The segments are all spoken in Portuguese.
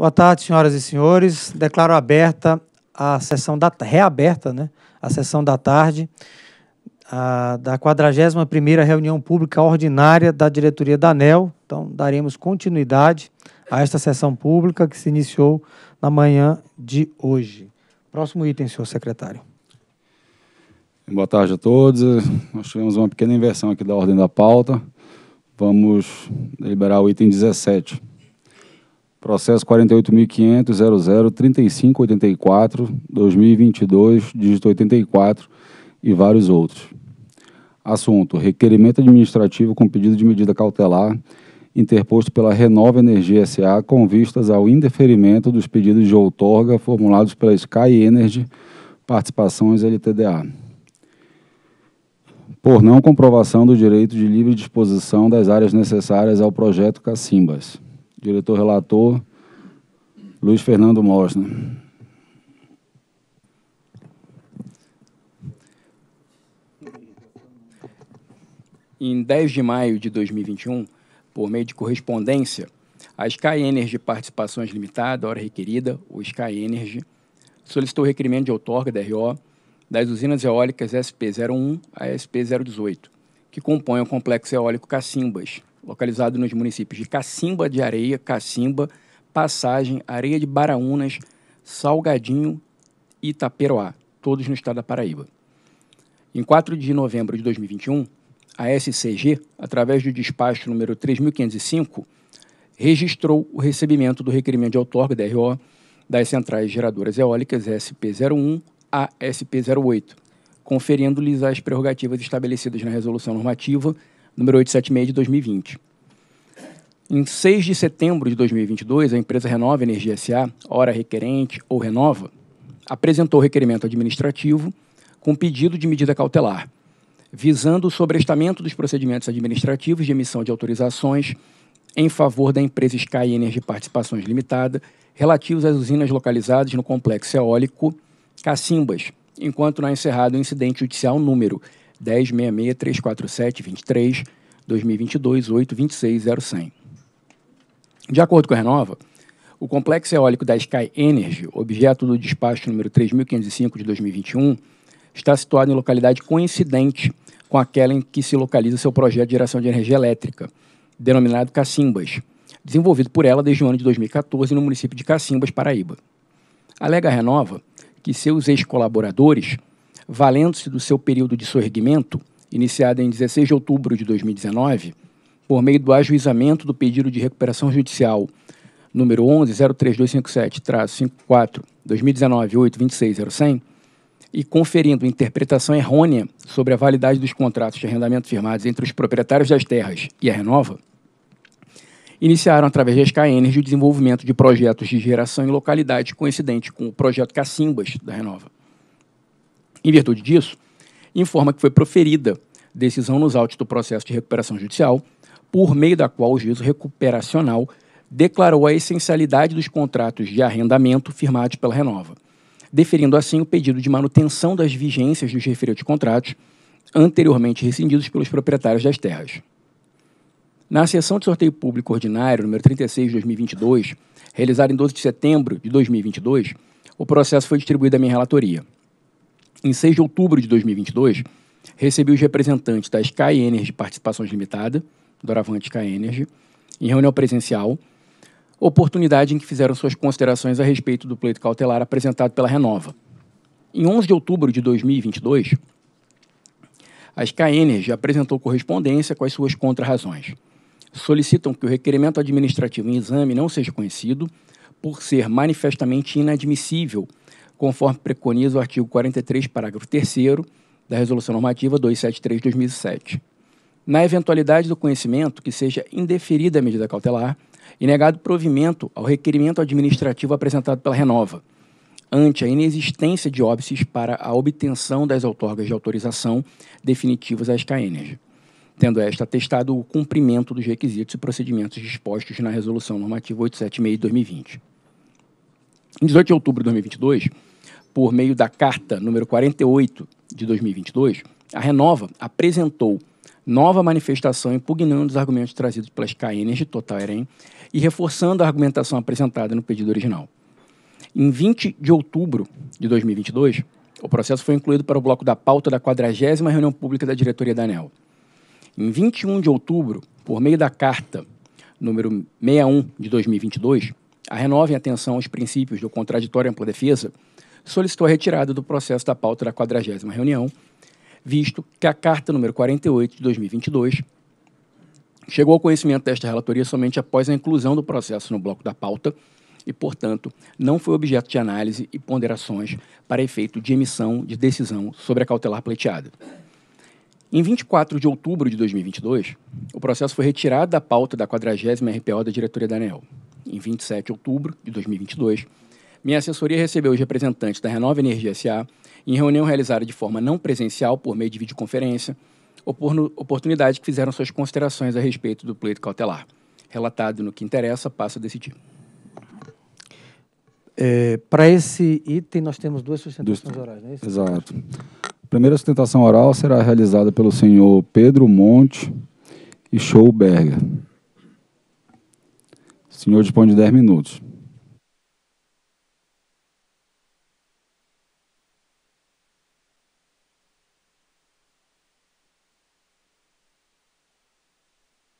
Boa tarde, senhoras e senhores. Declaro aberta a sessão da reaberta, né? A sessão da tarde a, da 41ª reunião pública ordinária da diretoria da ANEL. Então, daremos continuidade a esta sessão pública que se iniciou na manhã de hoje. Próximo item, senhor secretário. Boa tarde a todos. Nós tivemos uma pequena inversão aqui da ordem da pauta. Vamos deliberar o item 17 Processo 48.500.00.3584.2022, dígito 84 e vários outros. Assunto: requerimento administrativo com pedido de medida cautelar interposto pela Renova Energia SA com vistas ao indeferimento dos pedidos de outorga formulados pela Sky Energy Participações LTDA. Por não comprovação do direito de livre disposição das áreas necessárias ao projeto Cacimbas diretor relator, Luiz Fernando Mosna. Em 10 de maio de 2021, por meio de correspondência, a Sky Energy Participações Limitada, hora requerida, o Sky Energy, solicitou requerimento de outorga da RO das usinas eólicas SP01 a SP018, que compõem o complexo eólico Cacimbas, localizado nos municípios de Cacimba de Areia, Cacimba, Passagem, Areia de Baraúnas, Salgadinho e Itaperoá, todos no estado da Paraíba. Em 4 de novembro de 2021, a SCG, através do despacho número 3505, registrou o recebimento do requerimento de outorga da RO das centrais geradoras eólicas SP01 a SP08, conferindo-lhes as prerrogativas estabelecidas na resolução normativa número 876 de 2020. Em 6 de setembro de 2022, a empresa Renova Energia SA, hora requerente ou Renova, apresentou requerimento administrativo com pedido de medida cautelar, visando o sobrestamento dos procedimentos administrativos de emissão de autorizações em favor da empresa Sky Energy Participações Limitada, relativos às usinas localizadas no complexo eólico Cacimbas, enquanto não é encerrado o incidente judicial número 1066 347 23 2022 8 0100. De acordo com a Renova, o complexo eólico da Sky Energy, objeto do despacho número 3505 de 2021, está situado em localidade coincidente com aquela em que se localiza seu projeto de geração de energia elétrica, denominado Cacimbas, desenvolvido por ela desde o ano de 2014 no município de Cacimbas, Paraíba. Alega a Renova que seus ex-colaboradores valendo-se do seu período de sorgimento, iniciado em 16 de outubro de 2019, por meio do ajuizamento do pedido de recuperação judicial número 11.03257-54-2019-826-0100 e conferindo interpretação errônea sobre a validade dos contratos de arrendamento firmados entre os proprietários das terras e a Renova, iniciaram através da SK Energy o desenvolvimento de projetos de geração em localidade coincidente com o projeto Cacimbas da Renova. Em virtude disso, informa que foi proferida decisão nos autos do processo de recuperação judicial, por meio da qual o juízo recuperacional declarou a essencialidade dos contratos de arrendamento firmados pela Renova, deferindo assim o pedido de manutenção das vigências dos referidos contratos anteriormente rescindidos pelos proprietários das terras. Na sessão de sorteio público ordinário número 36 de 2022, realizada em 12 de setembro de 2022, o processo foi distribuído à minha relatoria. Em 6 de outubro de 2022, recebi os representantes da Sky Energy Participações Limitada, Doravante Sky Energy, em reunião presencial, oportunidade em que fizeram suas considerações a respeito do pleito cautelar apresentado pela Renova. Em 11 de outubro de 2022, a Sky Energy apresentou correspondência com as suas contrarrazões. Solicitam que o requerimento administrativo em exame não seja conhecido, por ser manifestamente inadmissível conforme preconiza o artigo 43, parágrafo 3 da Resolução Normativa 273/2007. Na eventualidade do conhecimento que seja indeferida a medida cautelar e negado provimento ao requerimento administrativo apresentado pela Renova, ante a inexistência de óbices para a obtenção das outorgas de autorização definitivas à CAENERG, tendo esta atestado o cumprimento dos requisitos e procedimentos dispostos na Resolução Normativa 876 de 2020. Em 18 de outubro de 2022, por meio da carta número 48 de 2022, a Renova apresentou nova manifestação impugnando os argumentos trazidos pelas KNs de Total Eren e reforçando a argumentação apresentada no pedido original. Em 20 de outubro de 2022, o processo foi incluído para o bloco da pauta da 40 reunião pública da diretoria da ANEL. Em 21 de outubro, por meio da carta número 61 de 2022, a Renova em atenção aos princípios do contraditório e ampla defesa solicitou a retirada do processo da pauta da 40 reunião, visto que a Carta número 48 de 2022 chegou ao conhecimento desta relatoria somente após a inclusão do processo no bloco da pauta e, portanto, não foi objeto de análise e ponderações para efeito de emissão de decisão sobre a cautelar pleiteada. Em 24 de outubro de 2022, o processo foi retirado da pauta da 40 RPO da diretoria da ANEL. Em 27 de outubro de 2022, minha assessoria recebeu os representantes da Renova Energia SA em reunião realizada de forma não presencial por meio de videoconferência, oportunidade que fizeram suas considerações a respeito do pleito cautelar. Relatado no que interessa, passo a decidir. É, Para esse item, nós temos duas sustentações orais, não é isso? Exato. A primeira sustentação oral será realizada pelo senhor Pedro Monte e Schouberger. O senhor dispõe de 10 minutos.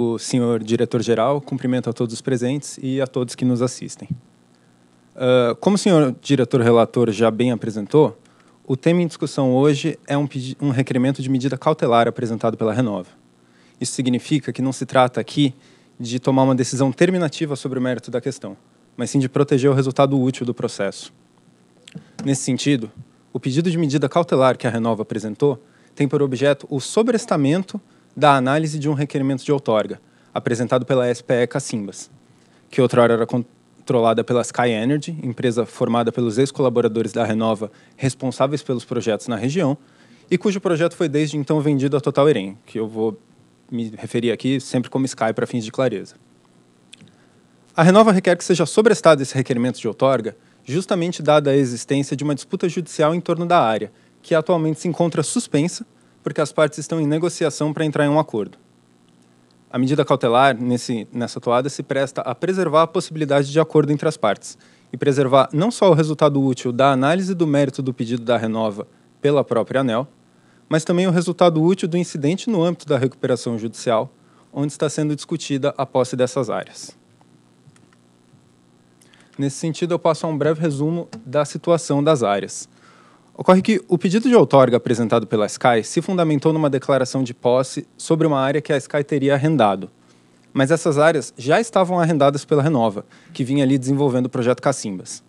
O senhor diretor-geral, cumprimento a todos os presentes e a todos que nos assistem. Uh, como o senhor diretor-relator já bem apresentou, o tema em discussão hoje é um, um requerimento de medida cautelar apresentado pela Renova. Isso significa que não se trata aqui de tomar uma decisão terminativa sobre o mérito da questão, mas sim de proteger o resultado útil do processo. Nesse sentido, o pedido de medida cautelar que a Renova apresentou tem por objeto o sobrestamento da análise de um requerimento de outorga, apresentado pela SPE Cacimbas, que outrora era controlada pela Sky Energy, empresa formada pelos ex-colaboradores da Renova responsáveis pelos projetos na região, e cujo projeto foi desde então vendido à Total Eren, que eu vou me referir aqui sempre como Sky para fins de clareza. A Renova requer que seja sobrestado esse requerimento de outorga, justamente dada a existência de uma disputa judicial em torno da área, que atualmente se encontra suspensa porque as partes estão em negociação para entrar em um acordo. A medida cautelar, nesse, nessa toada, se presta a preservar a possibilidade de acordo entre as partes e preservar não só o resultado útil da análise do mérito do pedido da renova pela própria ANEL, mas também o resultado útil do incidente no âmbito da recuperação judicial, onde está sendo discutida a posse dessas áreas. Nesse sentido, eu passo a um breve resumo da situação das áreas. Ocorre que o pedido de outorga apresentado pela Sky se fundamentou numa declaração de posse sobre uma área que a Sky teria arrendado. Mas essas áreas já estavam arrendadas pela Renova, que vinha ali desenvolvendo o projeto Cacimbas.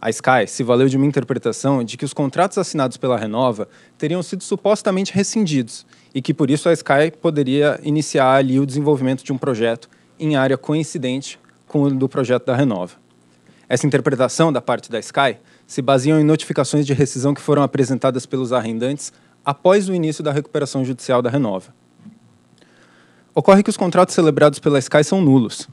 A Sky se valeu de uma interpretação de que os contratos assinados pela Renova teriam sido supostamente rescindidos e que por isso a Sky poderia iniciar ali o desenvolvimento de um projeto em área coincidente com o do projeto da Renova. Essa interpretação da parte da Sky se baseiam em notificações de rescisão que foram apresentadas pelos arrendantes após o início da recuperação judicial da Renova. Ocorre que os contratos celebrados pela Sky são nulos.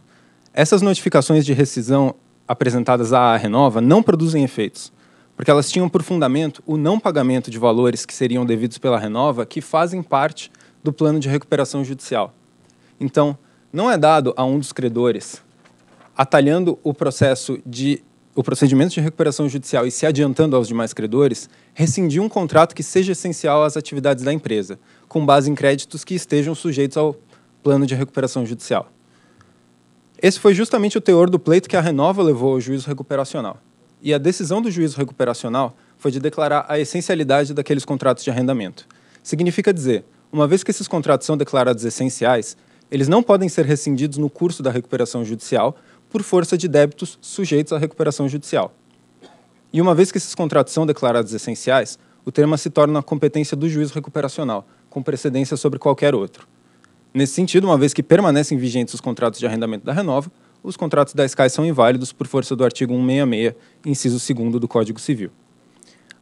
Essas notificações de rescisão apresentadas à Renova não produzem efeitos, porque elas tinham por fundamento o não pagamento de valores que seriam devidos pela Renova que fazem parte do plano de recuperação judicial. Então, não é dado a um dos credores, atalhando o processo de o procedimento de recuperação judicial e se adiantando aos demais credores, rescindir um contrato que seja essencial às atividades da empresa, com base em créditos que estejam sujeitos ao plano de recuperação judicial. Esse foi justamente o teor do pleito que a Renova levou ao juízo recuperacional. E a decisão do juízo recuperacional foi de declarar a essencialidade daqueles contratos de arrendamento. Significa dizer, uma vez que esses contratos são declarados essenciais, eles não podem ser rescindidos no curso da recuperação judicial por força de débitos sujeitos à recuperação judicial. E uma vez que esses contratos são declarados essenciais, o tema se torna competência do juízo recuperacional, com precedência sobre qualquer outro. Nesse sentido, uma vez que permanecem vigentes os contratos de arrendamento da Renova, os contratos da Sky são inválidos por força do artigo 166, inciso 2 do Código Civil.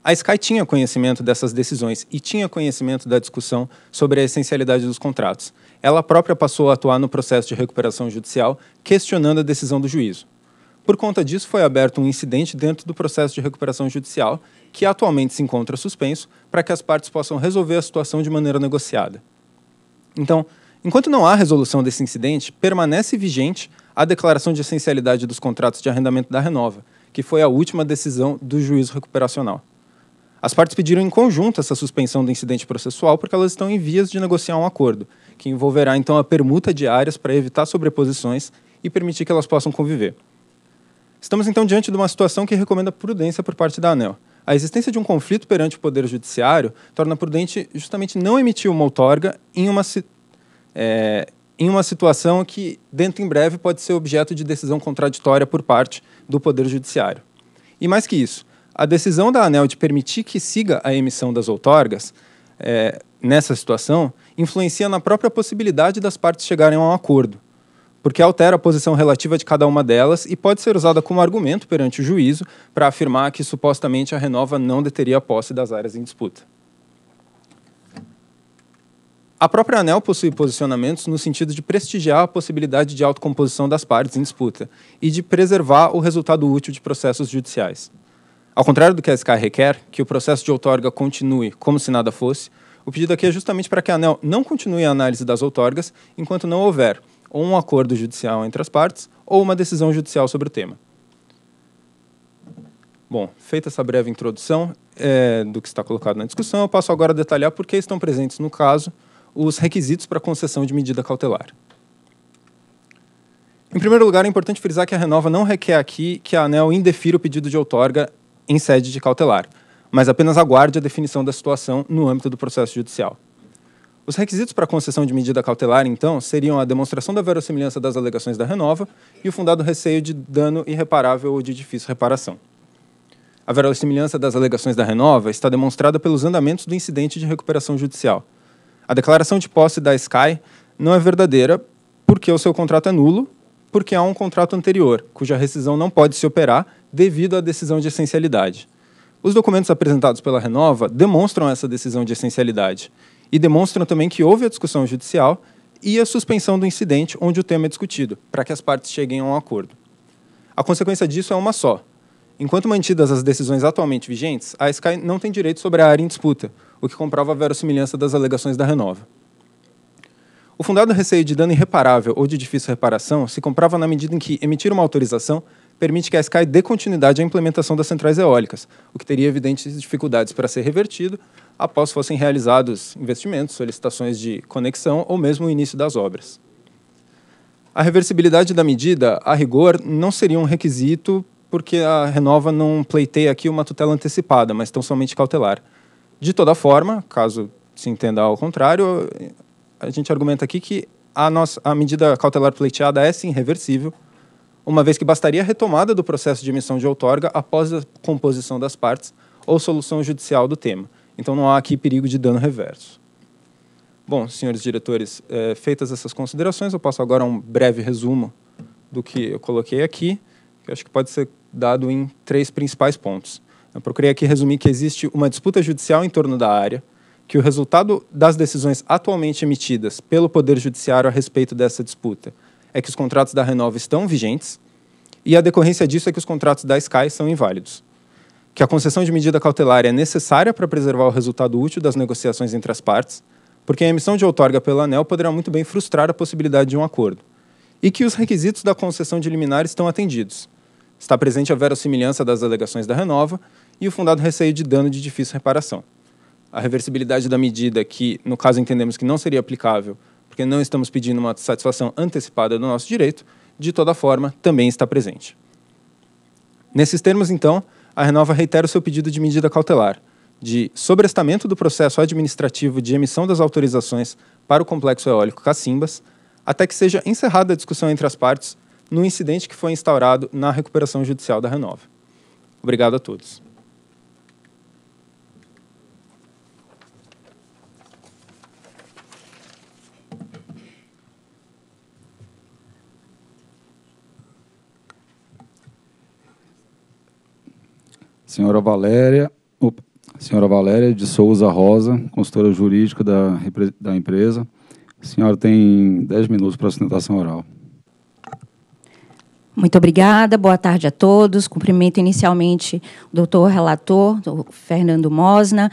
A Sky tinha conhecimento dessas decisões e tinha conhecimento da discussão sobre a essencialidade dos contratos, ela própria passou a atuar no processo de recuperação judicial, questionando a decisão do juízo. Por conta disso, foi aberto um incidente dentro do processo de recuperação judicial, que atualmente se encontra suspenso, para que as partes possam resolver a situação de maneira negociada. Então, enquanto não há resolução desse incidente, permanece vigente a declaração de essencialidade dos contratos de arrendamento da Renova, que foi a última decisão do juízo recuperacional. As partes pediram em conjunto essa suspensão do incidente processual porque elas estão em vias de negociar um acordo, que envolverá então a permuta de áreas para evitar sobreposições e permitir que elas possam conviver. Estamos então diante de uma situação que recomenda prudência por parte da ANEL. A existência de um conflito perante o Poder Judiciário torna prudente justamente não emitir uma outorga em uma, é, em uma situação que, dentro em breve, pode ser objeto de decisão contraditória por parte do Poder Judiciário. E mais que isso, a decisão da ANEL de permitir que siga a emissão das outorgas, é, nessa situação, influencia na própria possibilidade das partes chegarem a um acordo, porque altera a posição relativa de cada uma delas e pode ser usada como argumento perante o juízo para afirmar que supostamente a Renova não deteria a posse das áreas em disputa. A própria ANEL possui posicionamentos no sentido de prestigiar a possibilidade de autocomposição das partes em disputa e de preservar o resultado útil de processos judiciais. Ao contrário do que a SK requer, que o processo de outorga continue como se nada fosse, o pedido aqui é justamente para que a ANEL não continue a análise das outorgas enquanto não houver ou um acordo judicial entre as partes ou uma decisão judicial sobre o tema. Bom, feita essa breve introdução é, do que está colocado na discussão, eu passo agora a detalhar por que estão presentes no caso os requisitos para concessão de medida cautelar. Em primeiro lugar, é importante frisar que a Renova não requer aqui que a ANEL indefira o pedido de outorga em sede de cautelar, mas apenas aguarde a definição da situação no âmbito do processo judicial. Os requisitos para a concessão de medida cautelar, então, seriam a demonstração da verossimilhança das alegações da renova e o fundado receio de dano irreparável ou de difícil reparação. A verossimilhança das alegações da renova está demonstrada pelos andamentos do incidente de recuperação judicial. A declaração de posse da Sky não é verdadeira porque o seu contrato é nulo, porque há um contrato anterior, cuja rescisão não pode se operar devido à decisão de essencialidade. Os documentos apresentados pela Renova demonstram essa decisão de essencialidade e demonstram também que houve a discussão judicial e a suspensão do incidente onde o tema é discutido, para que as partes cheguem a um acordo. A consequência disso é uma só. Enquanto mantidas as decisões atualmente vigentes, a Sky não tem direito sobre a área em disputa, o que comprova a verossimilhança das alegações da Renova. O fundado receio de dano irreparável ou de difícil reparação se comprova na medida em que emitir uma autorização permite que a Sky dê continuidade à implementação das centrais eólicas, o que teria evidentes dificuldades para ser revertido após fossem realizados investimentos, solicitações de conexão ou mesmo o início das obras. A reversibilidade da medida, a rigor, não seria um requisito porque a Renova não pleiteia aqui uma tutela antecipada, mas tão somente cautelar. De toda forma, caso se entenda ao contrário, a gente argumenta aqui que a, nossa, a medida cautelar pleiteada é sim reversível, uma vez que bastaria a retomada do processo de emissão de outorga após a composição das partes ou solução judicial do tema. Então não há aqui perigo de dano reverso. Bom, senhores diretores, é, feitas essas considerações, eu passo agora a um breve resumo do que eu coloquei aqui, que acho que pode ser dado em três principais pontos. Eu procurei aqui resumir que existe uma disputa judicial em torno da área, que o resultado das decisões atualmente emitidas pelo Poder Judiciário a respeito dessa disputa é que os contratos da Renova estão vigentes e a decorrência disso é que os contratos da Sky são inválidos. Que a concessão de medida cautelar é necessária para preservar o resultado útil das negociações entre as partes, porque a emissão de outorga pela ANEL poderá muito bem frustrar a possibilidade de um acordo. E que os requisitos da concessão de liminar estão atendidos. Está presente a verossimilhança das alegações da Renova e o fundado receio de dano de difícil reparação. A reversibilidade da medida, que no caso entendemos que não seria aplicável, porque não estamos pedindo uma satisfação antecipada do nosso direito, de toda forma, também está presente. Nesses termos, então, a Renova reitera o seu pedido de medida cautelar, de sobrestamento do processo administrativo de emissão das autorizações para o complexo eólico Cacimbas, até que seja encerrada a discussão entre as partes no incidente que foi instaurado na recuperação judicial da Renova. Obrigado a todos. Senhora Valéria, opa, senhora Valéria de Souza Rosa, consultora jurídica da, da empresa. A senhora tem 10 minutos para a sustentação oral. Muito obrigada, boa tarde a todos. Cumprimento inicialmente o doutor relator, o Fernando Mosna,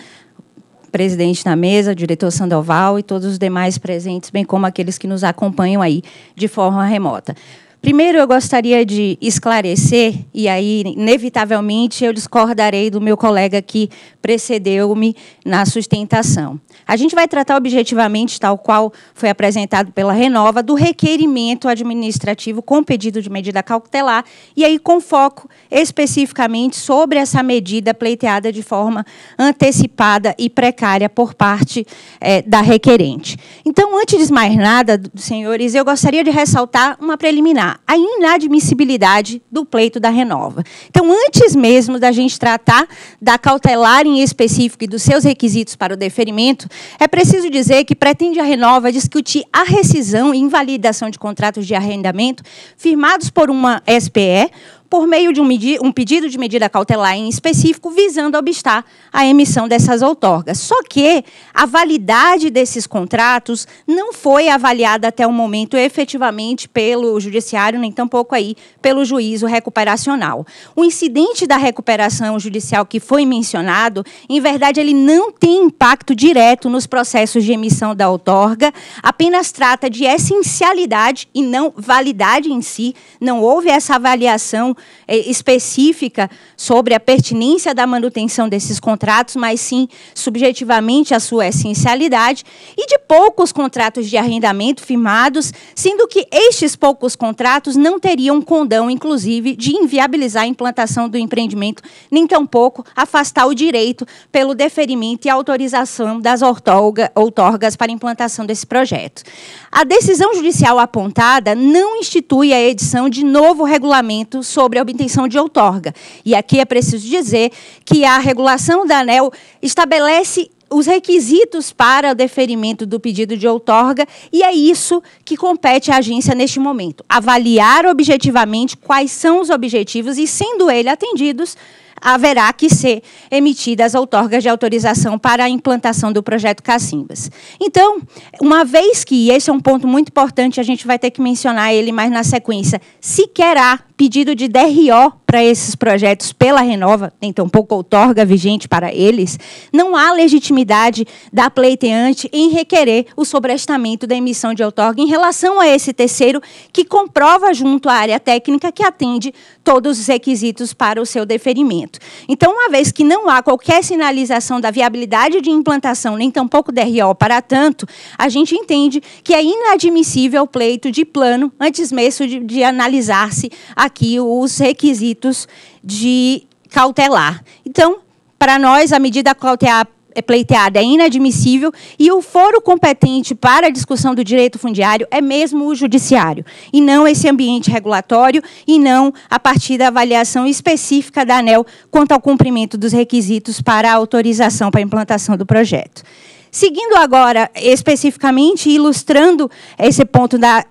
presidente da mesa, diretor Sandoval e todos os demais presentes, bem como aqueles que nos acompanham aí de forma remota. Primeiro, eu gostaria de esclarecer, e aí, inevitavelmente, eu discordarei do meu colega que precedeu-me na sustentação. A gente vai tratar objetivamente, tal qual foi apresentado pela Renova, do requerimento administrativo com pedido de medida cautelar, e aí com foco especificamente sobre essa medida pleiteada de forma antecipada e precária por parte é, da requerente. Então, antes de mais nada, senhores, eu gostaria de ressaltar uma preliminar a inadmissibilidade do pleito da renova. Então, antes mesmo da gente tratar da cautelar em específico e dos seus requisitos para o deferimento, é preciso dizer que pretende a renova discutir a rescisão e invalidação de contratos de arrendamento firmados por uma SPE por meio de um, um, pedido de medida cautelar em específico, visando obstar a emissão dessas outorgas. Só que a validade desses contratos não foi avaliada até o momento efetivamente pelo judiciário, nem tampouco aí pelo juízo recuperacional. O incidente da recuperação judicial que foi mencionado, em verdade, ele não tem impacto direto nos processos de emissão da outorga, apenas trata de essencialidade e não validade em si. Não houve essa avaliação é, específica sobre a pertinência da manutenção desses contratos, mas sim subjetivamente a sua essencialidade, e de poucos contratos de arrendamento firmados, sendo que estes poucos contratos não teriam condão, inclusive, de inviabilizar a implantação do empreendimento, nem tampouco afastar o direito pelo deferimento e autorização das outorgas para implantação desse projeto. A decisão judicial apontada não institui a edição de novo regulamento sobre sobre a obtenção de outorga. E aqui é preciso dizer que a regulação da ANEL estabelece os requisitos para o deferimento do pedido de outorga e é isso que compete à agência neste momento, avaliar objetivamente quais são os objetivos e, sendo ele atendidos, haverá que ser emitidas outorgas de autorização para a implantação do projeto Cacimbas. Então, uma vez que, e esse é um ponto muito importante, a gente vai ter que mencionar ele mais na sequência, sequer há pedido de DRO para esses projetos pela Renova, tem tão pouco outorga vigente para eles, não há legitimidade da pleiteante em requerer o sobrestamento da emissão de outorga em relação a esse terceiro que comprova junto à área técnica que atende todos os requisitos para o seu deferimento. Então, uma vez que não há qualquer sinalização da viabilidade de implantação, nem tampouco DRO para tanto, a gente entende que é inadmissível o pleito de plano antes mesmo de, de analisar-se aqui os requisitos de cautelar. Então, para nós, a medida cautelar é pleiteada é inadmissível e o foro competente para a discussão do direito fundiário é mesmo o judiciário, e não esse ambiente regulatório, e não a partir da avaliação específica da ANEL quanto ao cumprimento dos requisitos para a autorização para a implantação do projeto. Seguindo agora, especificamente, ilustrando esse ponto da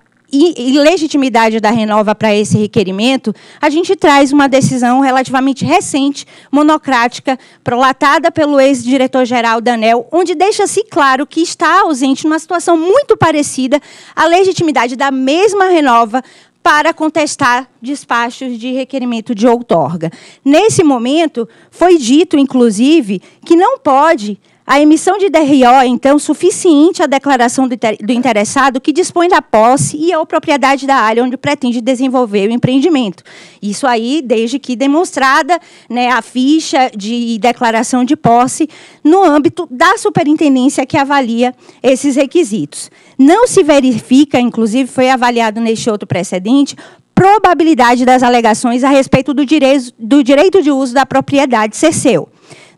legitimidade da Renova para esse requerimento, a gente traz uma decisão relativamente recente, monocrática, prolatada pelo ex-diretor-geral Daniel onde deixa-se claro que está ausente, numa situação muito parecida, a legitimidade da mesma Renova para contestar despachos de requerimento de outorga. Nesse momento, foi dito, inclusive, que não pode a emissão de DRO é, então, suficiente à declaração do interessado que dispõe da posse e ou propriedade da área onde pretende desenvolver o empreendimento. Isso aí, desde que demonstrada né, a ficha de declaração de posse no âmbito da superintendência que avalia esses requisitos. Não se verifica, inclusive, foi avaliado neste outro precedente, probabilidade das alegações a respeito do direito de uso da propriedade ser seu.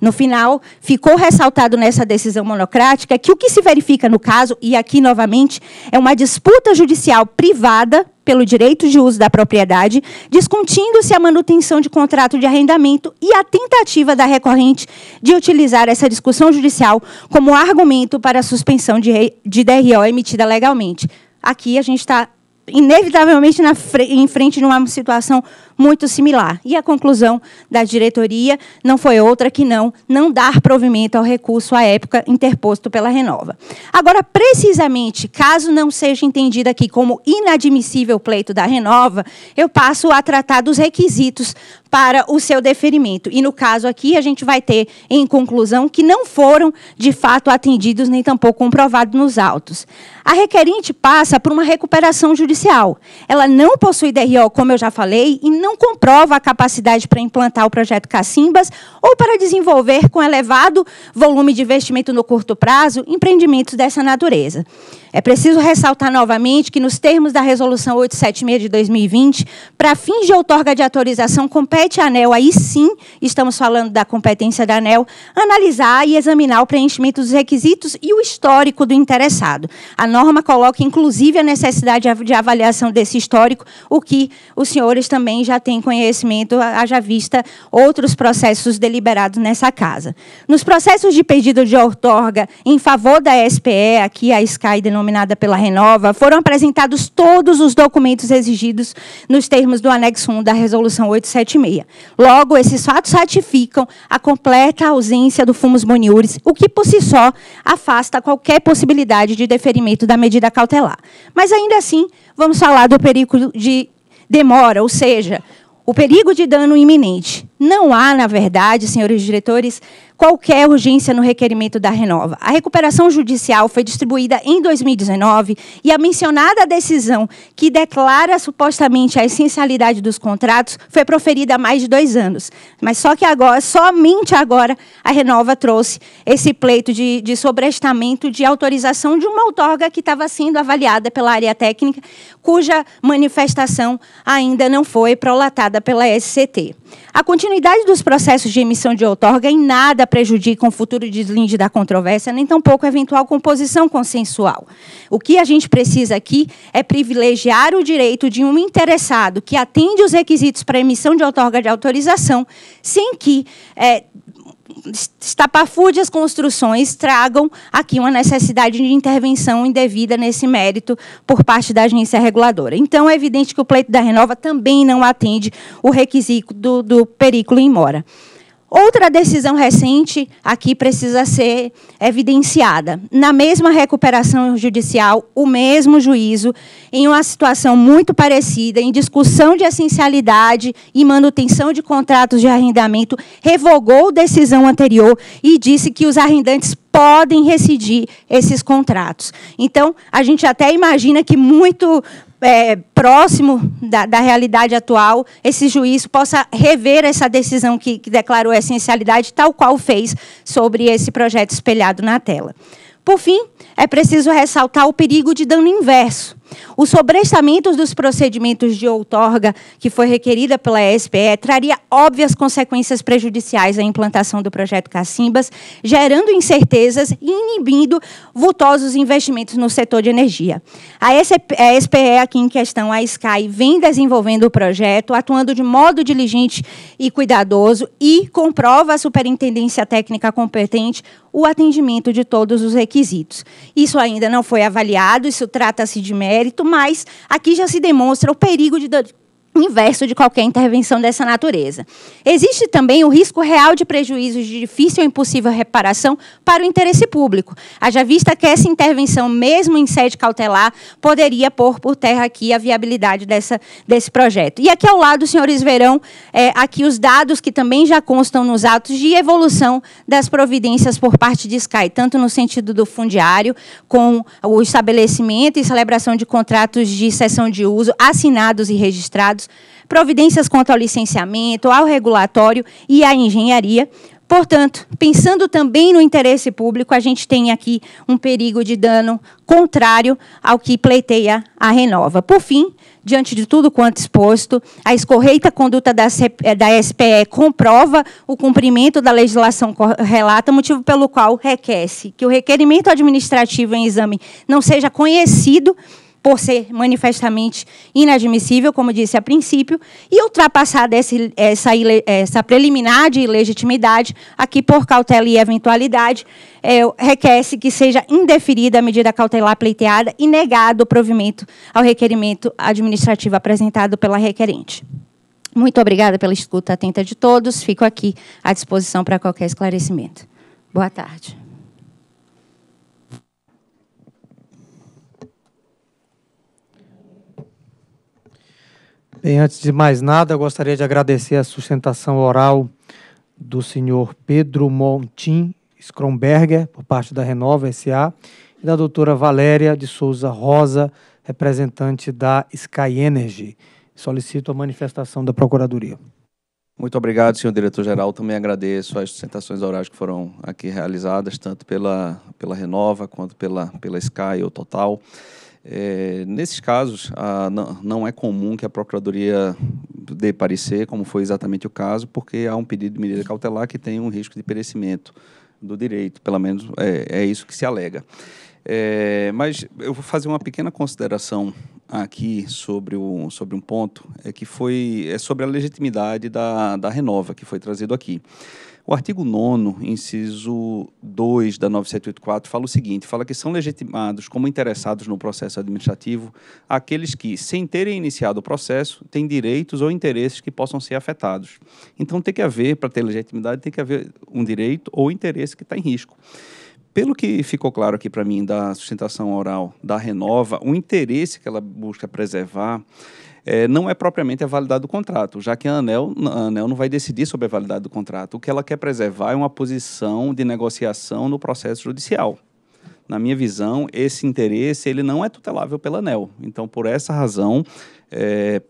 No final, ficou ressaltado nessa decisão monocrática que o que se verifica no caso, e aqui novamente, é uma disputa judicial privada pelo direito de uso da propriedade, discutindo se a manutenção de contrato de arrendamento e a tentativa da recorrente de utilizar essa discussão judicial como argumento para a suspensão de, de DRO emitida legalmente. Aqui a gente está inevitavelmente na fre em frente de uma situação muito similar. E a conclusão da diretoria não foi outra que não não dar provimento ao recurso à época interposto pela Renova. Agora, precisamente, caso não seja entendida aqui como inadmissível pleito da Renova, eu passo a tratar dos requisitos para o seu deferimento. E no caso aqui, a gente vai ter em conclusão que não foram de fato atendidos nem tampouco comprovados nos autos. A requerente passa por uma recuperação judicial. Ela não possui DRO, como eu já falei, e não comprova a capacidade para implantar o projeto Cacimbas ou para desenvolver com elevado volume de investimento no curto prazo empreendimentos dessa natureza. É preciso ressaltar novamente que, nos termos da Resolução 876 de 2020, para fins de outorga de autorização, compete à ANEL, aí sim, estamos falando da competência da ANEL, analisar e examinar o preenchimento dos requisitos e o histórico do interessado. A norma coloca, inclusive, a necessidade de avaliação desse histórico, o que os senhores também já têm conhecimento, haja vista outros processos deliberados nessa casa. Nos processos de pedido de outorga em favor da SPE, aqui a SCAI denomina, pela Renova, foram apresentados todos os documentos exigidos nos termos do anexo 1 da resolução 876. Logo, esses fatos ratificam a completa ausência do fumus boniúris, o que por si só afasta qualquer possibilidade de deferimento da medida cautelar. Mas ainda assim, vamos falar do perigo de demora, ou seja, o perigo de dano iminente. Não há, na verdade, senhores diretores, qualquer urgência no requerimento da Renova. A recuperação judicial foi distribuída em 2019 e a mencionada decisão que declara supostamente a essencialidade dos contratos foi proferida há mais de dois anos. Mas só que agora, somente agora, a Renova trouxe esse pleito de, de sobrestamento de autorização de uma outorga que estava sendo avaliada pela área técnica, cuja manifestação ainda não foi prolatada pela SCT. A continuidade dos processos de emissão de outorga em nada prejudica o futuro deslinde da controvérsia, nem tampouco a eventual composição consensual. O que a gente precisa aqui é privilegiar o direito de um interessado que atende os requisitos para emissão de outorga de autorização, sem que é, estapafúrdias construções tragam aqui uma necessidade de intervenção indevida nesse mérito por parte da agência reguladora. Então, é evidente que o pleito da Renova também não atende o requisito do, do perículo em mora. Outra decisão recente aqui precisa ser evidenciada. Na mesma recuperação judicial, o mesmo juízo, em uma situação muito parecida, em discussão de essencialidade e manutenção de contratos de arrendamento, revogou decisão anterior e disse que os arrendantes podem rescindir esses contratos. Então, a gente até imagina que muito é, próximo da, da, realidade atual, esse juiz possa rever essa decisão que, que declarou a essencialidade, tal qual fez sobre esse projeto espelhado na tela. Por fim, é preciso ressaltar o perigo de dano inverso o sobrestamento dos procedimentos de outorga que foi requerida pela SPE traria óbvias consequências prejudiciais à implantação do projeto Cacimbas, gerando incertezas e inibindo vultosos investimentos no setor de energia. A SPE aqui em questão, a Sky, vem desenvolvendo o projeto, atuando de modo diligente e cuidadoso e comprova a superintendência técnica competente o atendimento de todos os requisitos. Isso ainda não foi avaliado, isso trata-se de mérito mérito, mas aqui já se demonstra o perigo de inverso de qualquer intervenção dessa natureza. Existe também o risco real de prejuízos de difícil ou impossível reparação para o interesse público, haja vista que essa intervenção, mesmo em sede cautelar, poderia pôr por terra aqui a viabilidade dessa, desse projeto. E aqui ao lado, senhores, verão é, aqui os dados que também já constam nos atos de evolução das providências por parte de Sky, tanto no sentido do fundiário, com o estabelecimento e celebração de contratos de cessão de uso assinados e registrados, providências quanto ao licenciamento, ao regulatório e à engenharia. Portanto, pensando também no interesse público, a gente tem aqui um perigo de dano contrário ao que pleiteia a Renova. Por fim, diante de tudo quanto exposto, a escorreita conduta da, eh, SPE comprova o cumprimento da legislação relata, motivo pelo qual requece que o requerimento administrativo em exame não seja conhecido por ser manifestamente inadmissível, como disse a princípio, e ultrapassada essa, essa, essa preliminar de ilegitimidade, aqui por cautela e eventualidade, é, requer-se que seja indeferida a medida cautelar pleiteada e negado o provimento ao requerimento administrativo apresentado pela requerente. Muito obrigada pela escuta atenta de todos. Fico aqui à disposição para qualquer esclarecimento. Boa tarde. Bem, antes de mais nada, gostaria de agradecer a sustentação oral do senhor Pedro Montim Schromberger, por parte da Renova SA, e da doutora Valéria de Souza Rosa, representante da Sky Energy. Solicito a manifestação da Procuradoria. Muito obrigado, senhor diretor-geral. Também agradeço as sustentações orais que foram aqui realizadas, tanto pela, pela Renova quanto pela, pela Sky ou Total. É, nesses casos, a, não, não, é comum que a Procuradoria dê parecer, como foi exatamente o caso, porque há um pedido de medida cautelar que tem um risco de perecimento do direito, pelo menos é, é isso que se alega. É, mas eu vou fazer uma pequena consideração aqui sobre, o, sobre um ponto, é que foi é sobre a legitimidade da, da Renova, que foi trazido aqui. O artigo 9, inciso 2 da 9784, fala o seguinte: fala que são legitimados como interessados no processo administrativo aqueles que, sem terem iniciado o processo, têm direitos ou interesses que possam ser afetados. Então, tem que haver, para ter legitimidade, tem que haver um direito ou interesse que está em risco. Pelo que ficou claro aqui para mim da sustentação oral da Renova, o interesse que ela busca preservar é, não é propriamente a validade do contrato, já que a ANEL, a ANEL não vai decidir sobre a validade do contrato. O que ela quer preservar é uma posição de negociação no processo judicial. Na minha visão, esse interesse ele não é tutelável pela ANEL. Então, por essa razão, é,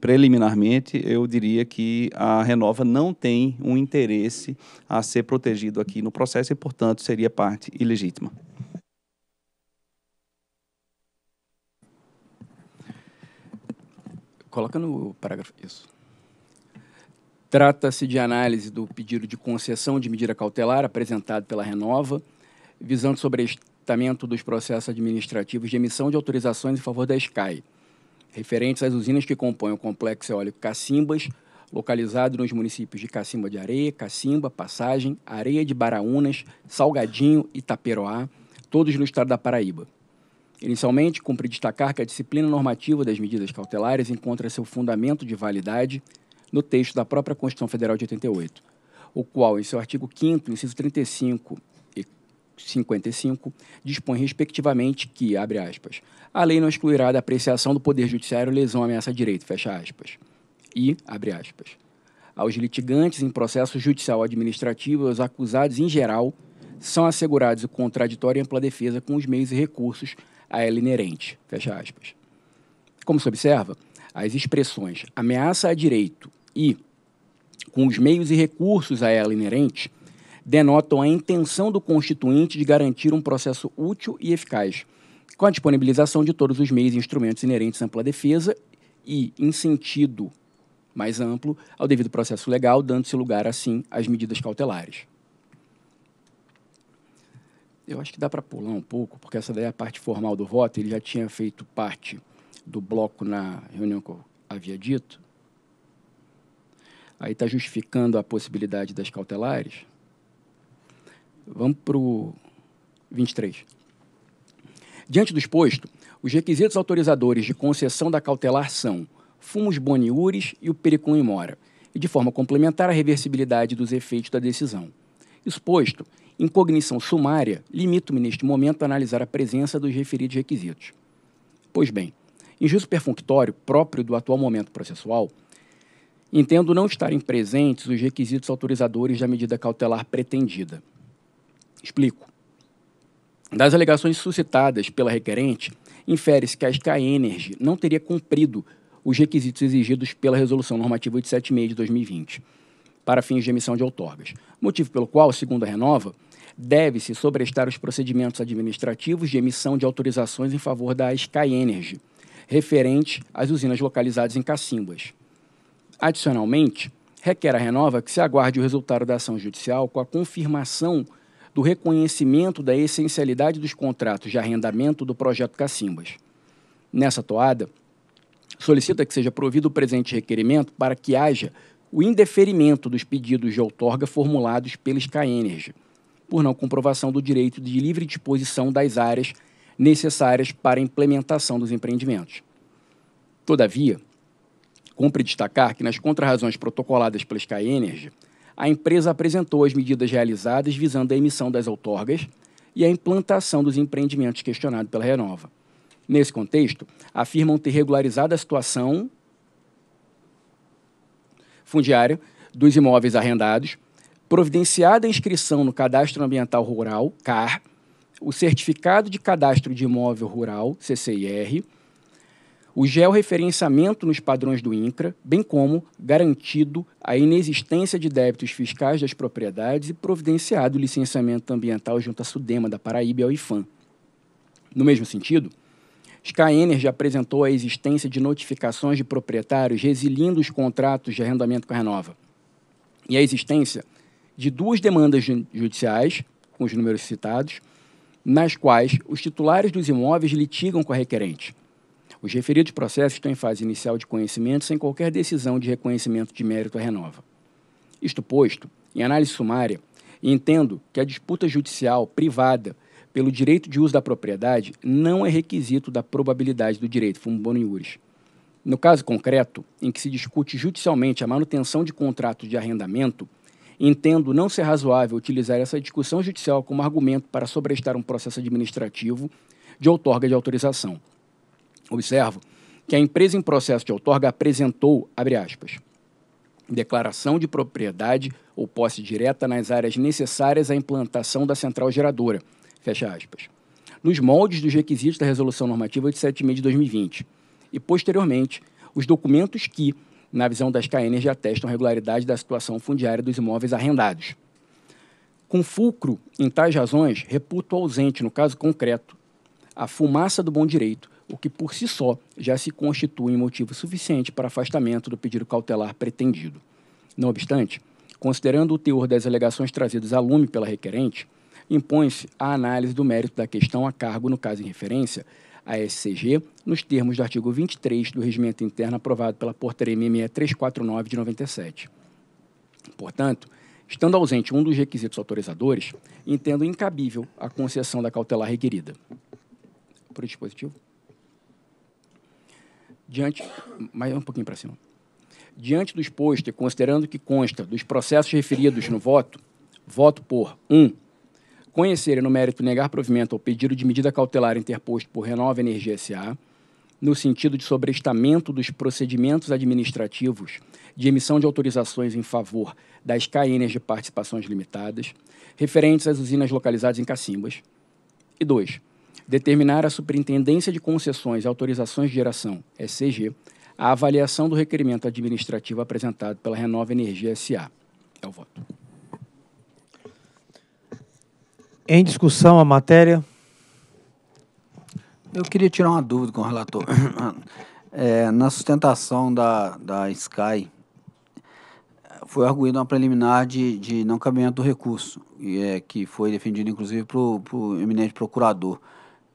preliminarmente, eu diria que a Renova não tem um interesse a ser protegido aqui no processo e, portanto, seria parte ilegítima. Coloca no parágrafo. Isso. Trata-se de análise do pedido de concessão de medida cautelar apresentado pela Renova, visando sobreestamento dos processos administrativos de emissão de autorizações em favor da Sky, referentes às usinas que compõem o complexo eólico Cacimbas, localizado nos municípios de Cacimba de Areia, Cacimba, Passagem, Areia de Baraúnas, Salgadinho e Taperoá, todos no estado da Paraíba. Inicialmente, cumpre destacar que a disciplina normativa das medidas cautelares encontra seu fundamento de validade no texto da própria Constituição Federal de 88, o qual, em seu artigo 5 inciso 35 e 55, dispõe respectivamente que, abre aspas, a lei não excluirá da apreciação do Poder Judiciário lesão à ameaça direito, fecha aspas, e, abre aspas, aos litigantes em processo judicial administrativo, os acusados em geral, são assegurados o contraditório e ampla defesa com os meios e recursos a ela inerente. Fecha aspas. Como se observa, as expressões ameaça a direito e com os meios e recursos a ela inerente denotam a intenção do constituinte de garantir um processo útil e eficaz, com a disponibilização de todos os meios e instrumentos inerentes à ampla defesa e, em sentido mais amplo, ao devido processo legal, dando-se lugar, assim, às medidas cautelares. Eu acho que dá para pular um pouco, porque essa daí é a parte formal do voto. Ele já tinha feito parte do bloco na reunião que eu havia dito. Aí está justificando a possibilidade das cautelares. Vamos para o 23. Diante do exposto, os requisitos autorizadores de concessão da cautelar são fumos boniures e o pericum in mora, e de forma complementar a reversibilidade dos efeitos da decisão. Exposto, em cognição sumária, limito-me neste momento a analisar a presença dos referidos requisitos. Pois bem, em juízo perfunctório, próprio do atual momento processual, entendo não estarem presentes os requisitos autorizadores da medida cautelar pretendida. Explico. Das alegações suscitadas pela requerente, infere-se que a SK Energy não teria cumprido os requisitos exigidos pela Resolução Normativa 876 de 2020 para fins de emissão de outorgas. Motivo pelo qual, segundo a Renova, deve-se sobrestar os procedimentos administrativos de emissão de autorizações em favor da Sky Energy, referente às usinas localizadas em Cacimbas. Adicionalmente, requer a Renova que se aguarde o resultado da ação judicial com a confirmação do reconhecimento da essencialidade dos contratos de arrendamento do projeto Cacimbas. Nessa toada, solicita que seja provido o presente requerimento para que haja o indeferimento dos pedidos de outorga formulados pela Energy, por não comprovação do direito de livre disposição das áreas necessárias para a implementação dos empreendimentos. Todavia, cumpre destacar que nas contrarrazões protocoladas pela Energy, a empresa apresentou as medidas realizadas visando a emissão das outorgas e a implantação dos empreendimentos questionados pela Renova. Nesse contexto, afirmam ter regularizado a situação fundiária dos imóveis arrendados, providenciada a inscrição no Cadastro Ambiental Rural, CAR, o Certificado de Cadastro de Imóvel Rural, CCIR, o georreferenciamento nos padrões do INCRA, bem como garantido a inexistência de débitos fiscais das propriedades e providenciado o licenciamento ambiental junto à SUDEMA da Paraíba e ao IFAM. No mesmo sentido, Sky Energy apresentou a existência de notificações de proprietários resilindo os contratos de arrendamento com a Renova e a existência de duas demandas judiciais, com os números citados, nas quais os titulares dos imóveis litigam com a requerente. Os referidos processos estão em fase inicial de conhecimento sem qualquer decisão de reconhecimento de mérito à renova. Isto posto, em análise sumária, entendo que a disputa judicial privada pelo direito de uso da propriedade não é requisito da probabilidade do direito, fumo bono iuris. No caso concreto, em que se discute judicialmente a manutenção de contratos de arrendamento, entendo não ser razoável utilizar essa discussão judicial como argumento para sobrestar um processo administrativo de outorga de autorização. Observo que a empresa em processo de outorga apresentou, abre aspas, declaração de propriedade ou posse direta nas áreas necessárias à implantação da central geradora, fecha aspas, nos moldes dos requisitos da Resolução Normativa 876 de 2020 e, posteriormente, os documentos que, na visão das KNs, atestam regularidade da situação fundiária dos imóveis arrendados. Com fulcro em tais razões, reputo ausente, no caso concreto, a fumaça do bom direito, o que por si só já se constitui um motivo suficiente para afastamento do pedido cautelar pretendido. Não obstante, considerando o teor das alegações trazidas à lume pela requerente, impõe-se a análise do mérito da questão a cargo, no caso em referência, à SCG, nos termos do artigo 23 do Regimento Interno aprovado pela Portaria MME 349 de 97. Portanto, estando ausente um dos requisitos autorizadores, entendo incabível a concessão da cautelar requerida. Por dispositivo. Diante, mais é um pouquinho para cima. Diante do exposto e considerando que consta dos processos referidos no voto, voto por 1. Um, conhecerem é no mérito negar provimento ao pedido de medida cautelar interposto por Renova Energia S.A., no sentido de sobrestamento dos procedimentos administrativos de emissão de autorizações em favor das KNs de participações limitadas, referentes às usinas localizadas em Cacimbas. E dois, determinar à Superintendência de Concessões e Autorizações de Geração, SCG, a avaliação do requerimento administrativo apresentado pela Renova Energia SA. É o voto. Em discussão a matéria. Eu queria tirar uma dúvida com o relator. É, na sustentação da, da Sky, foi arguída uma preliminar de, de não cabimento do recurso, e é, que foi defendido inclusive para o pro eminente procurador.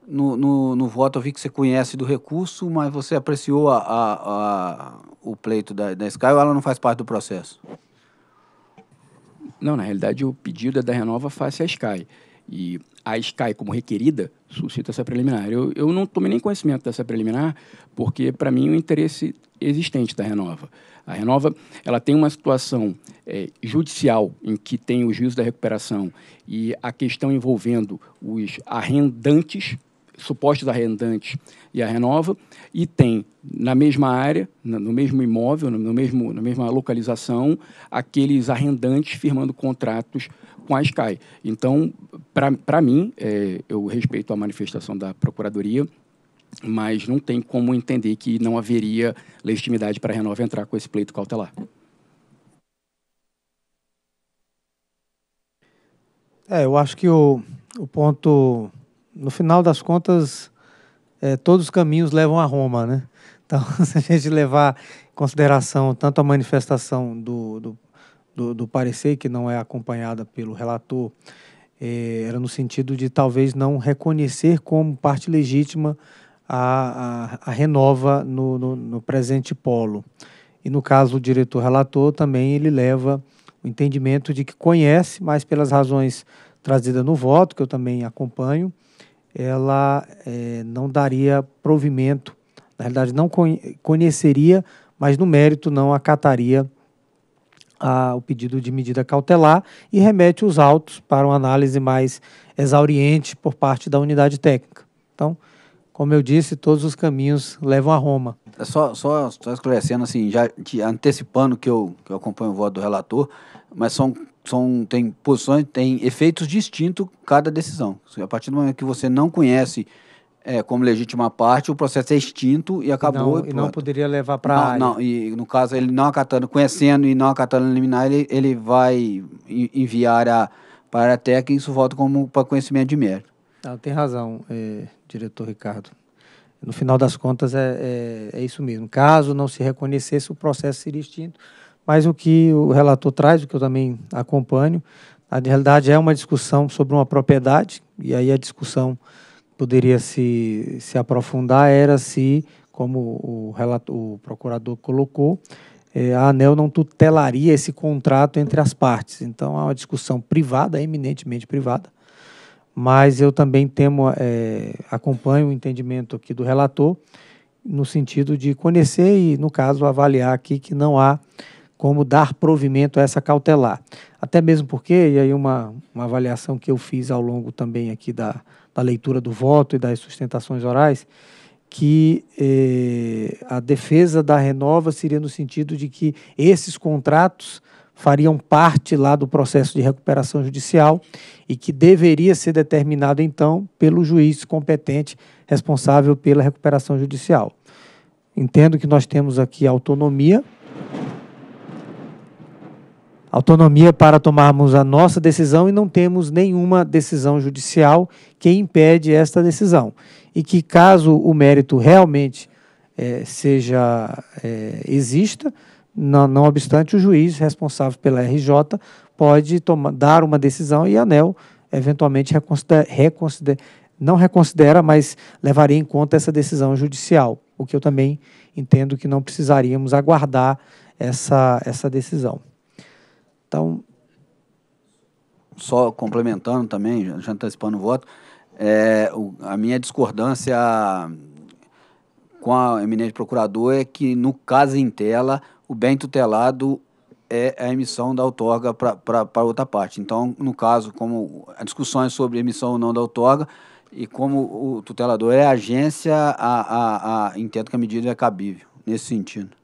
No, no, no, voto eu vi que você conhece do recurso, mas você apreciou a, a, a, o pleito da, da Sky ou ela não faz parte do processo? Não, na realidade o pedido é da Renova face à Sky e a SCAI como requerida suscita essa preliminar. Eu, eu não tomei nem conhecimento dessa preliminar, porque, para mim, o interesse existente da Renova. A Renova ela tem uma situação é, judicial em que tem o juízo da recuperação e a questão envolvendo os arrendantes, supostos arrendantes e a Renova, e tem na mesma área, no mesmo imóvel, no mesmo, na mesma localização, aqueles arrendantes firmando contratos com a Sky. Então, para mim, é, eu respeito a manifestação da Procuradoria, mas não tem como entender que não haveria legitimidade para a Renova entrar com esse pleito cautelar. É, eu acho que o, o ponto, no final das contas, é, todos os caminhos levam a Roma, né? Então, se a gente levar em consideração tanto a manifestação do, do do, do parecer, que não é acompanhada pelo relator, eh, era no sentido de talvez não reconhecer como parte legítima a, a, a renova no, no, no presente polo. E no caso do diretor relator, também ele leva o entendimento de que conhece, mas pelas razões trazidas no voto, que eu também acompanho, ela eh, não daria provimento, na realidade não conheceria, mas no mérito não acataria a, o pedido de medida cautelar e remete os autos para uma análise mais exauriente por parte da unidade técnica. Então, como eu disse, todos os caminhos levam a Roma. É só, só, só esclarecendo, assim, já antecipando que eu, que eu acompanho o voto do relator, mas são, são tem posições, tem efeitos distintos cada decisão. A partir do momento que você não conhece é, como legítima parte, o processo é extinto e acabou. Não, e, não poderia levar para a área. Não, e no caso, ele não acatando, conhecendo e não acatando liminar, ele, ele vai enviar a, para a TEC e isso volta como para conhecimento de mérito. Ah, tem razão, é, diretor Ricardo. No final das contas, é, é, é, isso mesmo. Caso não se reconhecesse, o processo seria extinto. Mas o que o relator traz, o que eu também acompanho, na realidade é uma discussão sobre uma propriedade, e aí a discussão poderia se, se aprofundar era se, como o, relator, o procurador colocou, é, a ANEL não tutelaria esse contrato entre as partes. Então, há é uma discussão privada, eminentemente privada, mas eu também temo, é, acompanho o entendimento aqui do relator, no sentido de conhecer e, no caso, avaliar aqui que não há como dar provimento a essa cautelar. Até mesmo porque, e aí uma, uma avaliação que eu fiz ao longo também aqui da, da leitura do voto e das sustentações orais, que eh, a defesa da renova seria no sentido de que esses contratos fariam parte lá do processo de recuperação judicial e que deveria ser determinado então pelo juiz competente responsável pela recuperação judicial. Entendo que nós temos aqui autonomia autonomia para tomarmos a nossa decisão e não temos nenhuma decisão judicial que impede esta decisão. E que, caso o mérito realmente é, seja é, exista, não, não, obstante, o juiz responsável pela RJ pode tomar, dar uma decisão e a ANEL eventualmente reconsidera, reconsidera, não reconsidera, mas levaria em conta essa decisão judicial, o que eu também entendo que não precisaríamos aguardar essa, essa decisão. Então, só complementando também, já antecipando o voto, é, o, a minha discordância com a eminente procurador é que, no caso em tela, o bem tutelado é a emissão da outorga para outra parte. Então, no caso, como discussão discussões sobre emissão ou não da outorga, e como o tutelador é a agência, a, a, a, entendo que a medida é cabível, nesse sentido.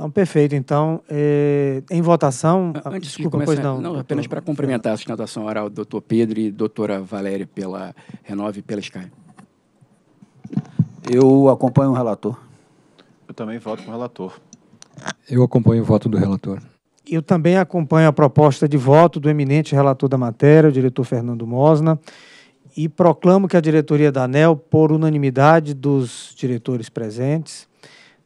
Então, perfeito. Então, eh, em votação. Antes desculpa, de começar, não, não apenas para cumprimentar a sustentação oral do doutor Pedro e doutora Valéria pela Renove e pela Sky. Eu acompanho o relator. Eu também voto com o relator. Eu acompanho o voto do relator. Eu também acompanho a proposta de voto do eminente relator da matéria, o diretor Fernando Mosna, e proclamo que a diretoria da ANEL, por unanimidade dos diretores presentes,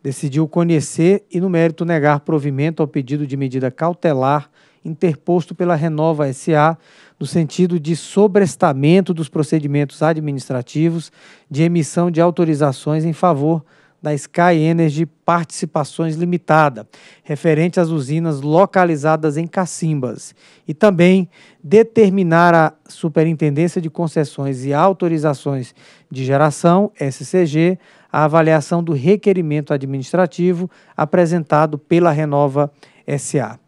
decidiu conhecer e, no mérito, negar provimento ao pedido de medida cautelar interposto pela Renova SA no sentido de sobrestamento dos procedimentos administrativos de emissão de autorizações em favor da Sky Energy Participações Limitada, referente às usinas localizadas em Cacimbas, e também determinar a Superintendência de Concessões e Autorizações de Geração, SCG, a avaliação do requerimento administrativo apresentado pela Renova SA.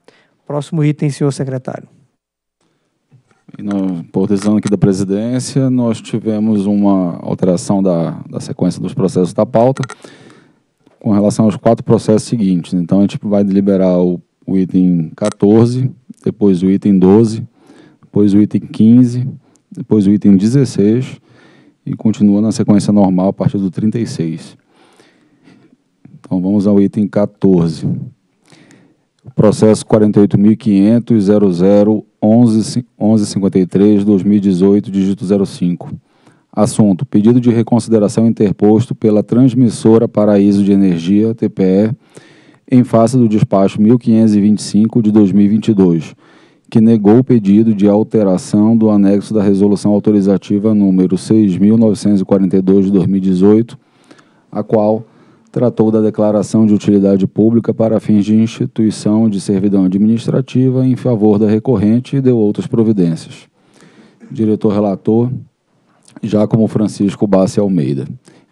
Próximo item, senhor secretário. E no, por decisão aqui da presidência, nós tivemos uma alteração da, da sequência dos processos da pauta com relação aos quatro processos seguintes. Então, a gente vai deliberar o, o item 14, depois o item 12, depois o item 15, depois o item 16 e continua na sequência normal a partir do 36. Então vamos ao item 14. Processo 48.500.00.11.53.2018, dígito 05. Assunto: Pedido de reconsideração interposto pela transmissora Paraíso de Energia, TPE, em face do despacho 1525 de 2022 que negou o pedido de alteração do anexo da resolução autorizativa número 6942 de 2018, a qual tratou da declaração de utilidade pública para fins de instituição de servidão administrativa em favor da recorrente e deu outras providências. Diretor relator Jacomo Francisco Bassi Almeida.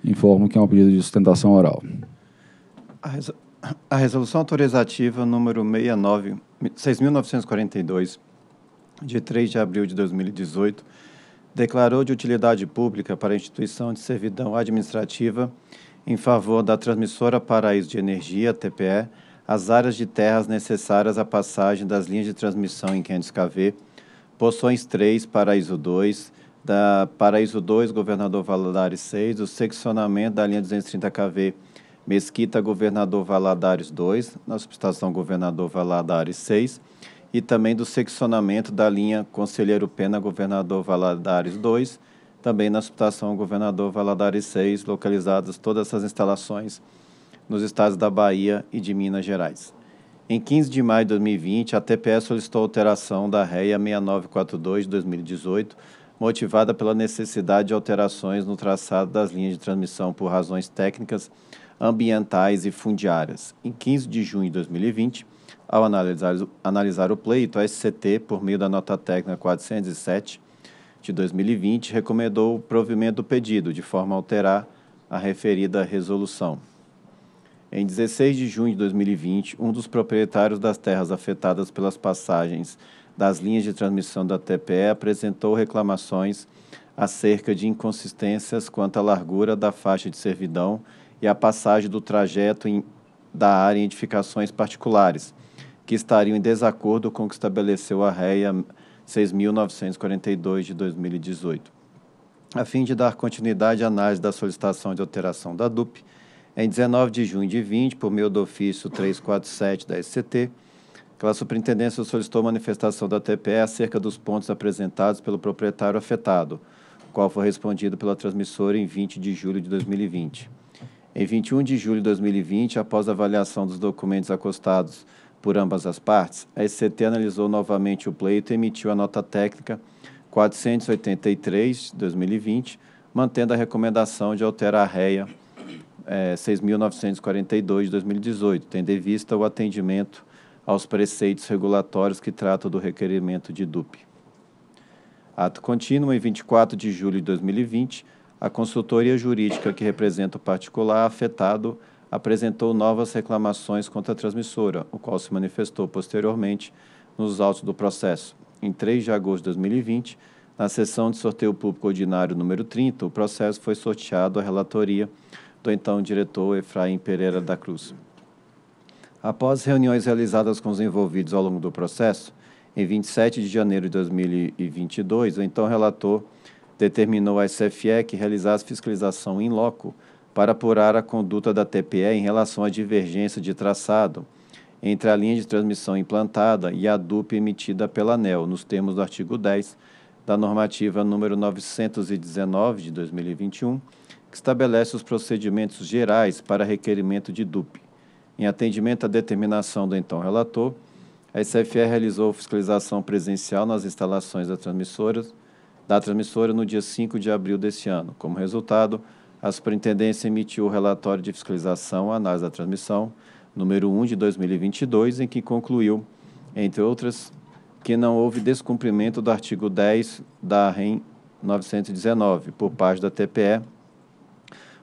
Informo que é um pedido de sustentação oral. A, a resolução autorizativa número 6.942, de 3 de abril de 2018, declarou de utilidade pública para a instituição de servidão administrativa em favor da transmissora Paraíso de Energia, TPE, as áreas de terras necessárias à passagem das linhas de transmissão em 500 kV, poções 3, Paraíso 2, da Paraíso 2, Governador Valadares 6, o seccionamento da linha 230 kV Mesquita Governador Valadares 2, na subestação Governador Valadares 6, e também do seccionamento da linha Conselheiro Pena Governador Valadares 2, também na subestação Governador Valadares 6, localizadas todas essas instalações nos estados da Bahia e de Minas Gerais. Em 15 de maio de 2020, a TPS solicitou alteração da REA 6942 de 2018, motivada pela necessidade de alterações no traçado das linhas de transmissão por razões técnicas ambientais e fundiárias. Em 15 de junho de 2020, ao analisar, analisar o pleito, a SCT, por meio da nota técnica 407 de 2020, recomendou o provimento do pedido, de forma a alterar a referida resolução. Em 16 de junho de 2020, um dos proprietários das terras afetadas pelas passagens das linhas de transmissão da TPE apresentou reclamações acerca de inconsistências quanto à largura da faixa de servidão e a passagem do trajeto em, da área em edificações particulares, que estariam em desacordo com o que estabeleceu a REA 6.942 de 2018. A fim de dar continuidade à análise da solicitação de alteração da DUP, em 19 de junho de 20, por meio do ofício 347 da SCT, a superintendência solicitou manifestação da TPE acerca dos pontos apresentados pelo proprietário afetado, qual foi respondido pela transmissora em 20 de julho de 2020. Em 21 de julho de 2020, após a avaliação dos documentos acostados por ambas as partes, a SCT analisou novamente o pleito e emitiu a nota técnica 483-2020, mantendo a recomendação de alterar a REA é, 6.942 de 2018, tendo em vista o atendimento aos preceitos regulatórios que tratam do requerimento de DUP. Ato contínuo, em 24 de julho de 2020, a consultoria jurídica que representa o particular afetado apresentou novas reclamações contra a transmissora, o qual se manifestou posteriormente nos autos do processo. Em 3 de agosto de 2020, na sessão de sorteio público ordinário número 30, o processo foi sorteado à relatoria do então diretor Efraim Pereira da Cruz. Após reuniões realizadas com os envolvidos ao longo do processo, em 27 de janeiro de 2022, o então relator determinou à SFE que realizasse fiscalização in loco para apurar a conduta da TPE em relação à divergência de traçado entre a linha de transmissão implantada e a DUP emitida pela ANEL, nos termos do artigo 10 da normativa número 919 de 2021, que estabelece os procedimentos gerais para requerimento de DUP. Em atendimento à determinação do então relator, a SFE realizou fiscalização presencial nas instalações das transmissoras da transmissora no dia 5 de abril deste ano. Como resultado, a Superintendência emitiu o relatório de fiscalização, análise da transmissão, número 1 de 2022, em que concluiu, entre outras, que não houve descumprimento do artigo 10 da REM 919 por parte da TPE,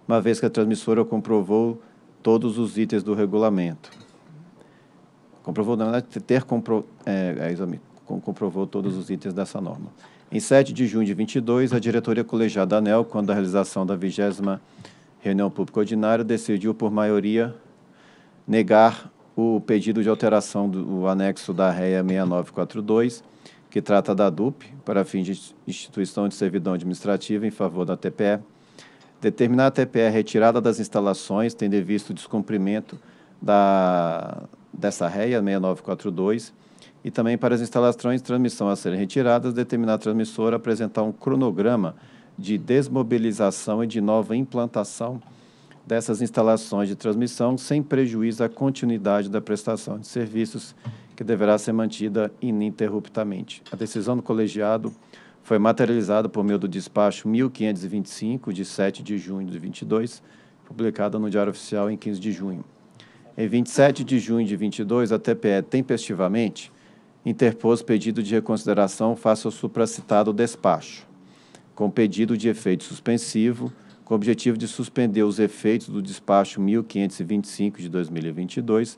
uma vez que a transmissora comprovou todos os itens do regulamento. Comprovou, na verdade, né? ter compro, é, é, comprovou todos os itens dessa norma. Em 7 de junho de 22, a diretoria colegiada da ANEL, quando a realização da 20 reunião pública ordinária, decidiu por maioria negar o pedido de alteração do anexo da REA 6942, que trata da DUP, para fins de instituição de servidão administrativa em favor da TPE, determinar a TPE retirada das instalações, tendo visto o descumprimento da, dessa REA 6942, e também para as instalações de transmissão a serem retiradas, determinar a transmissora apresentar um cronograma de desmobilização e de nova implantação dessas instalações de transmissão, sem prejuízo à continuidade da prestação de serviços, que deverá ser mantida ininterruptamente. A decisão do colegiado foi materializada por meio do despacho 1525, de 7 de junho de 22, publicada no Diário Oficial em 15 de junho. Em 27 de junho de 22, a TPE, tempestivamente, interpôs pedido de reconsideração face ao supracitado despacho, com pedido de efeito suspensivo, com o objetivo de suspender os efeitos do despacho 1525 de 2022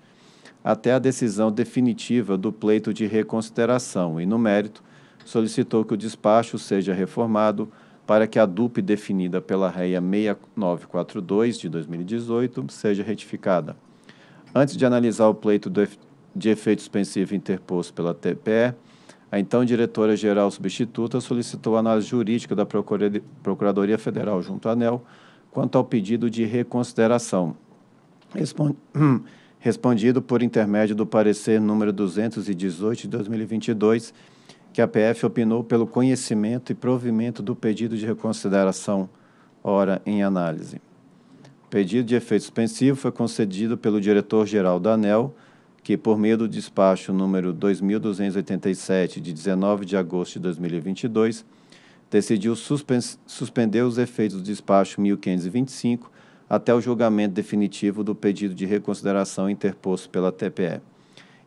até a decisão definitiva do pleito de reconsideração e, no mérito, solicitou que o despacho seja reformado para que a DUP definida pela reia 6942 de 2018 seja retificada. Antes de analisar o pleito do de efeito suspensivo interposto pela TPE, a então diretora-geral substituta solicitou análise jurídica da Procuradoria Federal junto à ANEL quanto ao pedido de reconsideração, respondido por intermédio do parecer número 218 de 2022, que a PF opinou pelo conhecimento e provimento do pedido de reconsideração, ora em análise. O pedido de efeito suspensivo foi concedido pelo diretor-geral da ANEL, que, por meio do despacho número 2287, de 19 de agosto de 2022, decidiu suspender os efeitos do despacho 1525 até o julgamento definitivo do pedido de reconsideração interposto pela TPE.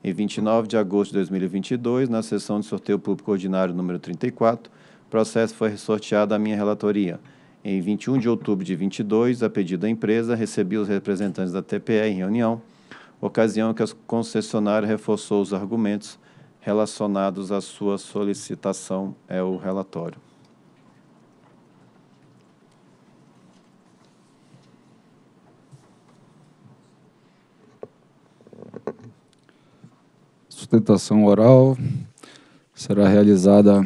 Em 29 de agosto de 2022, na sessão de sorteio público ordinário número 34, o processo foi ressorteado à minha relatoria. Em 21 de outubro de 22, a pedido da empresa, recebi os representantes da TPE em reunião ocasião que a concessionária reforçou os argumentos relacionados à sua solicitação é o relatório. Sustentação oral será realizada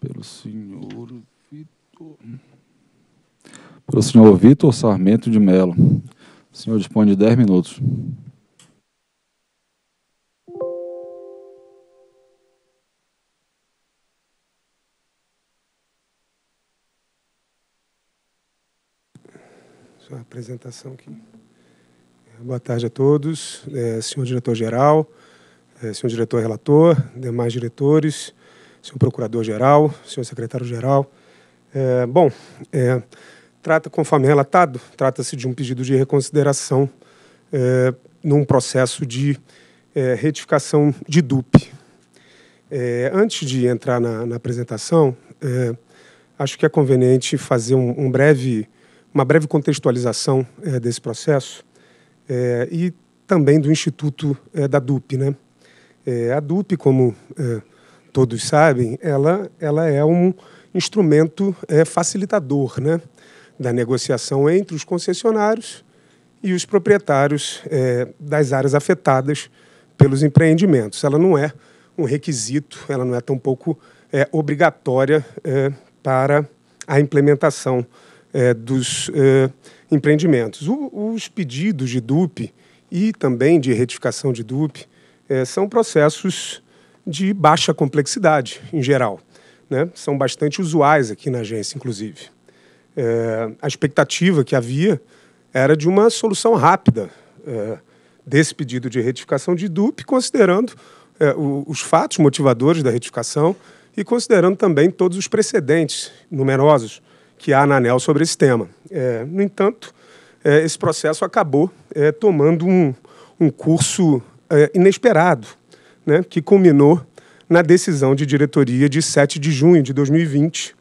pelo senhor Vitor, pelo senhor Vitor Sarmento de Mello. O senhor dispõe de 10 minutos. Sua apresentação aqui. É, boa tarde a todos, é, senhor diretor-geral, é, senhor diretor-relator, demais diretores, senhor procurador-geral, senhor secretário-geral. É, bom, é, Trata, conforme relatado, trata-se de um pedido de reconsideração é, num processo de é, retificação de DUP. É, antes de entrar na, na apresentação, é, acho que é conveniente fazer um, um breve, uma breve contextualização é, desse processo é, e também do Instituto da DUP. Né? a DUP, como todos sabem, ela, ela é um instrumento facilitador, né? da negociação entre os concessionários e os proprietários é, das áreas afetadas pelos empreendimentos. Ela não é um requisito, ela não é tampouco é, obrigatória é, para a implementação é, dos é, empreendimentos. O, os pedidos de DUP e também de retificação de DUP é, são processos de baixa complexidade, em geral. Né? São bastante usuais aqui na agência, inclusive. É, a expectativa que havia era de uma solução rápida é, desse pedido de retificação de DUP, considerando é, o, os fatos motivadores da retificação e considerando também todos os precedentes numerosos que há na ANEL sobre esse tema. É, no entanto, é, esse processo acabou é, tomando um, um curso inesperado, né, que culminou na decisão de diretoria de 7 de junho de 2020,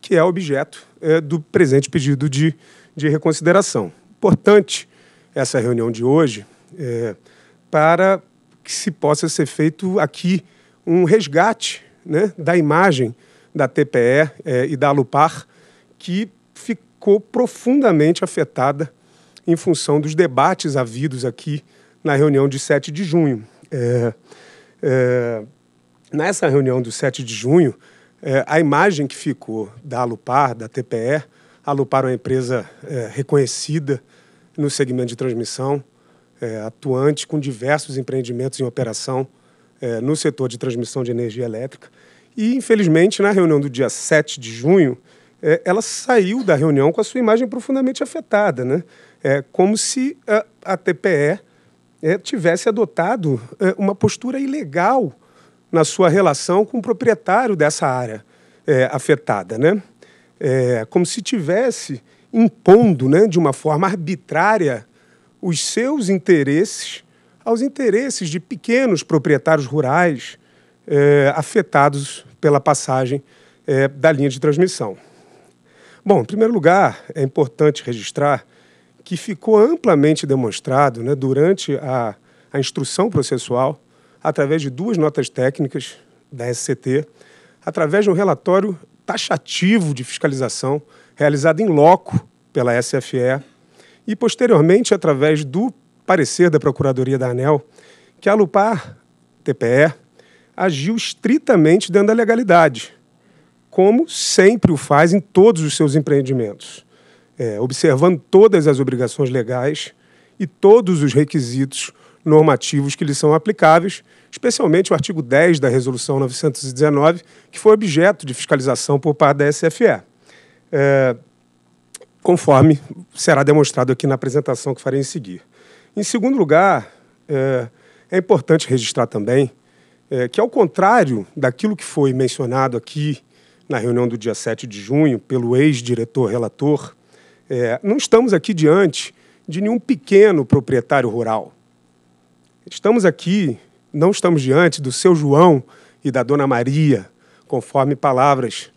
que é objeto é, do presente pedido de, de reconsideração. Importante essa reunião de hoje é, para que se possa ser feito aqui um resgate né, da imagem da TPE é, e da Alupar, que ficou profundamente afetada em função dos debates havidos aqui na reunião de 7 de junho. É, é, nessa reunião do 7 de junho, é, a imagem que ficou da Alupar, da TPE, a Alupar é uma empresa é, reconhecida no segmento de transmissão, é, atuante com diversos empreendimentos em operação é, no setor de transmissão de energia elétrica. E, infelizmente, na reunião do dia 7 de junho, é, ela saiu da reunião com a sua imagem profundamente afetada, né? É, como se a, a TPE é, tivesse adotado uma postura ilegal na sua relação com o proprietário dessa área é, afetada, né? É, como se tivesse impondo, né, de uma forma arbitrária, os seus interesses aos interesses de pequenos proprietários rurais é, afetados pela passagem é, da linha de transmissão. Bom, em primeiro lugar, é importante registrar que ficou amplamente demonstrado, né, durante a, a instrução processual, através de duas notas técnicas da SCT, através de um relatório taxativo de fiscalização realizado em loco pela SFE e, posteriormente, através do parecer da Procuradoria da ANEL, que a Lupar TPE agiu estritamente dentro da legalidade, como sempre o faz em todos os seus empreendimentos, é, observando todas as obrigações legais e todos os requisitos normativos que lhes são aplicáveis, especialmente o artigo 10 da Resolução 919, que foi objeto de fiscalização por parte da SFE. É, conforme será demonstrado aqui na apresentação que farei em seguir. Em segundo lugar, é, é importante registrar também é, que, ao contrário daquilo que foi mencionado aqui na reunião do dia 7 de junho pelo ex-diretor relator, é, não estamos aqui diante de nenhum pequeno proprietário rural. Estamos aqui, não estamos diante do seu João e da dona Maria, conforme palavras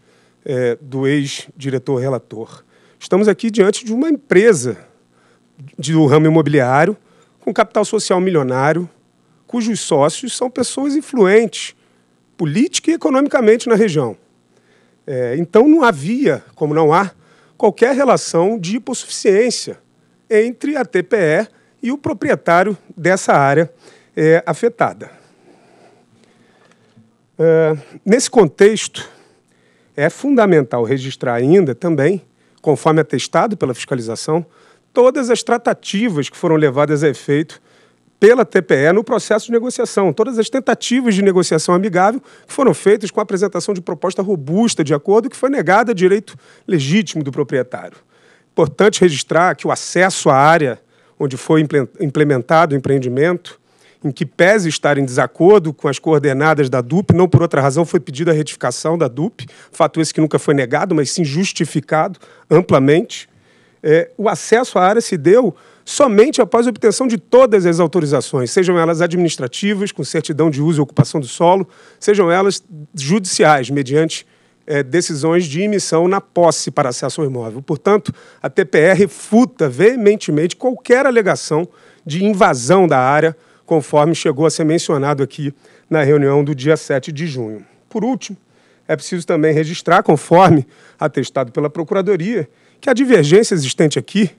é, do ex-diretor relator. Estamos aqui diante de uma empresa do ramo imobiliário, com capital social milionário, cujos sócios são pessoas influentes, política e economicamente na região. É, então não havia, como não há, qualquer relação de hipossuficiência entre a TPE e o proprietário dessa área é, afetada. É, nesse contexto, é fundamental registrar ainda também, conforme atestado pela fiscalização, todas as tratativas que foram levadas a efeito pela TPE no processo de negociação, todas as tentativas de negociação amigável que foram feitas com a apresentação de proposta robusta de acordo que foi negada a direito legítimo do proprietário. Importante registrar que o acesso à área onde foi implementado o empreendimento, em que pese estar em desacordo com as coordenadas da DUP, não por outra razão foi pedido a retificação da DUP, fato esse que nunca foi negado, mas sim justificado amplamente. É, o acesso à área se deu somente após a obtenção de todas as autorizações, sejam elas administrativas, com certidão de uso e ocupação do solo, sejam elas judiciais, mediante é, decisões de emissão na posse para acesso ao imóvel. Portanto, a TPR refuta veementemente qualquer alegação de invasão da área, conforme chegou a ser mencionado aqui na reunião do dia 7 de junho. Por último, é preciso também registrar, conforme atestado pela Procuradoria, que a divergência existente aqui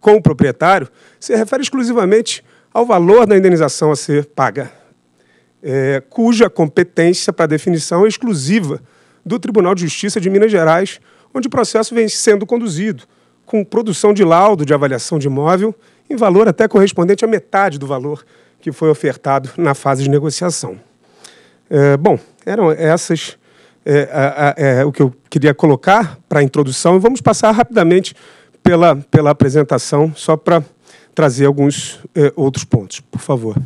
com o proprietário se refere exclusivamente ao valor da indenização a ser paga, é, cuja competência para definição é exclusiva do Tribunal de Justiça de Minas Gerais, onde o processo vem sendo conduzido, com produção de laudo de avaliação de imóvel em valor até correspondente à metade do valor que foi ofertado na fase de negociação. É, bom, eram essas é, é o que eu queria colocar para a introdução e vamos passar rapidamente pela, pela apresentação, só para trazer alguns é, outros pontos, por favor.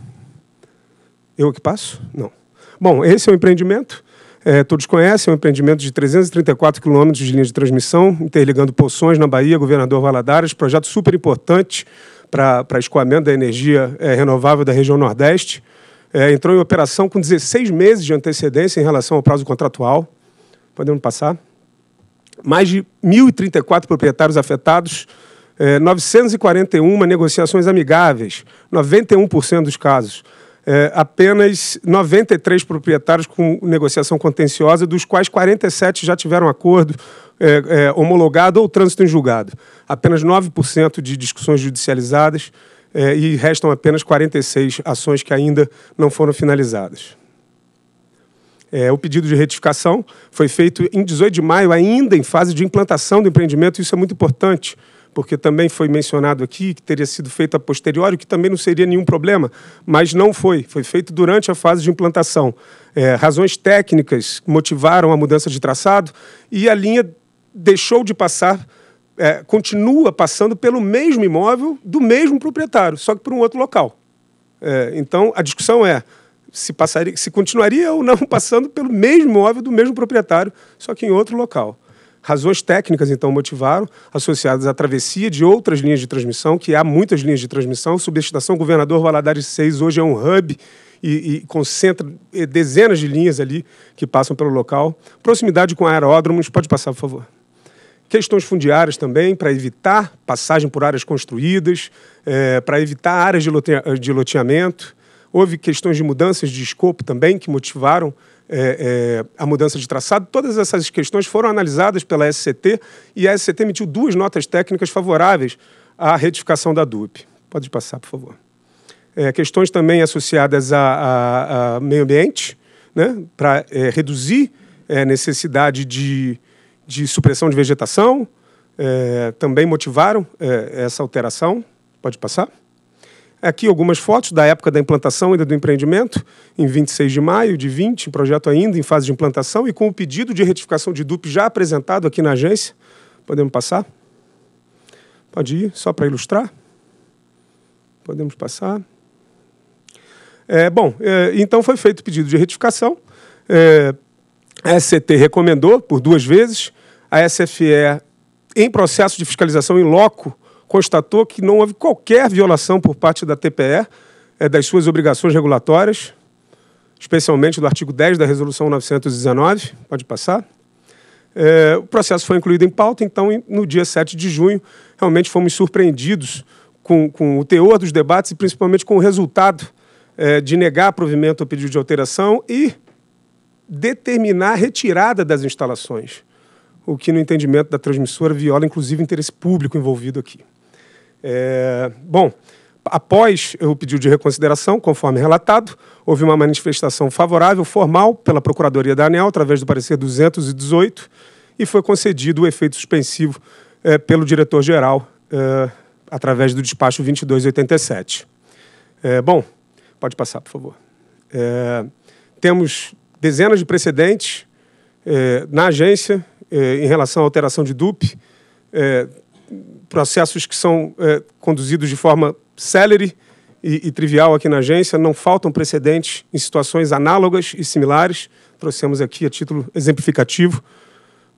Eu que passo? Não. Bom, esse é o empreendimento. É, todos conhecem, é um empreendimento de 334 quilômetros de linha de transmissão, interligando Poções, na Bahia, Governador Valadares, projeto super importante para escoamento da energia é, renovável da região Nordeste. É, entrou em operação com 16 meses de antecedência em relação ao prazo contratual. Podemos passar? Mais de 1.034 proprietários afetados, é, 941 negociações amigáveis, 91% dos casos é, apenas 93 proprietários com negociação contenciosa, dos quais 47 já tiveram acordo é, é, homologado ou trânsito em julgado. Apenas 9% de discussões judicializadas é, e restam apenas 46 ações que ainda não foram finalizadas. É, o pedido de retificação foi feito em 18 de maio, ainda em fase de implantação do empreendimento, isso é muito importante porque também foi mencionado aqui que teria sido feito a posteriori, que também não seria nenhum problema, mas não foi. Foi feito durante a fase de implantação. É, razões técnicas motivaram a mudança de traçado e a linha deixou de passar é, continua passando pelo mesmo imóvel do mesmo proprietário, só que para um outro local. É, então, a discussão é se, passaria, se continuaria ou não passando pelo mesmo imóvel do mesmo proprietário, só que em outro local. Razões técnicas, então, motivaram, associadas à travessia de outras linhas de transmissão, que há muitas linhas de transmissão. Subestação Governador Valadares 6 hoje é um hub e, e, concentra eh, dezenas de linhas ali que passam pelo local. Proximidade com aeródromos, pode passar, por favor. Questões fundiárias também, para evitar passagem por áreas construídas, é, eh, para evitar áreas de, lote, eh, de loteamento. Houve questões de mudanças de escopo também, que motivaram é, é, a mudança de traçado, todas essas questões foram analisadas pela SCT e a SCT emitiu duas notas técnicas favoráveis à retificação da DUP. Pode passar, por favor. É, questões também associadas a, meio ambiente, né, para é, reduzir a é, necessidade de, de supressão de vegetação, é, também motivaram essa alteração. Pode passar. Aqui algumas fotos da época da implantação ainda do empreendimento, em 26 de maio de 20, projeto ainda em fase de implantação e com o pedido de retificação de DUP já apresentado aqui na agência. Podemos passar? Pode ir, só para ilustrar. Podemos passar. É, bom, é, então foi feito o pedido de retificação. É, a SCT recomendou por duas vezes. A SFE, em processo de fiscalização em loco, constatou que não houve qualquer violação por parte da TPE é, eh, das suas obrigações regulatórias, especialmente do artigo 10 da Resolução 919. Pode passar. É, o processo foi incluído em pauta, então, no dia 7 de junho, realmente fomos surpreendidos com, com o teor dos debates e principalmente com o resultado é, de negar provimento ao pedido de alteração e determinar a retirada das instalações, o que, no entendimento da transmissora, viola inclusive o interesse público envolvido aqui. É, bom, após o pedido de reconsideração, conforme relatado, houve uma manifestação favorável formal pela Procuradoria da ANEL, através do parecer 218, e foi concedido o efeito suspensivo é, pelo diretor-geral, é, através do despacho 2287. É, bom, pode passar, por favor. É, temos dezenas de precedentes é, na agência é, em relação à alteração de DUP processos que são é, conduzidos de forma célere e, e, trivial aqui na agência, não faltam precedentes em situações análogas e similares. Trouxemos aqui a título exemplificativo.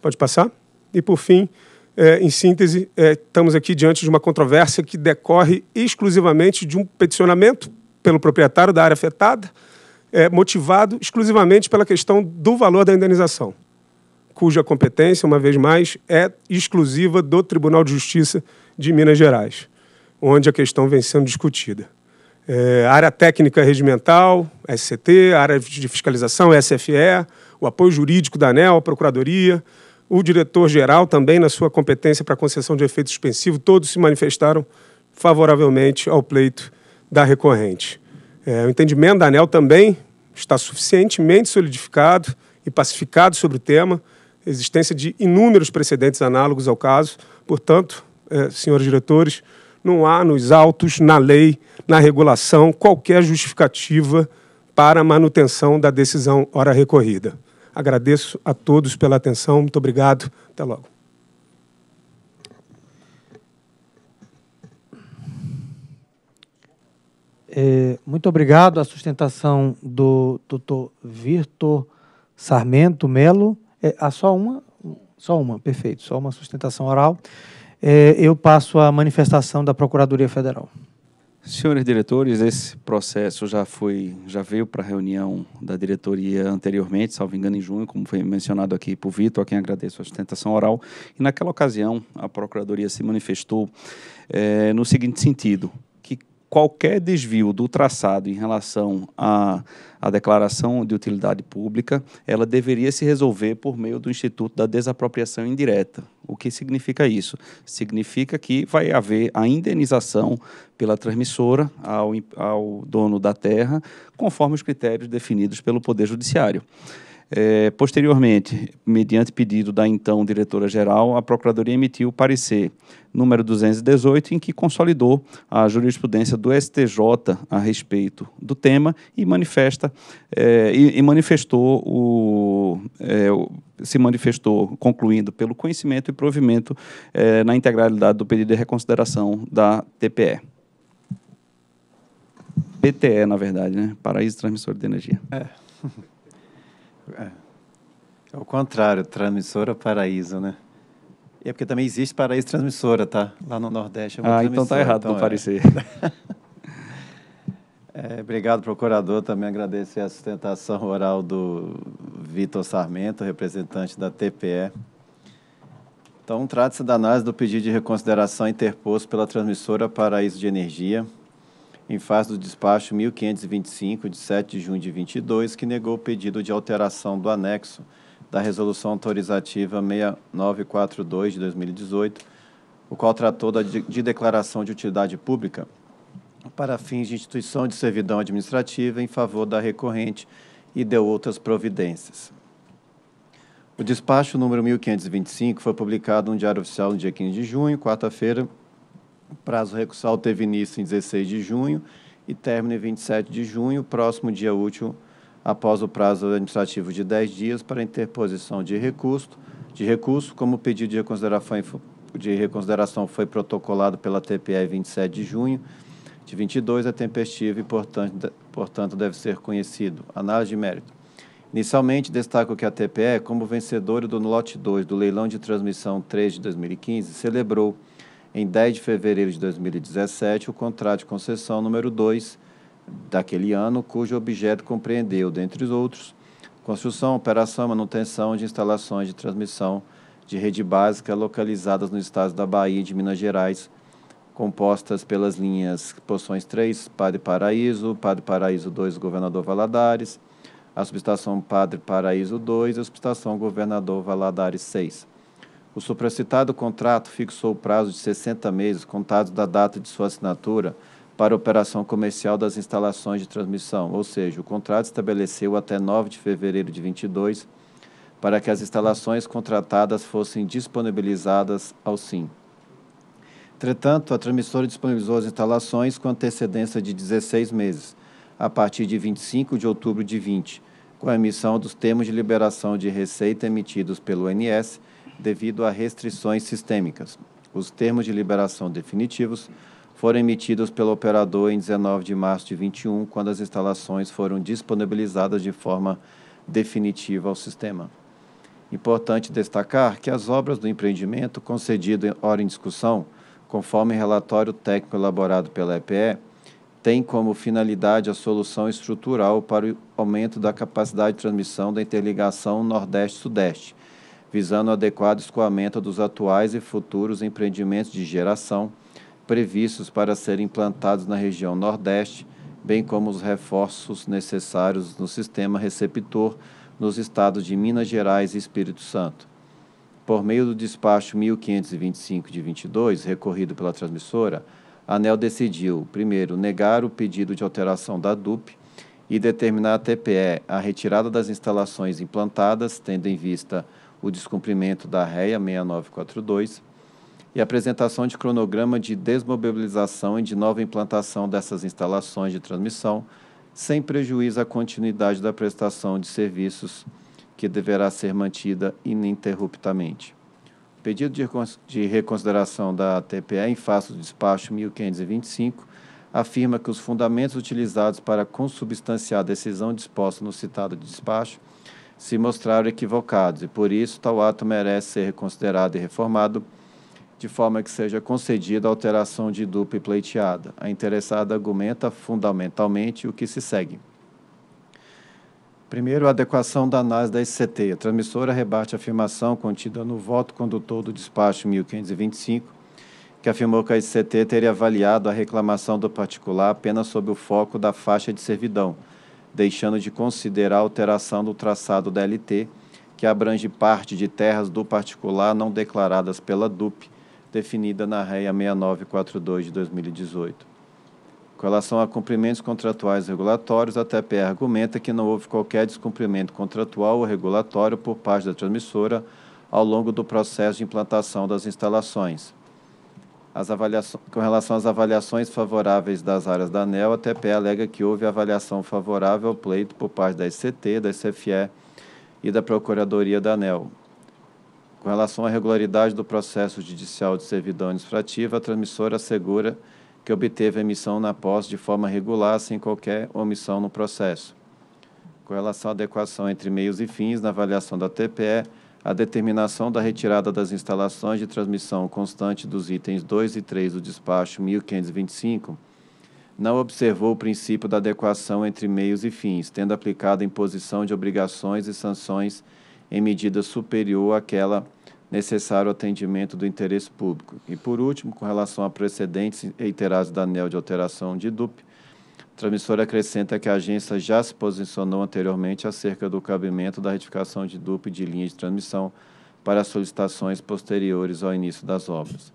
Pode passar. E, por fim, é, em síntese, é, estamos aqui diante de uma controvérsia que decorre exclusivamente de um peticionamento pelo proprietário da área afetada, motivado exclusivamente pela questão do valor da indenização cuja competência, uma vez mais, é exclusiva do Tribunal de Justiça de Minas Gerais, onde a questão vem sendo discutida. É, área técnica regimental, SCT, área de fiscalização, SFE, o apoio jurídico da ANEL, a Procuradoria, o diretor-geral também, na sua competência para concessão de efeito suspensivo, todos se manifestaram favoravelmente ao pleito da recorrente. É, o entendimento da ANEL também está suficientemente solidificado e pacificado sobre o tema existência de inúmeros precedentes análogos ao caso. Portanto, é, senhores diretores, não há nos autos, na lei, na regulação, qualquer justificativa para a manutenção da decisão hora recorrida. Agradeço a todos pela atenção. Muito obrigado. Até logo. É, muito obrigado à sustentação do doutor Vitor Sarmento Melo. É, há ah, só uma? Só uma, perfeito. Só uma sustentação oral. É, eu passo a manifestação da Procuradoria Federal. Senhores diretores, esse processo já foi, já veio para a reunião da diretoria anteriormente, salvo engano em junho, como foi mencionado aqui por Vitor, a quem agradeço a sustentação oral. E naquela ocasião, a Procuradoria se manifestou é, no seguinte sentido: qualquer desvio do traçado em relação à, à declaração de utilidade pública, ela deveria se resolver por meio do Instituto da Desapropriação Indireta. O que significa isso? Significa que vai haver a indenização pela transmissora ao, ao dono da terra, conforme os critérios definidos pelo Poder Judiciário. É, posteriormente, mediante pedido da então diretora-geral, a Procuradoria emitiu o parecer número 218, em que consolidou a jurisprudência do STJ a respeito do tema e manifesta é, e, e, manifestou o, é, o, se manifestou concluindo pelo conhecimento e provimento é, na integralidade do pedido de reconsideração da TPE. PTE, na verdade, né? Paraíso Transmissor de Energia. É. É. é o contrário, transmissora paraíso, né? É porque também existe paraíso transmissora, tá? Lá no Nordeste. É ah, então tá errado então, no é. parecer. é, obrigado, procurador. Também agradecer a sustentação oral do Vitor Sarmento, representante da TPE. Então, trata-se da análise do pedido de reconsideração interposto pela transmissora Paraíso de Energia, em face do despacho 1525 de 7 de junho de 22, que negou o pedido de alteração do anexo da resolução autorizativa 6942 de 2018, o qual tratou da de declaração de utilidade pública para fins de instituição de servidão administrativa em favor da recorrente e deu outras providências. O despacho número 1525 foi publicado no Diário Oficial no dia 15 de junho, quarta-feira, o prazo recursal teve início em 16 de junho e término em 27 de junho, próximo dia útil após o prazo administrativo de 10 dias para interposição de recurso, de recurso como o pedido de reconsideração, de reconsideração foi protocolado pela TPE 27 de junho de 22, é tempestivo e, portanto, portanto deve ser conhecido. Análise de mérito. Inicialmente, destaco que a TPE, como vencedora do lote 2 do leilão de transmissão 3 de 2015, celebrou em 10 de fevereiro de 2017 o contrato de concessão número 2 daquele ano, cujo objeto compreendeu, dentre os outros, construção, operação, e manutenção de instalações de transmissão de rede básica localizadas nos estados da Bahia e de Minas Gerais, compostas pelas linhas Poções 3, Padre Paraíso, Padre Paraíso 2, Governador Valadares, a subestação Padre Paraíso 2 e a subestação Governador Valadares 6. O supracitado contrato fixou o prazo de 60 meses, contados da data de sua assinatura, para operação comercial das instalações de transmissão, ou seja, o contrato estabeleceu até 9 de fevereiro de 22 para que as instalações contratadas fossem disponibilizadas ao SIM. Entretanto, a transmissora disponibilizou as instalações com antecedência de 16 meses, a partir de 25 de outubro de 20, com a emissão dos termos de liberação de receita emitidos pelo ONS devido a restrições sistêmicas. Os termos de liberação definitivos foram emitidos pelo operador em 19 de março de 21, quando as instalações foram disponibilizadas de forma definitiva ao sistema. Importante destacar que as obras do empreendimento concedido em hora em discussão, conforme relatório técnico elaborado pela EPE, tem como finalidade a solução estrutural para o aumento da capacidade de transmissão da interligação Nordeste-Sudeste, visando o adequado escoamento dos atuais e futuros empreendimentos de geração previstos para serem implantados na região Nordeste, bem como os reforços necessários no sistema receptor nos estados de Minas Gerais e Espírito Santo. Por meio do despacho 1525 de 22, recorrido pela transmissora, a ANEL decidiu, primeiro, negar o pedido de alteração da DUP e determinar a TPE a retirada das instalações implantadas, tendo em vista o descumprimento da REA 6942 e apresentação de cronograma de desmobilização e de nova implantação dessas instalações de transmissão, sem prejuízo à continuidade da prestação de serviços que deverá ser mantida ininterruptamente. O pedido de reconsideração da TPE em face do despacho 1525 afirma que os fundamentos utilizados para consubstanciar a decisão disposta no citado despacho se mostraram equivocados, e por isso tal ato merece ser reconsiderado e reformado, de forma que seja concedida alteração de dupla e pleiteada. A interessada argumenta fundamentalmente o que se segue. Primeiro, a adequação da análise da SCT. A transmissora rebate a afirmação contida no voto condutor do despacho 1525, que afirmou que a SCT teria avaliado a reclamação do particular apenas sob o foco da faixa de servidão, deixando de considerar a alteração do traçado da LT, que abrange parte de terras do particular não declaradas pela DUP, definida na rei 6942 de 2018. Com relação a cumprimentos contratuais regulatórios, a TPE argumenta que não houve qualquer descumprimento contratual ou regulatório por parte da transmissora ao longo do processo de implantação das instalações. As com relação às avaliações favoráveis das áreas da ANEL, a TPE alega que houve avaliação favorável ao pleito por parte da SCT, da CFE e da Procuradoria da ANEL. Com relação à regularidade do processo judicial de servidão administrativa, a transmissora assegura que obteve a emissão na posse de forma regular, sem qualquer omissão no processo. Com relação à adequação entre meios e fins, na avaliação da TPE, a determinação da retirada das instalações de transmissão constante dos itens 2 e 3 do despacho 1525 não observou o princípio da adequação entre meios e fins, tendo aplicado a imposição de obrigações e sanções em medida superior àquela necessário ao atendimento do interesse público. E, por último, com relação a precedentes reiterados da ANEL de alteração de DUP, a transmissora acrescenta que a agência já se posicionou anteriormente acerca do cabimento da retificação de DUP de linha de transmissão para solicitações posteriores ao início das obras.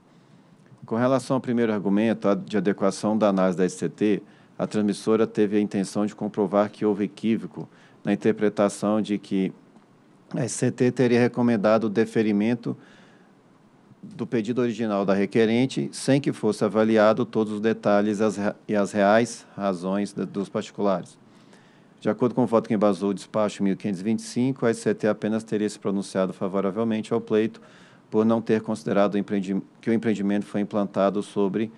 Com relação ao primeiro argumento, de adequação da análise da SCT, a transmissora teve a intenção de comprovar que houve equívoco na interpretação de que a SCT teria recomendado o deferimento do pedido original da requerente, sem que fosse avaliado todos os detalhes as, e as reais razões dos particulares. De acordo com o voto que embasou o despacho 1525, a SCT apenas teria se pronunciado favoravelmente ao pleito por não ter considerado que o empreendimento foi implantado sobre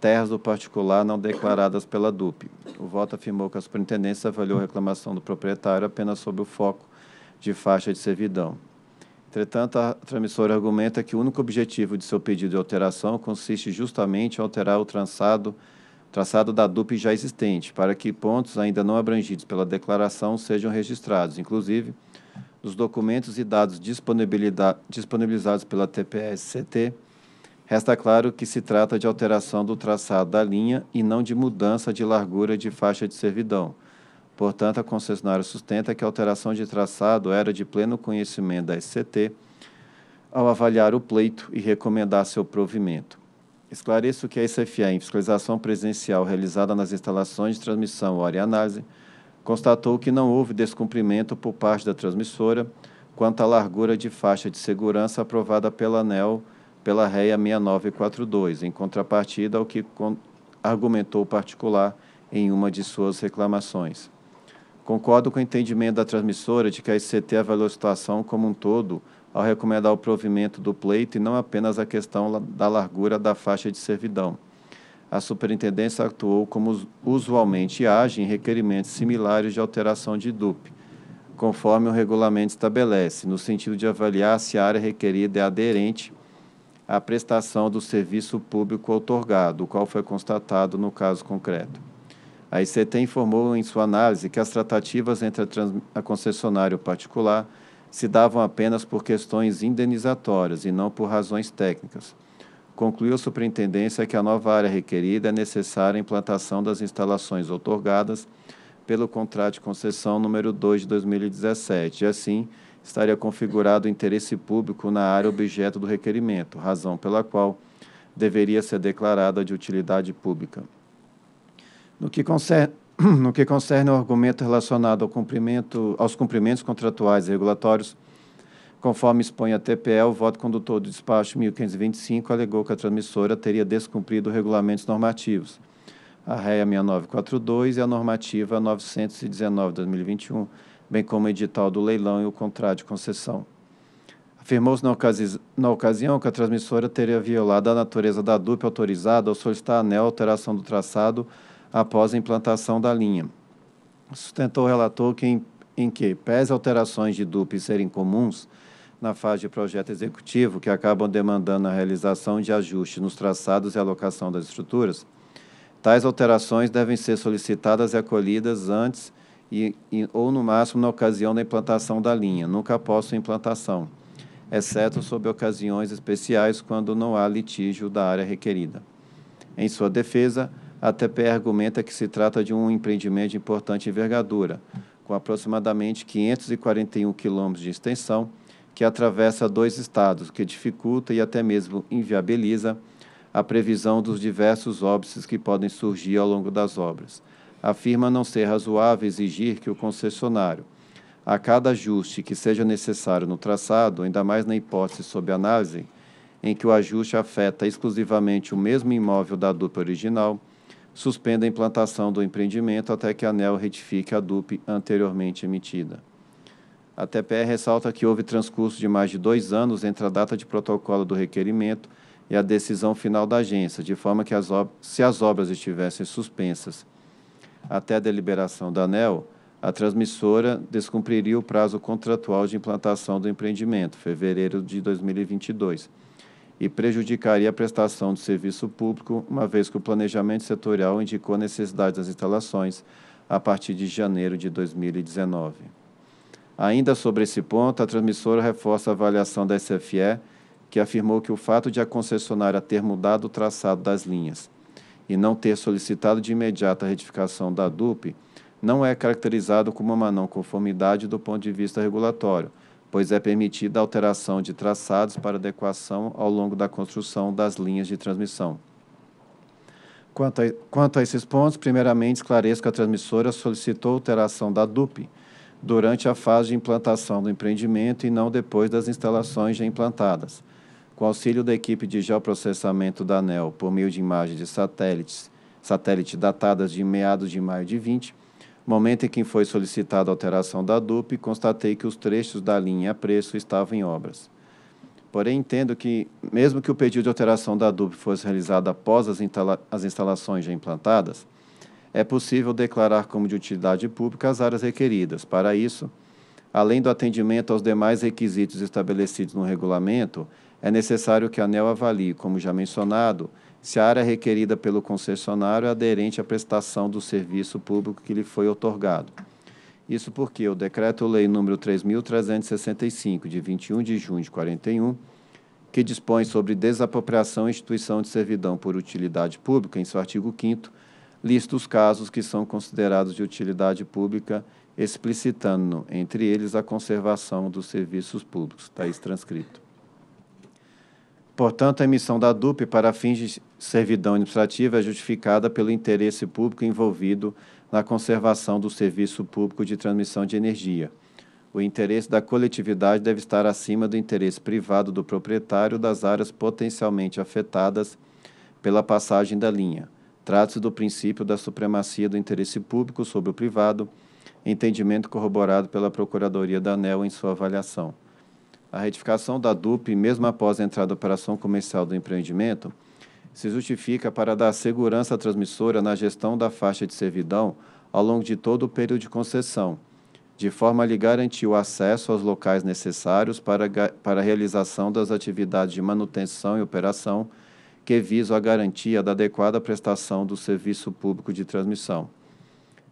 terras do particular não declaradas pela DUP. O voto afirmou que a superintendência avaliou a reclamação do proprietário apenas sob o foco de faixa de servidão. Entretanto, a transmissora argumenta que o único objetivo de seu pedido de alteração consiste justamente em alterar o traçado, traçado da DUP já existente, para que pontos ainda não abrangidos pela declaração sejam registrados, inclusive nos documentos e dados disponibilizados pela TPS-CT, resta claro que se trata de alteração do traçado da linha e não de mudança de largura de faixa de servidão, Portanto, a concessionária sustenta que a alteração de traçado era de pleno conhecimento da SCT ao avaliar o pleito e recomendar seu provimento. Esclareço que a SFA, em fiscalização presencial realizada nas instalações de transmissão hora e análise, constatou que não houve descumprimento por parte da transmissora quanto à largura de faixa de segurança aprovada pela ANEL pela REA 6942, em contrapartida ao que argumentou o particular em uma de suas reclamações. Concordo com o entendimento da transmissora de que a ICT avaliou a situação como um todo ao recomendar o provimento do pleito e não apenas a questão da largura da faixa de servidão. A superintendência atuou como usualmente age em requerimentos similares de alteração de DUP, conforme o regulamento estabelece, no sentido de avaliar se a área requerida é aderente à prestação do serviço público outorgado, o qual foi constatado no caso concreto. A ICT informou em sua análise que as tratativas entre a, trans, a concessionária e o particular se davam apenas por questões indenizatórias e não por razões técnicas. Concluiu a superintendência que a nova área requerida é necessária a implantação das instalações otorgadas pelo contrato de concessão número 2 de 2017 e, assim, estaria configurado interesse público na área objeto do requerimento, razão pela qual deveria ser declarada de utilidade pública. No que concerne, no que concerne ao argumento relacionado ao cumprimento, aos cumprimentos contratuais e regulatórios, conforme expõe a TPE, o voto condutor do despacho 1525 alegou que a transmissora teria descumprido regulamentos normativos, a REA 6942 e a normativa 919-2021, bem como o edital do leilão e o contrato de concessão. Afirmou-se na, ocasi na, ocasião que a transmissora teria violado a natureza da DUP autorizada ao solicitar anel alteração do traçado após a implantação da linha. Sustentou o relator que, em, em que, pese alterações de DUP serem comuns na fase de projeto executivo, que acabam demandando a realização de ajustes nos traçados e alocação das estruturas, tais alterações devem ser solicitadas e acolhidas antes e, e, ou, no máximo, na ocasião da implantação da linha, nunca após sua implantação, exceto sob ocasiões especiais quando não há litígio da área requerida. Em sua defesa, a TPE argumenta que se trata de um empreendimento de importante envergadura, com aproximadamente 541 quilômetros de extensão, que atravessa dois estados, que dificulta e até mesmo inviabiliza a previsão dos diversos óbices que podem surgir ao longo das obras. Afirma não ser razoável exigir que o concessionário, a cada ajuste que seja necessário no traçado, ainda mais na hipótese sob análise, em que o ajuste afeta exclusivamente o mesmo imóvel da dupla original, suspenda a implantação do empreendimento até que a ANEL retifique a DUP anteriormente emitida. A TPR ressalta que houve transcurso de mais de dois anos entre a data de protocolo do requerimento e a decisão final da agência, de forma que as se as obras estivessem suspensas até a deliberação da ANEL, a transmissora descumpriria o prazo contratual de implantação do empreendimento, fevereiro de 2022 e prejudicaria a prestação do serviço público, uma vez que o planejamento setorial indicou a necessidade das instalações a partir de janeiro de 2019. Ainda sobre esse ponto, a transmissora reforça a avaliação da SFE, que afirmou que o fato de a concessionária ter mudado o traçado das linhas e não ter solicitado de imediato a retificação da DUP não é caracterizado como uma não conformidade do ponto de vista regulatório, pois é permitida a alteração de traçados para adequação ao longo da construção das linhas de transmissão. Quanto a, quanto a esses pontos, primeiramente esclareço que a transmissora solicitou alteração da DUP durante a fase de implantação do empreendimento e não depois das instalações já implantadas. Com auxílio da equipe de geoprocessamento da ANEL, por meio de imagens de satélites, satélite datadas de meados de maio de 20, Momento em que foi solicitada a alteração da DUP, constatei que os trechos da linha a preço estavam em obras. Porém, entendo que, mesmo que o pedido de alteração da DUP fosse realizado após as, instala as instalações já implantadas, é possível declarar como de utilidade pública as áreas requeridas. Para isso, além do atendimento aos demais requisitos estabelecidos no regulamento, é necessário que a ANEL avalie, como já mencionado, se a área requerida pelo concessionário é aderente à prestação do serviço público que lhe foi otorgado. Isso porque o Decreto-Lei nº 3.365, de 21 de junho de 41, que dispõe sobre desapropriação e instituição de servidão por utilidade pública, em seu artigo 5 lista os casos que são considerados de utilidade pública, explicitando, entre eles, a conservação dos serviços públicos. Está isso transcrito. Portanto, a emissão da DUP para fins de servidão administrativa é justificada pelo interesse público envolvido na conservação do serviço público de transmissão de energia. O interesse da coletividade deve estar acima do interesse privado do proprietário das áreas potencialmente afetadas pela passagem da linha. Trata-se do princípio da supremacia do interesse público sobre o privado, entendimento corroborado pela Procuradoria da ANEL em sua avaliação a retificação da DUP, mesmo após a entrada da operação comercial do empreendimento, se justifica para dar segurança à transmissora na gestão da faixa de servidão ao longo de todo o período de concessão, de forma a lhe garantir o acesso aos locais necessários para, para a realização das atividades de manutenção e operação que visam a garantia da adequada prestação do serviço público de transmissão.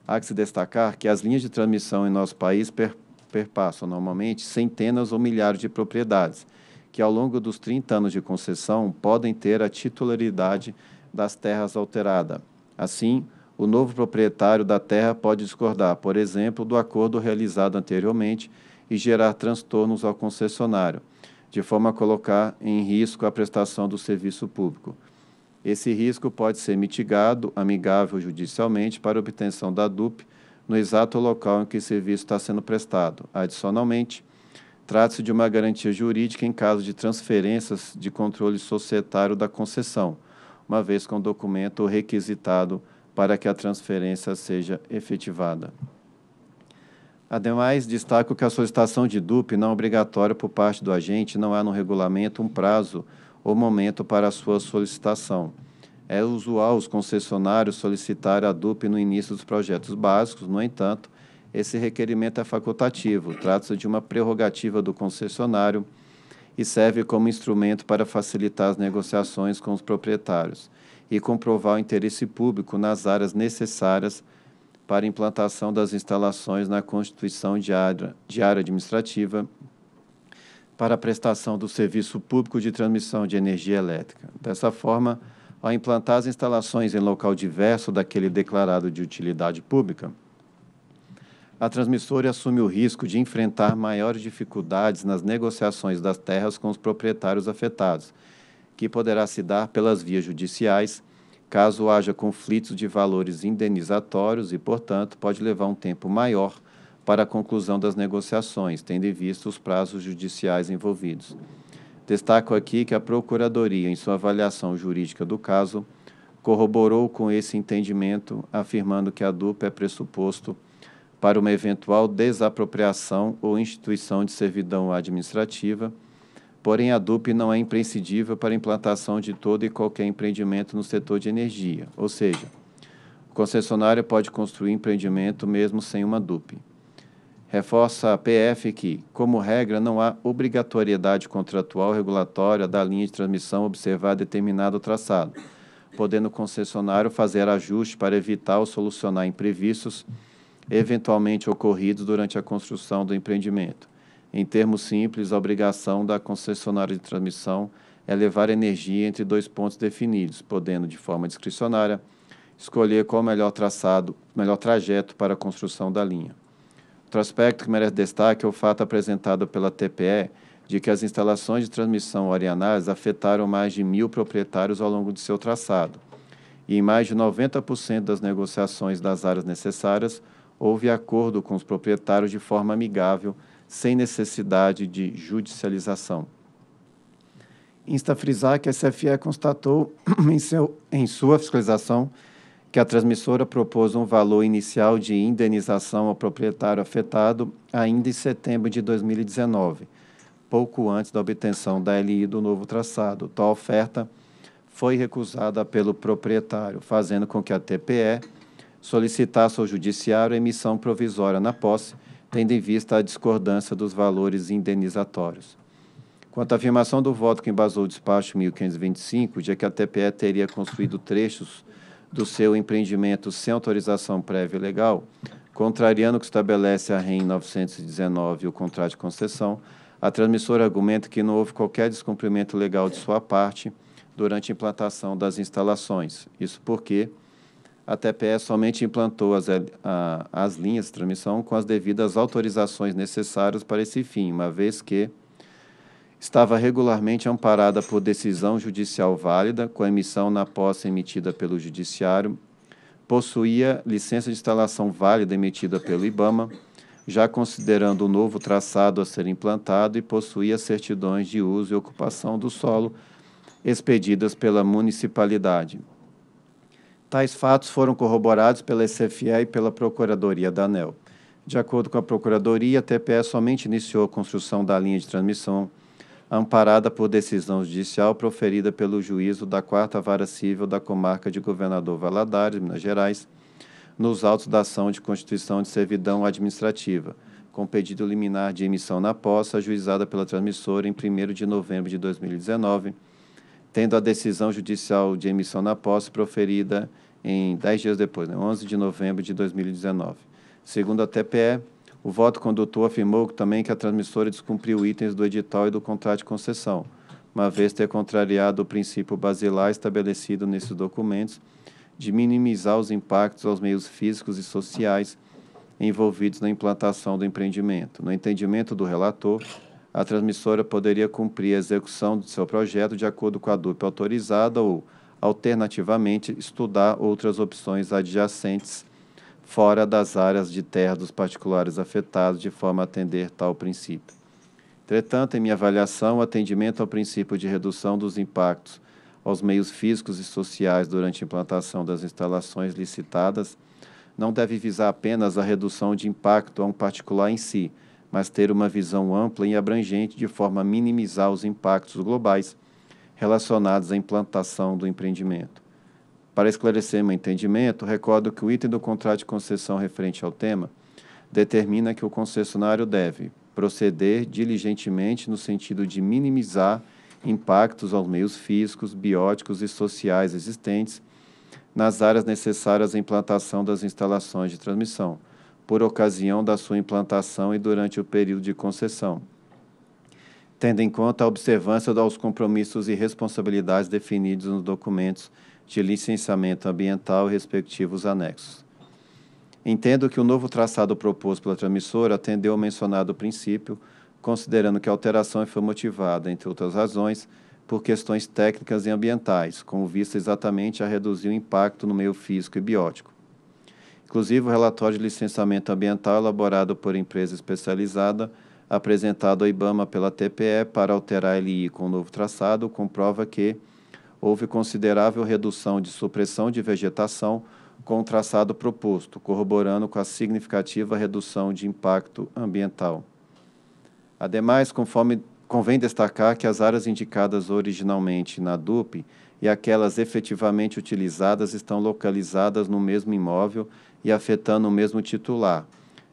Há que se destacar que as linhas de transmissão em nosso país per perpassam normalmente centenas ou milhares de propriedades, que ao longo dos 30 anos de concessão podem ter a titularidade das terras alterada. Assim, o novo proprietário da terra pode discordar, por exemplo, do acordo realizado anteriormente e gerar transtornos ao concessionário, de forma a colocar em risco a prestação do serviço público. Esse risco pode ser mitigado amigável judicialmente para obtenção da DUP no exato local em que o serviço está sendo prestado. Adicionalmente, trata-se de uma garantia jurídica em caso de transferências de controle societário da concessão, uma vez com o documento requisitado para que a transferência seja efetivada. Ademais, destaco que a solicitação de DUP não é obrigatória por parte do agente, não há no regulamento um prazo ou momento para a sua solicitação. É usual os concessionários solicitar a DUP no início dos projetos básicos, no entanto, esse requerimento é facultativo, trata-se de uma prerrogativa do concessionário e serve como instrumento para facilitar as negociações com os proprietários e comprovar o interesse público nas áreas necessárias para implantação das instalações na constituição de área, de área administrativa para a prestação do serviço público de transmissão de energia elétrica. Dessa forma, ao implantar as instalações em local diverso daquele declarado de utilidade pública, a transmissora assume o risco de enfrentar maiores dificuldades nas negociações das terras com os proprietários afetados, que poderá se dar pelas vias judiciais, caso haja conflitos de valores indenizatórios e, portanto, pode levar um tempo maior para a conclusão das negociações, tendo em vista os prazos judiciais envolvidos. Destaco aqui que a Procuradoria, em sua avaliação jurídica do caso, corroborou com esse entendimento, afirmando que a dup é pressuposto para uma eventual desapropriação ou instituição de servidão administrativa, porém a DUP não é imprescindível para a implantação de todo e qualquer empreendimento no setor de energia, ou seja, o concessionário pode construir empreendimento mesmo sem uma DUP. Reforça a PF que, como regra, não há obrigatoriedade contratual regulatória da linha de transmissão observar determinado traçado, podendo o concessionário fazer ajustes para evitar ou solucionar imprevistos eventualmente ocorridos durante a construção do empreendimento. Em termos simples, a obrigação da concessionária de transmissão é levar energia entre dois pontos definidos, podendo, de forma discricionária, escolher qual o melhor traçado, melhor trajeto para a construção da linha. Outro aspecto que merece destaque é o fato apresentado pela TPE de que as instalações de transmissão orianais afetaram mais de mil proprietários ao longo de seu traçado. E em mais de 90% das negociações das áreas necessárias, houve acordo com os proprietários de forma amigável, sem necessidade de judicialização. Insta frisar que a SFE constatou em, seu, em sua fiscalização que a transmissora propôs um valor inicial de indenização ao proprietário afetado ainda em setembro de 2019, pouco antes da obtenção da LI do novo traçado. Tal oferta foi recusada pelo proprietário, fazendo com que a TPE solicitasse ao judiciário emissão provisória na posse, tendo em vista a discordância dos valores indenizatórios. Quanto à afirmação do voto que embasou o despacho 1525, de que a TPE teria construído trechos do seu empreendimento sem autorização prévia legal, contrariando o que estabelece a REM 919 e o contrato de concessão, a transmissora argumenta que não houve qualquer descumprimento legal de sua parte durante a implantação das instalações. Isso porque a TPE somente implantou as, a, as linhas de transmissão com as devidas autorizações necessárias para esse fim, uma vez que estava regularmente amparada por decisão judicial válida, com emissão na posse emitida pelo Judiciário, possuía licença de instalação válida emitida pelo IBAMA, já considerando o novo traçado a ser implantado, e possuía certidões de uso e ocupação do solo expedidas pela municipalidade. Tais fatos foram corroborados pela SFE e pela Procuradoria da ANEL. De acordo com a Procuradoria, a TPE somente iniciou a construção da linha de transmissão amparada por decisão judicial proferida pelo juízo da Quarta Vara Civil da Comarca de Governador Valadares, Minas Gerais, nos autos da ação de constituição de servidão administrativa, com pedido liminar de emissão na posse, ajuizada pela transmissora em 1 de novembro de 2019, tendo a decisão judicial de emissão na posse proferida em 10 dias depois, né, 11 de novembro de 2019. Segundo a TPE, o voto condutor afirmou também que a transmissora descumpriu itens do edital e do contrato de concessão, uma vez ter contrariado o princípio basilar estabelecido nesses documentos de minimizar os impactos aos meios físicos e sociais envolvidos na implantação do empreendimento. No entendimento do relator, a transmissora poderia cumprir a execução do seu projeto de acordo com a DUP autorizada ou, alternativamente, estudar outras opções adjacentes fora das áreas de terra dos particulares afetados, de forma a atender tal princípio. Entretanto, em minha avaliação, o atendimento ao princípio de redução dos impactos aos meios físicos e sociais durante a implantação das instalações licitadas não deve visar apenas a redução de impacto a um particular em si, mas ter uma visão ampla e abrangente de forma a minimizar os impactos globais relacionados à implantação do empreendimento. Para esclarecer meu entendimento, recordo que o item do contrato de concessão referente ao tema determina que o concessionário deve proceder diligentemente no sentido de minimizar impactos aos meios físicos, bióticos e sociais existentes nas áreas necessárias à implantação das instalações de transmissão, por ocasião da sua implantação e durante o período de concessão, tendo em conta a observância aos compromissos e responsabilidades definidos nos documentos de licenciamento ambiental e respectivos anexos. Entendo que o novo traçado proposto pela transmissora atendeu ao mencionado princípio, considerando que a alteração foi motivada, entre outras razões, por questões técnicas e ambientais, com vista exatamente a reduzir o impacto no meio físico e biótico. Inclusive, o relatório de licenciamento ambiental elaborado por empresa especializada, apresentado ao IBAMA pela TPE para alterar a LI com o novo traçado, comprova que houve considerável redução de supressão de vegetação com o traçado proposto, corroborando com a significativa redução de impacto ambiental. Ademais, conforme convém destacar que as áreas indicadas originalmente na DUP e aquelas efetivamente utilizadas estão localizadas no mesmo imóvel e afetando o mesmo titular,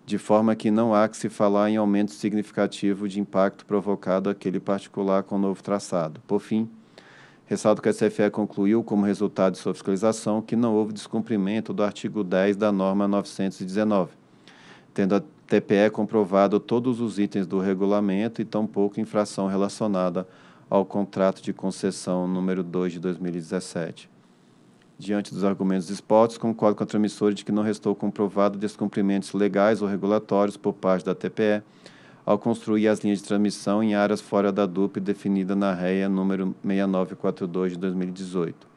de forma que não há que se falar em aumento significativo de impacto provocado àquele particular com o novo traçado. Por fim, Ressalto que a CFE concluiu, como resultado de sua fiscalização, que não houve descumprimento do artigo 10 da norma 919, tendo a TPE comprovado todos os itens do regulamento e tampouco infração relacionada ao contrato de concessão número 2 de 2017. Diante dos argumentos expostos, concordo com a transmissora de que não restou comprovado descumprimentos legais ou regulatórios por parte da TPE, ao construir as linhas de transmissão em áreas fora da DUP definida na REA número 6942 de 2018.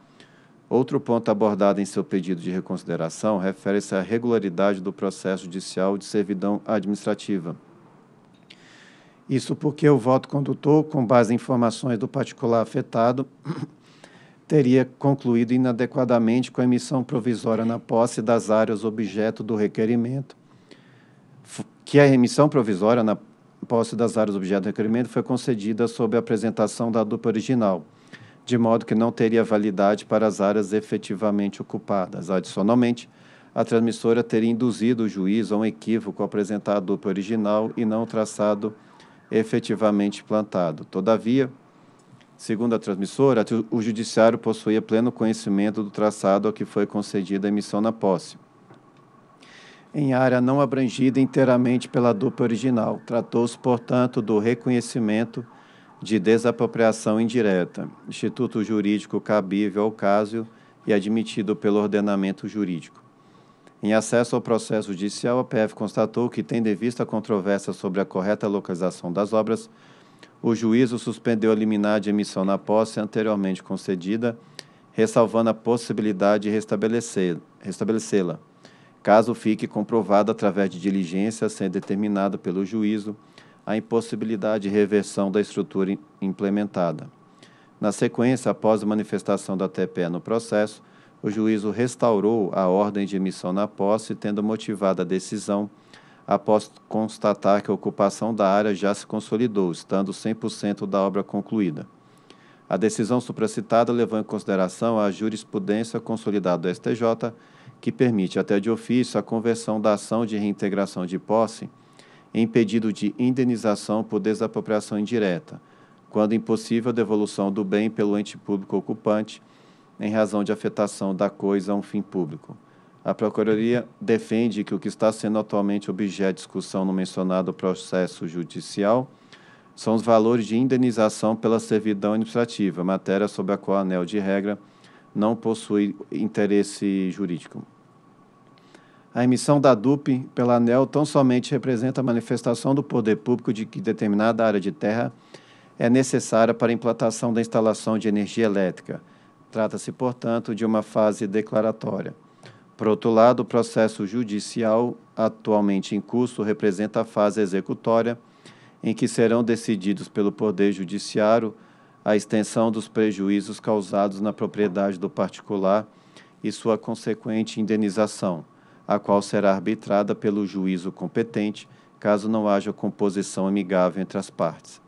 Outro ponto abordado em seu pedido de reconsideração refere-se à regularidade do processo judicial de servidão administrativa. Isso porque o voto condutor, com base em informações do particular afetado, teria concluído inadequadamente com a emissão provisória na posse das áreas objeto do requerimento, que a emissão provisória na posse das áreas objeto do requerimento foi concedida sob a apresentação da dupla original, de modo que não teria validade para as áreas efetivamente ocupadas. Adicionalmente, a transmissora teria induzido o juiz a um equívoco ao apresentar a dupla original e não o traçado efetivamente plantado. Todavia, segundo a transmissora, o judiciário possuía pleno conhecimento do traçado a que foi concedida a emissão na posse em área não abrangida inteiramente pela dupla original. Tratou-se, portanto, do reconhecimento de desapropriação indireta, instituto jurídico cabível ao caso e admitido pelo ordenamento jurídico. Em acesso ao processo judicial, a PF constatou que, tendo em vista a controvérsia sobre a correta localização das obras, o juízo suspendeu a liminar de emissão na posse anteriormente concedida, ressalvando a possibilidade de restabelecê-la caso fique comprovado através de diligência sendo determinada pelo juízo a impossibilidade de reversão da estrutura implementada. Na sequência, após a manifestação da TPE no processo, o juízo restaurou a ordem de emissão na posse, tendo motivado a decisão após constatar que a ocupação da área já se consolidou, estando 100% da obra concluída. A decisão supracitada levou em consideração a jurisprudência consolidada do STJ que permite até de ofício a conversão da ação de reintegração de posse em pedido de indenização por desapropriação indireta, quando impossível a devolução do bem pelo ente público ocupante em razão de afetação da coisa a um fim público. A Procuradoria defende que o que está sendo atualmente objeto de discussão no mencionado processo judicial são os valores de indenização pela servidão administrativa, matéria sobre a qual o anel de regra não possui interesse jurídico. A emissão da DUP pela ANEL tão somente representa a manifestação do poder público de que determinada área de terra é necessária para a implantação da instalação de energia elétrica. Trata-se, portanto, de uma fase declaratória. Por outro lado, o processo judicial atualmente em curso representa a fase executória, em que serão decididos pelo Poder Judiciário a extensão dos prejuízos causados na propriedade do particular e sua consequente indenização a qual será arbitrada pelo juízo competente, caso não haja composição amigável entre as partes.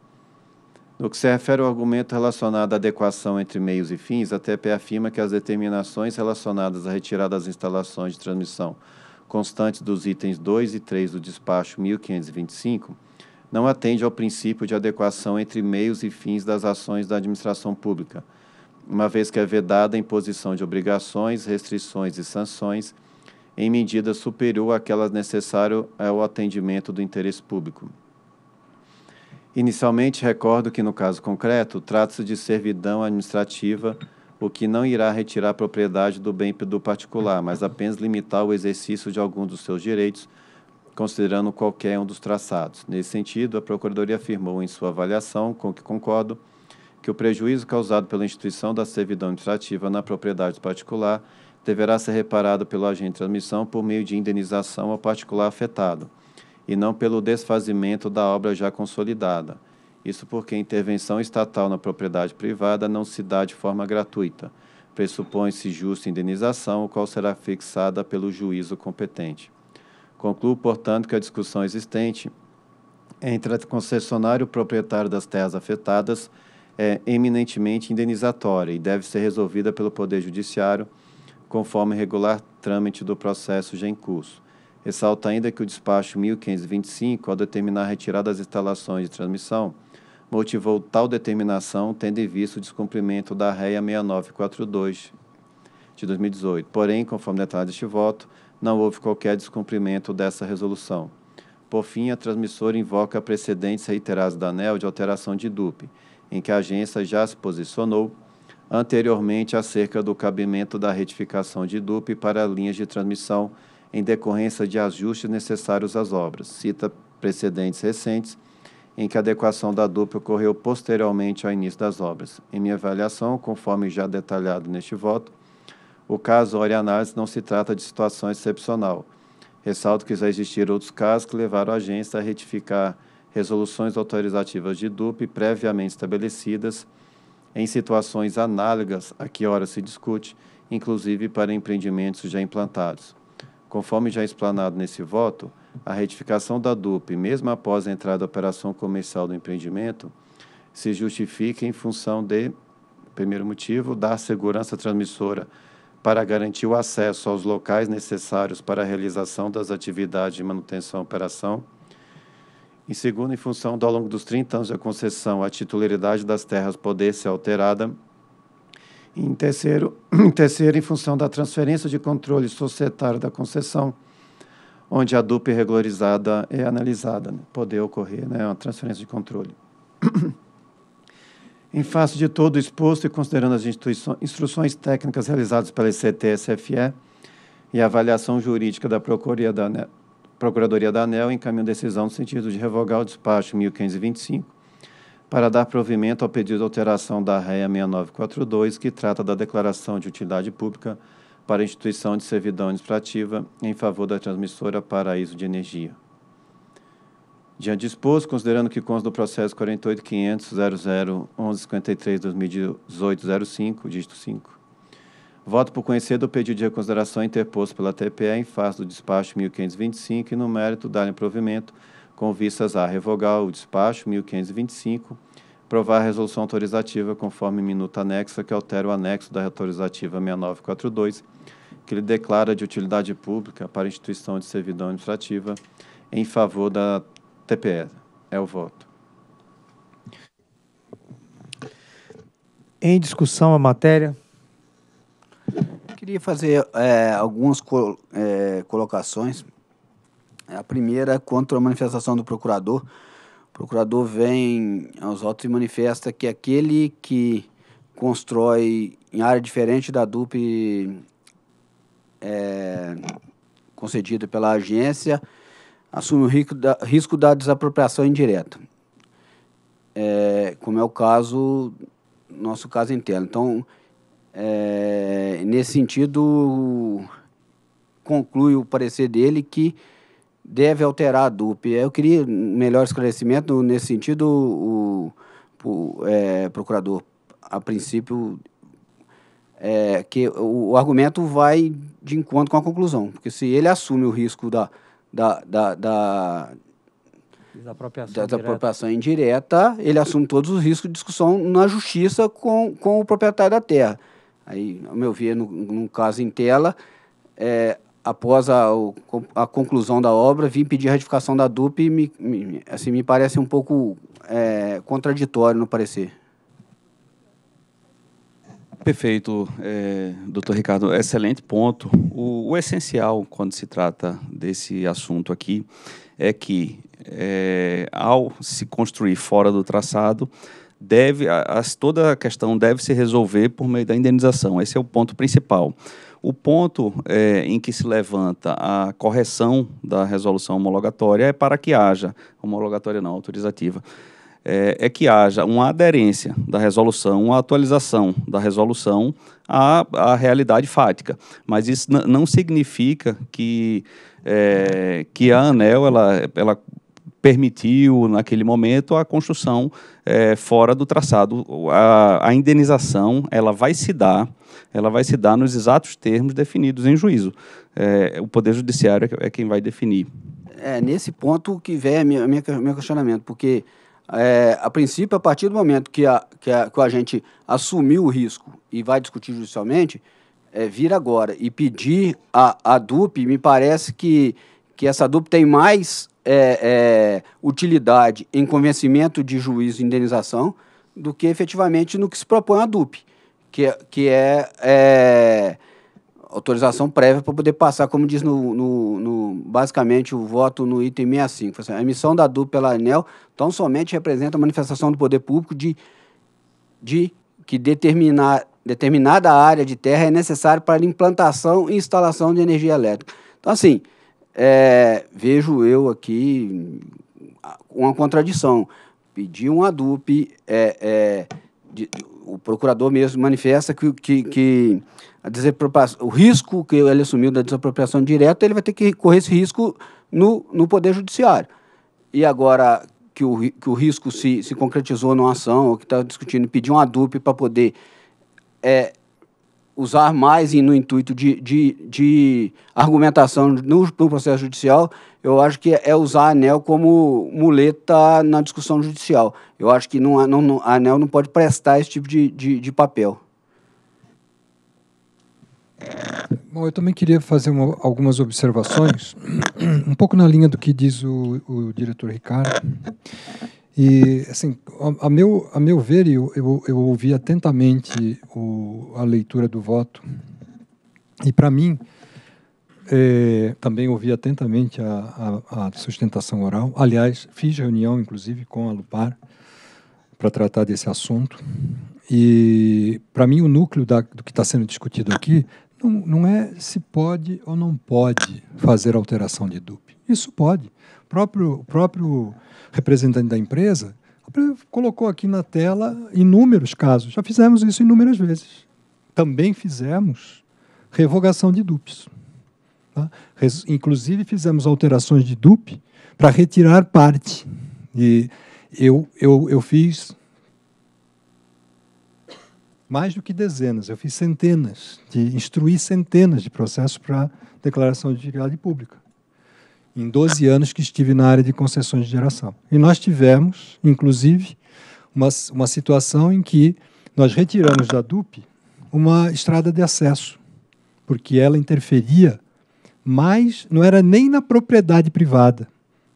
No que se refere ao argumento relacionado à adequação entre meios e fins, a TEP afirma que as determinações relacionadas à retirada das instalações de transmissão constantes dos itens 2 e 3 do despacho 1525 não atende ao princípio de adequação entre meios e fins das ações da administração pública, uma vez que é vedada a imposição de obrigações, restrições e sanções em medida superior àquelas necessárias ao atendimento do interesse público. Inicialmente, recordo que, no caso concreto, trata-se de servidão administrativa, o que não irá retirar a propriedade do bem do particular, mas apenas limitar o exercício de algum dos seus direitos, considerando qualquer um dos traçados. Nesse sentido, a Procuradoria afirmou em sua avaliação, com que concordo, que o prejuízo causado pela instituição da servidão administrativa na propriedade particular deverá ser reparado pelo agente de transmissão por meio de indenização ao particular afetado, e não pelo desfazimento da obra já consolidada. Isso porque a intervenção estatal na propriedade privada não se dá de forma gratuita. Pressupõe-se justa indenização, o qual será fixada pelo juízo competente. Concluo, portanto, que a discussão existente entre concessionário e o proprietário das terras afetadas é eminentemente indenizatória e deve ser resolvida pelo Poder Judiciário conforme regular trâmite do processo já em curso. Ressalta ainda que o despacho 1525, ao determinar a retirada das instalações de transmissão, motivou tal determinação tendo em vista o descumprimento da REA 6942 de 2018. Porém, conforme detalhado este voto, não houve qualquer descumprimento dessa resolução. Por fim, a transmissora invoca precedentes reiterados da ANEL de alteração de DUP, em que a agência já se posicionou anteriormente acerca do cabimento da retificação de DUP para linhas de transmissão em decorrência de ajustes necessários às obras. Cita precedentes recentes em que a adequação da DUP ocorreu posteriormente ao início das obras. Em minha avaliação, conforme já detalhado neste voto, o caso Ori Análise não se trata de situação excepcional. Ressalto que já existiram outros casos que levaram a agência a retificar resoluções autorizativas de DUP previamente estabelecidas em situações análogas a que ora se discute, inclusive para empreendimentos já implantados. Conforme já explanado nesse voto, a retificação da DUP, mesmo após a entrada da operação comercial do empreendimento, se justifica em função de, primeiro motivo, dar segurança transmissora para garantir o acesso aos locais necessários para a realização das atividades de manutenção e operação. Em segundo, em função do ao longo dos 30 anos da concessão, a titularidade das terras poder ser alterada. Em terceiro, em terceiro, em função da transferência de controle societário da concessão, onde a dupla regularizada é analisada, né? poder ocorrer né? uma transferência de controle. em face de todo o exposto e considerando as instruções técnicas realizadas pela ICT-SFE e a avaliação jurídica da Procuradoria da, né, Procuradoria da ANEL encaminhou decisão no sentido de revogar o despacho 1525 para dar provimento ao pedido de alteração da REA 6942, que trata da declaração de utilidade pública para instituição de servidão administrativa em favor da transmissora Paraíso de Energia. Diante disposto, considerando que consta do processo 48.500.00.1153.2018.05, dígito 5, Voto por conhecer do pedido de reconsideração interposto pela TPE em face do despacho 1525 e no mérito dar-lhe provimento com vistas a revogar o despacho 1525, provar a resolução autorizativa conforme minuta anexa que altera o anexo da autorizativa 6942, que lhe declara de utilidade pública para instituição de servidão administrativa em favor da TPE. É o voto. Em discussão a matéria. Queria fazer é, algumas é, colocações. A primeira, quanto à manifestação do procurador. O procurador vem aos autos e manifesta que aquele que constrói em área diferente da DUP é, concedida pela agência assume o risco da, risco da desapropriação indireta, é, como é o caso, nosso caso interno. Então, é, nesse sentido, conclui o parecer dele que deve alterar a DUP. Eu queria um melhor esclarecimento nesse sentido, o, o é, procurador. A princípio, é, que o, o, argumento vai de encontro com a conclusão, porque se ele assume o risco da, da, da, da desapropriação, desapropriação indireta. indireta, ele assume todos os riscos de discussão na justiça com, com o proprietário da terra aí, ao meu ver, no, num caso em tela, é, após a, a conclusão da obra, vim pedir a ratificação da DUP e me, me assim, me parece um pouco é, contraditório no parecer. Perfeito, é, doutor Ricardo. Excelente ponto. O, o, essencial quando se trata desse assunto aqui é que, é, ao se construir fora do traçado, deve as, toda a questão deve se resolver por meio da indenização. Esse é o ponto principal. O ponto é, em que se levanta a correção da resolução homologatória é para que haja homologatória não autorizativa. É, é, que haja uma aderência da resolução, uma atualização da resolução à, à realidade fática. Mas isso não significa que, é, que a ANEL ela, ela permitiu, naquele momento, a construção é, fora do traçado. A, a, indenização ela vai se dar, ela vai se dar nos exatos termos definidos em juízo. É, o Poder Judiciário é, é quem vai definir. É nesse ponto que vem o meu questionamento, porque é, a princípio, a partir do momento que a, que a, que a gente assumiu o risco e vai discutir judicialmente, é, vir agora e pedir a, a DUP, me parece que, que essa DUP tem mais é, é, utilidade em convencimento de juízo e indenização do que efetivamente no que se propõe a DUP, que, é, que é, é autorização prévia para poder passar, como diz no, no, no, basicamente o voto no item 65. Assim, a emissão da DUP pela ANEL tão somente representa a manifestação do poder público de, de que determinar, determinada área de terra é necessária para a implantação e instalação de energia elétrica. Então, assim, é, vejo eu aqui hum, uma contradição. Pedir um ADUP, é, é, de, o procurador mesmo manifesta que, que, que a desapropriação, o risco que ele assumiu da desapropriação direta, ele vai ter que correr esse risco no, no Poder Judiciário. E agora que o, que o risco se, se concretizou numa ação, ou que está discutindo pedir um ADUP para poder é, usar mais no intuito de, de, de argumentação no, no, processo judicial, eu acho que é usar a ANEL como muleta na discussão judicial. Eu acho que não, não, a ANEL não pode prestar esse tipo de, de, de papel. Bom, eu também queria fazer uma, algumas observações, um pouco na linha do que diz o, o diretor Ricardo, e, assim, a, a, meu, a meu ver, eu, eu, eu ouvi atentamente o, a leitura do voto, e para mim, é, também ouvi atentamente a, a, a, sustentação oral. Aliás, fiz reunião, inclusive, com a Lupar para tratar desse assunto. E, para mim, o núcleo da, do que está sendo discutido aqui não, não é se pode ou não pode fazer alteração de DUP. Isso pode o próprio representante da empresa colocou aqui na tela inúmeros casos. Já fizemos isso inúmeras vezes. Também fizemos revogação de dupes Tá? Inclusive fizemos alterações de DUP para retirar parte. E eu, eu, eu fiz mais do que dezenas, eu fiz centenas, de instruí centenas de processos para declaração de utilidade pública em 12 anos que estive na área de concessões de geração. E nós tivemos, inclusive, uma, uma situação em que nós retiramos da DUP uma estrada de acesso, porque ela interferia mais, não era nem na propriedade privada,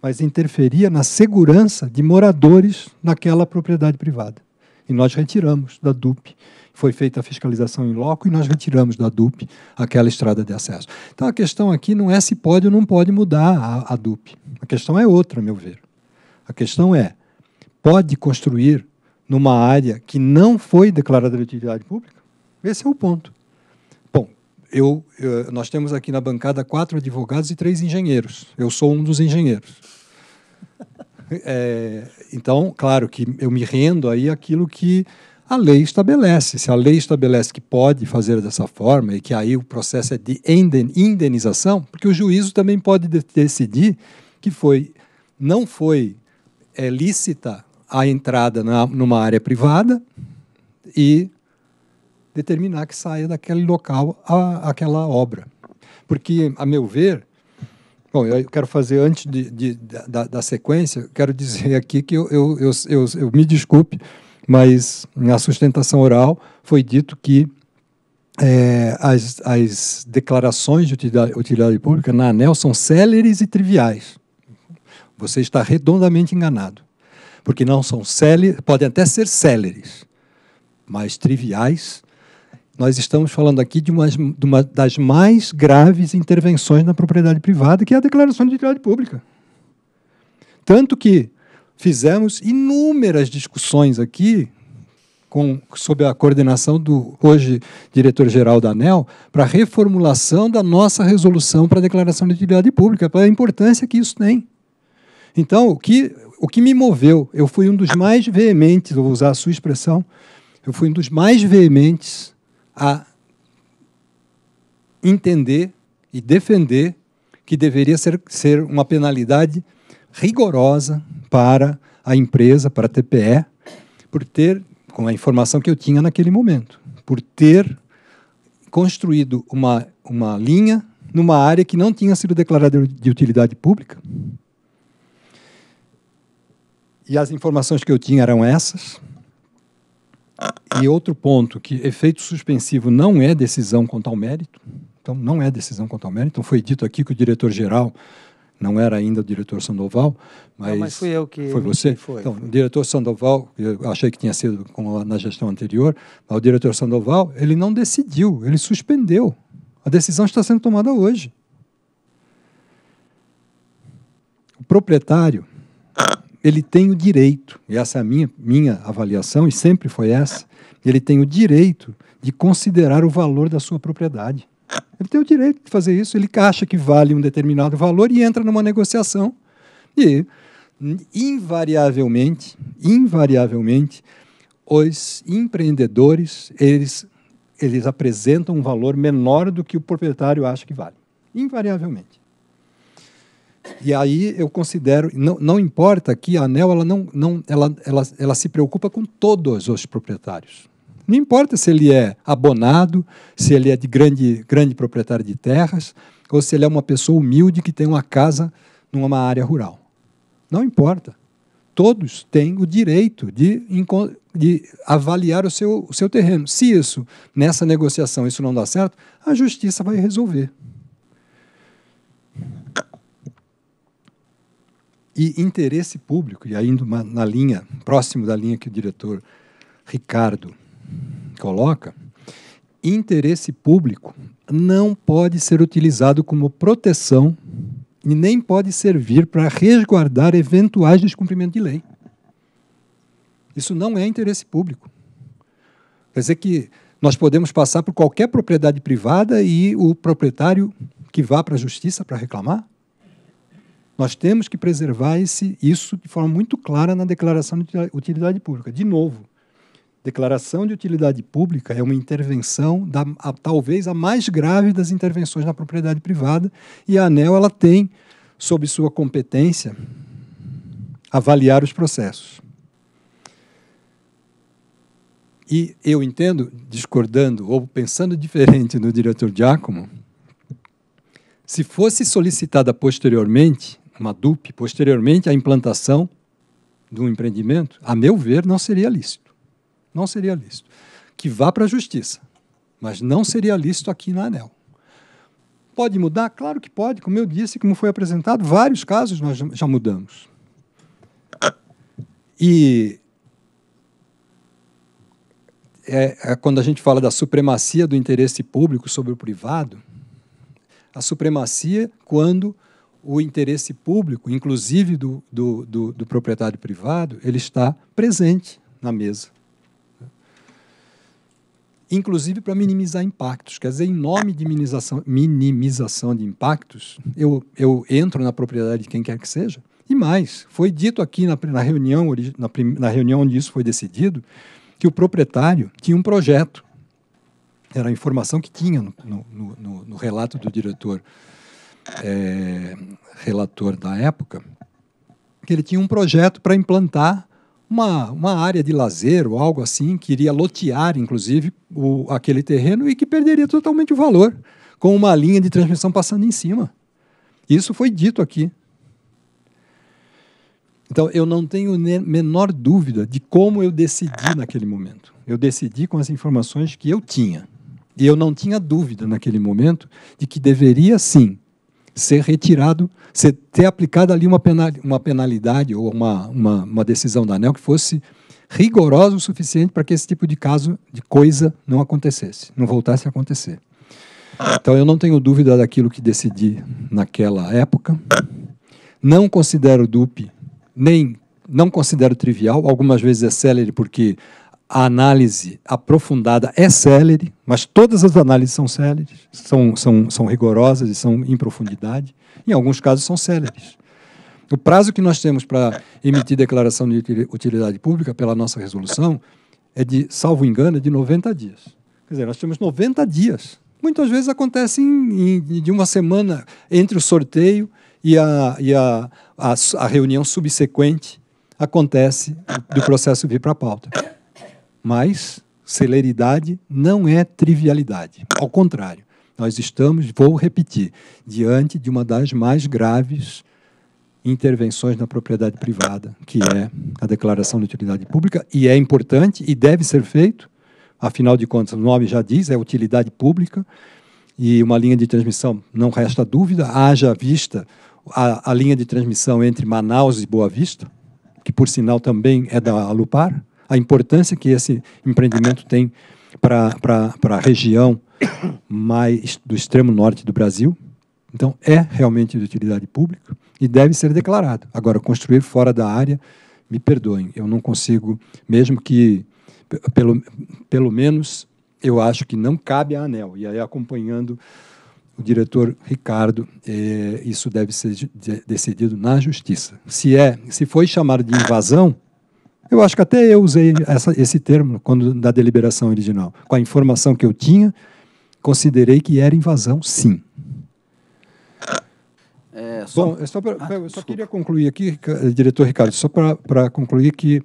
mas interferia na segurança de moradores naquela propriedade privada. E nós retiramos da DUP foi feita a fiscalização em loco e nós retiramos da DUP aquela estrada de acesso. Então a questão aqui não é se pode ou não pode mudar a, a DUP. A questão é outra, a meu ver. A questão é: pode construir numa área que não foi declarada de utilidade pública? Esse é o ponto. Bom, eu, eu, nós temos aqui na bancada quatro advogados e três engenheiros. Eu sou um dos engenheiros. É, então, claro que eu me rendo aí aquilo que a lei estabelece. Se a lei estabelece que pode fazer dessa forma e que aí o processo é de indenização, porque o juízo também pode decidir que foi não foi é, lícita a entrada na, numa área privada e determinar que saia daquele local a, aquela obra. Porque, a meu ver, Bom, eu quero fazer antes de, de, da, da, sequência, quero dizer aqui que eu, eu, eu, eu, eu me desculpe, mas na sustentação oral foi dito que é, as, as declarações de utilidade, utilidade pública na ANEL são céleres e triviais. Você está redondamente enganado, porque não são céleres, podem até ser céleres, mas triviais. Nós estamos falando aqui de uma, de uma das mais graves intervenções na propriedade privada, que é a declaração de utilidade pública. Tanto que fizemos inúmeras discussões aqui, com, sob a coordenação do hoje diretor-geral da ANEL, para reformulação da nossa resolução para a declaração de utilidade pública, para a importância que isso tem. Então, o que, o que me moveu, eu fui um dos mais veementes, vou usar a sua expressão, eu fui um dos mais veementes a entender e defender que deveria ser, ser uma penalidade rigorosa para a empresa, para a TPE, por ter, com a informação que eu tinha naquele momento, por ter construído uma, uma linha numa área que não tinha sido declarada de utilidade pública. E as informações que eu tinha eram essas. E outro ponto, que efeito suspensivo não é decisão quanto ao mérito. Então, não é decisão quanto ao mérito. Então, foi dito aqui que o diretor-geral não era ainda o diretor Sandoval, mas, não, mas fui eu que foi você. Foi, então, foi. o diretor Sandoval, eu achei que tinha sido na gestão anterior, mas o diretor Sandoval ele não decidiu, ele suspendeu. A decisão está sendo tomada hoje. O proprietário ele tem o direito, e essa é a minha, minha avaliação, e sempre foi essa, ele tem o direito de considerar o valor da sua propriedade. Ele tem o direito de fazer isso, ele acha que vale um determinado valor e entra numa negociação. E, invariavelmente, invariavelmente, os empreendedores, eles, eles apresentam um valor menor do que o proprietário acha que vale. Invariavelmente. E aí eu considero, não, não importa que a ANEL ela não, não ela, ela, ela se preocupa com todos os proprietários. Não importa se ele é abonado, se ele é de grande, grande proprietário de terras, ou se ele é uma pessoa humilde que tem uma casa numa área rural. Não importa. Todos têm o direito de, de avaliar o seu, o seu terreno. Se isso, nessa negociação, isso não dá certo, a justiça vai resolver. E interesse público, e ainda na linha, próximo da linha que o diretor Ricardo coloca, interesse público não pode ser utilizado como proteção e nem pode servir para resguardar eventuais descumprimento de lei. Isso não é interesse público. Quer dizer que nós podemos passar por qualquer propriedade privada e o proprietário que vá para a justiça para reclamar? Nós temos que preservar esse, isso de forma muito clara na declaração de utilidade pública. De novo, Declaração de utilidade pública é uma intervenção da a, talvez a mais grave das intervenções na propriedade privada e a ANEL ela tem sob sua competência avaliar os processos. E eu entendo, discordando ou pensando diferente do diretor Giacomo, se fosse solicitada posteriormente uma DUP, posteriormente à implantação de um empreendimento, a meu ver, não seria lícito. Não seria lícito. Que vá para a justiça, mas não seria lícito aqui na ANEL. Pode mudar? Claro que pode. Como eu disse, como foi apresentado, vários casos nós já mudamos. E é, é, quando a gente fala da supremacia do interesse público sobre o privado, a supremacia quando o interesse público, inclusive do, do, do, do proprietário privado, ele está presente na mesa inclusive para minimizar impactos. Quer dizer, em nome de minimização, minimização de impactos, eu, eu entro na propriedade de quem quer que seja. E mais, foi dito aqui na, na reunião, na, na reunião onde isso foi decidido, que o proprietário tinha um projeto. Era a informação que tinha no, no, no, no relato do diretor, é, relator da época, que ele tinha um projeto para implantar uma, uma área de lazer ou algo assim, que iria lotear, inclusive, o, aquele terreno e que perderia totalmente o valor, com uma linha de transmissão passando em cima. Isso foi dito aqui. Então, eu não tenho menor dúvida de como eu decidi naquele momento. Eu decidi com as informações que eu tinha. E eu não tinha dúvida naquele momento de que deveria sim ser retirado, ser, ter aplicado ali uma, penal, uma penalidade ou uma, uma, uma decisão da ANEL que fosse rigorosa o suficiente para que esse tipo de caso, de coisa, não acontecesse, não voltasse a acontecer. Então eu não tenho dúvida daquilo que decidi naquela época. Não considero dupe, nem não considero trivial. Algumas vezes é célere porque a análise aprofundada é célere, mas todas as análises são céleres, são, são, são rigorosas e são em profundidade. Em alguns casos, são céleres. O prazo que nós temos para emitir declaração de utilidade pública pela nossa resolução é de, salvo engano, é de 90 dias. Quer dizer, nós temos 90 dias. Muitas vezes acontece em, em, de uma semana entre o sorteio e a, e a, a, a reunião subsequente acontece do processo vir para a pauta mas celeridade não é trivialidade. Ao contrário, nós estamos, vou repetir, diante de uma das mais graves intervenções na propriedade privada, que é a declaração de utilidade pública, e é importante e deve ser feito, afinal de contas, o nome já diz, é utilidade pública, e uma linha de transmissão, não resta dúvida, haja vista a, a linha de transmissão entre Manaus e Boa Vista, que por sinal também é da Alupar, a importância que esse empreendimento tem para a região mais do extremo norte do Brasil. Então, é realmente de utilidade pública e deve ser declarado. Agora, construir fora da área, me perdoem, eu não consigo, mesmo que, pelo, pelo menos, eu acho que não cabe a ANEL. E aí, acompanhando o diretor Ricardo, é, isso deve ser de decidido na justiça. Se é, se foi chamado de invasão, eu acho que até eu usei essa, esse termo quando da deliberação original. Com a informação que eu tinha, considerei que era invasão, sim. É, só... Bom, eu só, pra, ah, eu só queria concluir aqui, eh, diretor Ricardo, só para concluir que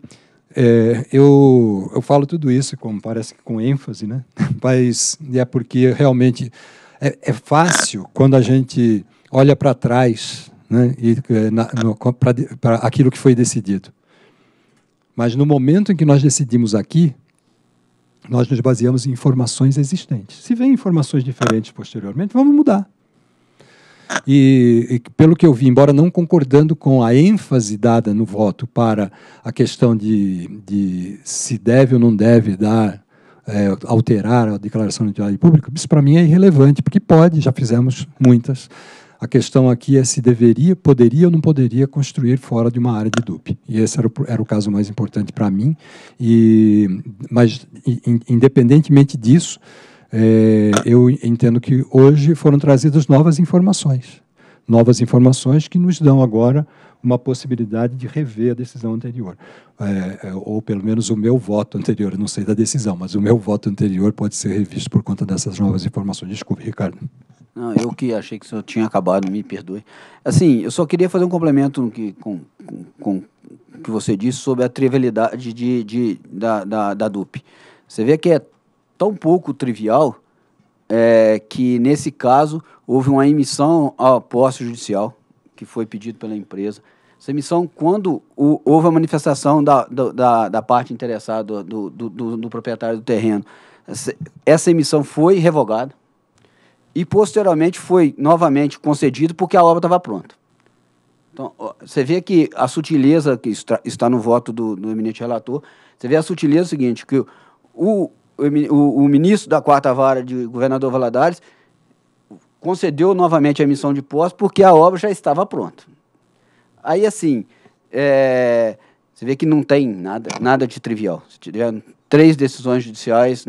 é, eu, eu falo tudo isso como parece que com ênfase, né? mas é porque realmente é, é fácil quando a gente olha para trás né? e eh, para aquilo que foi decidido. Mas no momento em que nós decidimos aqui, nós nos baseamos em informações existentes. Se vem informações diferentes posteriormente, vamos mudar. E, e, pelo que eu vi, embora não concordando com a ênfase dada no voto para a questão de, de se deve ou não deve dar, é, alterar a declaração de utilidade pública, isso para mim é irrelevante, porque pode, já fizemos muitas a questão aqui é se deveria, poderia ou não poderia construir fora de uma área de DUP. E esse era o, era o caso mais importante para mim. E, mas, in, independentemente disso, é, eu entendo que hoje foram trazidas novas informações. Novas informações que nos dão agora uma possibilidade de rever a decisão anterior. É, é, ou pelo menos o meu voto anterior, eu não sei da decisão, mas o meu voto anterior pode ser revisto por conta dessas novas informações. Desculpe, Ricardo. Não, eu que achei que o senhor tinha acabado, me perdoe. Assim, eu só queria fazer um complemento que, com, com, com que você disse sobre a trivialidade de, de, da, da, da DUP. Você vê que é tão pouco trivial é, que, nesse caso, houve uma emissão à posse judicial que foi pedido pela empresa. Essa emissão, quando o, houve a manifestação da, da, da parte interessada, do, do, do, do proprietário do terreno, essa emissão foi revogada e posteriormente foi novamente concedido porque a obra estava pronta. Então, você vê que a sutileza que está no voto do, do eminente relator, você vê a sutileza seguinte, que o, o, o ministro da quarta vara de governador Valadares concedeu novamente a emissão de posse porque a obra já estava pronta. Aí, assim, é, você vê que não tem nada, nada de trivial. Se tiver três decisões judiciais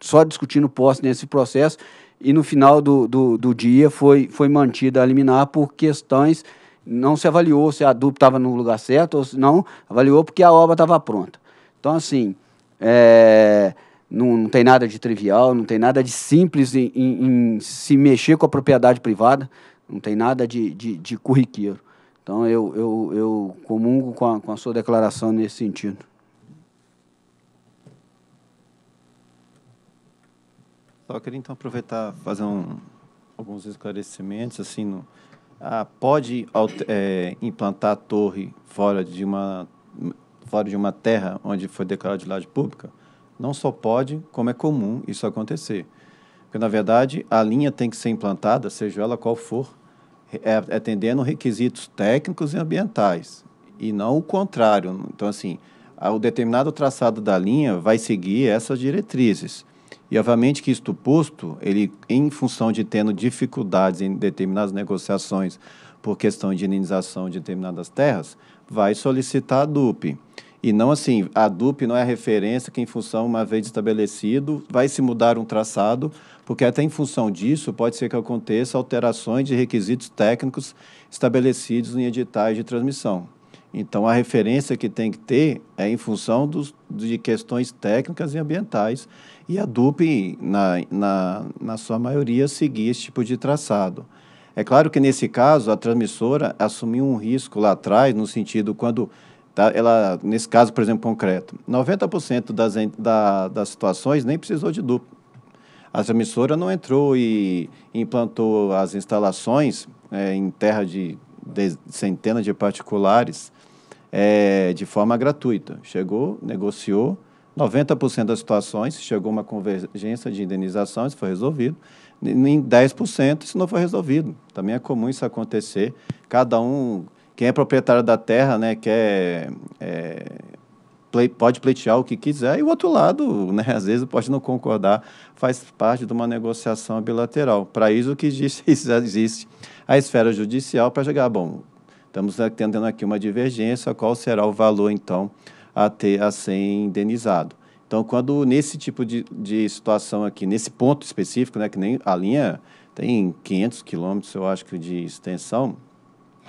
só discutindo posse nesse processo, e no final do, do, do dia foi, foi mantida a liminar por questões, não se avaliou se a adubo estava no lugar certo ou se não, avaliou porque a obra estava pronta. Então, assim, é, não, não, tem nada de trivial, não tem nada de simples em, em, em, se mexer com a propriedade privada, não tem nada de, de, de curriqueiro. Então, eu, eu, eu comungo com a, com a sua declaração nesse sentido. Só queria então aproveitar fazer um, alguns esclarecimentos assim. No, ah, pode é, implantar a torre fora de uma fora de uma terra onde foi declarado de laje pública? Não só pode, como é comum isso acontecer. Porque, na verdade, a linha tem que ser implantada, seja ela qual for, é, atendendo requisitos técnicos e ambientais, e não o contrário. Então, assim, o determinado traçado da linha vai seguir essas diretrizes. E obviamente que isto posto, ele, em função de tendo dificuldades em determinadas negociações por questão de indenização de determinadas terras, vai solicitar a DUP. E não assim, a DUP não é a referência que, em função, uma vez estabelecido, vai se mudar um traçado, porque até em função disso pode ser que aconteça alterações de requisitos técnicos estabelecidos em editais de transmissão. Então, a referência que tem que ter é em função dos, de questões técnicas e ambientais e a DUP, na, na, na sua maioria, seguia esse tipo de traçado. É claro que nesse caso a transmissora assumiu um risco lá atrás, no sentido quando tá, ela, nesse caso, por exemplo, concreto, 90% das, da, das situações nem precisou de dup A transmissora não entrou e implantou as instalações é, em terra de, de, centenas de particulares é, de forma gratuita. Chegou, negociou, 90% das situações chegou uma convergência de indenização, isso foi resolvido. Em 10% isso não foi resolvido. Também é comum isso acontecer. Cada um, quem é proprietário da terra, né, quer, é, play, pode pleitear o que quiser, e o outro lado, né, às vezes, pode não concordar, faz parte de uma negociação bilateral. Para isso, o que existe, existe a esfera judicial para chegar, bom, estamos tendo aqui uma divergência, qual será o valor, então, a, ter, a ser indenizado. Então, quando nesse tipo de, de situação aqui, nesse ponto específico, né, que nem a linha tem 500 quilômetros, eu acho que de extensão,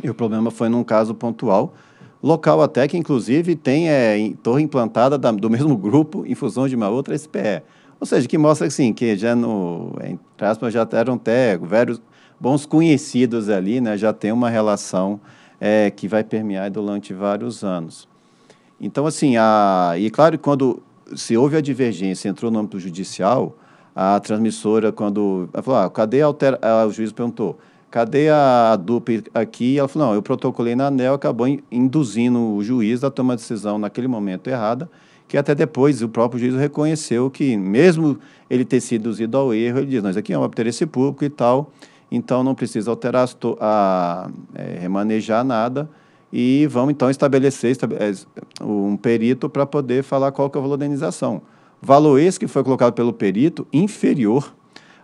e o problema foi num caso pontual, local até que inclusive tem é, em, torre implantada da, do mesmo grupo em função de uma outra SPE. Ou seja, que mostra assim, que já no, entre aspas, já eram até vários bons conhecidos ali, né, já tem uma relação é, que vai permear durante vários anos. Então, assim, a, e claro que quando se houve a divergência, entrou no âmbito judicial, a transmissora, quando. Ela falou, ah, cadê a altera... ah, o juiz perguntou, cadê a dupla aqui? Ela falou, não, eu protocolei na ANEL, acabou induzindo o juiz a tomar decisão naquele momento errada, que até depois o próprio juiz reconheceu que, mesmo ele ter sido induzido ao erro, ele diz, não, isso aqui é um interesse público e tal, então não precisa alterar, a, a, é, remanejar nada, e vão então estabelecer é, um perito para poder falar qual que é o valor da indenização. Valor esse que foi colocado pelo perito inferior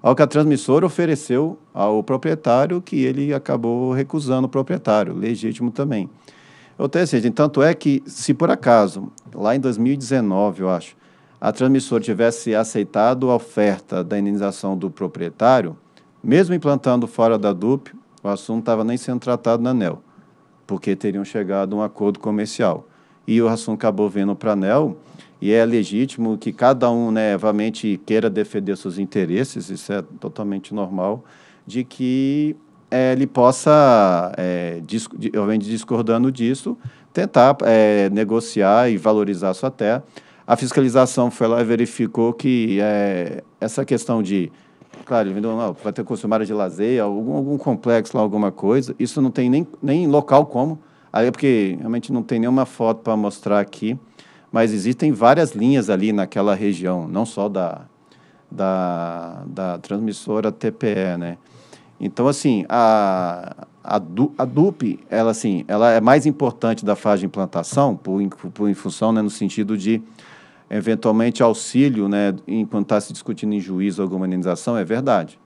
ao que a transmissora ofereceu ao proprietário, que ele acabou recusando o proprietário, legítimo também. Ou seja, tanto é que, se por acaso, lá em 2019, eu acho, a transmissora tivesse aceitado a oferta da indenização do proprietário, mesmo implantando fora da DUP, o assunto estava nem sendo tratado na ANEL porque teriam chegado a um acordo comercial. E o assunto acabou vendo para a NEL, e é legítimo que cada um, né, novamente, queira defender seus interesses, isso é totalmente normal, de que é, ele possa, é, dis discordando disso, tentar é, negociar e valorizar sua terra. A fiscalização foi lá e verificou que é, essa questão de claro, ele vai ter curso de lazer, algum, algum complexo lá, alguma coisa. Isso não tem nem, nem local como. Aí é porque realmente não tem nenhuma foto para mostrar aqui, mas existem várias linhas ali naquela região, não só da, da, da transmissora TPE, né? Então, assim, a, a, du, a DUP, ela, assim, ela é mais importante da fase de implantação, por, por, em função, né, no sentido de eventualmente auxílio, né, enquanto está se discutindo em juízo alguma indenização, é verdade.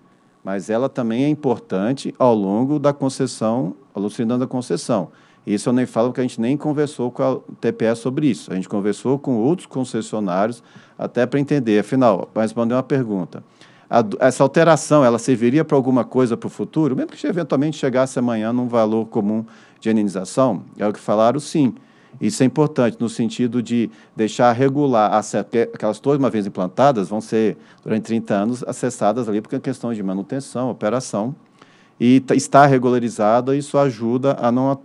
Mas ela também é importante ao longo da concessão, alucinando a concessão. Isso eu nem falo porque a gente nem conversou com a TPS sobre isso. A gente conversou com outros concessionários até para entender. Afinal, para responder uma pergunta, a, essa alteração ela serviria para alguma coisa para o futuro? Mesmo que eventualmente chegasse amanhã num valor comum de indenização? É o que falaram, sim. Isso é importante no sentido de deixar regular acesso, aquelas torres, uma vez implantadas, vão ser, durante 30 anos, acessadas ali, porque é questão de manutenção, operação, e está regularizada, isso ajuda a não,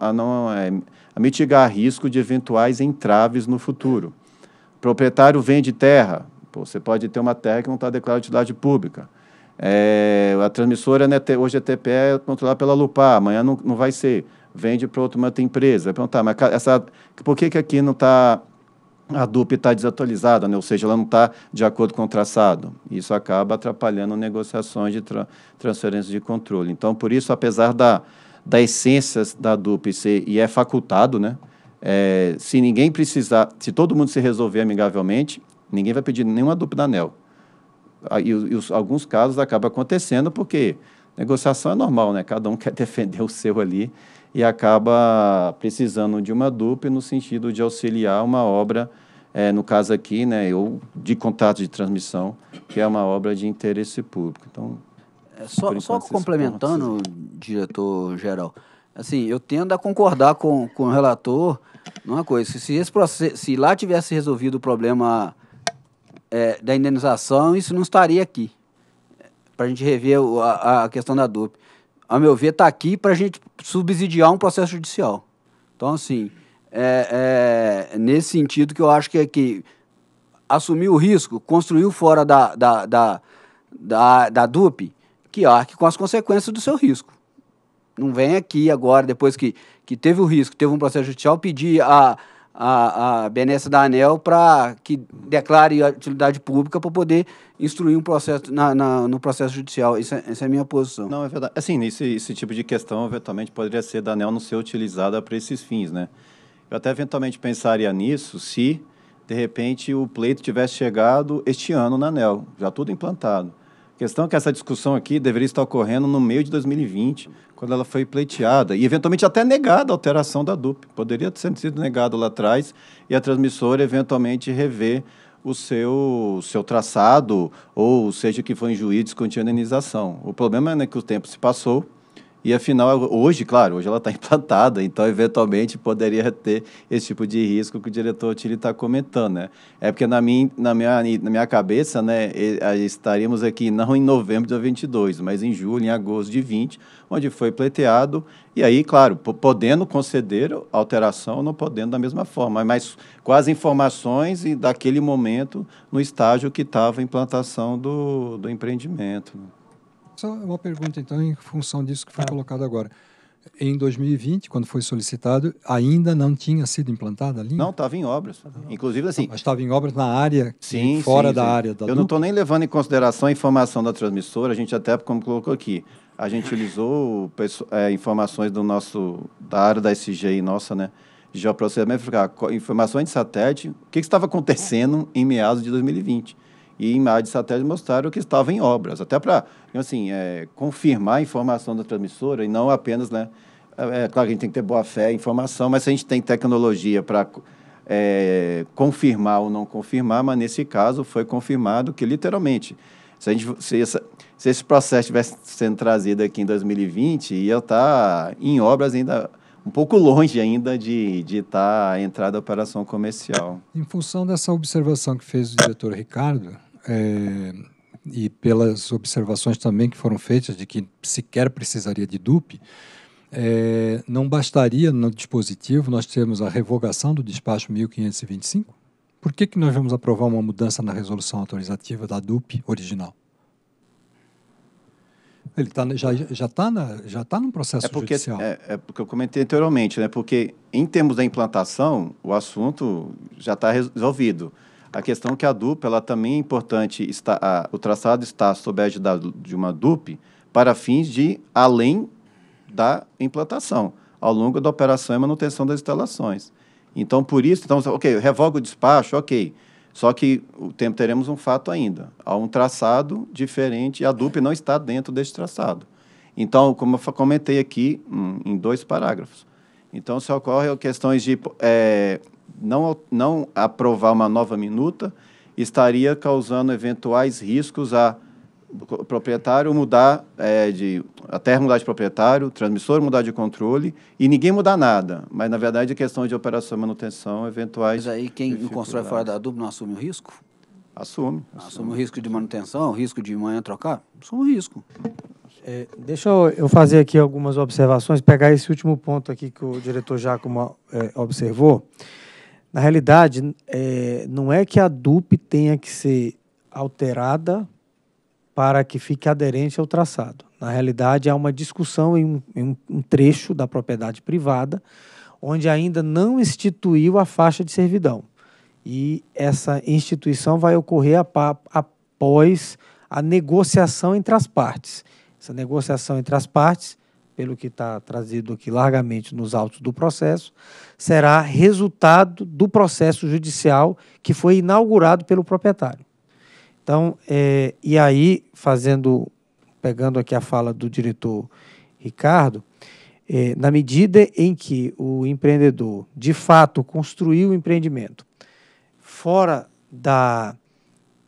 a, não é, a mitigar risco de eventuais entraves no futuro. O proprietário vende terra, Pô, você pode ter uma terra que não está declarada de utilidade pública. É, a transmissora né, hoje a é TPE é controlada pela Lupar, amanhã não, não vai ser vende para outra, outra empresa. Perguntar, mas essa, por que, que aqui não está a DUP está desatualizada, né? ou seja, ela não está de acordo com o traçado. Isso acaba atrapalhando negociações de tra transferência de controle. Então, por isso, apesar da, da essência da DUP ser, e é facultado, né? É, se ninguém precisar, se todo mundo se resolver amigavelmente, ninguém vai pedir nenhuma DUP da ANEL. E, e os, alguns casos acabam acontecendo porque negociação é normal, né? cada um quer defender o seu ali e acaba precisando de uma dupla no sentido de auxiliar uma obra, é, no caso aqui, né, ou de contato de transmissão, que é uma obra de interesse público. Então, é, só, só complementando, diretor-geral, assim, eu tendo a concordar com, com o relator numa coisa, se, esse processo, se lá tivesse resolvido o problema é, da indenização, isso não estaria aqui, para a gente rever a, a questão da dupla a meu ver, está aqui para a gente subsidiar um processo judicial. Então, assim, é, é, nesse sentido que eu acho que é que assumiu o risco, construiu fora da, da, da, da, da DUP, que arque com as consequências do seu risco. Não vem aqui agora, depois que, que teve o risco, teve um processo judicial, pedir a, a, a benesse da ANEL para que declare a utilidade pública para poder instruir um processo na, na no processo judicial. Isso é, essa é a minha posição. Não, é verdade. Assim, esse, esse tipo de questão eventualmente poderia ser da ANEL não ser utilizada para esses fins, né? Eu até eventualmente pensaria nisso se, de repente, o pleito tivesse chegado este ano na ANEL, já tudo implantado. A questão é que essa discussão aqui deveria estar ocorrendo no meio de 2020, quando ela foi pleiteada, e eventualmente até negada a alteração da DUP. Poderia ter sido negado lá atrás e a transmissora eventualmente rever o seu, seu traçado, ou seja que foi em juízo com O problema é né, que o tempo se passou e afinal, hoje, claro, hoje ela está implantada, então eventualmente poderia ter esse tipo de risco que o diretor Tilly está comentando, né? É porque na minha, na minha, na minha cabeça, né, estaríamos aqui não em novembro de 22, mas em julho, em agosto de 20, onde foi pleiteado, e aí, claro, podendo conceder alteração, não podendo da mesma forma, mas com as informações e daquele momento no estágio que estava a implantação do, do empreendimento. Né? Só uma pergunta, então, em função disso que foi colocado agora. Em 2020, quando foi solicitado, ainda não tinha sido implantada a linha? Não, estava em obras. Inclusive, assim. mas estava em obras na área, sim, eh, fora sim, da sim. área da Eu não estou nem levando em consideração a informação da transmissora, a gente até, como colocou aqui, a gente utilizou é, informações do nosso, da área da SGI nossa, né? De geoprocessamento, informações de satélite, o que, que estava acontecendo em meados de 2020 e imagens satélites mostraram que estava em obras, até para assim, é, confirmar a informação da transmissora e não apenas, né? É, é claro que a gente tem que ter boa fé e informação, mas se a gente tem tecnologia para é, confirmar ou não confirmar, mas nesse caso foi confirmado que literalmente, se, a gente, se, essa, se esse processo tivesse sendo trazido aqui em 2020, ia estar tá em obras ainda um pouco longe ainda de, de estar tá a entrada da operação comercial. Em função dessa observação que fez o diretor Ricardo, é, e pelas observações também que foram feitas de que sequer precisaria de DUP, é, não bastaria no dispositivo nós termos a revogação do despacho 1525? Por que, que nós vamos aprovar uma mudança na resolução autorizativa da DUP original? Ele tá, já já está já tá num processo é porque, judicial. É, é, porque eu comentei anteriormente, né? Porque em termos da implantação, o assunto já está resolvido. A questão é que a DUP, ela também é importante, está, a, o traçado está sob a ajuda de uma DUP para fins de além da implantação, ao longo da operação e manutenção das instalações. Então, por isso, então, ok, revoga o despacho, ok. Só que o tempo teremos um fato ainda. Há um traçado diferente e a DUP não está dentro deste traçado. Então, como eu comentei aqui, hum, em dois parágrafos. Então, se ocorre questões de é, não, não aprovar uma nova minuta estaria causando eventuais riscos a proprietário mudar é, de a terra mudar de proprietário, transmissor mudar de controle e ninguém mudar nada. Mas na verdade é questão de operação e manutenção eventuais. Mas aí quem constrói fora da dupla não assume o risco? Assume, assume. Assume, o risco de manutenção, o risco de manhã trocar? Assume o risco. É, deixa eu fazer aqui algumas observações, pegar esse último ponto aqui que o diretor Jacomo é, observou. Na realidade, é, não é que a DUP tenha que ser alterada para que fique aderente ao traçado. Na realidade, há uma discussão em em um trecho da propriedade privada onde ainda não instituiu a faixa de servidão. E essa instituição vai ocorrer após a negociação entre as partes. Essa negociação entre as partes pelo que está trazido aqui largamente nos autos do processo, será resultado do processo judicial que foi inaugurado pelo proprietário. Então, é, e aí, fazendo, pegando aqui a fala do diretor Ricardo, é, na medida em que o empreendedor de fato construiu o empreendimento fora da,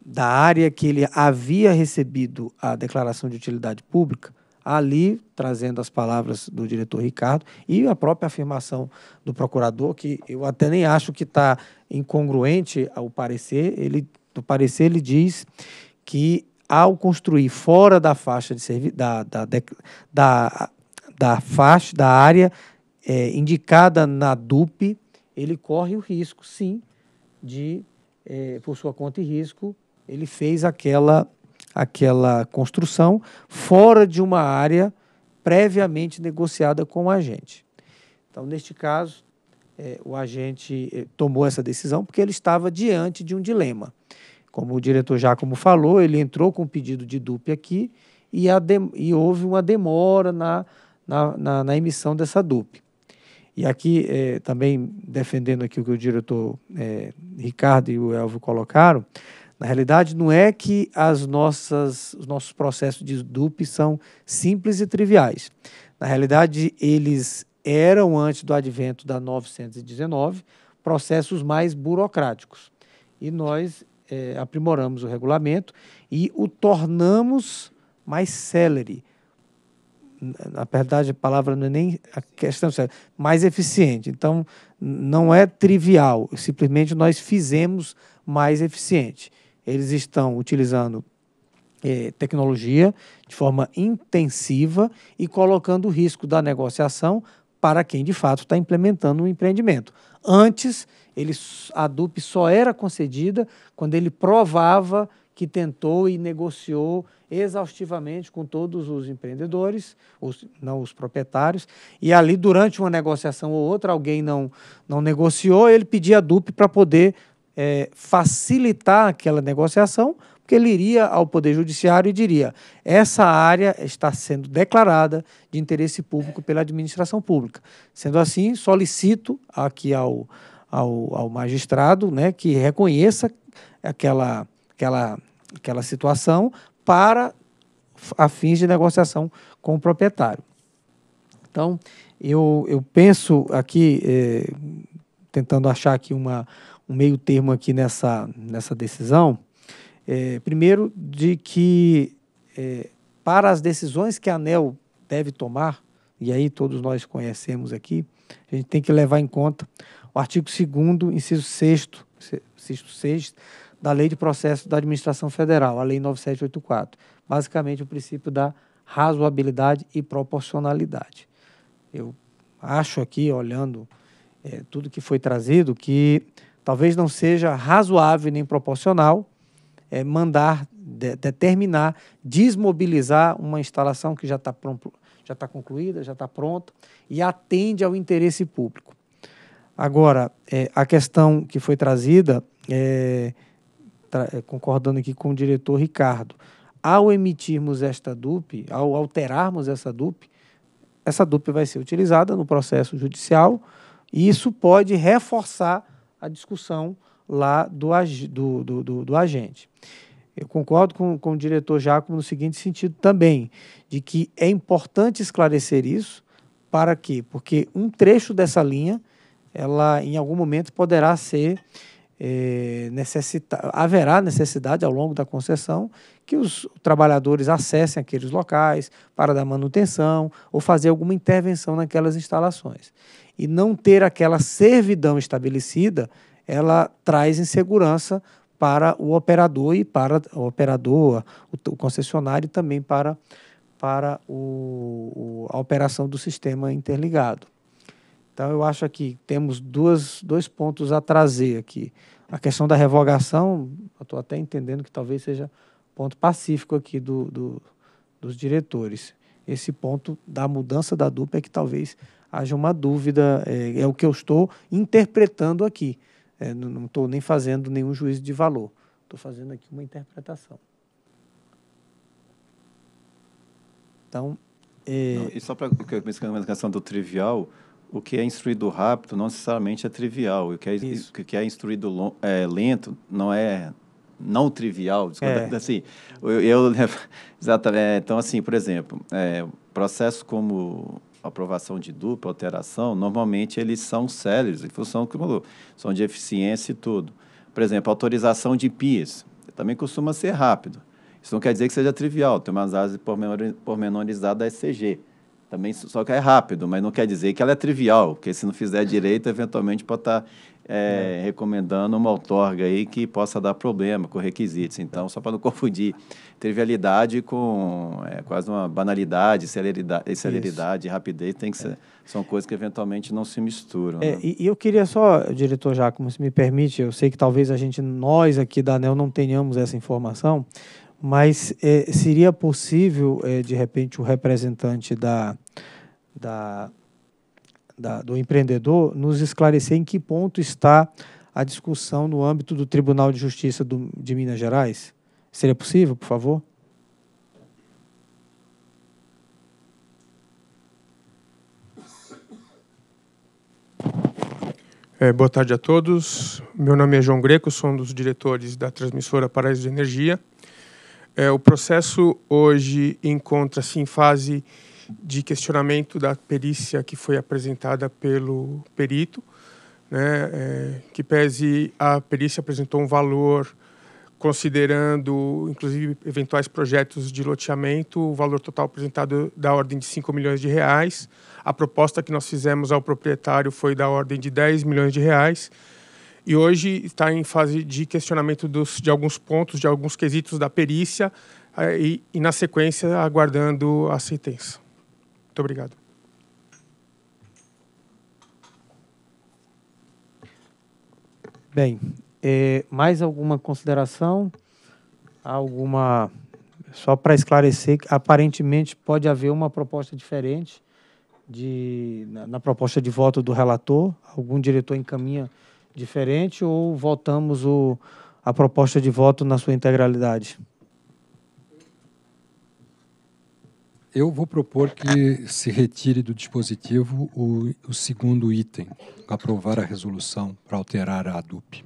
da área que ele havia recebido a declaração de utilidade pública, ali, trazendo as palavras do diretor Ricardo e a própria afirmação do procurador, que eu até nem acho que está incongruente ao parecer. Ele, no parecer, ele diz que ao construir fora da faixa de da, da, da, da, faixa, da área é, indicada na DUP, ele corre o risco, sim, de, é, por sua conta e risco, ele fez aquela aquela construção fora de uma área previamente negociada com o agente. Então, neste caso, é, o agente é, tomou essa decisão porque ele estava diante de um dilema. Como o diretor Jacomo falou, ele entrou com um pedido de dupe aqui e, e houve uma demora na, na, na, na emissão dessa dupe. E aqui, é, também defendendo aqui o que o diretor Ricardo e o Elvio colocaram, na realidade, não é que as nossas, os nossos processos de DUP são simples e triviais. Na realidade, eles eram, antes do advento da 919, processos mais burocráticos. E nós é, aprimoramos o regulamento e o tornamos mais célere. Na verdade, a palavra não é nem a questão célere, mais eficiente. Então, não é trivial, simplesmente nós fizemos mais eficiente eles estão utilizando é, tecnologia de forma intensiva e colocando o risco da negociação para quem de fato está implementando o um empreendimento. Antes, ele, a DUP só era concedida quando ele provava que tentou e negociou exaustivamente com todos os empreendedores, os, não os proprietários, e ali durante uma negociação ou outra alguém não, não negociou, ele pedia a DUP para poder é, facilitar aquela negociação, porque ele iria ao Poder Judiciário e diria: essa área está sendo declarada de interesse público pela administração pública. Sendo assim, solicito aqui ao, ao, ao magistrado né, que reconheça aquela, aquela, aquela situação para a fins de negociação com o proprietário. Então, eu, eu penso aqui, eh, tentando achar aqui uma, um meio termo aqui nessa, nessa decisão. É, primeiro, de que é, para as decisões que a ANEL deve tomar, e aí todos nós conhecemos aqui, a gente tem que levar em conta o artigo 2 inciso 6 inciso 6 da Lei de Processo da Administração Federal, a Lei 9784. Basicamente, o princípio da razoabilidade e proporcionalidade. Eu acho aqui, olhando é, tudo que foi trazido, que talvez não seja razoável nem proporcional é, mandar de, determinar desmobilizar uma instalação que já está já está concluída, já está pronta e atende ao interesse público. Agora, é, a questão que foi trazida, é, tra é, concordando aqui com o diretor Ricardo, ao emitirmos esta DUP, ao alterarmos essa DUP, essa DUP vai ser utilizada no processo judicial e isso pode reforçar a discussão lá do, do, do, do, do agente. Eu concordo com, com o diretor Jacomo no seguinte sentido também, de que é importante esclarecer isso, para quê? Porque um trecho dessa linha, ela em algum momento poderá ser é, necessita haverá necessidade ao longo da concessão que os trabalhadores acessem aqueles locais para dar manutenção ou fazer alguma intervenção naquelas instalações e não ter aquela servidão estabelecida, ela traz insegurança para o operador e para o operador, o, concessionário e também para, para o, a operação do sistema interligado. Então, eu acho que temos duas, dois pontos a trazer aqui. A questão da revogação, estou até entendendo que talvez seja ponto pacífico aqui do, do, dos diretores. Esse ponto da mudança da dupla é que talvez haja uma dúvida, é, é o que eu estou interpretando aqui. É, não estou nem fazendo nenhum juízo de valor, estou fazendo aqui uma interpretação. Então. É... Não, e só para a questão do trivial, o que é instruído rápido não necessariamente é trivial. O que é, o que é instruído é, lento não é não trivial. Desculpa, é. assim, eu, eu exatamente. É, então, assim, por exemplo, é, processo como aprovação de dupla, alteração, normalmente eles são céleres, em função que falou, são de eficiência e tudo. Por exemplo, autorização de PIAs também costuma ser rápido. Isso não quer dizer que seja trivial, tem umas ases pormenorizadas da SCG. Também só que é rápido, mas não quer dizer que ela é trivial, porque se não fizer direito, eventualmente pode estar tá é, é. recomendando uma outorga aí que possa dar problema com requisitos. Então, só para não confundir trivialidade com é, quase uma banalidade, celeridade, celeridade rapidez, tem que é. ser, são coisas que eventualmente não se misturam. É, né? E, e, eu queria só, diretor Jacomo, se me permite, eu sei que talvez a gente, nós aqui da ANEL não tenhamos essa informação, mas é, seria possível, de repente, o representante da, da da, do empreendedor nos esclarecer em que ponto está a discussão no âmbito do Tribunal de Justiça do, de Minas Gerais? Seria possível, por favor? É, boa tarde a todos. Meu nome é João Greco, sou um dos diretores da transmissora Paraíso de Energia. É, o processo hoje encontra-se em fase de questionamento da perícia que foi apresentada pelo perito, né, é, que pese a perícia apresentou um valor considerando, inclusive, eventuais projetos de loteamento, o valor total apresentado da ordem de 5 milhões de reais. A proposta que nós fizemos ao proprietário foi da ordem de 10 milhões de reais. E hoje está em fase de questionamento dos, de alguns pontos, de alguns quesitos da perícia, é, e, e na sequência, aguardando a sentença. Muito obrigado. Bem, é, mais alguma consideração? Alguma. Só para esclarecer, aparentemente pode haver uma proposta diferente de, na, na proposta de voto do relator. Algum diretor encaminha diferente ou votamos o, a proposta de voto na sua integralidade? eu vou propor que se retire do dispositivo o, o segundo item, aprovar a resolução para alterar a ADUP.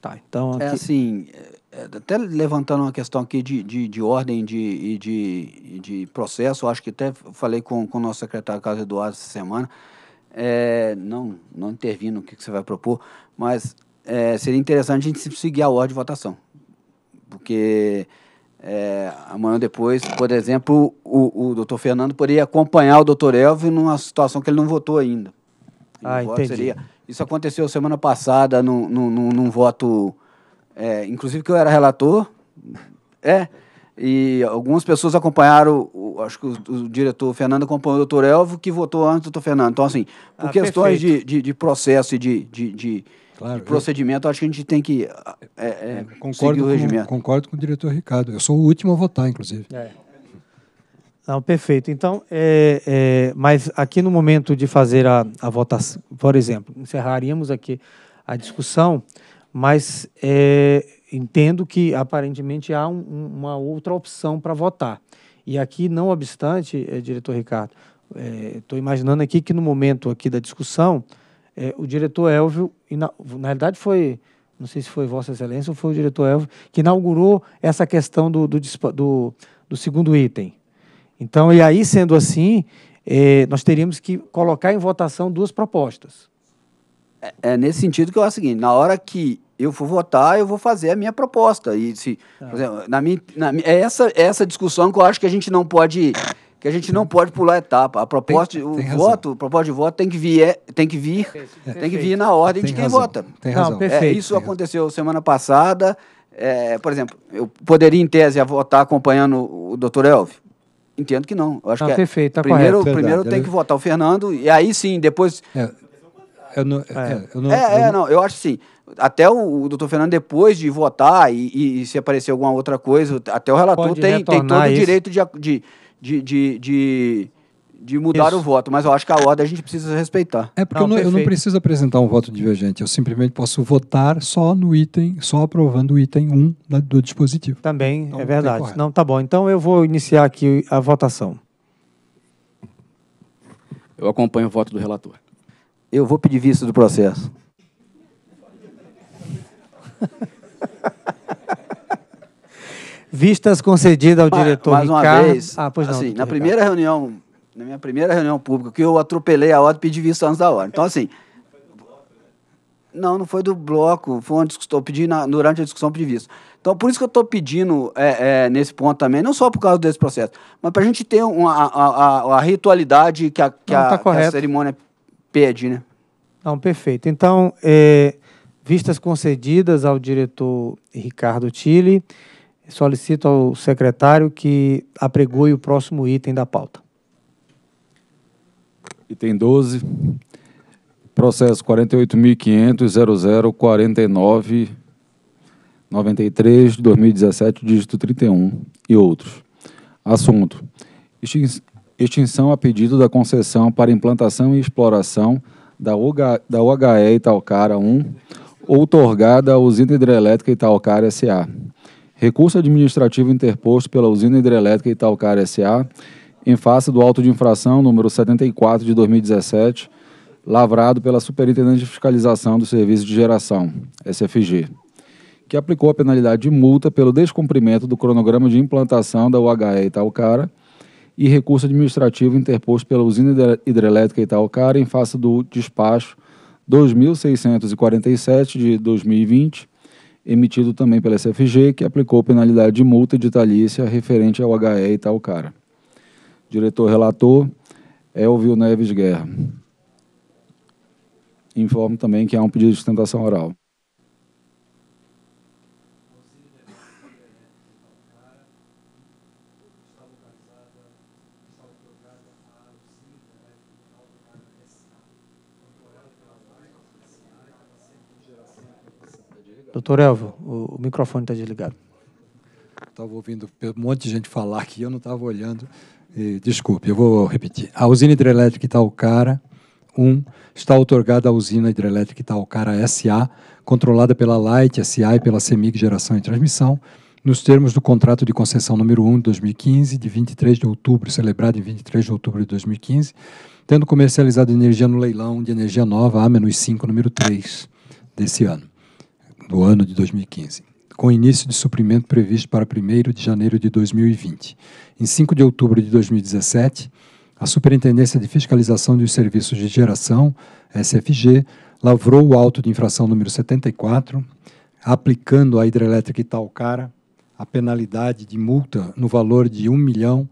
Tá, então... É aqui... Assim, é assim, até levantando uma questão aqui de, de, de ordem de, de, de processo, acho que até falei com, com o nosso secretário Carlos Eduardo essa semana, é, não, não intervindo o que, que você vai propor, mas é, seria interessante a gente seguir a ordem de votação, porque é, amanhã depois, por exemplo, o, o doutor Fernando poderia acompanhar o doutor Elvio numa situação que ele não votou ainda. ah, entendi. Seria... Isso aconteceu semana passada num, num, num, num voto, é, inclusive que eu era relator, é, e algumas pessoas acompanharam, o, acho que o, o, diretor Fernando acompanhou o doutor Elvio, que votou antes do doutor Fernando. Então, assim, por ah, questões de, de, de, processo e de, de, de Claro, de procedimento, eu... acho que a gente tem que é, é, é concordo com, Concordo com o diretor Ricardo. Eu sou o último a votar, inclusive. É. Não, perfeito. Então, é, é, mas aqui no momento de fazer a, a, votação, por exemplo, encerraríamos aqui a discussão, mas é, entendo que aparentemente há um, uma outra opção para votar. E aqui, não obstante, é, diretor Ricardo, estou é, imaginando aqui que no momento aqui da discussão, é, o diretor Elvio, na, na realidade foi, não sei se foi Vossa Excelência ou foi o diretor Elvio, que inaugurou essa questão do, do, do, do segundo item. Então, e aí, sendo assim, é, nós teríamos que colocar em votação duas propostas. É, é, nesse sentido que eu acho o seguinte: na hora que eu for votar, eu vou fazer a minha proposta. E se, tá. exemplo, na minha, na, é essa, é essa discussão que eu acho que a gente não pode que a gente não pode pular etapa. A proposta, tem, o tem voto, proposta de voto tem que vir, tem que vir, é, tem que vir na ordem tem de quem razão, vota. Tem não, Perfeito, é, isso aconteceu razão. semana passada. É, por exemplo, eu poderia em tese votar acompanhando o Dr. Elvio. Entendo que não. Eu acho não, que é perfeito, tá primeiro, correto. primeiro Verdade, tem eu... que votar o Fernando e aí sim, depois é, eu não, é. é, eu não, é, eu é não... eu acho sim Até o, o doutor Fernando, depois de votar e, e, e, se aparecer alguma outra coisa, até o relator tem, tem todo o direito de, de, de, de, de, de mudar Isso. o voto, mas eu acho que a ordem a gente precisa respeitar. É porque não, eu, não, eu, não, preciso apresentar um voto divergente, eu simplesmente posso votar só no item, só aprovando o item 1 da, do dispositivo. Também então, é tá verdade. não, tá bom. Então eu vou iniciar aqui a votação. Eu acompanho o voto do relator. Eu vou pedir vista do processo. Vistas concedidas ao mas, diretor mais Ricardo. Uma vez, ah, pois não, assim, na primeira reunião, na minha primeira reunião pública, que eu atropelei a ordem e pedi vista antes da hora. Então, assim. Não, não foi do bloco, foi uma discussão, eu pedi na, durante a discussão de vista. Então, por isso que eu estou pedindo é, é, nesse ponto também, não só por causa desse processo, mas para a gente ter uma, a, a, a ritualidade que a, que, não, tá a, que a, cerimônia pede, né? Não, perfeito. Então, é, vistas concedidas ao diretor Ricardo Tille, Solicito ao secretário que apregoe o próximo item da pauta. Item 12, processo 48.500.00.49.93.2017, de dígito 31 e outros. Assunto: extinção a pedido da concessão para implantação e exploração da, da UHE Italcara 1, outorgada à usina hidrelétrica Italcara SA, Recurso administrativo interposto pela usina hidrelétrica Italcar SA em face do auto de infração número 74 de 2017, lavrado pela Superintendente de Fiscalização do Serviço de Geração, SFG, que aplicou a penalidade de multa pelo descumprimento do cronograma de implantação da UHE Italcara e recurso administrativo interposto pela usina hidrelétrica Italcara em face do despacho 2647 de 2020, emitido também pela SFG, que aplicou penalidade de multa de talícia referente ao HE e tal cara. Diretor relator, Elvio Neves Guerra. Informo também que há um pedido de sustentação oral. Doutor Elvo, o, o microfone está desligado. Estava ouvindo um monte de gente falar que eu não estava olhando. E, desculpe, eu vou repetir. A usina hidrelétrica Itaucara 1 um, está outorgada à usina hidrelétrica Itaucara SA, controlada pela Light SA e pela CEMIG Geração e Transmissão, nos termos do contrato de concessão número 1 de 2015, de 23 de outubro, celebrado em 23 de outubro de 2015, tendo comercializado energia no leilão de energia nova A-5, número 3, desse ano do ano de 2015, com início de suprimento previsto para 1 de janeiro de 2020. Em 5 de outubro de 2017, a Superintendência de Fiscalização dos Serviços de Geração, SFG, lavrou o auto de infração número 74, aplicando à hidrelétrica Itaucara a penalidade de multa no valor de R$ milhão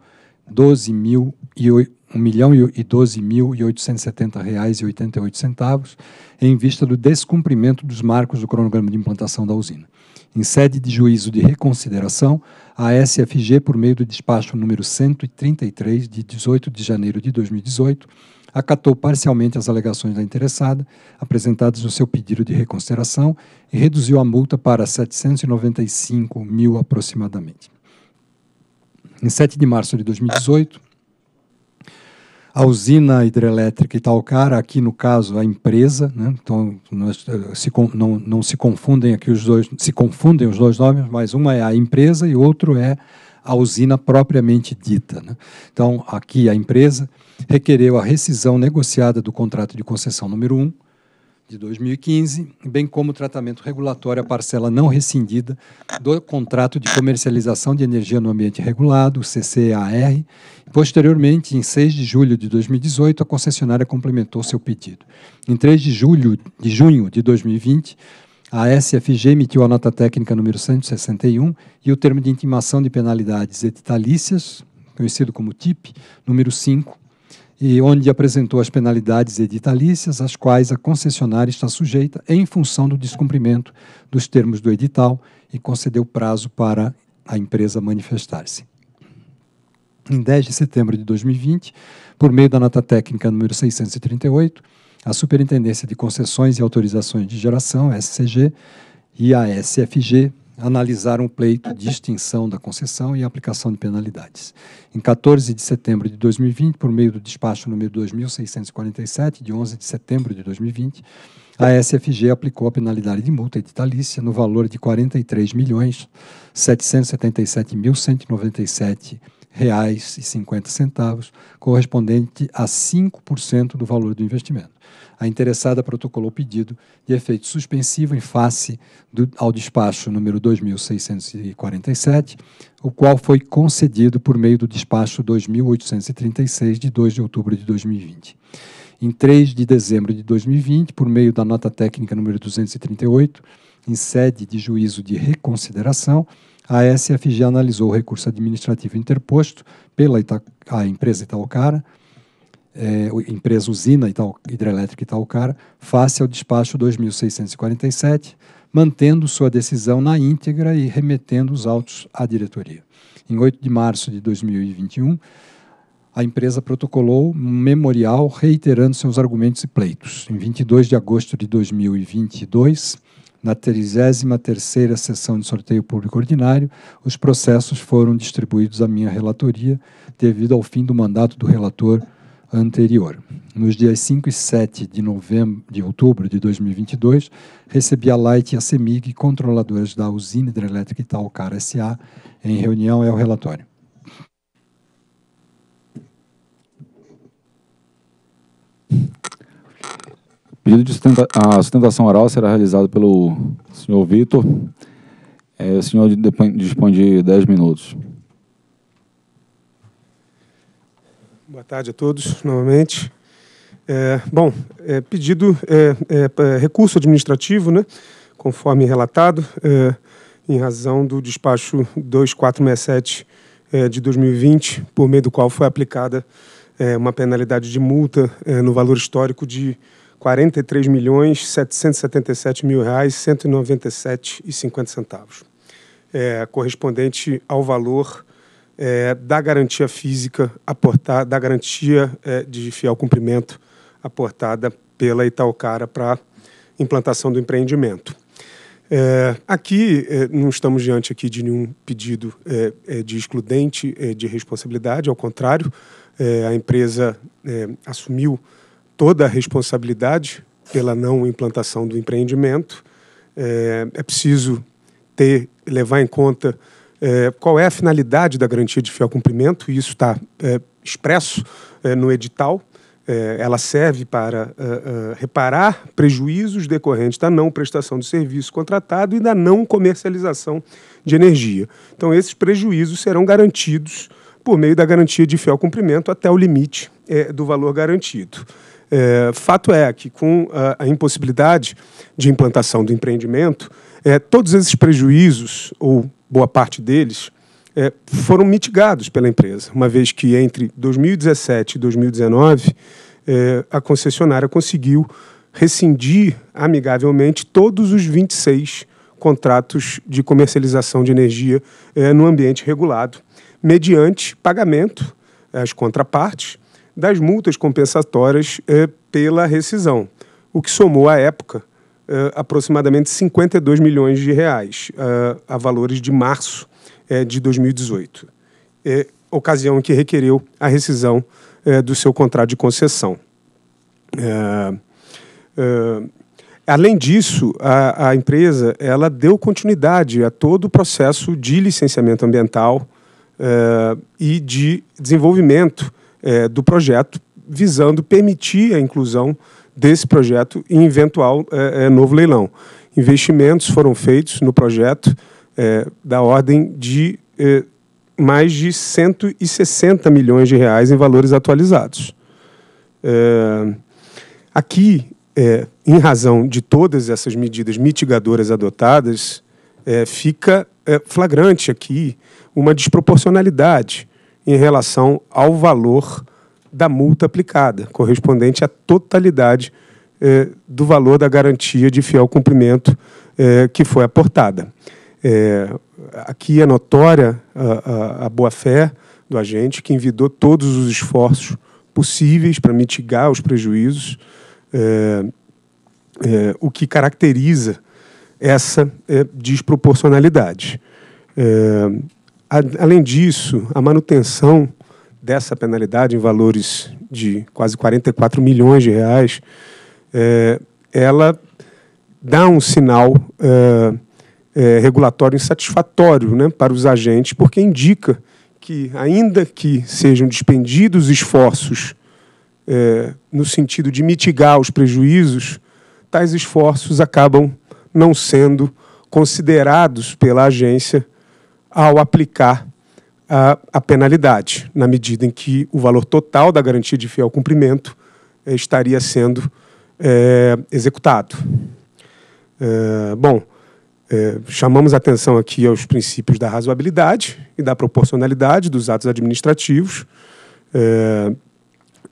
mil e 1 milhão e 12 mil e 870 reais e centavos em vista do descumprimento dos marcos do cronograma de implantação da usina. Em sede de juízo de reconsideração, a SFG, por meio do despacho número 133, de 18 de janeiro de 2018, acatou parcialmente as alegações da interessada apresentadas no seu pedido de reconsideração e reduziu a multa para 795 mil aproximadamente. Em 7 de março de 2018, a usina hidrelétrica cara aqui no caso a empresa, né? então nós, eh, se, não, não se confundem aqui os dois, se confundem os dois nomes, mas uma é a empresa e outro é a usina propriamente dita. Né? Então aqui a empresa requereu a rescisão negociada do contrato de concessão número 1, de 2015, bem como o tratamento regulatório à parcela não rescindida do contrato de comercialização de energia no ambiente regulado, CCAR. Posteriormente, em 6 de julho de 2018, a concessionária complementou seu pedido. Em 3 de julho de junho de 2020, a SFG emitiu a nota técnica número 161 e o termo de intimação de penalidades editalícias, conhecido como TIP, número 5, e onde apresentou as penalidades editalícias, às quais a concessionária está sujeita em função do descumprimento dos termos do edital e concedeu prazo para a empresa manifestar-se. Em 10 de setembro de 2020, por meio da nota técnica número 638, a Superintendência de Concessões e Autorizações de Geração, SCG, e a SFG analisar um pleito de extinção da concessão e aplicação de penalidades. Em 14 de setembro de 2020, por meio do despacho número 2647, de 11 de setembro de 2020, a SFG aplicou a penalidade de multa editalícia no valor de R$ 43.777.197 reais e 50 centavos, correspondente a 5% do valor do investimento. A interessada protocolou pedido de efeito suspensivo em face do, ao despacho número 2647, o qual foi concedido por meio do despacho 2836 de 2 de outubro de 2020 em 3 de dezembro de 2020, por meio da nota técnica número 238, em sede de juízo de reconsideração, a SFG analisou o recurso administrativo interposto pela Ita a empresa Itaucara, é, empresa usina Itau hidrelétrica Itaucara, face ao despacho 2647, mantendo sua decisão na íntegra e remetendo os autos à diretoria. Em 8 de março de 2021, a empresa protocolou um memorial reiterando seus argumentos e pleitos. Em 22 de agosto de 2022, na 33ª sessão de sorteio público ordinário, os processos foram distribuídos à minha relatoria devido ao fim do mandato do relator anterior. Nos dias 5 e 7 de novembro de outubro de 2022, recebi a Light e a Semig, controladoras da usina hidrelétrica Itaucara SA, em reunião é o relatório pedido de sustenta a sustentação oral será realizado pelo senhor Vitor. É, o senhor dispõe de 10 minutos. Boa tarde a todos, novamente. É, bom, é, pedido, é, é, é, recurso administrativo, né, conforme relatado, em razão do despacho 2467 de 2020, por meio do qual foi aplicada uma penalidade de multa no valor histórico de R$ 43 milhões 777 mil reais 197 e centavos, é, correspondente ao valor é, da garantia física aportada, da garantia é, de fiel cumprimento aportada pela Itaucara para implantação do empreendimento. É, aqui é, não estamos diante aqui de nenhum pedido é, é de excludente é, de responsabilidade, ao contrário, é, a empresa assumiu toda a responsabilidade pela não implantação do empreendimento. É, é preciso ter, levar em conta é, qual é a finalidade da garantia de fiel cumprimento, e isso está é, expresso é, no edital. É, ela serve para é, reparar prejuízos decorrentes da não prestação de serviço contratado e da não comercialização de energia. Então, esses prejuízos serão garantidos por meio da garantia de fiel cumprimento até o limite do valor garantido. É, fato é que, com a, a impossibilidade de implantação do empreendimento, é, todos esses prejuízos, ou boa parte deles, é, foram mitigados pela empresa, uma vez que entre 2017 e 2019 é, a concessionária conseguiu rescindir amigavelmente todos os 26 contratos de comercialização de energia é, no ambiente regulado, mediante pagamento às contrapartes das multas compensatórias eh, pela rescisão, o que somou à época eh, aproximadamente 52 milhões de reais eh, a valores de março de 2018, ocasião em que requereu a rescisão do seu contrato de concessão. Além disso, a, a, empresa ela deu continuidade a todo o processo de licenciamento ambiental uh, e de desenvolvimento é, do projeto, visando permitir a inclusão desse projeto em eventual é, é novo leilão. Investimentos foram feitos no projeto é, da ordem de é, mais de 160 milhões de reais em valores atualizados. aqui, em razão de todas essas medidas mitigadoras adotadas, fica flagrante aqui uma desproporcionalidade em relação ao valor da multa aplicada, correspondente à totalidade eh, do valor da garantia de fiel cumprimento eh, que foi aportada. É, aqui é notória a, a, a boa-fé do agente, que envidou todos os esforços possíveis para mitigar os prejuízos, eh, eh, o que caracteriza essa desproporcionalidade. Além disso, a manutenção dessa penalidade em valores de quase 44 milhões de reais, é, ela dá um sinal é, é, regulatório insatisfatório né, para os agentes, porque indica que, ainda que sejam despendidos esforços é, no sentido de mitigar os prejuízos, tais esforços acabam não sendo considerados pela agência ao aplicar a, a penalidade, na medida em que o valor total da garantia de fiel cumprimento eh, estaria sendo eh, executado. Eh, bom, chamamos atenção aqui aos princípios da razoabilidade e da proporcionalidade dos atos administrativos,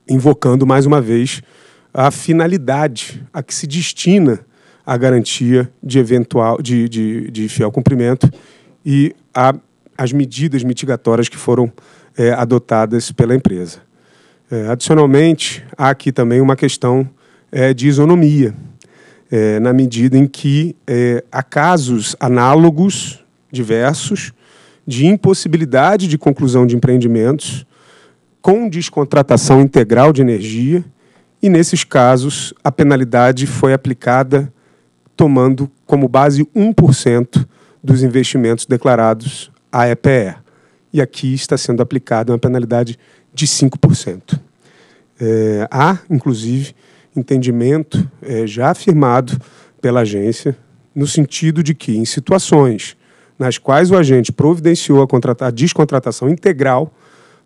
invocando mais uma vez a finalidade a que se destina a garantia de eventual de, de, de fiel cumprimento e a, as medidas mitigatórias que foram é, adotadas pela empresa. É, adicionalmente, há aqui também uma questão é, de isonomia, é, na medida em que é, há casos análogos, diversos, de impossibilidade de conclusão de empreendimentos com descontratação integral de energia, e nesses casos a penalidade foi aplicada tomando como base 1% dos investimentos declarados à EPE. E aqui está sendo aplicada uma penalidade de 5%. É, há, inclusive, entendimento é, já afirmado pela agência no sentido de que, em situações nas quais o agente providenciou a, a descontratação integral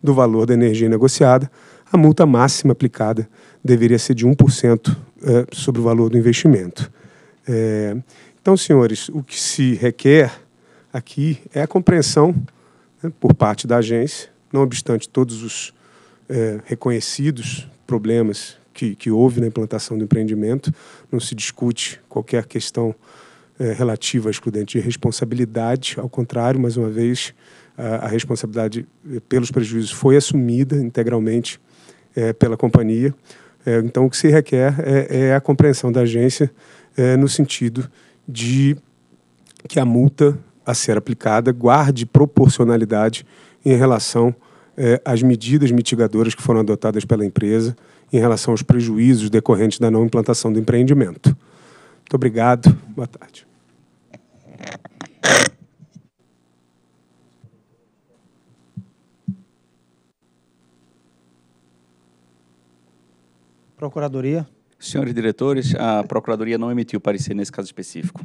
do valor da energia negociada, a multa máxima aplicada deveria ser de 1% é, sobre o valor do investimento. É, então, senhores, o que se requer aqui é a compreensão né, por parte da agência, não obstante todos os é, reconhecidos problemas que, que, houve na implantação do empreendimento, não se discute qualquer questão é, relativa a excludente de responsabilidade, ao contrário, mais uma vez, a, a responsabilidade é, pelos prejuízos foi assumida integralmente é, pela companhia. É, então, o que se requer é, é a compreensão da agência no sentido de que a multa a ser aplicada guarde proporcionalidade em relação eh, às medidas mitigadoras que foram adotadas pela empresa em relação aos prejuízos decorrentes da não implantação do empreendimento. Muito obrigado. Boa tarde. Procuradoria. Senhores diretores, a Procuradoria não emitiu parecer nesse caso específico.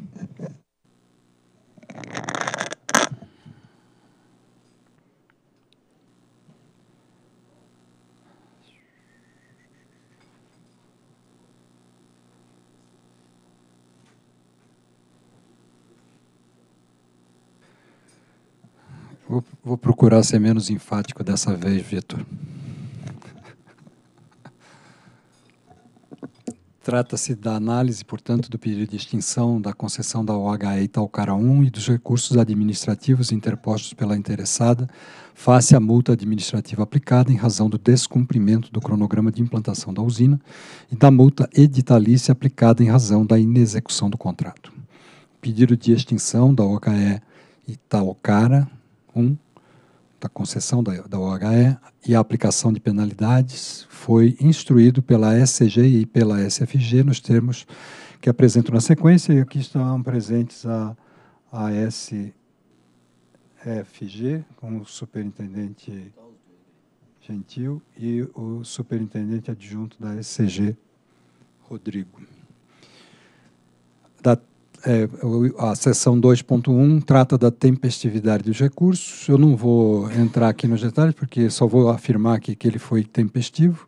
Vou, procurar ser menos enfático dessa vez, Vitor. Trata-se da análise, portanto, do pedido de extinção da concessão da OHE Itaucara 1 e dos recursos administrativos interpostos pela interessada face à multa administrativa aplicada em razão do descumprimento do cronograma de implantação da usina e da multa editalícia aplicada em razão da inexecução do contrato. O pedido de extinção da OHE Itaucara 1 da concessão da, da OHE e a aplicação de penalidades foi instruído pela SCG e pela SFG nos termos que apresento na sequência, e aqui estão presentes a, a SFG, com o superintendente Gentil e o superintendente adjunto da SCG, Rodrigo. Da é, a seção 2.1 trata da tempestividade dos recursos. Eu não vou entrar aqui nos detalhes, porque só vou afirmar aqui que ele foi tempestivo.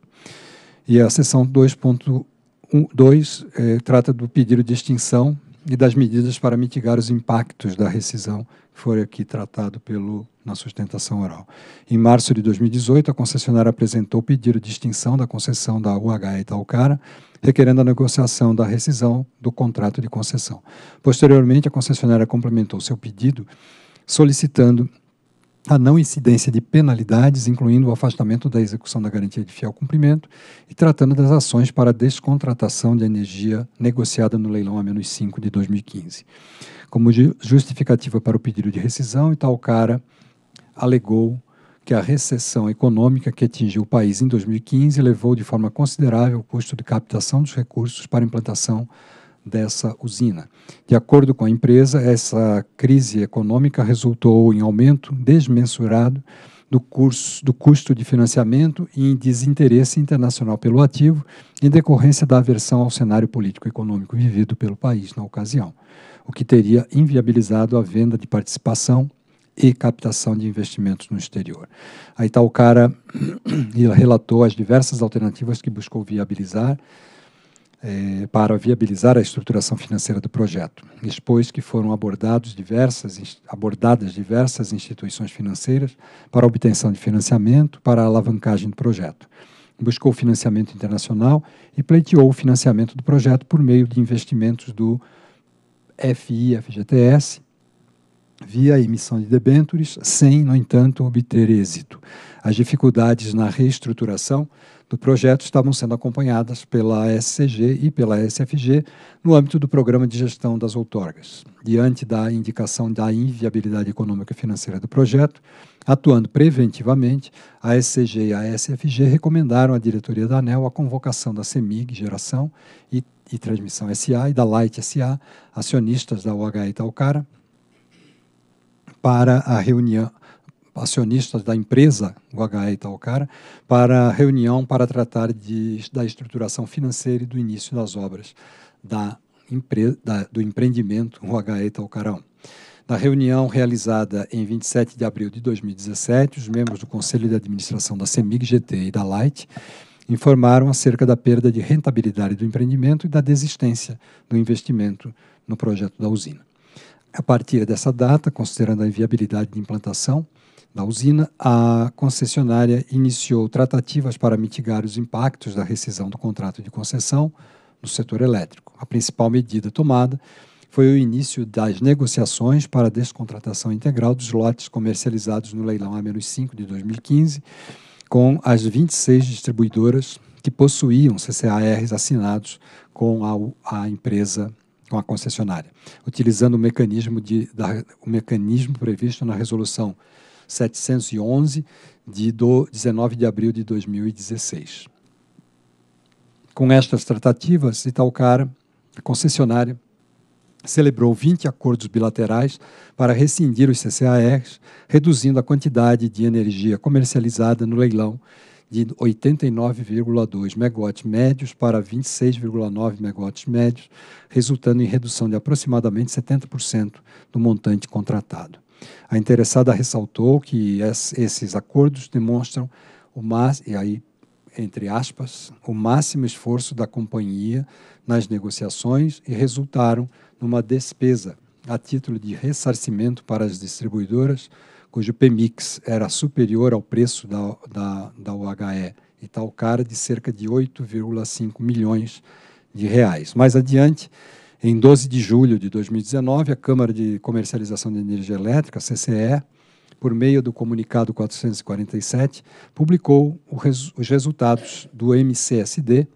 E a seção 2.2 é, trata do pedido de extinção e das medidas para mitigar os impactos da rescisão, que foi aqui tratado pelo na sustentação oral. Em março de 2018, a concessionária apresentou pedido de extinção da concessão da UH Itaucara, requerendo a negociação da rescisão do contrato de concessão. Posteriormente, a concessionária complementou seu pedido, solicitando a não incidência de penalidades, incluindo o afastamento da execução da garantia de fiel cumprimento, e tratando das ações para descontratação de energia negociada no leilão a menos 5 de 2015. Como justificativa para o pedido de rescisão, cara alegou que a recessão econômica que atingiu o país em 2015 levou de forma considerável o custo de captação dos recursos para a implantação dessa usina. De acordo com a empresa, essa crise econômica resultou em aumento desmensurado do, curso, do custo de financiamento e em desinteresse internacional pelo ativo, em decorrência da aversão ao cenário político-econômico vivido pelo país na ocasião, o que teria inviabilizado a venda de participação e captação de investimentos no exterior. Aí está o cara relatou as diversas alternativas que buscou viabilizar é, para viabilizar a estruturação financeira do projeto. Expôs que foram diversas, abordadas diversas instituições financeiras para obtenção de financiamento para a alavancagem do projeto. Buscou financiamento internacional e pleiteou o financiamento do projeto por meio de investimentos do FI, FGTS via a emissão de debêntures, sem, no entanto, obter êxito. As dificuldades na reestruturação do projeto estavam sendo acompanhadas pela SCG e pela SFG no âmbito do Programa de Gestão das Outorgas. Diante da indicação da inviabilidade econômica e financeira do projeto, atuando preventivamente, a SCG e a SFG recomendaram à diretoria da ANEL a convocação da CEMIG Geração e, e Transmissão SA e da Light SA, acionistas da UHI Talcara, para a reunião acionistas da empresa, o HE Itaucara, para a reunião para tratar de, da estruturação financeira e do início das obras da, empresa da, do empreendimento o HE Itaucarão. Na reunião realizada em 27 de abril de 2017, os membros do Conselho de Administração da CEMIG, GT e da Light informaram acerca da perda de rentabilidade do empreendimento e da desistência do investimento no projeto da usina. A partir dessa data, considerando a inviabilidade de implantação da usina, a concessionária iniciou tratativas para mitigar os impactos da rescisão do contrato de concessão no setor elétrico. A principal medida tomada foi o início das negociações para a descontratação integral dos lotes comercializados no leilão A-5 de 2015, com as 26 distribuidoras que possuíam CCARs assinados com a, a empresa com a concessionária, utilizando o mecanismo, de, da, o mecanismo previsto na Resolução 711 de do, 19 de abril de 2016. Com estas tratativas, Italcara, a concessionária, celebrou 20 acordos bilaterais para rescindir os CCARs, reduzindo a quantidade de energia comercializada no leilão de 89,2 megawatts médios para 26,9 megawatts médios, resultando em redução de aproximadamente 70% do montante contratado. A interessada ressaltou que esses acordos demonstram o mais, e aí entre aspas, o máximo esforço da companhia nas negociações e resultaram numa despesa a título de ressarcimento para as distribuidoras cujo PMIX era superior ao preço da, da, da UHE e tá de cerca de 8,5 milhões de reais. Mais adiante, em 12 de julho de 2019, a Câmara de Comercialização de Energia Elétrica, CCE, por meio do comunicado 447, publicou res, os resultados do MCSD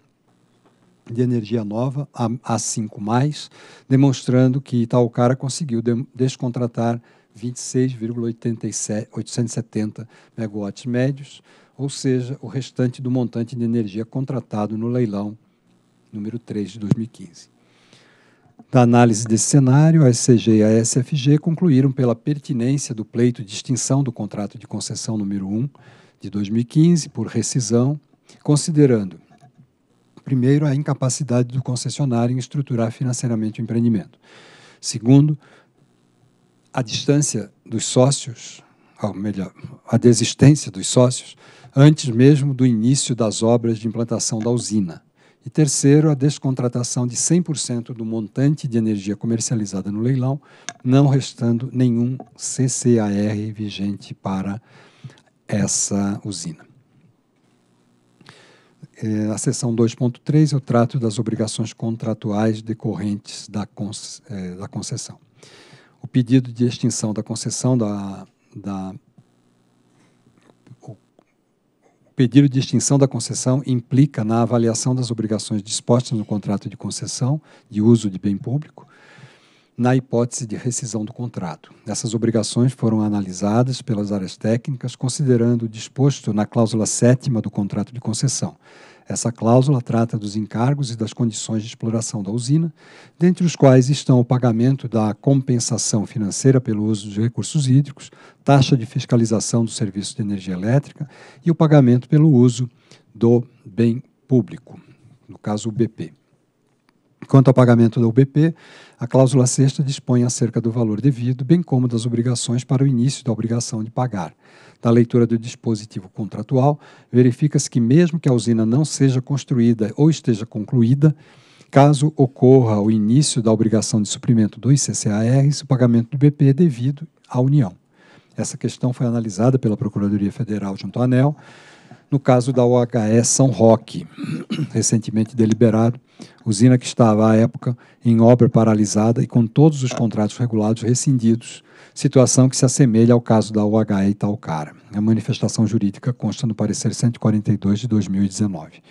de energia nova, a, a 5+, demonstrando que Itaucara conseguiu de, descontratar 26,870 megawatts médios, ou seja, o restante do montante de energia contratado no leilão número 3 de 2015. Da análise desse cenário, a SCG e a SFG concluíram pela pertinência do pleito de extinção do contrato de concessão número 1 de 2015 por rescisão, considerando, primeiro, a incapacidade do concessionário em estruturar financeiramente o empreendimento. Segundo, a distância dos sócios, ou melhor, a desistência dos sócios, antes mesmo do início das obras de implantação da usina. E terceiro, a descontratação de 100% do montante de energia comercializada no leilão, não restando nenhum CCAR vigente para essa usina. É, a seção 2.3 eu trato das obrigações contratuais decorrentes da, con é, da concessão o pedido de extinção da concessão da, da o pedido de extinção da concessão implica na avaliação das obrigações dispostas no contrato de concessão de uso de bem público, na hipótese de rescisão do contrato. Essas obrigações foram analisadas pelas áreas técnicas, considerando o disposto na cláusula sétima do contrato de concessão. Essa cláusula trata dos encargos e das condições de exploração da usina, dentre os quais estão o pagamento da compensação financeira pelo uso dos recursos hídricos, taxa de fiscalização do serviço de energia elétrica e o pagamento pelo uso do bem público, no caso o BP. Quanto ao pagamento da UBP, a cláusula sexta dispõe acerca do valor devido, bem como das obrigações para o início da obrigação de pagar. Da leitura do dispositivo contratual, verifica-se que, mesmo que a usina não seja construída ou esteja concluída, caso ocorra o início da obrigação de suprimento dos CCARs, o pagamento do BP é devido à União. Essa questão foi analisada pela Procuradoria Federal junto à ANEL, no caso da OHE São Roque, recentemente deliberado, usina que estava à época em obra paralisada e com todos os contratos regulados rescindidos situação que se assemelha ao caso da UHE e Talcara. A manifestação jurídica consta no parecer 142 de 2019.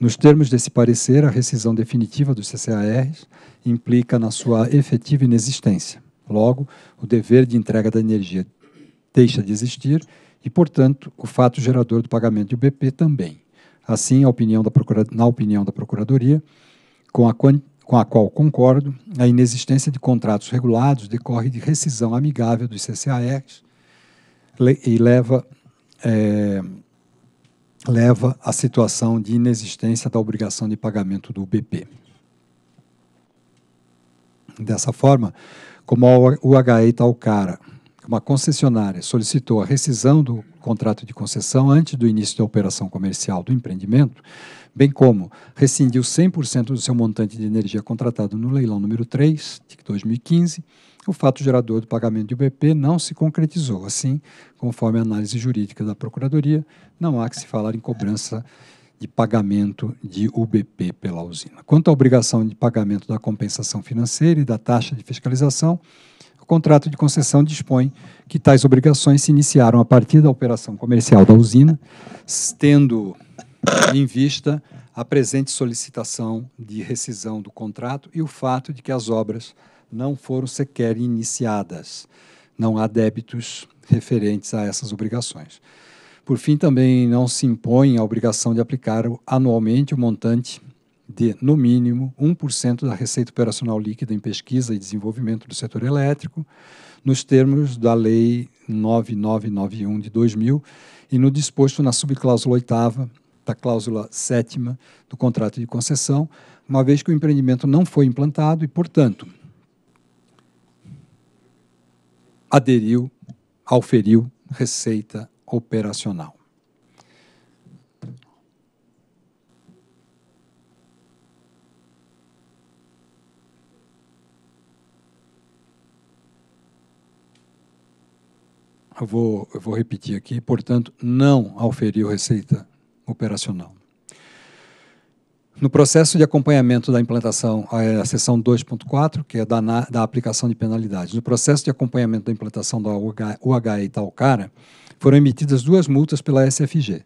Nos termos desse parecer, a rescisão definitiva dos CCARs implica na sua efetiva inexistência. Logo, o dever de entrega da energia deixa de existir e, portanto, o fato gerador do pagamento do BP também. Assim, opinião na opinião da Procuradoria, com a com a qual concordo, a inexistência de contratos regulados decorre de rescisão amigável dos CCARs e leva, é, leva à situação de inexistência da obrigação de pagamento do UBP. Dessa forma, como a UHE Talcara, uma concessionária, solicitou a rescisão do contrato de concessão antes do início da operação comercial do empreendimento, bem como rescindiu 100% do seu montante de energia contratado no leilão número 3, de 2015, o fato gerador do pagamento do BP não se concretizou. Assim, conforme a análise jurídica da Procuradoria, não há que se falar em cobrança de pagamento de UBP pela usina. Quanto à obrigação de pagamento da compensação financeira e da taxa de fiscalização, o contrato de concessão dispõe que tais obrigações se iniciaram a partir da operação comercial da usina, tendo em vista a presente solicitação de rescisão do contrato e o fato de que as obras não foram sequer iniciadas. Não há débitos referentes a essas obrigações. Por fim, também não se impõe a obrigação de aplicar anualmente o montante de, no mínimo, 1% da receita operacional líquida em pesquisa e desenvolvimento do setor elétrico, nos termos da Lei 9991 de 2000 e no disposto na subcláusula oitava da cláusula sétima do contrato de concessão, uma vez que o empreendimento não foi implantado e, portanto, aderiu, auferiu receita operacional. Eu vou, eu vou repetir aqui, portanto, não auferiu receita operacional. No processo de acompanhamento da implantação, a seção 2.4, que é da, da, aplicação de penalidades, no processo de acompanhamento da implantação da UHE Itaucara, foram emitidas duas multas pela SFG.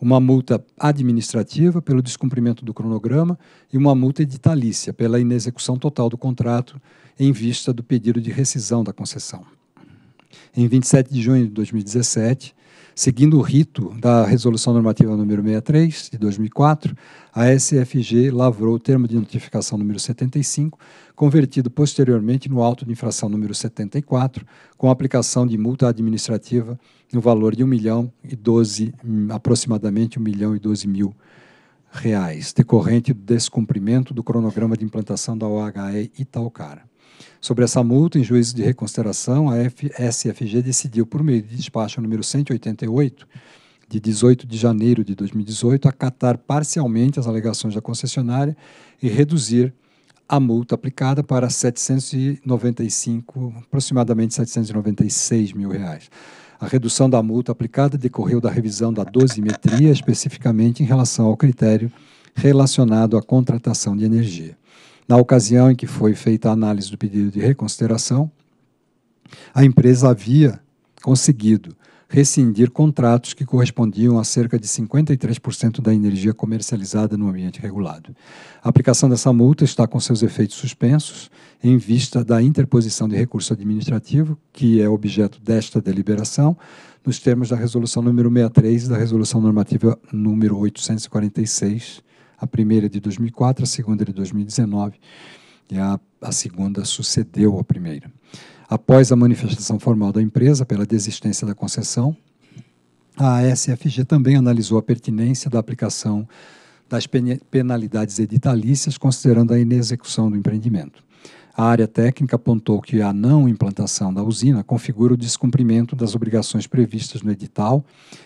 Uma multa administrativa pelo descumprimento do cronograma e uma multa editalícia pela inexecução total do contrato em vista do pedido de rescisão da concessão. Em 27 de junho de 2017, seguindo o rito da Resolução Normativa número 63, de 2004, a SFG lavrou o termo de notificação número 75, convertido posteriormente no auto de infração número 74, com aplicação de multa administrativa no valor de 1 milhão e 12, aproximadamente 1 milhão e 12 mil reais, decorrente do descumprimento do cronograma de implantação da OHE Itaucara. Sobre essa multa, em juízo de reconsideração, a SFG decidiu, por meio de despacho número 188, de 18 de janeiro de 2018, acatar parcialmente as alegações da concessionária e reduzir a multa aplicada para 795, aproximadamente 796 mil reais. A redução da multa aplicada decorreu da revisão da dosimetria, especificamente em relação ao critério relacionado à contratação de energia. Na ocasião em que foi feita a análise do pedido de reconsideração, a empresa havia conseguido rescindir contratos que correspondiam a cerca de 53% da energia comercializada no ambiente regulado. A aplicação dessa multa está com seus efeitos suspensos em vista da interposição de recurso administrativo, que é objeto desta deliberação, nos termos da resolução número 63 e da resolução normativa número 846 a primeira é de 2004, a segunda é de 2019 e a, a segunda sucedeu à primeira. Após a manifestação formal da empresa pela desistência da concessão, a SFG também analisou a pertinência da aplicação das penalidades editalícias, considerando a inexecução do empreendimento. A área técnica apontou que a não implantação da usina configura o descumprimento das obrigações previstas no edital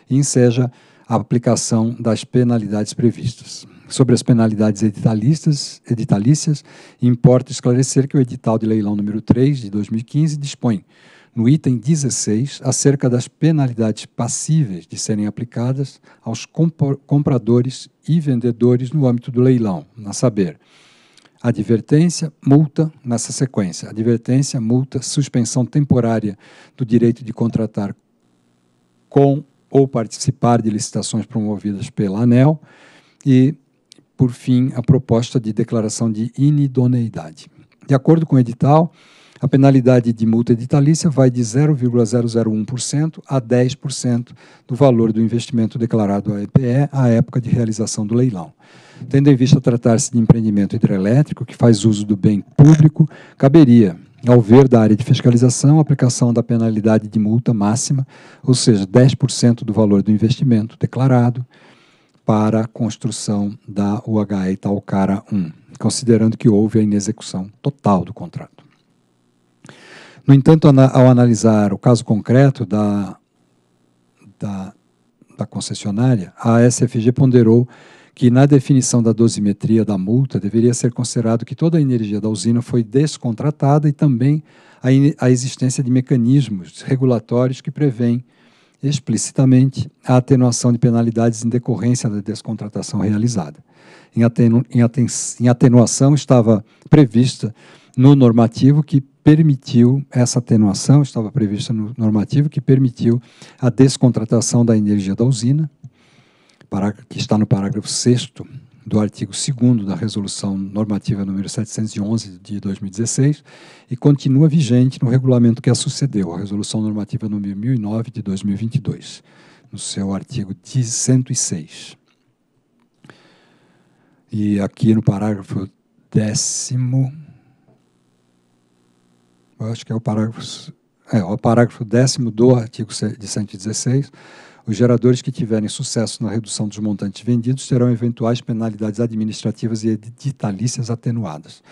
e enseja a aplicação das penalidades previstas. Sobre as penalidades editalistas, editalícias, importa esclarecer que o edital de leilão número 3 de 2015 dispõe, no item 16, acerca das penalidades passíveis de serem aplicadas aos compradores e vendedores no âmbito do leilão, na saber, advertência, multa, nessa sequência, advertência, multa, suspensão temporária do direito de contratar com ou participar de licitações promovidas pela ANEL e por fim, a proposta de declaração de inidoneidade. De acordo com o edital, a penalidade de multa editalícia vai de 0,001% a 10% do valor do investimento declarado à EPE à época de realização do leilão. Tendo em vista tratar-se de empreendimento hidrelétrico que faz uso do bem público, caberia, ao ver da área de fiscalização, a aplicação da penalidade de multa máxima, ou seja, 10% do valor do investimento declarado, para a construção da UHE Talcara 1, considerando que houve a inexecução total do contrato. No entanto, ao analisar o caso concreto da, da, da concessionária, a SFG ponderou que na definição da dosimetria da multa deveria ser considerado que toda a energia da usina foi descontratada e também a, a existência de mecanismos regulatórios que prevêem explicitamente a atenuação de penalidades em decorrência da descontratação realizada. Em, atenu, em, aten, em atenuação estava prevista no normativo que permitiu essa atenuação, estava prevista no normativo que permitiu a descontratação da energia da usina, que está no parágrafo 6 do artigo 2 da Resolução Normativa número 711 de 2016 e continua vigente no regulamento que a sucedeu, a Resolução Normativa número 1009 de 2022, no seu artigo 106. E aqui no parágrafo décimo, eu acho que é o parágrafo, é, o parágrafo décimo do artigo de 116, os geradores que tiverem sucesso na redução dos montantes vendidos terão eventuais penalidades administrativas e editalícias atenuadas.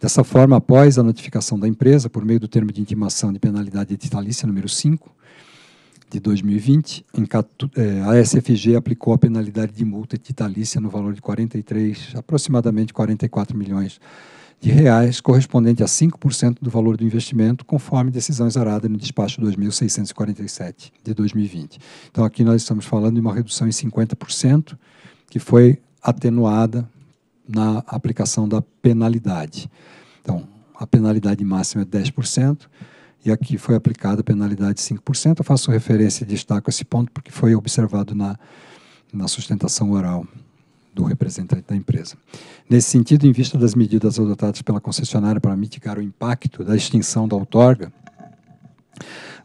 Dessa forma, após a notificação da empresa, por meio do termo de intimação de penalidade editalícia número 5, de 2020, em, a é, SFG aplicou a penalidade de multa titalícia no valor de 43, aproximadamente 44 milhões de reais, correspondente a 5% do valor do investimento, conforme decisão exarada no despacho 2647 de 2020. Então aqui nós estamos falando de uma redução em 50%, que foi atenuada na aplicação da penalidade. Então, a penalidade máxima é 10%, e aqui foi aplicada a penalidade de 5%. Eu faço referência e destaco esse ponto porque foi observado na, na sustentação oral do representante da empresa. Nesse sentido, em vista das medidas adotadas pela concessionária para mitigar o impacto da extinção da outorga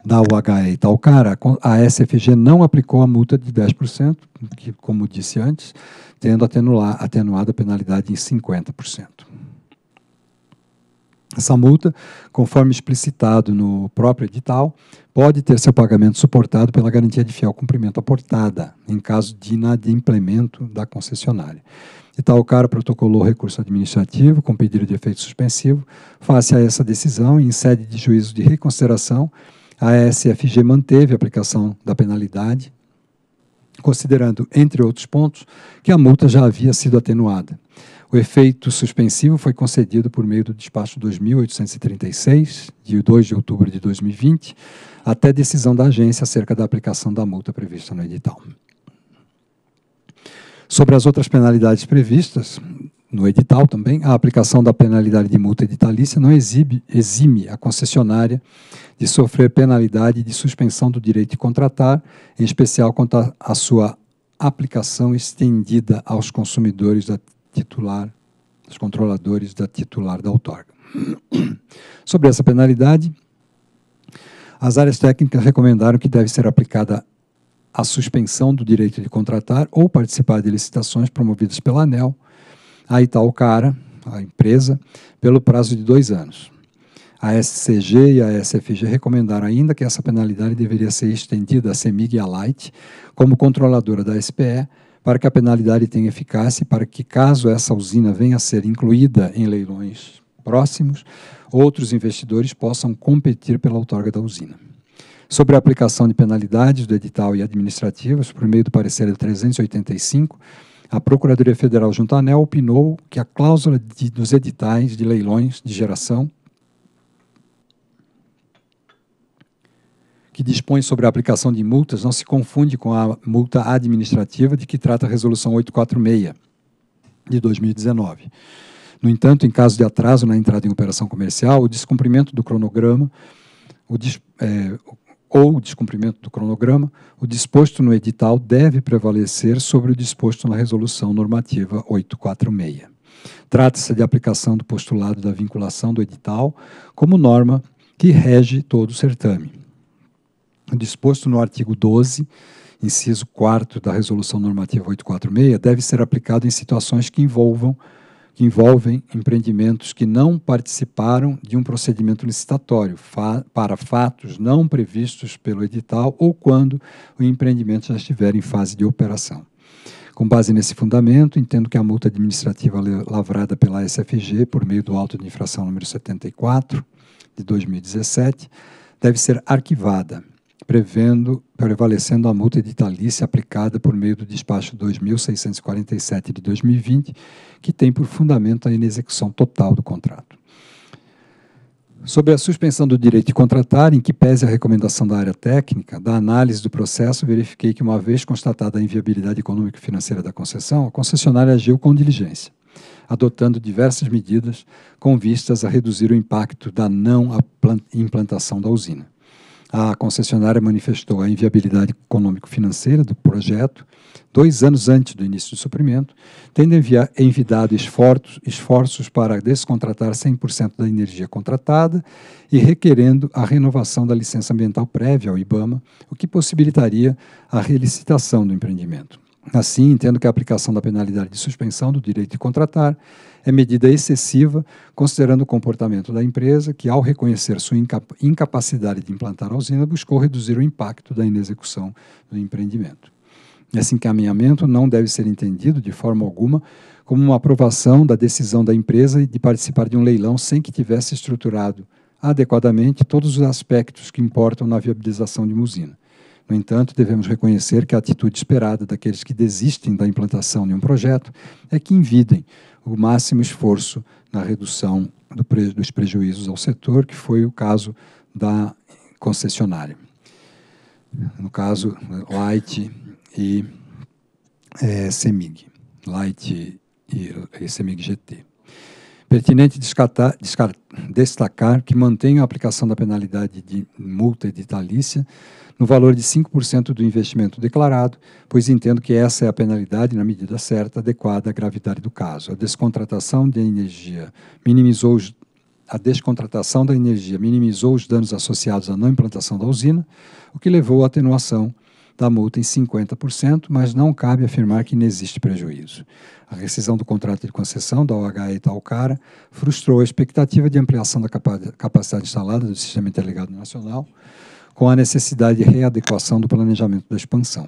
da UHE Italcara, a SFG não aplicou a multa de 10%, que, como disse antes, tendo atenuado a penalidade em 50%. Essa multa, conforme explicitado no próprio edital, pode ter seu pagamento suportado pela garantia de fiel cumprimento aportada, em caso de inadimplemento da concessionária. caro protocolou recurso administrativo com pedido de efeito suspensivo. Face a essa decisão, em sede de juízo de reconsideração, a SFG manteve a aplicação da penalidade, considerando, entre outros pontos, que a multa já havia sido atenuada. O efeito suspensivo foi concedido por meio do despacho 2836, de 2 de outubro de 2020, até decisão da agência acerca da aplicação da multa prevista no edital. Sobre as outras penalidades previstas no edital também, a aplicação da penalidade de multa editalícia não exibe, exime a concessionária de sofrer penalidade de suspensão do direito de contratar, em especial quanto à sua aplicação estendida aos consumidores da titular, dos controladores da titular da outorga. Sobre essa penalidade, as áreas técnicas recomendaram que deve ser aplicada a suspensão do direito de contratar ou participar de licitações promovidas pela ANEL, a Itaucara, a empresa, pelo prazo de dois anos. A SCG e a SFG recomendaram ainda que essa penalidade deveria ser estendida à CEMIG e à Light, como controladora da SPE, para que a penalidade tenha eficácia e para que, caso essa usina venha a ser incluída em leilões próximos, outros investidores possam competir pela outorga da usina. Sobre a aplicação de penalidades do edital e administrativas, por meio do parecer 385, a Procuradoria Federal junto à ANEL opinou que a cláusula de, dos editais de leilões de geração que dispõe sobre a aplicação de multas não se confunde com a multa administrativa de que trata a Resolução 846 de 2019. No entanto, em caso de atraso na entrada em operação comercial, o descumprimento do cronograma o dis, é, ou o descumprimento do cronograma, o disposto no edital deve prevalecer sobre o disposto na Resolução Normativa 846. Trata-se de aplicação do postulado da vinculação do edital como norma que rege todo o certame disposto no artigo 12, inciso 4 da Resolução Normativa 846, deve ser aplicado em situações que envolvam que envolvem empreendimentos que não participaram de um procedimento licitatório fa para fatos não previstos pelo edital ou quando o empreendimento já estiver em fase de operação. Com base nesse fundamento, entendo que a multa administrativa lavrada pela SFG por meio do auto de infração número 74 de 2017 deve ser arquivada prevendo, prevalecendo a multa editalícia aplicada por meio do despacho 2647 de 2020, que tem por fundamento a inexecução total do contrato. Sobre a suspensão do direito de contratar, em que pese a recomendação da área técnica, da análise do processo, verifiquei que, uma vez constatada a inviabilidade econômica e financeira da concessão, a concessionária agiu com diligência, adotando diversas medidas com vistas a reduzir o impacto da não implantação da usina a concessionária manifestou a inviabilidade econômico-financeira do projeto dois anos antes do início do suprimento, tendo envidado esforços, esforços para descontratar 100% da energia contratada e requerendo a renovação da licença ambiental prévia ao IBAMA, o que possibilitaria a relicitação do empreendimento. Assim, entendo que a aplicação da penalidade de suspensão do direito de contratar é medida excessiva, considerando o comportamento da empresa, que, ao reconhecer sua incapacidade de implantar a usina, buscou reduzir o impacto da inexecução do empreendimento. Esse encaminhamento não deve ser entendido de forma alguma como uma aprovação da decisão da empresa de participar de um leilão sem que tivesse estruturado adequadamente todos os aspectos que importam na viabilização de uma usina. No entanto, devemos reconhecer que a atitude esperada daqueles que desistem da implantação de um projeto é que invidem o máximo esforço na redução do pre, dos prejuízos ao setor, que foi o caso da concessionária. No caso, né, Light e é, CEMIG. Light e, e GT. Pertinente descartar, descartar, destacar que mantém a aplicação da penalidade de multa editalícia no valor de 5% do investimento declarado, pois entendo que essa é a penalidade, na medida certa, adequada à gravidade do caso. A descontratação de energia minimizou os a descontratação da energia minimizou os danos associados à não implantação da usina, o que levou à atenuação da multa em 50%, mas não cabe afirmar que não existe prejuízo. A rescisão do contrato de concessão da OHE Talcara frustrou a expectativa de ampliação da capacidade instalada do Sistema Interligado Nacional, com a necessidade de readequação do planejamento da expansão.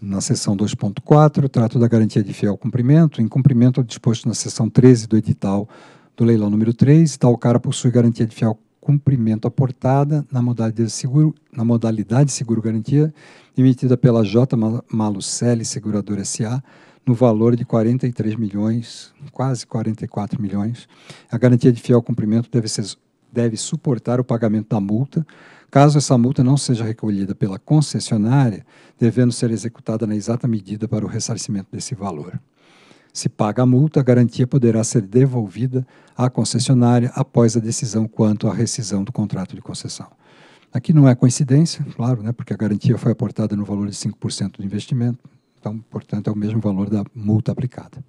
Na seção 2.4, trato da garantia de fiel cumprimento, em cumprimento ao disposto na seção 13 do edital do leilão número 3, tal cara possui garantia de fiel cumprimento aportada na modalidade seguro, na modalidade seguro garantia emitida pela J Malucelli Seguradora SA no valor de 43 milhões, quase 44 milhões. A garantia de fiel cumprimento deve ser deve suportar o pagamento da multa, caso essa multa não seja recolhida pela concessionária, devendo ser executada na exata medida para o ressarcimento desse valor. Se paga a multa, a garantia poderá ser devolvida à concessionária após a decisão quanto à rescisão do contrato de concessão. Aqui não é coincidência, claro, né, porque a garantia foi aportada no valor de 5% do investimento, então, portanto, é o mesmo valor da multa aplicada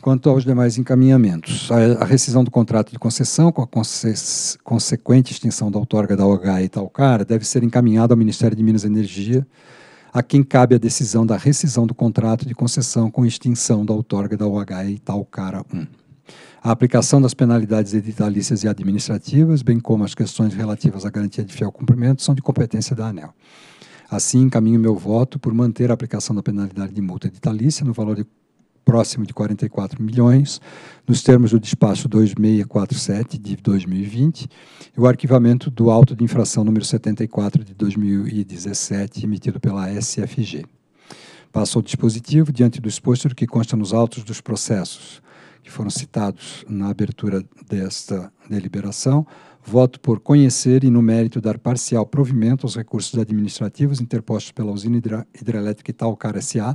quanto aos demais encaminhamentos. A, rescisão do contrato de concessão, com a conse consequente extinção da outorga da OH e Talcar, deve ser encaminhada ao Ministério de Minas e Energia, a quem cabe a decisão da rescisão do contrato de concessão com extinção da outorga da OH e Talcara 1. A aplicação das penalidades editalícias e administrativas, bem como as questões relativas à garantia de fiel cumprimento, são de competência da ANEL. Assim, encaminho meu voto por manter a aplicação da penalidade de multa editalícia no valor de próximo de 44 milhões, nos termos do despacho 2647 de 2020 e o arquivamento do auto de infração número 74 de 2017 emitido pela SFG. Passo o dispositivo diante do exposto que consta nos autos dos processos que foram citados na abertura desta deliberação, voto por conhecer e, no mérito, dar parcial provimento aos recursos administrativos interpostos pela usina hidrelétrica Itaucara S.A.,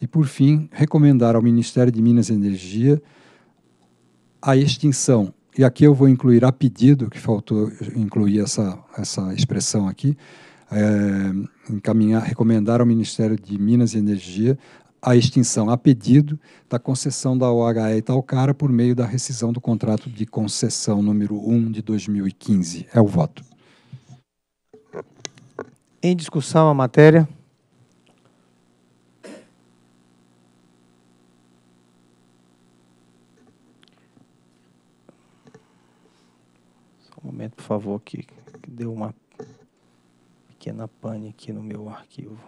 E, por fim, recomendar ao Ministério de Minas e Energia a extinção. E aqui eu vou incluir a pedido, que faltou incluir essa, essa expressão aqui, é, encaminhar, recomendar ao Ministério de Minas e Energia a extinção a pedido da concessão da OHE Italcara por meio da rescisão do contrato de concessão número 1 de 2015. É o voto. Em discussão a matéria. momento, por favor, que, que deu uma pequena pane aqui no meu arquivo.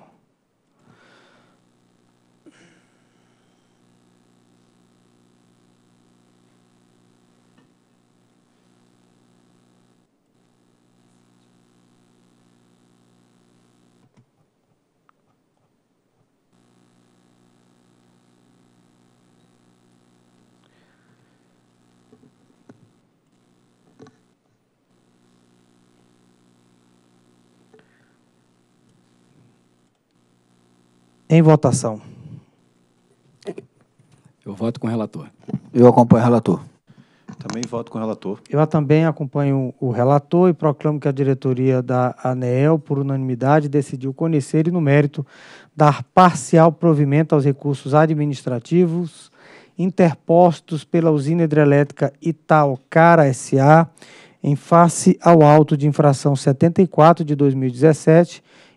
Em votação. Eu voto com o relator. Eu acompanho o relator. Também voto com o relator. Eu também acompanho o relator e proclamo que a diretoria da ANEEL, por unanimidade, decidiu conhecer e, no mérito, dar parcial provimento aos recursos administrativos interpostos pela usina hidrelétrica Itaocara S.A. em face ao auto de infração 74 de 2017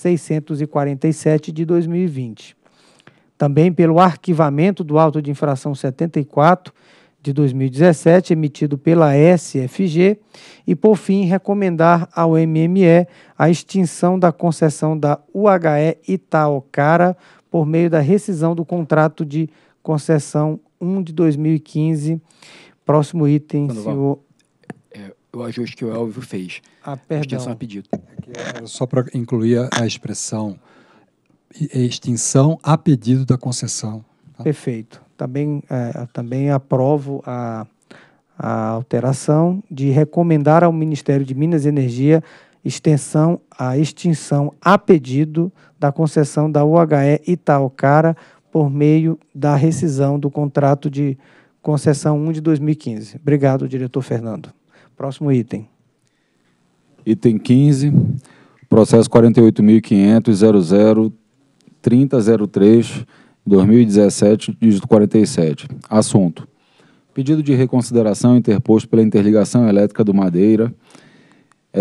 647 de 2020. Também pelo arquivamento do auto de infração 74 de 2017, emitido pela SFG, e por fim recomendar ao MME a extinção da concessão da UHE Itaocara por meio da rescisão do contrato de concessão 1 de 2015. Próximo item, Quando senhor o ajuste que o Elvio fez. Ah, perdão. Extensão a pedido. É só para incluir a, expressão extinção a pedido da concessão. Tá? Perfeito. Também, é, também aprovo a, a alteração de recomendar ao Ministério de Minas e Energia extensão a extinção a pedido da concessão da UHE Itaucara por meio da rescisão do contrato de concessão 1 de 2015. Obrigado, diretor Fernando. Próximo item. Item 15, processo 48.500.0030.03.2017-47. Assunto. Pedido de reconsideração interposto pela Interligação Elétrica do Madeira,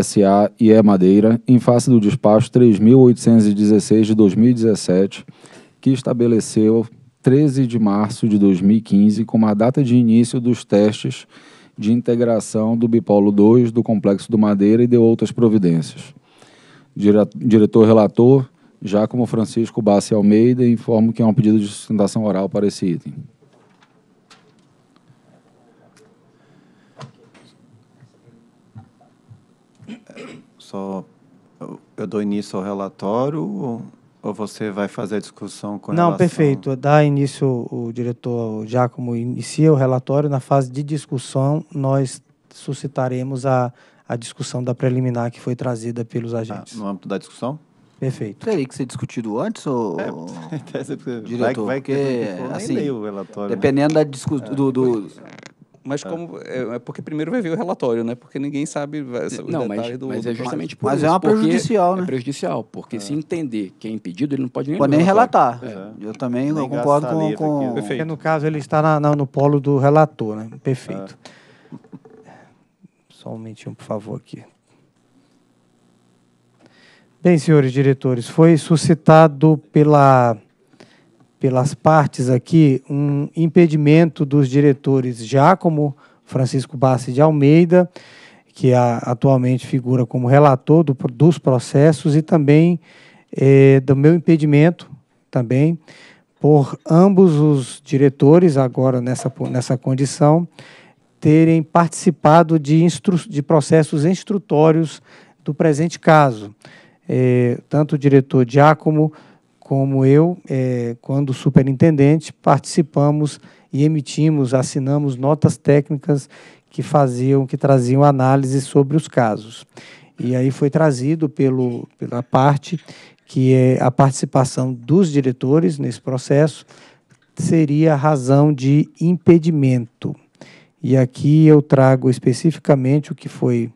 SA e E Madeira, em face do despacho 3.816 de 2017, que estabeleceu 13 de março de 2015 como a data de início dos testes de integração do Bipolo 2 do Complexo do Madeira e de outras providências. Diretor-relator, como Francisco Bassi Almeida, informo que há é um pedido de sustentação oral para esse item. Só eu dou início ao relatório ou... Ou você vai fazer a discussão com Não, relação... perfeito. Dá início, o diretor Giacomo inicia o relatório. Na fase de discussão, nós suscitaremos a, a discussão da preliminar que foi trazida pelos ah, agentes. Ah, no âmbito da discussão? Perfeito. Teria que ser discutido antes ou. É, diretor, vai, vai que, é que assim, o relatório. Né? Dependendo né? da discussão. É. Do, do, é, mas ah. como. É, é, porque primeiro vai ver o relatório, né? Porque ninguém sabe o não, mas, do, mas do é justamente por Mas é isso, é uma prejudicial, né? É prejudicial, porque é. se entender que é impedido, ele não pode nem. Pode nem relatar. É. É. Eu também não concordo com. com... Né? Porque no caso ele está na, na, no polo do relator, né? Perfeito. Só um minutinho, por favor, aqui. Bem, senhores diretores, foi suscitado pela pelas partes aqui um impedimento dos diretores Jacomo Francisco Bassi de Almeida, que é a, atualmente figura como relator do, dos processos, e também eh, do meu impedimento, também, por ambos os diretores, agora nessa, nessa condição, terem participado de, de processos instrutórios do presente caso. Eh, tanto o diretor Giacomo como eu, é, quando superintendente, participamos e emitimos, assinamos notas técnicas que faziam, que traziam análise sobre os casos. E aí foi trazido pelo, pela parte que é a participação dos diretores nesse processo seria razão de impedimento. E aqui eu trago especificamente o que foi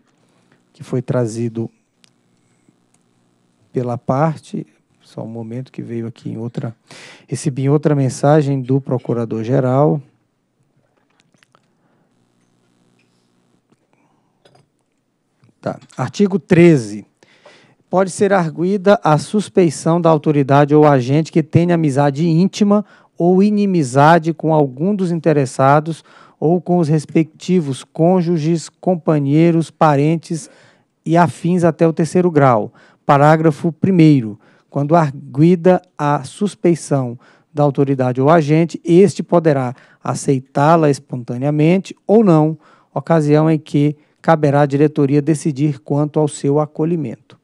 que foi trazido pela parte só um momento que veio aqui em outra. Recebi outra mensagem do procurador-geral. Tá. Artigo 13. Pode ser arguída a suspeição da autoridade ou agente que tenha amizade íntima ou inimizade com algum dos interessados ou com os respectivos cônjuges, companheiros, parentes e afins até o terceiro grau. Parágrafo 1. Quando arguida a suspeição da autoridade ou agente, este poderá aceitá-la espontaneamente ou não, ocasião em que caberá à diretoria decidir quanto ao seu acolhimento.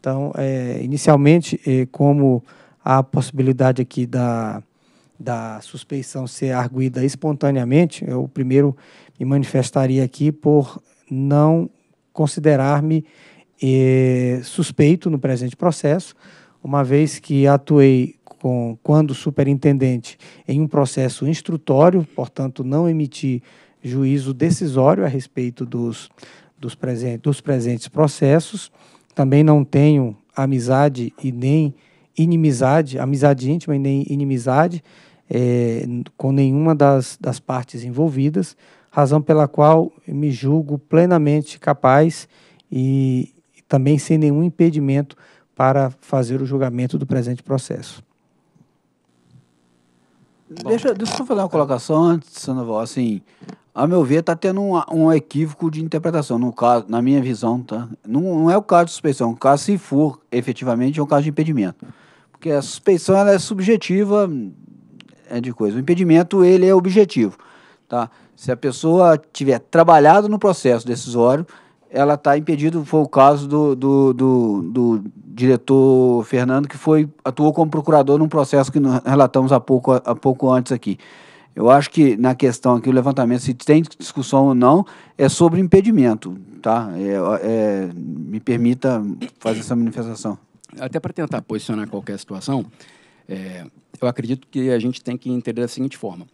Então, é, inicialmente, é, como a possibilidade aqui da, da suspeição ser arguida espontaneamente, eu primeiro me manifestaria aqui por não considerar-me e suspeito no presente processo, uma vez que atuei com, quando superintendente em um processo instrutório, portanto, não emiti juízo decisório a respeito dos, dos, presentes, dos presentes processos. Também não tenho amizade e nem inimizade, amizade íntima e nem inimizade é, com nenhuma das, das partes envolvidas, razão pela qual me julgo plenamente capaz e também sem nenhum impedimento para fazer o julgamento do presente processo. Tá deixa, deixa eu fazer uma colocação antes, Sandoval. Assim, a meu ver, está tendo um, um equívoco de interpretação, no caso, na minha visão. Tá? Não, não é o caso de suspeição. O é caso, se for, efetivamente, é um caso de impedimento. Porque a suspeição ela é subjetiva é de coisa. O impedimento ele é objetivo. Tá? Se a pessoa tiver trabalhado no processo decisório, ela está impedida. Foi o caso do, do, do, do, diretor Fernando, que foi atuou como procurador num processo que relatamos há pouco, há pouco antes aqui. Eu acho que na questão aqui, o levantamento, se tem discussão ou não, é sobre impedimento, tá? É, é, me permita fazer essa manifestação. Até para tentar posicionar qualquer situação, é, eu acredito que a gente tem que entender da seguinte forma.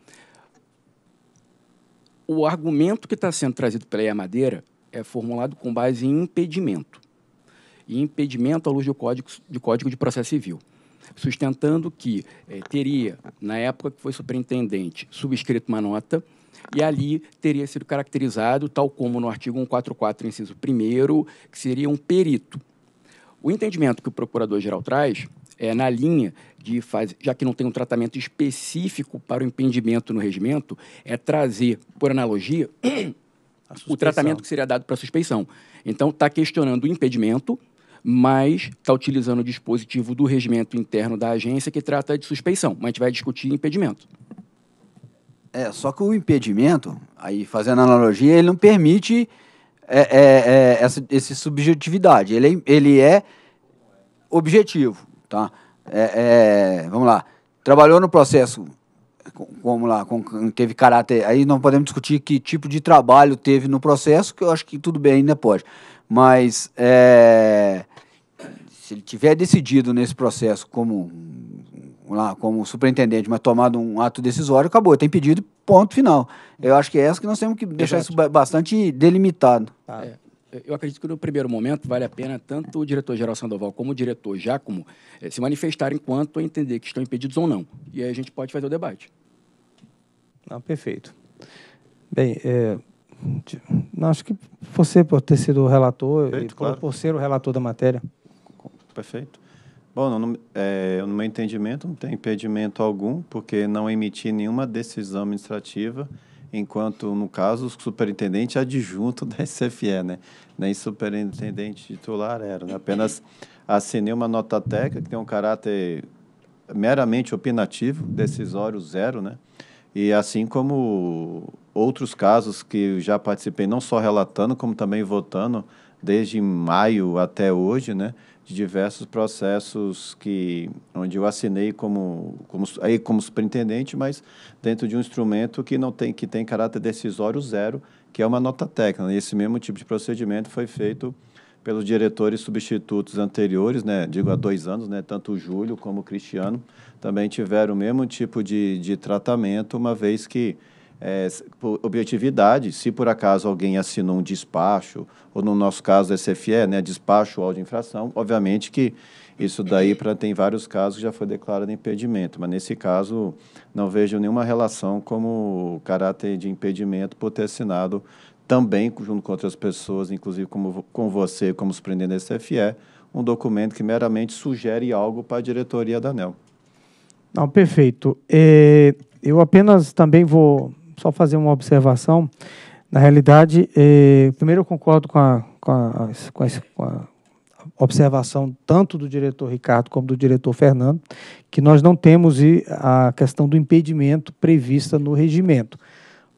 O argumento que está sendo trazido pela Madeira é formulado com base em impedimento. E impedimento à luz do Código de, código de Processo Civil, sustentando que é, teria, na época que foi superintendente, subscrito uma nota e ali teria sido caracterizado, tal como no artigo 144, inciso 1, que seria um perito. O entendimento que o procurador-geral traz é na linha de fazer, já que não tem um tratamento específico para o impedimento no regimento, é trazer, por analogia, o tratamento que seria dado para a suspeição. Então, está questionando o impedimento, mas está utilizando o dispositivo do regimento interno da agência que trata de suspeição. Mas a gente vai discutir impedimento. É, só que o impedimento, aí fazendo analogia, ele não permite é, é, é, essa, esse subjetividade. Ele é, ele é objetivo, tá? É, é, vamos lá. Trabalhou no processo como lá, com, teve caráter. Aí não podemos discutir que tipo de trabalho teve no processo, que eu acho que tudo bem, ainda pode. Mas é, se ele tiver decidido nesse processo como lá como superintendente, mas tomado um ato decisório, acabou, tem pedido, ponto final. Eu acho que é essa que nós temos que deixar Exato. isso bastante delimitado. Ah, é eu acredito que no primeiro momento vale a pena tanto o diretor-geral Sandoval como o diretor Giacomo eh, se manifestarem quanto a entender que estão impedidos ou não. E aí a gente pode fazer o debate. Não, perfeito. Bem, é, acho que você, por ter sido o relator, perfeito, e claro. por, ser o relator da matéria. Perfeito. Bom, no, é, no meu entendimento, não tem impedimento algum, porque não emiti nenhuma decisão administrativa enquanto, no caso, o superintendente adjunto da SFE, né? Nem superintendente titular era, né? apenas assinei uma nota técnica que tem um caráter meramente opinativo, decisório zero, né? E assim como outros casos que já participei, não só relatando, como também votando, desde maio até hoje, né? de diversos processos que onde eu assinei como, como aí como superintendente, mas dentro de um instrumento que não tem que tem caráter decisório zero, que é uma nota técnica. E esse mesmo tipo de procedimento foi feito pelos diretores substitutos anteriores, né? Digo há dois anos, né? Tanto o Júlio como o Cristiano também tiveram o mesmo tipo de, de tratamento, uma vez que é, objetividade, se por acaso alguém assinou um despacho, ou no nosso caso SFE, né, despacho ou infração, obviamente que isso daí pra, tem vários casos que já foi declarado impedimento, mas nesse caso não vejo nenhuma relação como caráter de impedimento por ter assinado também junto com outras pessoas, inclusive como, com você, como prendendo a SFE, um documento que meramente sugere algo para a diretoria da ANEL. Não, perfeito. É, eu apenas também vou só fazer uma observação. Na realidade, eh, primeiro eu concordo com a, com, a, com, a, com a, observação tanto do diretor Ricardo como do diretor Fernando, que nós não temos a questão do impedimento prevista no regimento,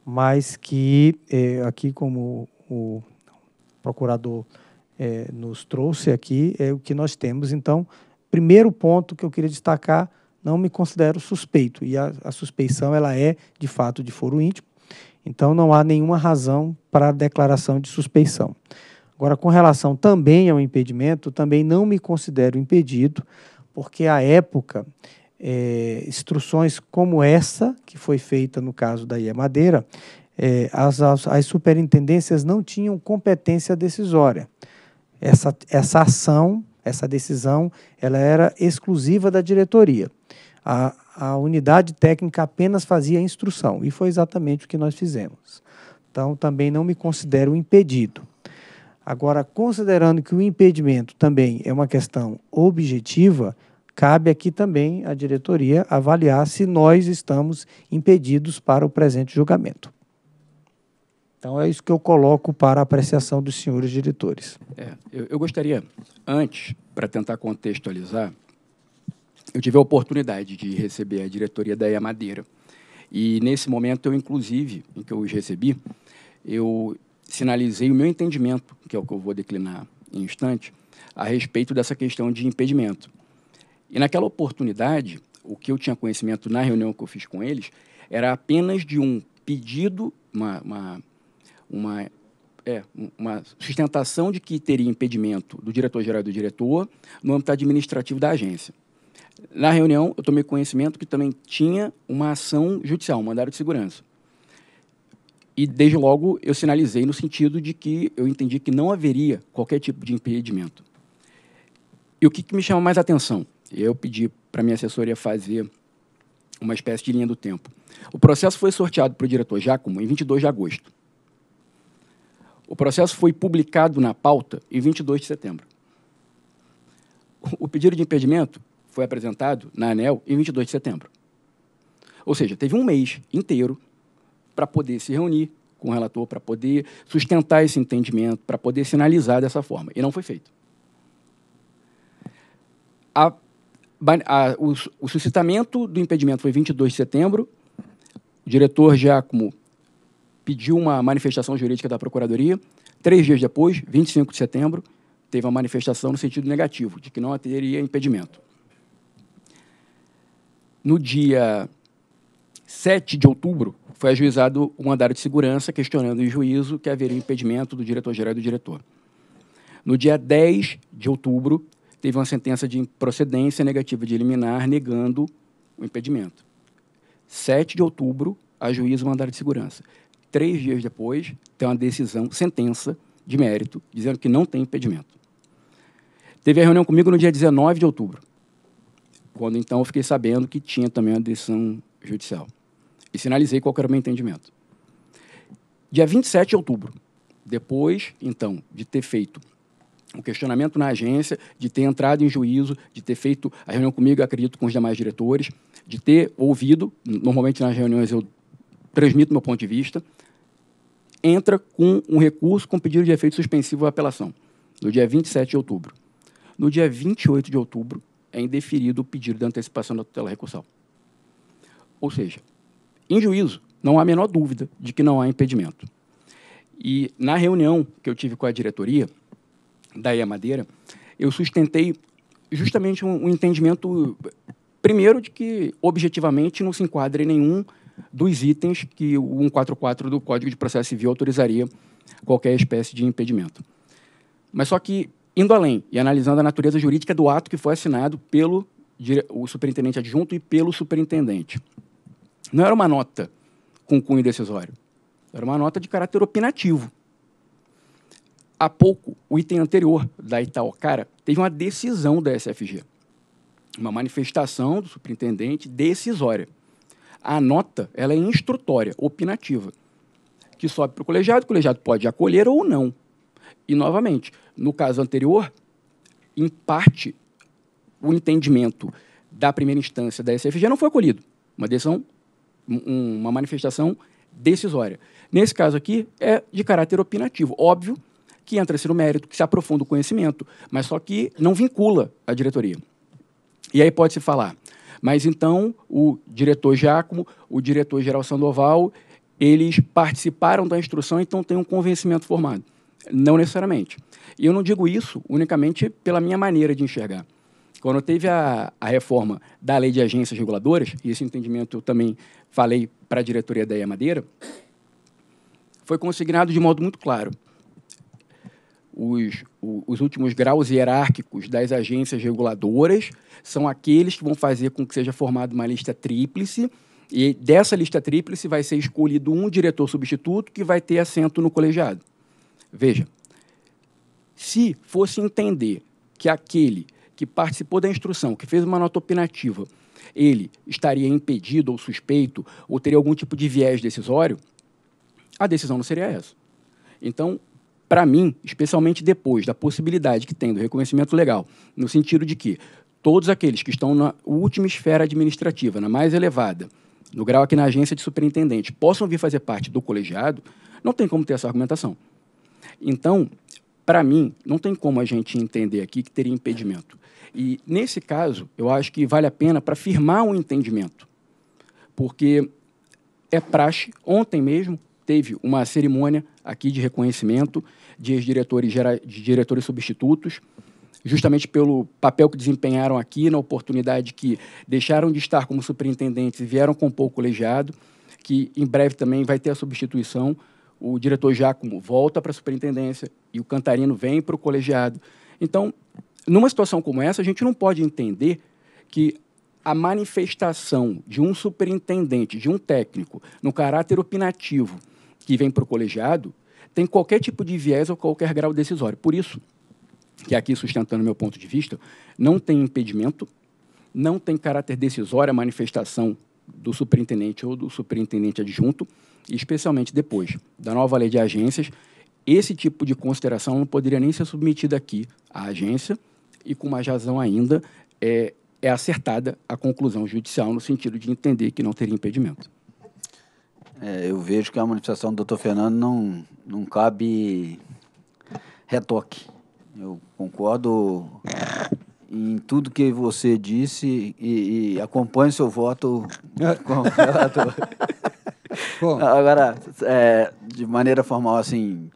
mas que eh, aqui, como o procurador eh, nos trouxe aqui, é o que nós temos. Então, primeiro ponto que eu queria destacar não me considero suspeito. E a, a suspeição ela é de fato de foro íntimo. Então não há nenhuma razão para a declaração de suspeição. Agora, com relação também ao impedimento, também não me considero impedido, porque à época é, instruções como essa que foi feita no caso da IE Madeira, é, as, as, as superintendências não tinham competência decisória. Essa, essa ação, essa decisão, ela era exclusiva da diretoria. A, a unidade técnica apenas fazia a instrução, e foi exatamente o que nós fizemos. Então, também não me considero impedido. Agora, considerando que o impedimento também é uma questão objetiva, cabe aqui também à diretoria avaliar se nós estamos impedidos para o presente julgamento. Então, é isso que eu coloco para apreciação dos senhores diretores. É, eu, eu gostaria, antes, para tentar contextualizar, eu tive a oportunidade de receber a diretoria da EA Madeira. E nesse momento, eu inclusive, em que eu os recebi, eu sinalizei o meu entendimento, que é o que eu vou declinar em instante, a respeito dessa questão de impedimento. E naquela oportunidade, o que eu tinha conhecimento na reunião que eu fiz com eles era apenas de um pedido, uma, uma, uma, é, uma sustentação de que teria impedimento do diretor-geral e do diretor no âmbito administrativo da agência. Na reunião, eu tomei conhecimento que também tinha uma ação judicial, um mandado de segurança. E, desde logo, eu sinalizei no sentido de que eu entendi que não haveria qualquer tipo de impedimento. E o que, que me chama mais atenção? Eu pedi para minha assessoria fazer uma espécie de linha do tempo. O processo foi sorteado para o diretor Jacomo em 22 de agosto. O processo foi publicado na pauta em 22 de setembro. O pedido de impedimento foi apresentado na ANEL em 22 de setembro. Ou seja, teve um mês inteiro para poder se reunir com o relator, para poder sustentar esse entendimento, para poder sinalizar dessa forma. E não foi feito. A, a, o, o suscitamento do impedimento foi 22 de setembro. O diretor Giacomo pediu uma manifestação jurídica da Procuradoria. Três dias depois, 25 de setembro, teve uma manifestação no sentido negativo, de que não haveria impedimento no dia 7 de outubro, foi ajuizado um mandado de segurança questionando em juízo que haveria impedimento do diretor-geral e do diretor. No dia 10 de outubro, teve uma sentença de procedência negativa de eliminar, negando o impedimento. 7 de outubro, ajuiza o mandado de segurança. Três dias depois, tem uma decisão, sentença de mérito, dizendo que não tem impedimento. Teve a reunião comigo no dia 19 de outubro. Quando então eu fiquei sabendo que tinha também uma decisão judicial. E sinalizei qual era o meu entendimento. Dia 27 de outubro, depois, então, de ter feito o um questionamento na agência, de ter entrado em juízo, de ter feito a reunião comigo, acredito, com os demais diretores, de ter ouvido, normalmente nas reuniões eu transmito meu ponto de vista, entra com um recurso com pedido de efeito suspensivo à apelação, no dia 27 de outubro. No dia 28 de outubro, é indeferido o pedido de antecipação da tutela recursal. Ou seja, em juízo, não há a menor dúvida de que não há impedimento. E na reunião que eu tive com a diretoria da IA Madeira, eu sustentei justamente um, um, entendimento, primeiro, de que objetivamente não se enquadra em nenhum dos itens que o 144 do Código de Processo Civil autorizaria qualquer espécie de impedimento. Mas só que Indo além e analisando a natureza jurídica do ato que foi assinado pelo o superintendente adjunto e pelo superintendente. Não era uma nota com cunho decisório, era uma nota de caráter opinativo. Há pouco, o item anterior da Itaocara teve uma decisão da SFG, uma manifestação do superintendente decisória. A nota ela é instrutória, opinativa, que sobe para o colegiado, o colegiado pode acolher ou não. E, novamente, no caso anterior, em parte, o entendimento da primeira instância da SFG não foi acolhido. Uma decisão, uma manifestação decisória. Nesse caso aqui, é de caráter opinativo. Óbvio que entra-se no mérito, que se aprofunda o conhecimento, mas só que não vincula a diretoria. E aí pode-se falar, mas então o diretor Giacomo, o diretor-geral Sandoval, eles participaram da instrução, então tem um convencimento formado. Não necessariamente. E eu não digo isso unicamente pela minha maneira de enxergar. Quando teve a, a reforma da lei de agências reguladoras, e esse entendimento eu também falei para a diretoria da EA Madeira, foi consignado de modo muito claro. Os, os, últimos graus hierárquicos das agências reguladoras são aqueles que vão fazer com que seja formada uma lista tríplice, e dessa lista tríplice vai ser escolhido um diretor substituto que vai ter assento no colegiado. Veja, se fosse entender que aquele que participou da instrução, que fez uma nota opinativa, ele estaria impedido ou suspeito ou teria algum tipo de viés decisório, a decisão não seria essa. Então, para mim, especialmente depois da possibilidade que tem do reconhecimento legal, no sentido de que todos aqueles que estão na última esfera administrativa, na mais elevada, no grau aqui na agência de superintendente, possam vir fazer parte do colegiado, não tem como ter essa argumentação. Então, para mim, não tem como a gente entender aqui que teria impedimento. E, nesse caso, eu acho que vale a pena para firmar um entendimento. Porque é praxe, ontem mesmo teve uma cerimônia aqui de reconhecimento de ex-diretores de diretores substitutos, justamente pelo papel que desempenharam aqui, na oportunidade que deixaram de estar como superintendentes e vieram com pouco colegiado, que em breve também vai ter a substituição o diretor Giacomo volta para a superintendência e o Cantarino vem para o colegiado. Então, numa situação como essa, a gente não pode entender que a manifestação de um superintendente, de um técnico, no caráter opinativo que vem para o colegiado, tem qualquer tipo de viés ou qualquer grau decisório. Por isso, que aqui sustentando meu ponto de vista, não tem impedimento, não tem caráter decisório a manifestação do superintendente ou do superintendente adjunto, especialmente depois da nova lei de agências, esse tipo de consideração não poderia nem ser submetida aqui à agência e, com mais razão ainda, é, é acertada a conclusão judicial no sentido de entender que não teria impedimento. É, eu vejo que a manifestação do doutor Fernando não, não cabe retoque. Eu concordo em tudo que você disse e, e acompanho seu voto com o relator. Bom. Agora, é, de maneira formal, assim,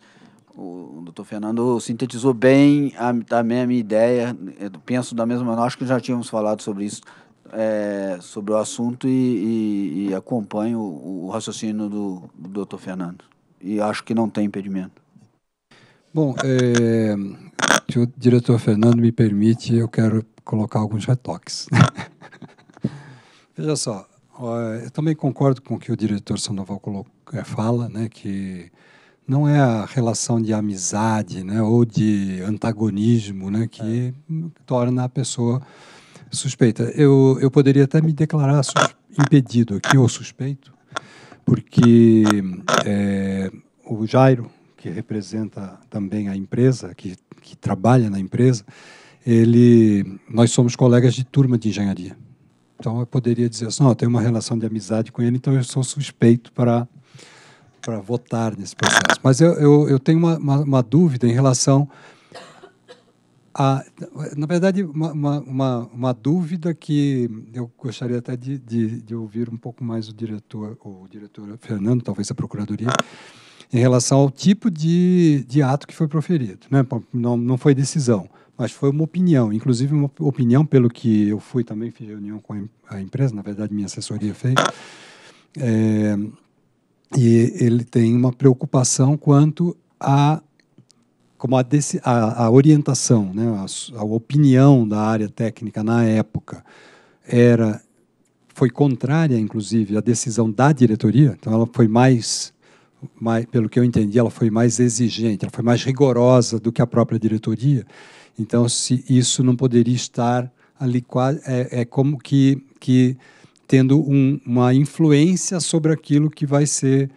o doutor Fernando sintetizou bem a, também a minha ideia. Eu é, penso da mesma maneira, acho que já tínhamos falado sobre isso, é, sobre o assunto e, e, e acompanho o, o, raciocínio do, do doutor Fernando. E acho que não tem impedimento. Bom, é, se o diretor Fernando me permite, eu quero colocar alguns retoques. Veja só, eu também concordo com o que o diretor Sandoval eh, fala, né, que não é a relação de amizade né, ou de antagonismo né, que é. torna a pessoa suspeita. Eu, eu poderia até me declarar impedido aqui, ou suspeito, porque é, o Jairo, que representa também a empresa, que, que trabalha na empresa, ele, nós somos colegas de turma de engenharia. Então eu poderia dizer assim, oh, eu tenho uma relação de amizade com ele, então eu sou suspeito para para votar nesse processo. Mas eu, eu, eu tenho uma, uma, uma, dúvida em relação a, na verdade, uma, uma, uma dúvida que eu gostaria até de, de, de, ouvir um pouco mais o diretor, o diretor Fernando, talvez a procuradoria, em relação ao tipo de, de ato que foi proferido. Né? Não, não foi decisão mas foi uma opinião, inclusive uma opinião pelo que eu fui também, fiz reunião com a empresa, na verdade minha assessoria fez, é, e ele tem uma preocupação quanto a como a, desse, a, a orientação, né, a, a opinião da área técnica na época era foi contrária, inclusive, à decisão da diretoria. Então, ela foi mais, mais, pelo que eu entendi, ela foi mais exigente, ela foi mais rigorosa do que a própria diretoria. Então, se isso não poderia estar ali quase é, é como que que tendo um, uma influência sobre aquilo que vai ser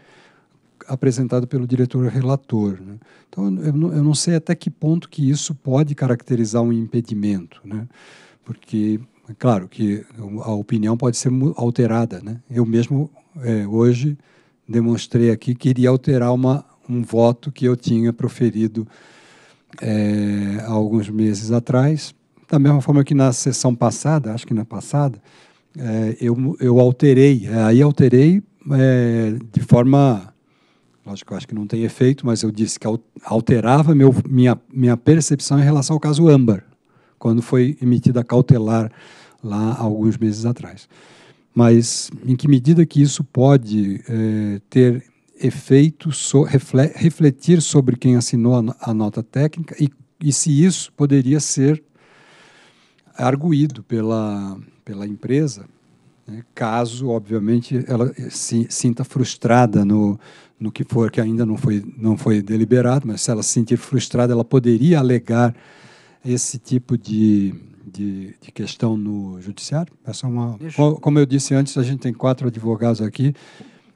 apresentado pelo diretor relator. Né? Então, eu não, eu não, sei até que ponto que isso pode caracterizar um impedimento, né? porque, é claro, que a opinião pode ser alterada. Né? Eu mesmo, é, hoje, demonstrei aqui que iria alterar uma, um voto que eu tinha proferido é, há alguns meses atrás. Da mesma forma que na sessão passada, acho que na passada, é, eu, eu alterei, é, aí alterei é, de forma. Lógico, eu acho que não tem efeito, mas eu disse que alterava meu, minha, minha percepção em relação ao caso Âmbar, quando foi emitida a cautelar lá alguns meses atrás. Mas em que medida que isso pode é, ter efeito so, refletir sobre quem assinou a, nota técnica e, e se isso poderia ser arguído pela, pela empresa, né, caso, obviamente, ela eh, se sinta frustrada no, no que for que ainda não foi, não foi deliberado, mas se ela se sentir frustrada, ela poderia alegar esse tipo de, de, de, questão no judiciário? Essa é uma, como eu disse antes, a gente tem quatro advogados aqui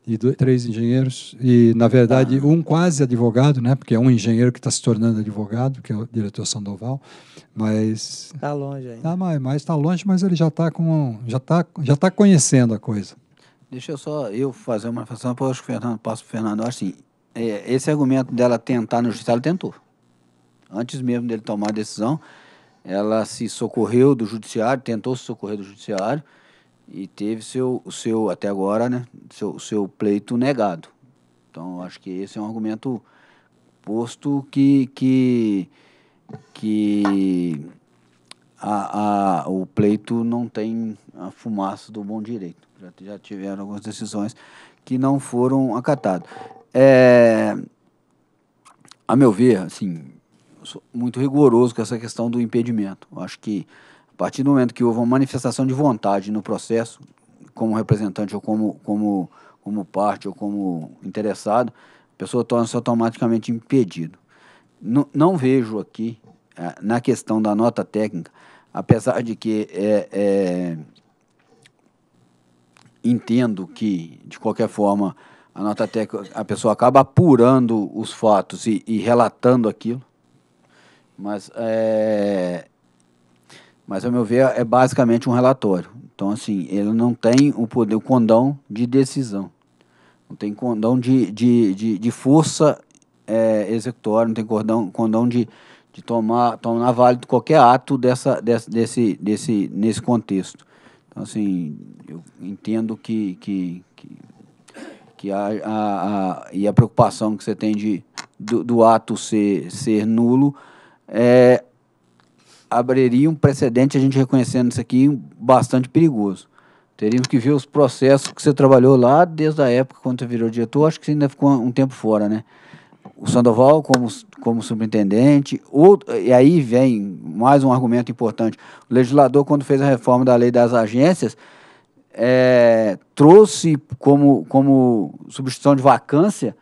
e dois, três engenheiros e na verdade ah. um quase advogado né porque é um engenheiro que está se tornando advogado que é o diretor Sandoval mas está longe ainda tá, mas está longe mas ele já está com já tá, já tá conhecendo a coisa deixa eu só eu fazer uma reflexão para o Fernando passo para o Fernando assim é, esse argumento dela tentar no judiciário tentou antes mesmo dele tomar a decisão ela se socorreu do judiciário tentou se socorrer do judiciário e teve seu, seu até agora, né, seu, seu pleito negado. Então, acho que esse é um argumento posto que, que, que a, a, o pleito não tem a fumaça do bom direito. Já, já tiveram algumas decisões que não foram acatadas. É, a meu ver, assim, sou muito rigoroso com essa questão do impedimento. Eu acho que a partir do momento que houve uma manifestação de vontade no processo, como representante ou como, como, como parte ou como interessado, a pessoa torna-se automaticamente impedido. Não, não vejo aqui, é, na questão da nota técnica, apesar de que é, é, entendo que, de qualquer forma, a nota técnica, a pessoa acaba apurando os fatos e, e relatando aquilo, mas é, mas, ao meu ver, é basicamente um relatório. Então, assim, ele não tem o poder, o condão de decisão. Não tem condão de, de, de, de força é, executória, não tem cordão, condão de, de tomar, tomar válido qualquer ato dessa, desse, desse, desse, nesse contexto. Então, assim, eu entendo que, que, que, que a, a, a, e a preocupação que você tem de, do, do ato ser, ser nulo é abriria um precedente, a gente reconhecendo isso aqui, bastante perigoso. Teríamos que ver os processos que você trabalhou lá desde a época quando você virou diretor, acho que você ainda ficou um tempo fora, né? O Sandoval como, como superintendente, outro, e aí vem mais um argumento importante. O legislador, quando fez a reforma da lei das agências, é, trouxe como, como substituição de vacância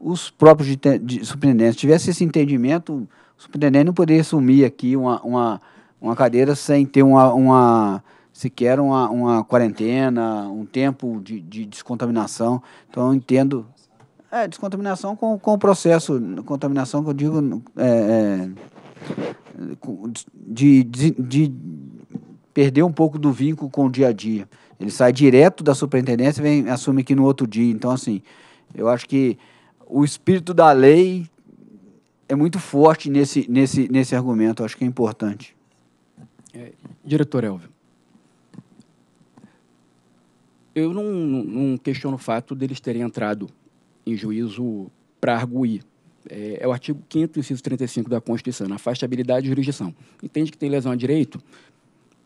os próprios de, de, superintendentes. Tivesse esse entendimento o superintendente não poderia assumir aqui uma, uma, uma cadeira sem ter uma, uma sequer uma, uma quarentena, um tempo de, de descontaminação. Então, eu entendo. É, descontaminação com, com o processo, contaminação que eu digo é, é de, de, de perder um pouco do vínculo com o dia a dia. Ele sai direto da superintendência e vem assume aqui no outro dia. Então, assim, eu acho que o espírito da lei é muito forte nesse, nesse, nesse argumento, acho que é importante. É, diretor Elvio, eu não, não, questiono o fato deles terem entrado em juízo para arguir. É, é, o artigo 5 inciso 35 da Constituição, na afastabilidade de jurisdição. Entende que tem lesão a direito?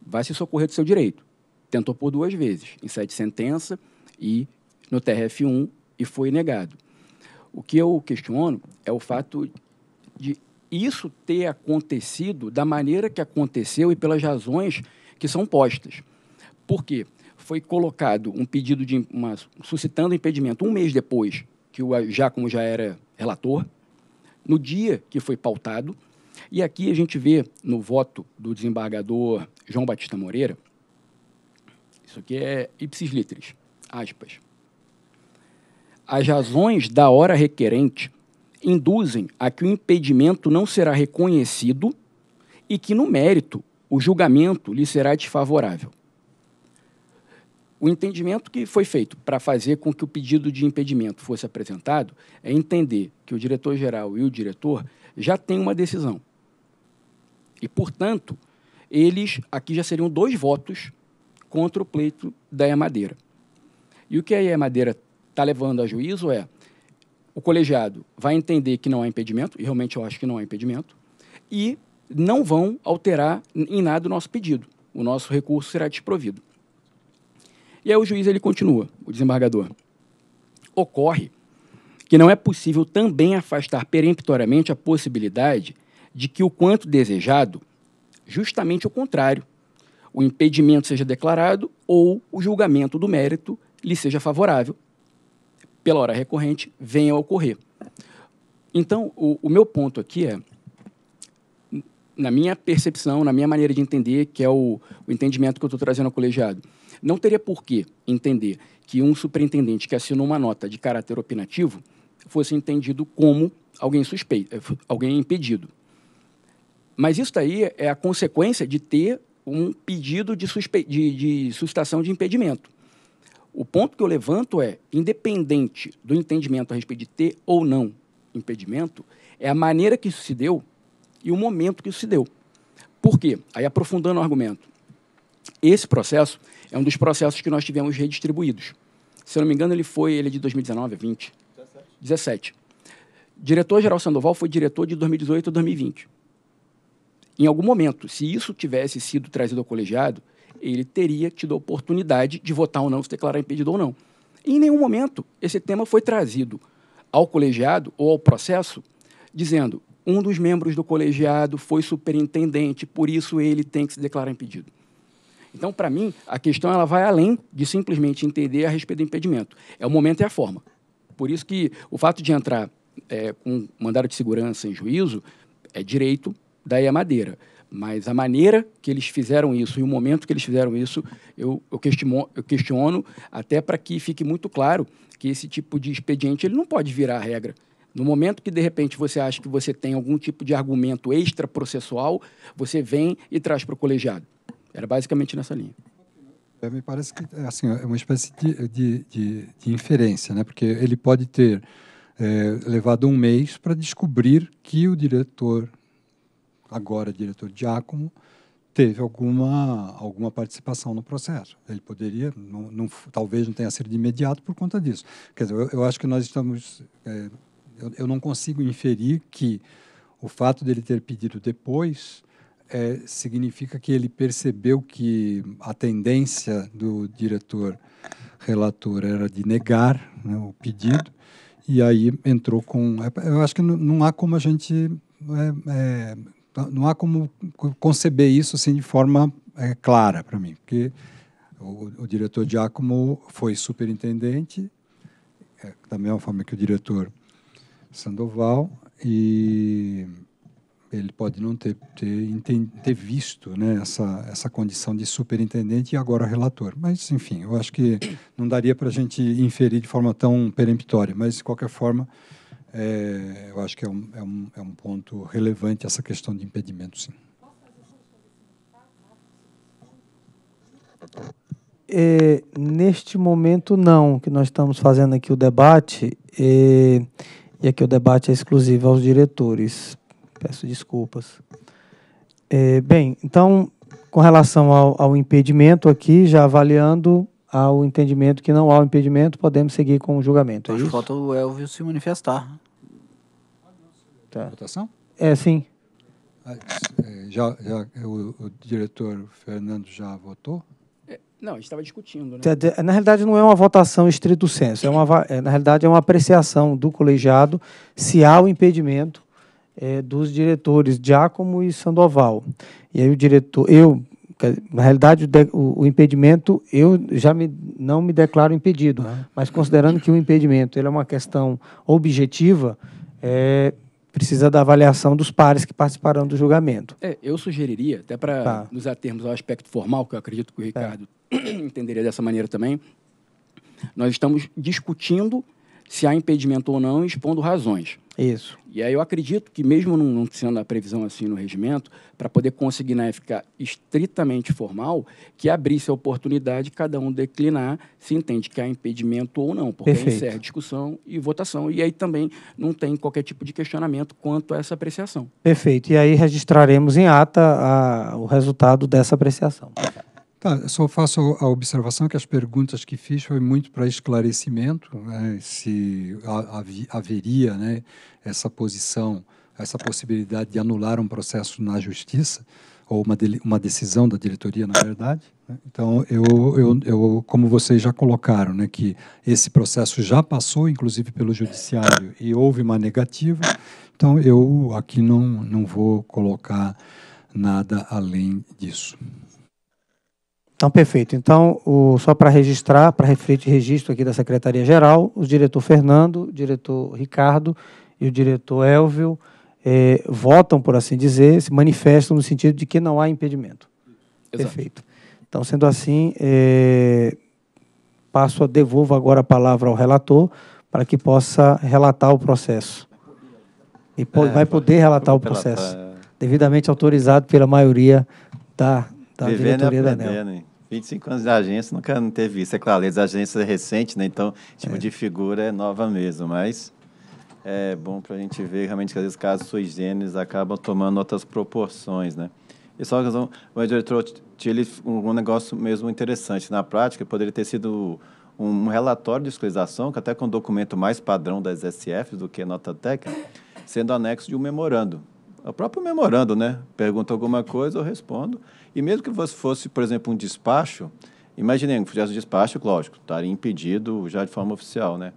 Vai se socorrer do seu direito. Tentou por duas vezes, em sede de sentença e no TRF1, e foi negado. O que eu questiono é o fato de isso ter acontecido da maneira que aconteceu e pelas razões que são postas. Por quê? Foi colocado um pedido de uma, suscitando impedimento um mês depois que o Giacomo já era relator, no dia que foi pautado, e aqui a gente vê no voto do desembargador João Batista Moreira, isso aqui é ipsis literis, aspas. As razões da hora requerente induzem a que o impedimento não será reconhecido e que, no mérito, o julgamento lhe será desfavorável. O entendimento que foi feito para fazer com que o pedido de impedimento fosse apresentado é entender que o diretor-geral e o diretor já têm uma decisão. E, portanto, eles aqui já seriam dois votos contra o pleito da Emadeira. E o que a Emadeira está levando a juízo é o colegiado vai entender que não há impedimento, e realmente eu acho que não há impedimento, e não vão alterar em nada o nosso pedido. O nosso recurso será desprovido. E aí o juiz ele continua, o desembargador. Ocorre que não é possível também afastar peremptoriamente a possibilidade de que o quanto desejado, justamente o contrário, o impedimento seja declarado ou o julgamento do mérito lhe seja favorável, pela hora recorrente venha a ocorrer. Então, o, o, meu ponto aqui é, na minha percepção, na minha maneira de entender, que é o, o entendimento que eu estou trazendo ao colegiado, não teria por que entender que um superintendente que assinou uma nota de caráter opinativo fosse entendido como alguém suspeito, eh, alguém impedido. Mas isso daí é a consequência de ter um pedido de, suspe... de, de suscitação de impedimento. O ponto que eu levanto é, independente do entendimento a respeito de ter ou não impedimento, é a maneira que isso se deu e o momento que isso se deu. Por quê? Aí aprofundando o argumento. Esse processo é um dos processos que nós tivemos redistribuídos. Se eu não me engano, ele foi ele é de 2019 a 20. 17. 17. Diretor-geral Sandoval foi diretor de 2018 a 2020. Em algum momento, se isso tivesse sido trazido ao colegiado, ele teria tido a oportunidade de votar ou não, se declarar impedido ou não. E em nenhum momento esse tema foi trazido ao colegiado ou ao processo dizendo um dos membros do colegiado foi superintendente, por isso ele tem que se declarar impedido. Então, para mim, a questão ela vai além de simplesmente entender a respeito do impedimento. É o momento e a forma. Por isso que o fato de entrar é, com mandado de segurança em juízo é direito da EMADEIRA. madeira mas a maneira que eles fizeram isso e o momento que eles fizeram isso, eu, eu, questiono, eu questiono até para que fique muito claro que esse tipo de expediente ele não pode virar regra. No momento que, de repente, você acha que você tem algum tipo de argumento extra-processual, você vem e traz para o colegiado. Era basicamente nessa linha. É, me parece que é, assim, é uma espécie de, de, de, de inferência, né? porque ele pode ter é, levado um mês para descobrir que o diretor agora diretor Diácono, teve alguma, alguma participação no processo. Ele poderia, não, não, talvez não tenha sido de imediato por conta disso. Quer dizer, eu, eu acho que nós estamos. É, eu, eu, não consigo inferir que o fato dele ter pedido depois é, significa que ele percebeu que a tendência do diretor relator era de negar né, o pedido e aí entrou com. Eu acho que não, há como a gente é, é então, não há como conceber isso assim de forma é, clara para mim, porque o, o diretor Giacomo foi superintendente, é, da mesma forma que o diretor Sandoval, e ele pode não ter, ter, ter visto né, essa, essa condição de superintendente e agora relator. Mas, enfim, eu acho que não daria para a gente inferir de forma tão peremptória, mas, de qualquer forma, é, eu acho que é um, é, um, é um ponto relevante essa questão de impedimento, sim. É, neste momento, não, que nós estamos fazendo aqui o debate, é, e aqui o debate é exclusivo aos diretores. Peço desculpas. É, bem, então, com relação ao, ao impedimento aqui, já avaliando ao entendimento que não há um impedimento, podemos seguir com o julgamento. É Acho falta o Elvio se manifestar. Tá. Votação? É, sim. É, já, já o, o, diretor Fernando já votou? É, não, a gente estava discutindo. Né? Tá, tá, na realidade, não é uma votação estrito senso. É uma, é, na realidade, é uma apreciação do colegiado se há o impedimento é, dos diretores Giacomo e Sandoval. E aí o diretor, eu, na realidade, o, o impedimento, eu já me, não me declaro impedido, mas considerando que o impedimento ele é uma questão objetiva, é, precisa da avaliação dos pares que participarão do julgamento. É, eu sugeriria, até para tá. nos atermos ao aspecto formal, que eu acredito que o tá. Ricardo é. entenderia dessa maneira também, nós estamos discutindo se há impedimento ou não, expondo razões. Isso. E aí eu acredito que, mesmo não, sendo a previsão assim no regimento, para poder conseguir na né, época estritamente formal, que abrisse a oportunidade cada um declinar se entende que há impedimento ou não, porque Perfeito. encerra discussão e votação. E aí também não tem qualquer tipo de questionamento quanto a essa apreciação. Perfeito. E aí registraremos em ata a, o resultado dessa apreciação. Tá, só faço a observação que as perguntas que fiz foi muito para esclarecimento, né, se haveria né, essa posição, essa possibilidade de anular um processo na justiça, ou uma, uma decisão da diretoria, na verdade. Né. Então, eu, eu, eu, como vocês já colocaram, né, que esse processo já passou, inclusive, pelo judiciário, e houve uma negativa, então eu aqui não, não vou colocar nada além disso. Então, perfeito. Então, o, só para registrar, para refletir registro aqui da Secretaria-Geral, o diretor Fernando, o diretor Ricardo e o diretor Elvio é, votam, por assim dizer, se manifestam no sentido de que não há impedimento. Exato. Perfeito. Então, sendo assim, eh, passo, devolvo agora a palavra ao relator para que possa relatar o processo. E po é, vai poder relatar o processo, relatar. devidamente autorizado pela maioria da Tá da Vivendo diretoria da ANEL. 25 anos de agência, nunca não teve isso. É claro, a agência é recente, né? então, tipo, é. de figura é nova mesmo, mas é bom para a gente ver realmente que às vezes casos sui generis acabam tomando outras proporções, né? E só que o diretor Tilly, um negócio mesmo interessante. Na prática, poderia ter sido um relatório de fiscalização, que até com um documento mais padrão das SFs do que nota técnica, sendo anexo de um memorando. É o próprio memorando, né? Pergunta alguma coisa, eu respondo. E mesmo que fosse, por exemplo, um despacho, imaginei, que fizesse um despacho, lógico, estaria impedido já de forma oficial, né?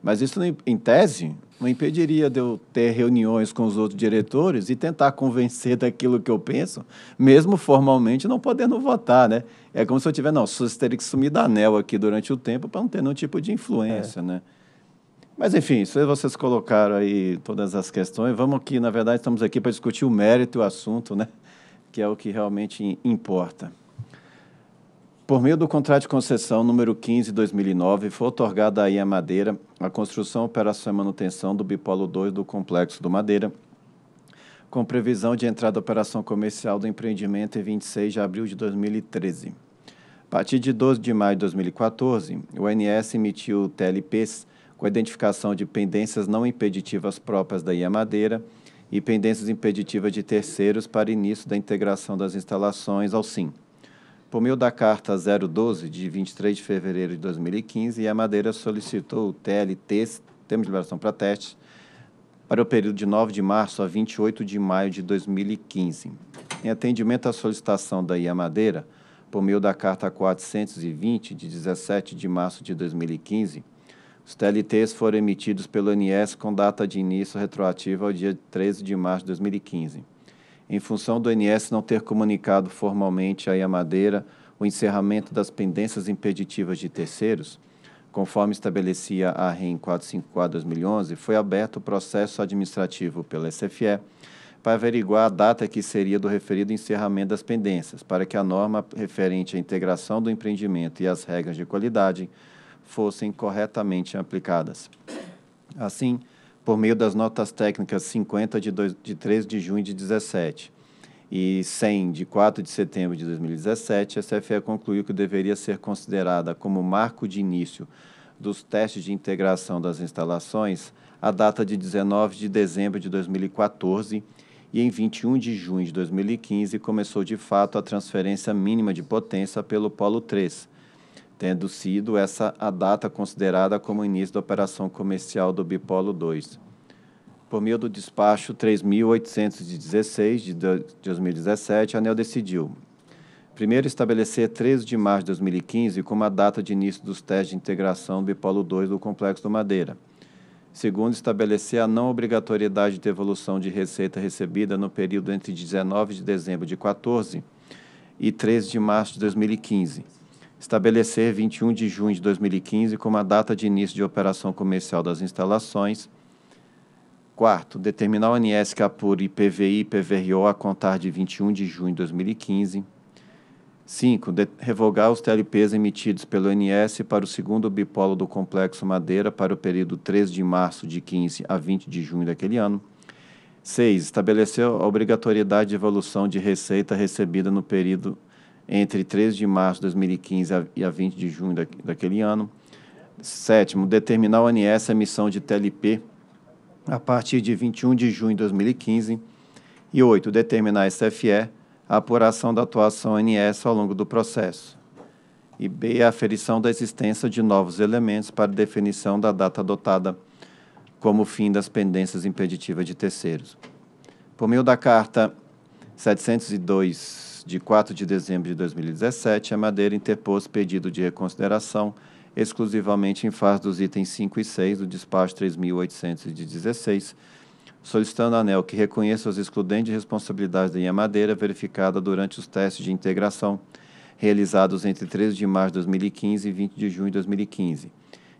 Mas isso, em tese, não impediria de eu ter reuniões com os outros diretores e tentar convencer daquilo que eu penso, mesmo formalmente não podendo votar, né? É como se eu tivesse, não, vocês teriam que sumir da anel aqui durante o tempo para não ter nenhum tipo de influência, é. né? Mas, enfim, vocês colocaram aí todas as questões. Vamos que, na verdade, estamos aqui para discutir o mérito e o assunto, né? que é o que realmente importa. Por meio do contrato de concessão número 15-2009, foi otorgada aí a Madeira a construção, operação e manutenção do Bipolo 2 do Complexo do Madeira, com previsão de entrada da operação comercial do empreendimento em 26 de abril de 2013. A partir de 12 de maio de 2014, o ONS emitiu TLPs com a identificação de pendências não impeditivas próprias da Iamadeira e pendências impeditivas de terceiros para início da integração das instalações ao SIM. Por meio da Carta 012, de 23 de fevereiro de 2015, a Madeira solicitou o TLT, Termo de Liberação para Teste, para o período de 9 de março a 28 de maio de 2015. Em atendimento à solicitação da Iamadeira, por meio da Carta 420, de 17 de março de 2015, os TLTs foram emitidos pelo ANS com data de início retroativa ao dia 13 de março de 2015. Em função do ANS não ter comunicado formalmente à Yamadeira o encerramento das pendências impeditivas de terceiros, conforme estabelecia a REM 454-2011, foi aberto o processo administrativo pela SFE para averiguar a data que seria do referido encerramento das pendências, para que a norma referente à integração do empreendimento e às regras de qualidade fossem corretamente aplicadas. Assim, por meio das notas técnicas 50 de, 2, de 3 de junho de 17 e 100 de 4 de setembro de 2017, a CFE concluiu que deveria ser considerada como marco de início dos testes de integração das instalações a data de 19 de dezembro de 2014 e em 21 de junho de 2015 começou de fato a transferência mínima de potência pelo polo 3, tendo sido essa a data considerada como início da operação comercial do Bipolo 2. Por meio do despacho 3.816 de 2017, a ANEL decidiu, primeiro, estabelecer 13 de março de 2015 como a data de início dos testes de integração Bipolo 2 do Complexo do Madeira. Segundo, estabelecer a não obrigatoriedade de devolução de receita recebida no período entre 19 de dezembro de 2014 e 13 de março de 2015 estabelecer 21 de junho de 2015 como a data de início de operação comercial das instalações. Quarto, determinar o ANS que apure IPVI e IPVRO a contar de 21 de junho de 2015. cinco, Revogar os TLPs emitidos pelo ANS para o segundo bipolo do Complexo Madeira para o período 3 de março de 15 a 20 de junho daquele ano. 6. Estabelecer a obrigatoriedade de evolução de receita recebida no período entre 13 de março de 2015 e a 20 de junho da, daquele ano. Sétimo, determinar ao ANS a emissão de TLP a partir de 21 de junho de 2015. E oito, determinar a SFE a apuração da atuação ANS ao longo do processo. E B, a aferição da existência de novos elementos para definição da data adotada como fim das pendências impeditivas de terceiros. Por meio da Carta 702 de 4 de dezembro de 2017, a Madeira interpôs pedido de reconsideração exclusivamente em face dos itens 5 e 6 do despacho 3.816, solicitando a ANEL que reconheça os excludentes de responsabilidade da Ia Madeira verificada durante os testes de integração realizados entre 13 de março de 2015 e 20 de junho de 2015.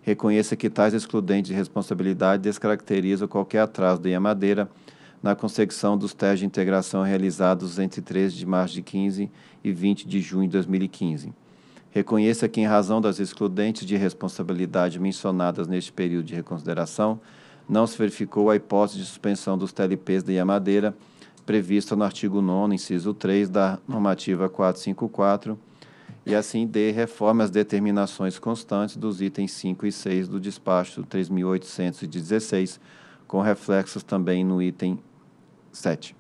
Reconheça que tais excludentes de responsabilidade descaracterizam qualquer atraso da Ia Madeira na consecução dos testes de integração realizados entre 13 de março de 15 e 20 de junho de 2015. Reconheça que, em razão das excludentes de responsabilidade mencionadas neste período de reconsideração, não se verificou a hipótese de suspensão dos TLPs da Iamadeira, prevista no artigo 9, inciso 3 da normativa 454, e assim dê reforma as determinações constantes dos itens 5 e 6 do despacho 3816, com reflexos também no item 7.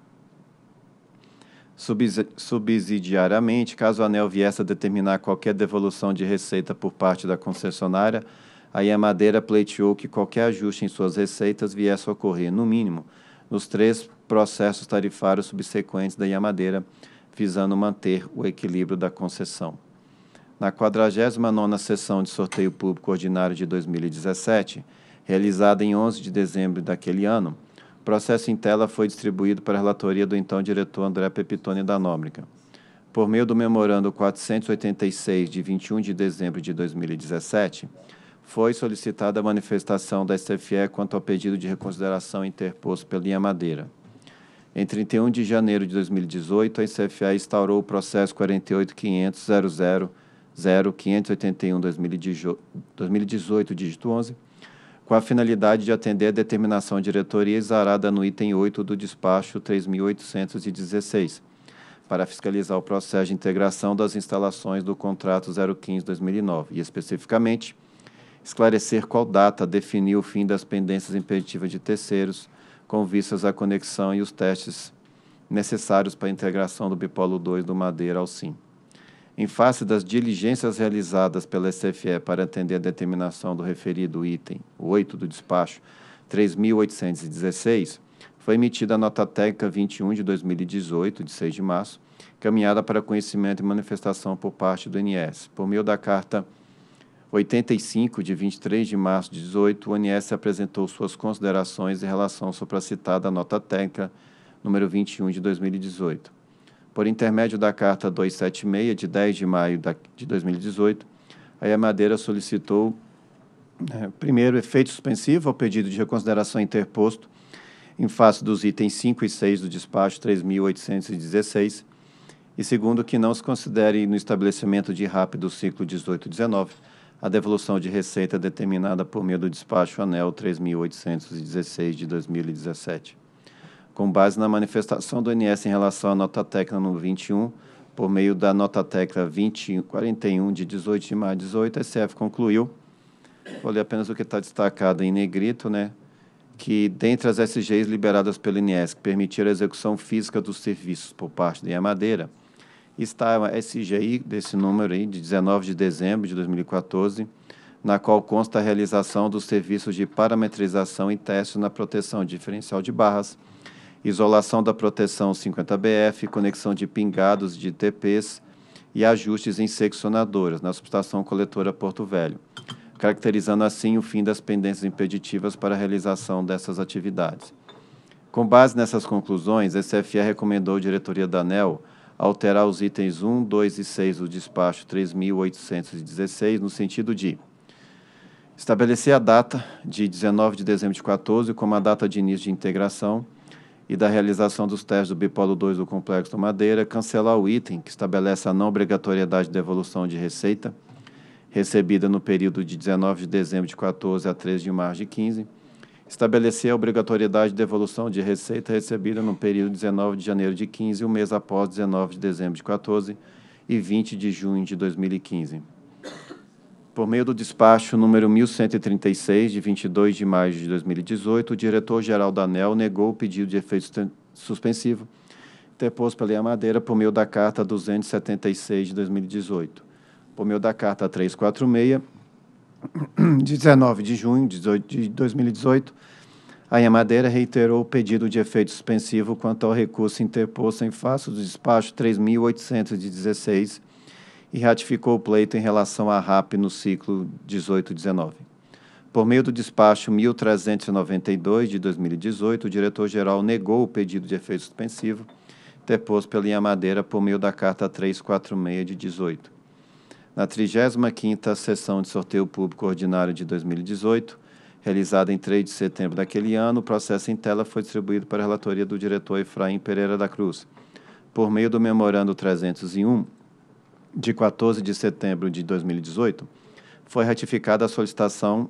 Subsidiariamente, caso a ANEL viesse a determinar qualquer devolução de receita por parte da concessionária, a Yamadeira pleiteou que qualquer ajuste em suas receitas viesse a ocorrer, no mínimo, nos três processos tarifários subsequentes da Yamadeira, visando manter o equilíbrio da concessão. Na 49ª sessão de sorteio público ordinário de 2017, realizada em 11 de dezembro daquele ano, o processo em tela foi distribuído para a relatoria do então diretor André Pepitone da Nóbrega. Por meio do memorando 486 de 21 de dezembro de 2017, foi solicitada a manifestação da STFE quanto ao pedido de reconsideração interposto pela Linha Madeira. Em 31 de janeiro de 2018, a SFA instaurou o processo 48500 2018 dígito 11, com a finalidade de atender a determinação diretoria exarada no item 8 do despacho 3816, para fiscalizar o processo de integração das instalações do contrato 015-2009 e, especificamente, esclarecer qual data definiu o fim das pendências impeditivas de terceiros, com vistas à conexão e os testes necessários para a integração do bipolo 2 do Madeira ao SIM. Em face das diligências realizadas pela SFE para atender a determinação do referido item 8 do despacho 3.816, foi emitida a nota técnica 21 de 2018, de 6 de março, caminhada para conhecimento e manifestação por parte do INS. Por meio da carta 85, de 23 de março de 18, o INS apresentou suas considerações em relação à citada nota técnica número 21 de 2018 por intermédio da Carta 276, de 10 de maio de 2018, a Emadeira solicitou, né, primeiro, efeito suspensivo ao pedido de reconsideração interposto em face dos itens 5 e 6 do despacho 3.816, e segundo, que não se considere no estabelecimento de rápido ciclo 18-19 a devolução de receita determinada por meio do despacho anel 3.816 de 2017 com base na manifestação do INS em relação à nota técnica número 21, por meio da nota técnica 2041 de 18 de maio de 18, a SF concluiu, vou ler apenas o que está destacado em negrito, né, que dentre as SGs liberadas pelo INS que permitiram a execução física dos serviços por parte da Madeira, está a SGI desse número aí, de 19 de dezembro de 2014, na qual consta a realização dos serviços de parametrização e teste na proteção diferencial de barras, isolação da proteção 50BF, conexão de pingados de TPs e ajustes em seccionadoras na subestação coletora Porto Velho, caracterizando assim o fim das pendências impeditivas para a realização dessas atividades. Com base nessas conclusões, a SFE recomendou à diretoria da ANEL alterar os itens 1, 2 e 6 do despacho 3.816 no sentido de estabelecer a data de 19 de dezembro de 14 como a data de início de integração e da realização dos testes do Bipolo 2 do Complexo Madeira, cancelar o item que estabelece a não obrigatoriedade de devolução de receita recebida no período de 19 de dezembro de 14 a 13 de março de 15, estabelecer a obrigatoriedade de devolução de receita recebida no período de 19 de janeiro de 15, um mês após 19 de dezembro de 14 e 20 de junho de 2015 por meio do despacho número 1136, de 22 de maio de 2018, o diretor-geral da ANEL negou o pedido de efeito suspensivo, interposto pela Lei Madeira por meio da Carta 276 de 2018. Por meio da Carta 346, de 19 de junho de 2018, a Yamadeira reiterou o pedido de efeito suspensivo quanto ao recurso interposto em face do despacho 3.816 e ratificou o pleito em relação à RAP no ciclo 18-19. Por meio do despacho 1392 de 2018, o diretor-geral negou o pedido de efeito suspensivo deposto pela linha Madeira por meio da carta 346 de 18. Na 35ª sessão de sorteio público ordinário de 2018, realizada em 3 de setembro daquele ano, o processo em tela foi distribuído para a relatoria do diretor Efraim Pereira da Cruz. Por meio do memorando 301, de 14 de setembro de 2018, foi ratificada a solicitação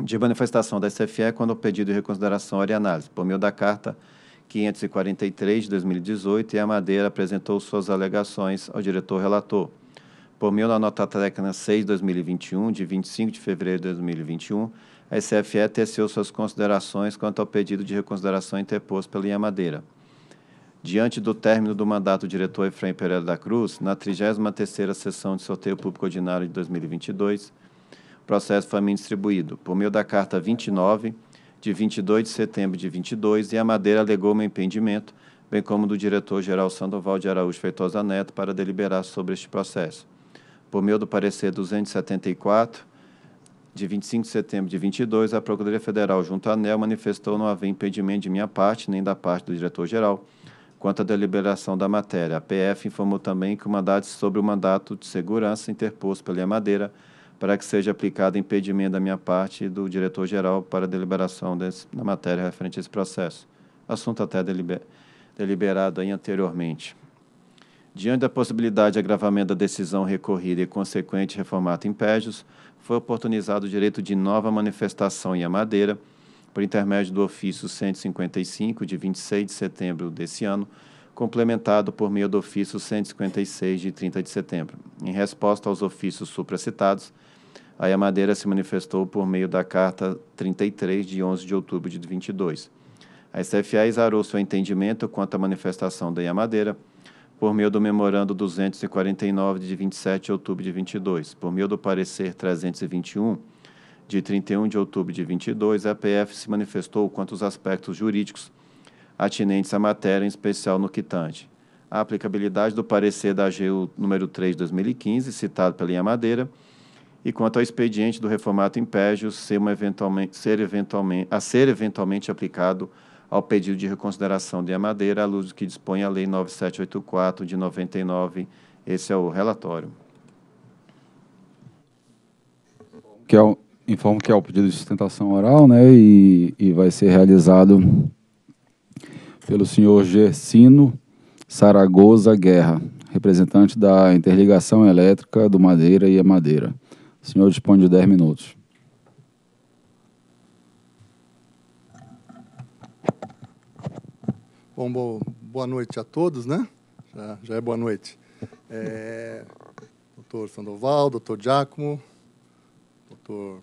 de manifestação da SFE quando o pedido de reconsideração era análise, por meio da carta 543 de 2018, e a Madeira apresentou suas alegações ao diretor relator. Por meio da nota técnica 6 de 2021, de 25 de fevereiro de 2021, a SFE teceu suas considerações quanto ao pedido de reconsideração interposto pela Madeira. Diante do término do mandato do diretor Efraim Pereira da Cruz, na 33ª sessão de sorteio público ordinário de 2022, processo foi distribuído, por meio da carta 29, de 22 de setembro de 22, e a Madeira alegou meu impedimento, bem como do diretor-geral Sandoval de Araújo Feitosa Neto, para deliberar sobre este processo. Por meio do parecer 274, de 25 de setembro de 22, a Procuradoria Federal, junto à ANEL, manifestou não haver impedimento de minha parte, nem da parte do diretor-geral, Quanto à deliberação da matéria, a PF informou também que o mandato sobre o mandato de segurança interposto pela Madeira para que seja aplicado impedimento da minha parte e do diretor-geral para deliberação da matéria referente a esse processo. Assunto até deliber, deliberado aí anteriormente. Diante da possibilidade de agravamento da decisão recorrida e consequente reformato em impégios, foi oportunizado o direito de nova manifestação em Amadeira, madeira por intermédio do ofício 155, de 26 de setembro desse ano, complementado por meio do ofício 156, de 30 de setembro. Em resposta aos ofícios supracitados, a Yamadeira se manifestou por meio da Carta 33, de 11 de outubro de 22. A SFA exarou seu entendimento quanto à manifestação da Yamadeira por meio do Memorando 249, de 27 de outubro de 22, por meio do parecer 321, de 31 de outubro de 22, a PF se manifestou quanto aos aspectos jurídicos atinentes à matéria, em especial no quitante. A aplicabilidade do parecer da AGU número 3 de 2015, citado pela linha Madeira, e quanto ao expediente do reformato impégio ser eventualmente, ser eventualmente, a ser eventualmente aplicado ao pedido de reconsideração de Amadeira, à luz do que dispõe a Lei 9784 de 99. Esse é o relatório. Que é o, informo que é o pedido de sustentação oral, né, e, e vai ser realizado pelo senhor Gersino Saragoza Guerra, representante da Interligação Elétrica do Madeira e a Madeira. O senhor dispõe de 10 minutos. Bom, bom, boa noite a todos, né? Já, já é boa noite. É, doutor Sandoval, doutor Giacomo, doutor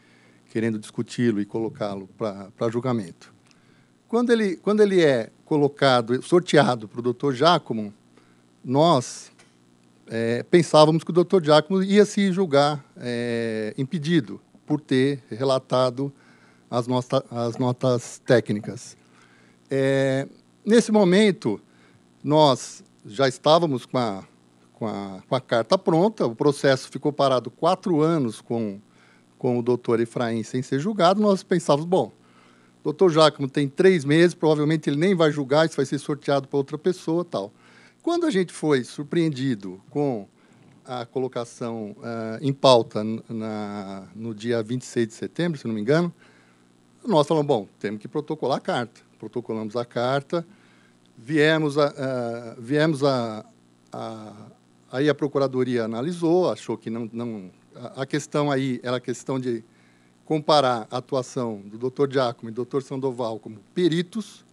querendo discuti-lo e colocá-lo para julgamento. Quando ele, quando ele é colocado, sorteado para o doutor Giacomo, nós é, pensávamos que o doutor Giacomo ia se julgar é, impedido por ter relatado as, nota, as notas técnicas. É, nesse momento, nós já estávamos com a, com a, com a carta pronta, o processo ficou parado quatro anos com com o doutor Efraim sem ser julgado, nós pensávamos, bom, doutor Jacomo tem três meses, provavelmente ele nem vai julgar, isso vai ser sorteado para outra pessoa tal. Quando a gente foi surpreendido com a colocação uh, em pauta na, no dia 26 de setembro, se não me engano, nós falamos, bom, temos que protocolar a carta. Protocolamos a carta, viemos a, uh, viemos a, a aí a procuradoria analisou, achou que não, não a, questão aí era é a questão de comparar a atuação do Dr. Giacomo e do Dr. Sandoval como peritos,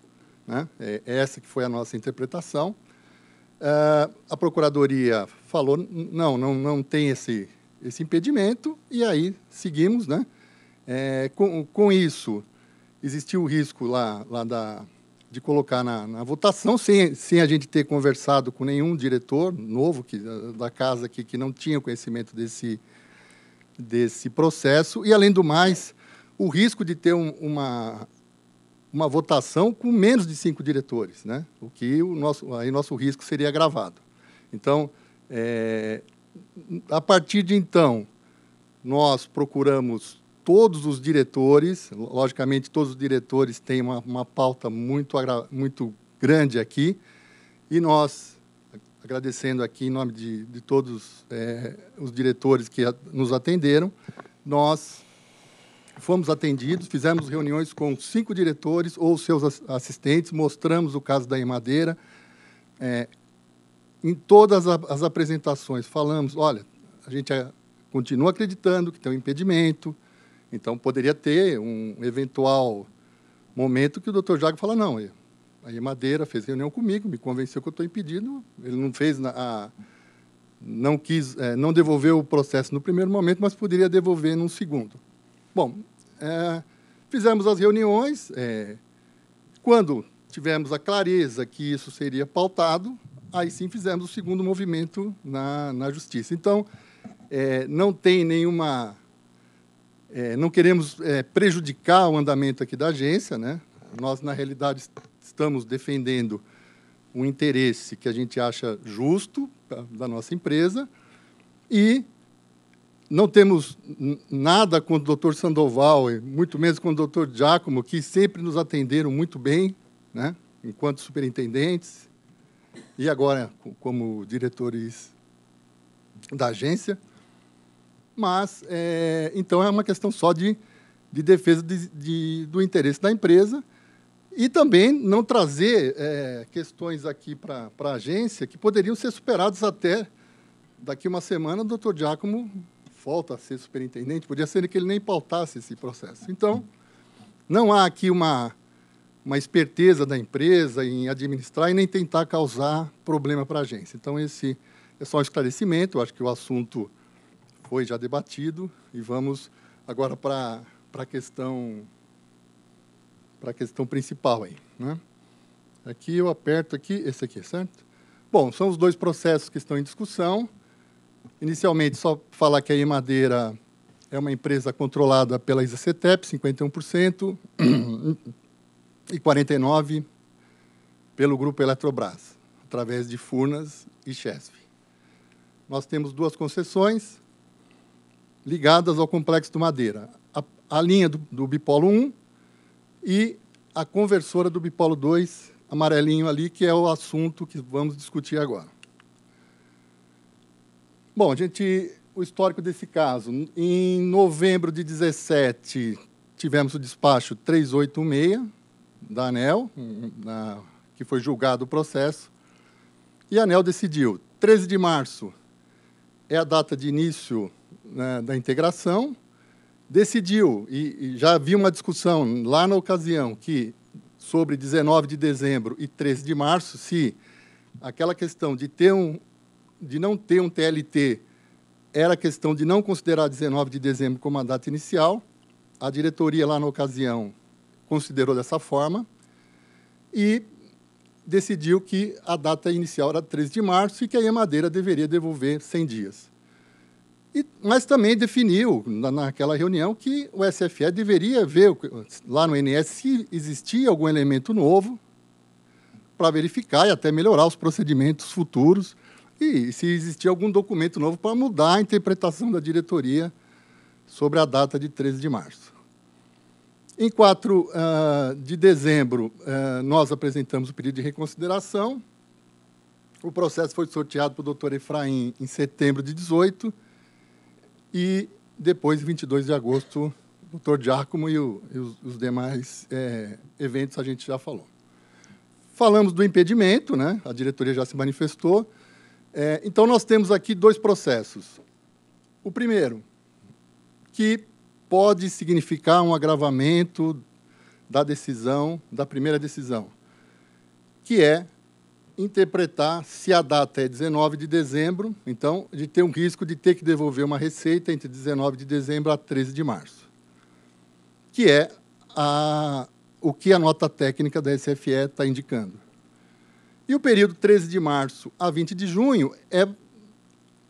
né? É, é, essa que foi a nossa interpretação. É, a Procuradoria falou, não, não, não tem esse, esse impedimento, e aí seguimos. Né? É, com, com isso, existiu o risco lá, lá da, de colocar na, na, votação, sem, sem a gente ter conversado com nenhum diretor novo que, da casa aqui, que não tinha conhecimento desse, desse processo e, além do mais, o risco de ter um, uma, uma votação com menos de cinco diretores, né? o que o nosso, aí nosso risco seria agravado. Então, é, a partir de então, nós procuramos todos os diretores, logicamente todos os diretores têm uma, uma pauta muito, muito grande aqui, e nós agradecendo aqui em nome de, de todos é, os diretores que a, nos atenderam. Nós fomos atendidos, fizemos reuniões com cinco diretores ou seus assistentes, mostramos o caso da Emadeira. É, em todas as apresentações falamos, olha, a gente eh, continua acreditando que tem um impedimento, então poderia ter um eventual momento que o doutor Jago fala, não, eh, Aí Madeira fez reunião comigo, me convenceu que eu estou impedido. Ele não fez a, não quis, é, não devolveu o processo no primeiro momento, mas poderia devolver num segundo. Bom, é, fizemos as reuniões. É, quando tivemos a clareza que isso seria pautado, aí sim fizemos o segundo movimento na, na justiça. Então, é, não tem nenhuma, é, não queremos é, prejudicar o andamento aqui da agência, né? Nós, na realidade, estamos defendendo um interesse que a gente acha justo da nossa empresa e não temos nada com o doutor Sandoval, muito menos com o doutor Giacomo, que sempre nos atenderam muito bem, né, enquanto superintendentes, e agora como diretores da agência. Mas, é, então, é uma questão só de, de defesa de, de, do interesse da empresa e também não trazer é, questões aqui para a agência que poderiam ser superadas até daqui uma semana. O doutor Giacomo volta a ser superintendente, podia ser que ele nem pautasse esse processo. Então, não há aqui uma, uma esperteza da empresa em administrar e nem tentar causar problema para a agência. Então, esse é só um esclarecimento, eu acho que o assunto foi já debatido e vamos agora para a questão para a questão principal aí, né? Aqui eu aperto aqui, esse aqui, certo? Bom, são os dois processos que estão em discussão. Inicialmente, só falar que a Emadeira é uma empresa controlada pela ISACETEP, 51%, e 49% pelo Grupo Eletrobras, através de Furnas e Chesf. Nós temos duas concessões ligadas ao Complexo do Madeira. A, a linha do, do Bipolo 1, e a conversora do bipolo 2, amarelinho ali, que é o assunto que vamos discutir agora. Bom, gente, o histórico desse caso. Em novembro de 17, tivemos o despacho 386 da ANEL, na, que foi julgado o processo, e a ANEL decidiu. 13 de março é a data de início né, da integração, decidiu, e, e, já havia uma discussão lá na ocasião, que sobre 19 de dezembro e 13 de março, se aquela questão de, ter um, de não ter um TLT era questão de não considerar 19 de dezembro como a data inicial, a diretoria lá na ocasião considerou dessa forma e decidiu que a data inicial era 13 de março e que a emadeira deveria devolver 100 dias. E, mas também definiu, na, naquela reunião, que o SFE deveria ver lá no INSS se existia algum elemento novo para verificar e até melhorar os procedimentos futuros e se existia algum documento novo para mudar a interpretação da diretoria sobre a data de 13 de março. Em 4 uh, ah, de dezembro, uh, nós apresentamos o pedido de reconsideração. O processo foi sorteado para o doutor Efraim em setembro de 18 e depois, 22 de agosto, o doutor Giacomo e, o, e os, os, demais é, eventos a gente já falou. Falamos do impedimento, né? a diretoria já se manifestou. É, então, nós temos aqui dois processos. O primeiro, que pode significar um agravamento da decisão, da primeira decisão, que é interpretar se a data é 19 de dezembro, então, de ter um risco de ter que devolver uma receita entre 19 de dezembro a 13 de março, que é a, o que a nota técnica da SFE está indicando. E o período 13 de março a 20 de junho é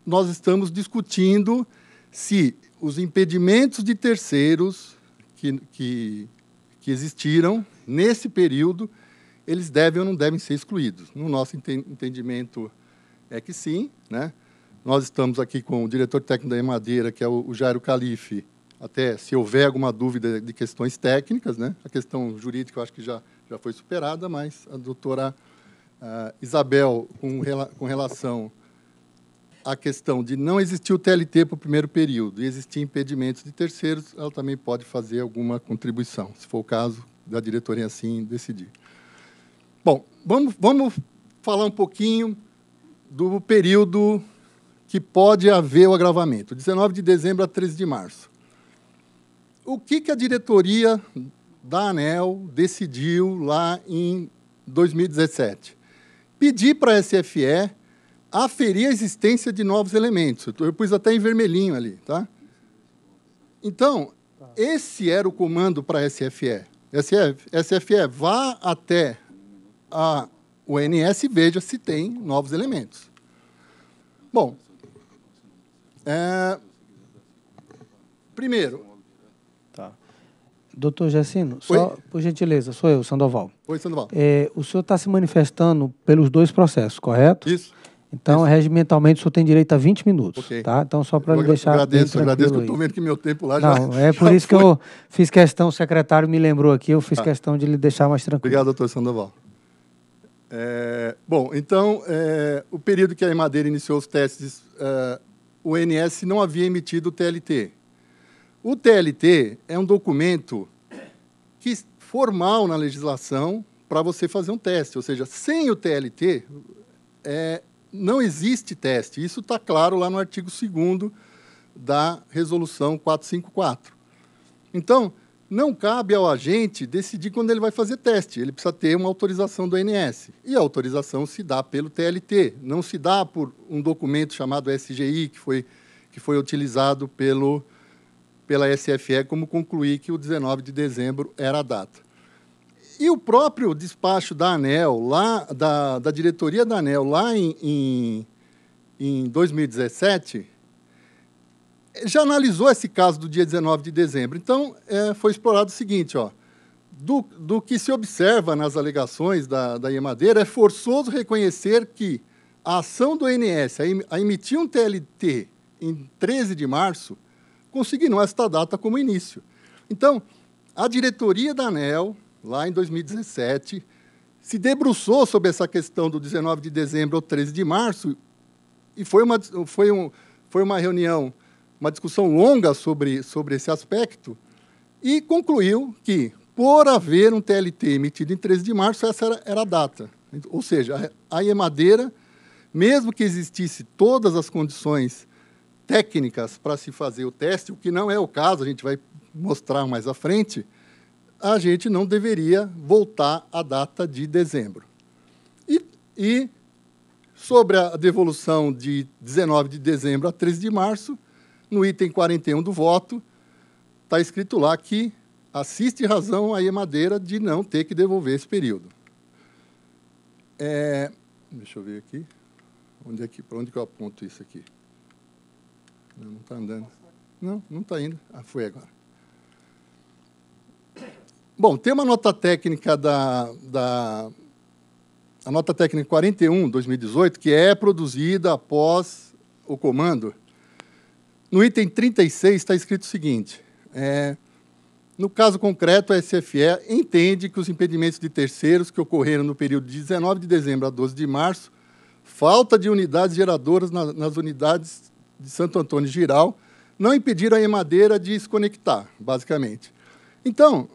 nós estamos discutindo se os impedimentos de terceiros que, que, que existiram nesse período eles devem ou não devem ser excluídos. No nosso entendimento é que sim. Né? Nós estamos aqui com o diretor técnico da Emadeira, que é o Jairo Calife, até se houver alguma dúvida de questões técnicas, né? a questão jurídica eu acho que já, já foi superada, mas a doutora uh, Isabel, com, rela com relação à questão de não existir o TLT para o primeiro período e existir impedimentos de terceiros, ela também pode fazer alguma contribuição, se for o caso da diretoria assim decidir. Bom, vamos, vamos falar um pouquinho do período que pode haver o agravamento, 19 de dezembro a 13 de março. O que, que a diretoria da ANEL decidiu lá em 2017? Pedir para a SFE aferir a existência de novos elementos. Eu pus até em vermelhinho ali. Tá? Então, esse era o comando para a SFE. SFE, vá até a ONS veja se tem novos elementos. Bom, é, primeiro. Tá. Doutor Jacino, só, por gentileza, sou eu, Sandoval. Oi, Sandoval. É, o senhor está se manifestando pelos dois processos, correto? Isso. Então, Isso. regimentalmente, o senhor tem direito a 20 minutos. Okay. Tá? Então, só para deixar. Agradeço, bem agradeço, que eu estou vendo que meu tempo lá Não, é já. É por já isso foi. que eu fiz questão, o secretário me lembrou aqui, eu fiz tá. questão de lhe deixar mais tranquilo. Obrigado, doutor Sandoval. É, bom, então, é, o período que a Emadeira iniciou os testes, é, o NS não havia emitido o TLT. O TLT é um documento que formal na legislação para você fazer um teste, ou seja, sem o TLT é, não existe teste. Isso está claro lá no artigo 2 da resolução 454. Então, não cabe ao agente decidir quando ele vai fazer teste. Ele precisa ter uma autorização do INS. E a autorização se dá pelo TLT, não se dá por um documento chamado SGI, que foi, que foi utilizado pelo, pela SFE como concluir que o 19 de dezembro era a data. E o próprio despacho da ANEL, lá, da, da diretoria da ANEL, lá em, em, em 2017, já analisou esse caso do dia 19 de dezembro. Então, é, foi explorado o seguinte, ó. Do, do que se observa nas alegações da, da Iemadeira, é forçoso reconhecer que a ação do INS a emitir um TLT em 13 de março consignou esta data como início. Então, a diretoria da ANEL, lá em 2017, se debruçou sobre essa questão do 19 de dezembro ao 13 de março e foi uma, foi um, foi uma reunião uma discussão longa sobre, sobre esse aspecto e concluiu que, por haver um TLT emitido em 13 de março, essa era, era a data. Ou seja, a Emadeira, mesmo que existisse todas as condições técnicas para se fazer o teste, o que não é o caso, a gente vai mostrar mais à frente, a gente não deveria voltar à data de dezembro. E, e sobre a devolução de 19 de dezembro a 13 de março, no item 41 do voto, está escrito lá que assiste razão à Emadeira de não ter que devolver esse período. É, deixa eu ver aqui. Onde é que, para onde que eu aponto isso aqui? Não está andando. Não, não está indo. Ah, foi agora. Bom, tem uma nota técnica da, da a nota técnica 41 2018 que é produzida após o comando no item 36 está escrito o seguinte: é, no caso concreto, a SFE entende que os impedimentos de terceiros que ocorreram no período de 19 de dezembro a 12 de março, falta de unidades geradoras na, nas unidades de Santo Antônio Giral, não impediram a Emadeira de desconectar, basicamente. Então,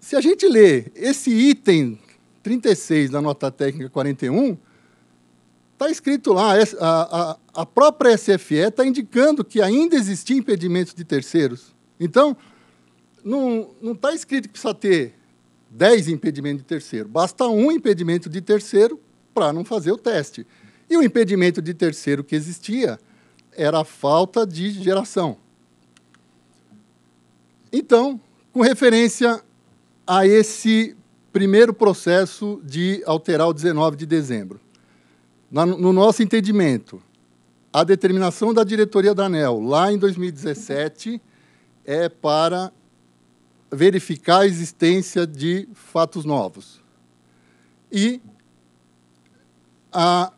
se a gente lê esse item 36 da nota técnica 41, Está escrito lá, é, a, a, a própria SFE está indicando que ainda existia impedimento de terceiros. Então, não está escrito que precisa ter 10 impedimentos de terceiro. Basta um impedimento de terceiro para não fazer o teste. E o impedimento de terceiro que existia era a falta de geração. Então, com referência a esse primeiro processo de alterar o 19 de dezembro na, no nosso entendimento, a determinação da diretoria da ANEL, lá em 2017, é para verificar a existência de fatos novos. E, a,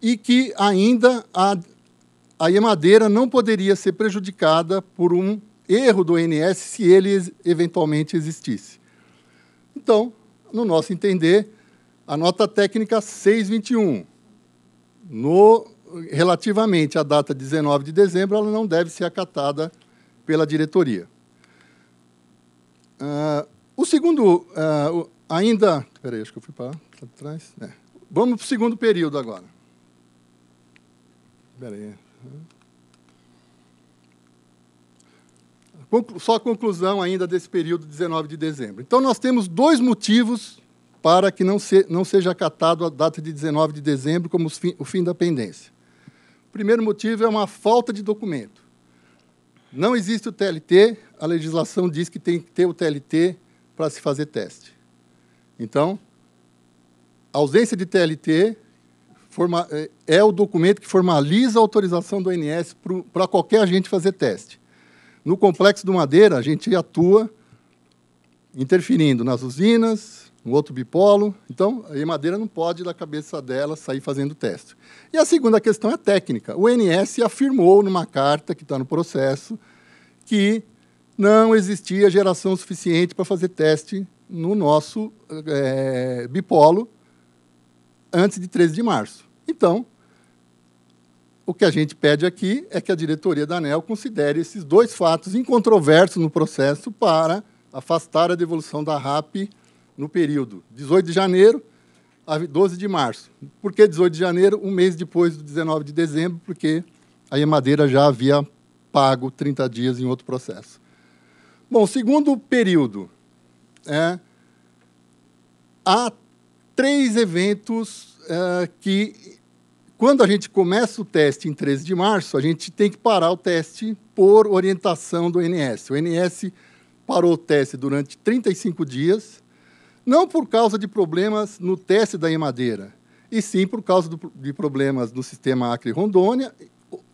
e que ainda a, a Emadeira não poderia ser prejudicada por um erro do ONS se ele eventualmente existisse. Então, no nosso entender, a nota técnica 621 no, relativamente à data 19 de dezembro, ela não deve ser acatada pela diretoria. Uh, o segundo, uh, ainda... Espera aí, acho que eu fui para trás. É. Vamos para o segundo período agora. Espera aí. Só a conclusão ainda desse período 19 de dezembro. Então, nós temos dois motivos para que não, se, não seja acatado a data de 19 de dezembro como fim, o fim da pendência. O primeiro motivo é uma falta de documento. Não existe o TLT, a legislação diz que tem que ter o TLT para se fazer teste. Então, a ausência de TLT forma, é, é o documento que formaliza a autorização do ANS para qualquer agente fazer teste. No Complexo do Madeira, a gente atua interferindo nas usinas, um outro bipolo. Então, a emadeira não pode, da cabeça dela, sair fazendo teste. E a segunda questão é técnica. O NS afirmou numa carta que está no processo que não existia geração suficiente para fazer teste no nosso é, bipolo antes de 13 de março. Então, o que a gente pede aqui é que a diretoria da ANEL considere esses dois fatos incontroversos no processo para afastar a devolução da RAP no período 18 de janeiro a 12 de março. Por que 18 de janeiro? Um mês depois do 19 de dezembro, porque a Emadeira já havia pago 30 dias em outro processo. Bom, segundo período, é, há três eventos é, que, quando a gente começa o teste em 13 de março, a gente tem que parar o teste por orientação do NS. O NS parou o teste durante 35 dias não por causa de problemas no teste da emadeira, e sim por causa do, de problemas no sistema Acre-Rondônia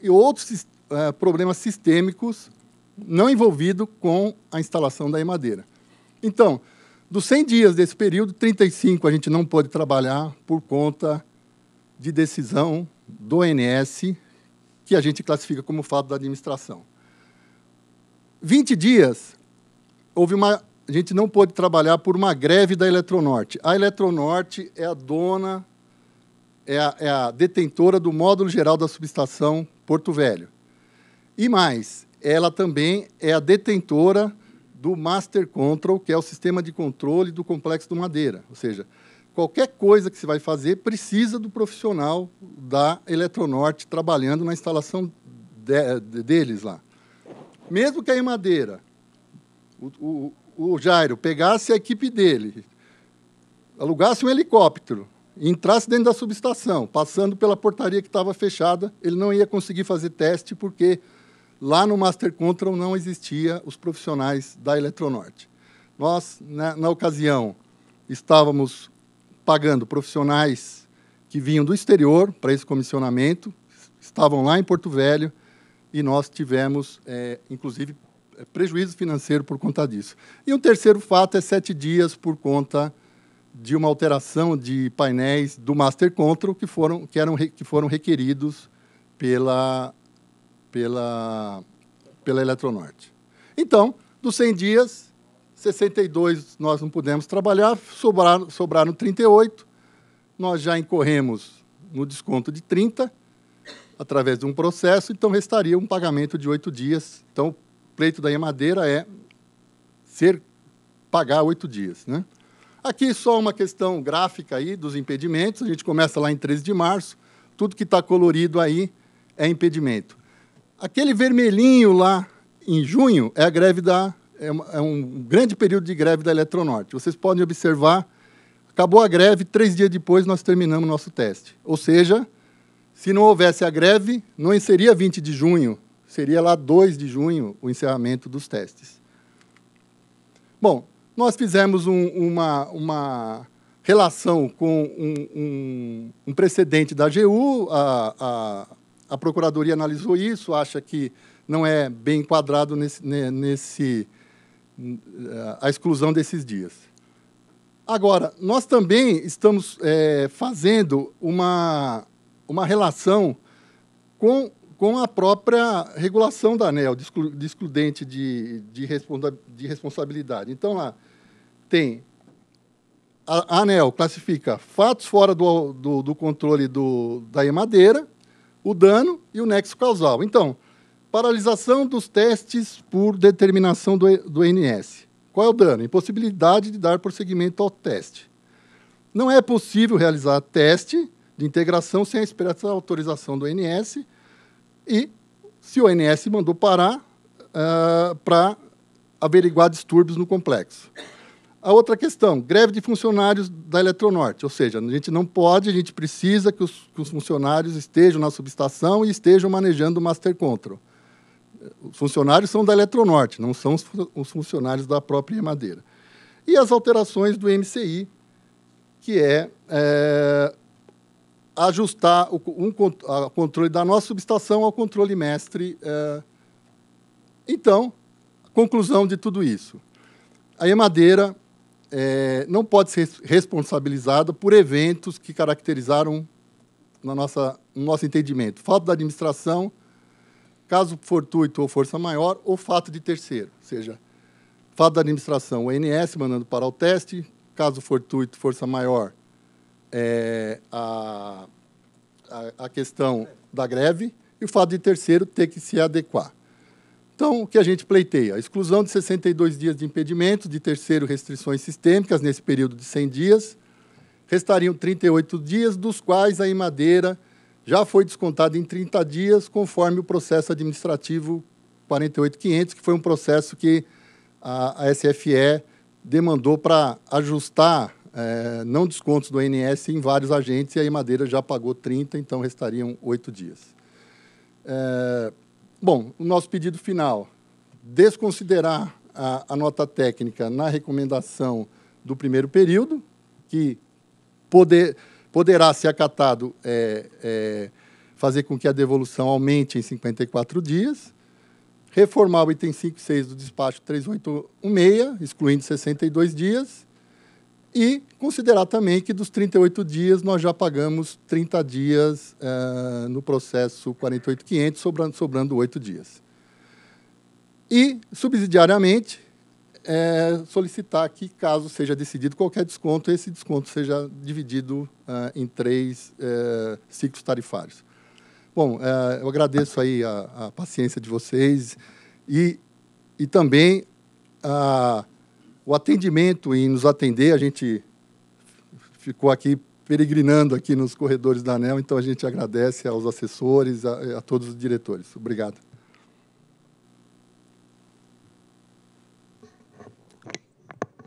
e outros uh, problemas sistêmicos não envolvidos com a instalação da emadeira. Então, dos 100 dias desse período, 35 a gente não pôde trabalhar por conta de decisão do ONS, que a gente classifica como fato da administração. 20 dias, houve uma a gente não pôde trabalhar por uma greve da Eletronorte. A Eletronorte é a dona, é a, é a detentora do módulo geral da subestação Porto Velho. E mais, ela também é a detentora do Master Control, que é o sistema de controle do complexo do Madeira. Ou seja, qualquer coisa que se vai fazer precisa do profissional da Eletronorte trabalhando na instalação de, de, deles lá. Mesmo que a Emadeira, o, o Jairo pegasse a equipe dele, alugasse um helicóptero, entrasse dentro da subestação, passando pela portaria que estava fechada, ele não ia conseguir fazer teste porque lá no Master Control não existia os profissionais da Eletronorte. Nós, na, né, na ocasião, estávamos pagando profissionais que vinham do exterior para esse comissionamento, estavam lá em Porto Velho, e nós tivemos, é, inclusive, é prejuízo financeiro por conta disso. E um terceiro fato é sete dias por conta de uma alteração de painéis do master control que foram que eram que foram requeridos pela pela pela Eletronorte. Então, dos 100 dias, 62 nós não pudemos trabalhar, sobraram, sobraram 38. Nós já incorremos no desconto de 30 através de um processo, então restaria um pagamento de oito dias. Então, pleito da Emadeira é ser pagar oito dias. Né? Aqui só uma questão gráfica aí dos impedimentos. A gente começa lá em 13 de março. Tudo que está colorido aí é impedimento. Aquele vermelhinho lá em junho é a greve da é, é, um grande período de greve da Eletronorte. Vocês podem observar, acabou a greve, três dias depois nós terminamos nosso teste. Ou seja, se não houvesse a greve, não seria 20 de junho seria lá 2 de junho o encerramento dos testes. Bom, nós fizemos um, uma, uma relação com um, um, um, precedente da AGU, a, a, a, Procuradoria analisou isso, acha que não é bem enquadrado nesse, nesse, a exclusão desses dias. Agora, nós também estamos é, fazendo uma, uma relação com com a própria regulação da ANEL, de, de excludente de, de, responsa, de responsabilidade. Então, lá tem a ANEL classifica fatos fora do, do, do, controle do, da emadeira, o dano e o nexo causal. Então, paralisação dos testes por determinação do, do NS. Qual é o dano? Impossibilidade de dar prosseguimento ao teste. Não é possível realizar teste de integração sem a expressa autorização do NS e se o ONS mandou parar uh, eh, para averiguar distúrbios no complexo. A outra questão, greve de funcionários da Eletronorte, ou seja, a gente não pode, a gente precisa que os, que os funcionários estejam na subestação e estejam manejando o master control. Os funcionários são da Eletronorte, não são os, os funcionários da própria Madeira. E as alterações do MCI, que é, é ajustar o um, a controle da nossa subestação ao controle mestre. É. Então, conclusão de tudo isso. A Emadeira é, não pode ser responsabilizada por eventos que caracterizaram na nossa, no nosso entendimento falta da administração, caso fortuito ou força maior, ou fato de terceiro, ou seja, fato da administração, o INS mandando para o teste, caso fortuito, força maior, é, a, a, a questão da greve e o fato de terceiro ter que se adequar. Então, o que a gente pleiteia? A exclusão de 62 dias de impedimento, de terceiro, restrições sistêmicas nesse período de 100 dias. Restariam 38 dias, dos quais a Imadeira já foi descontada em 30 dias, conforme o processo administrativo 48500, que foi um processo que a, a SFE demandou para ajustar é, não descontos do INS em vários agentes, e a Madeira já pagou 30, então restariam oito dias. É, bom, o nosso pedido final, desconsiderar a, a nota técnica na recomendação do primeiro período, que poder, poderá ser acatado é, é, fazer com que a devolução aumente em 54 dias, reformar o item 5 e 6 do despacho 3816, excluindo 62 dias, e considerar também que dos 38 dias nós já pagamos 30 dias uh, no processo 48.500, sobrando, sobrando 8 dias. E, subsidiariamente, é, solicitar que, caso seja decidido qualquer desconto, esse desconto seja dividido uh, em três uh, ciclos tarifários. Bom, eu agradeço aí a, a, paciência de vocês e, e também a o atendimento e nos atender, a gente ficou aqui peregrinando aqui nos corredores da ANEL, então a gente agradece aos assessores, a, a todos os diretores. Obrigado.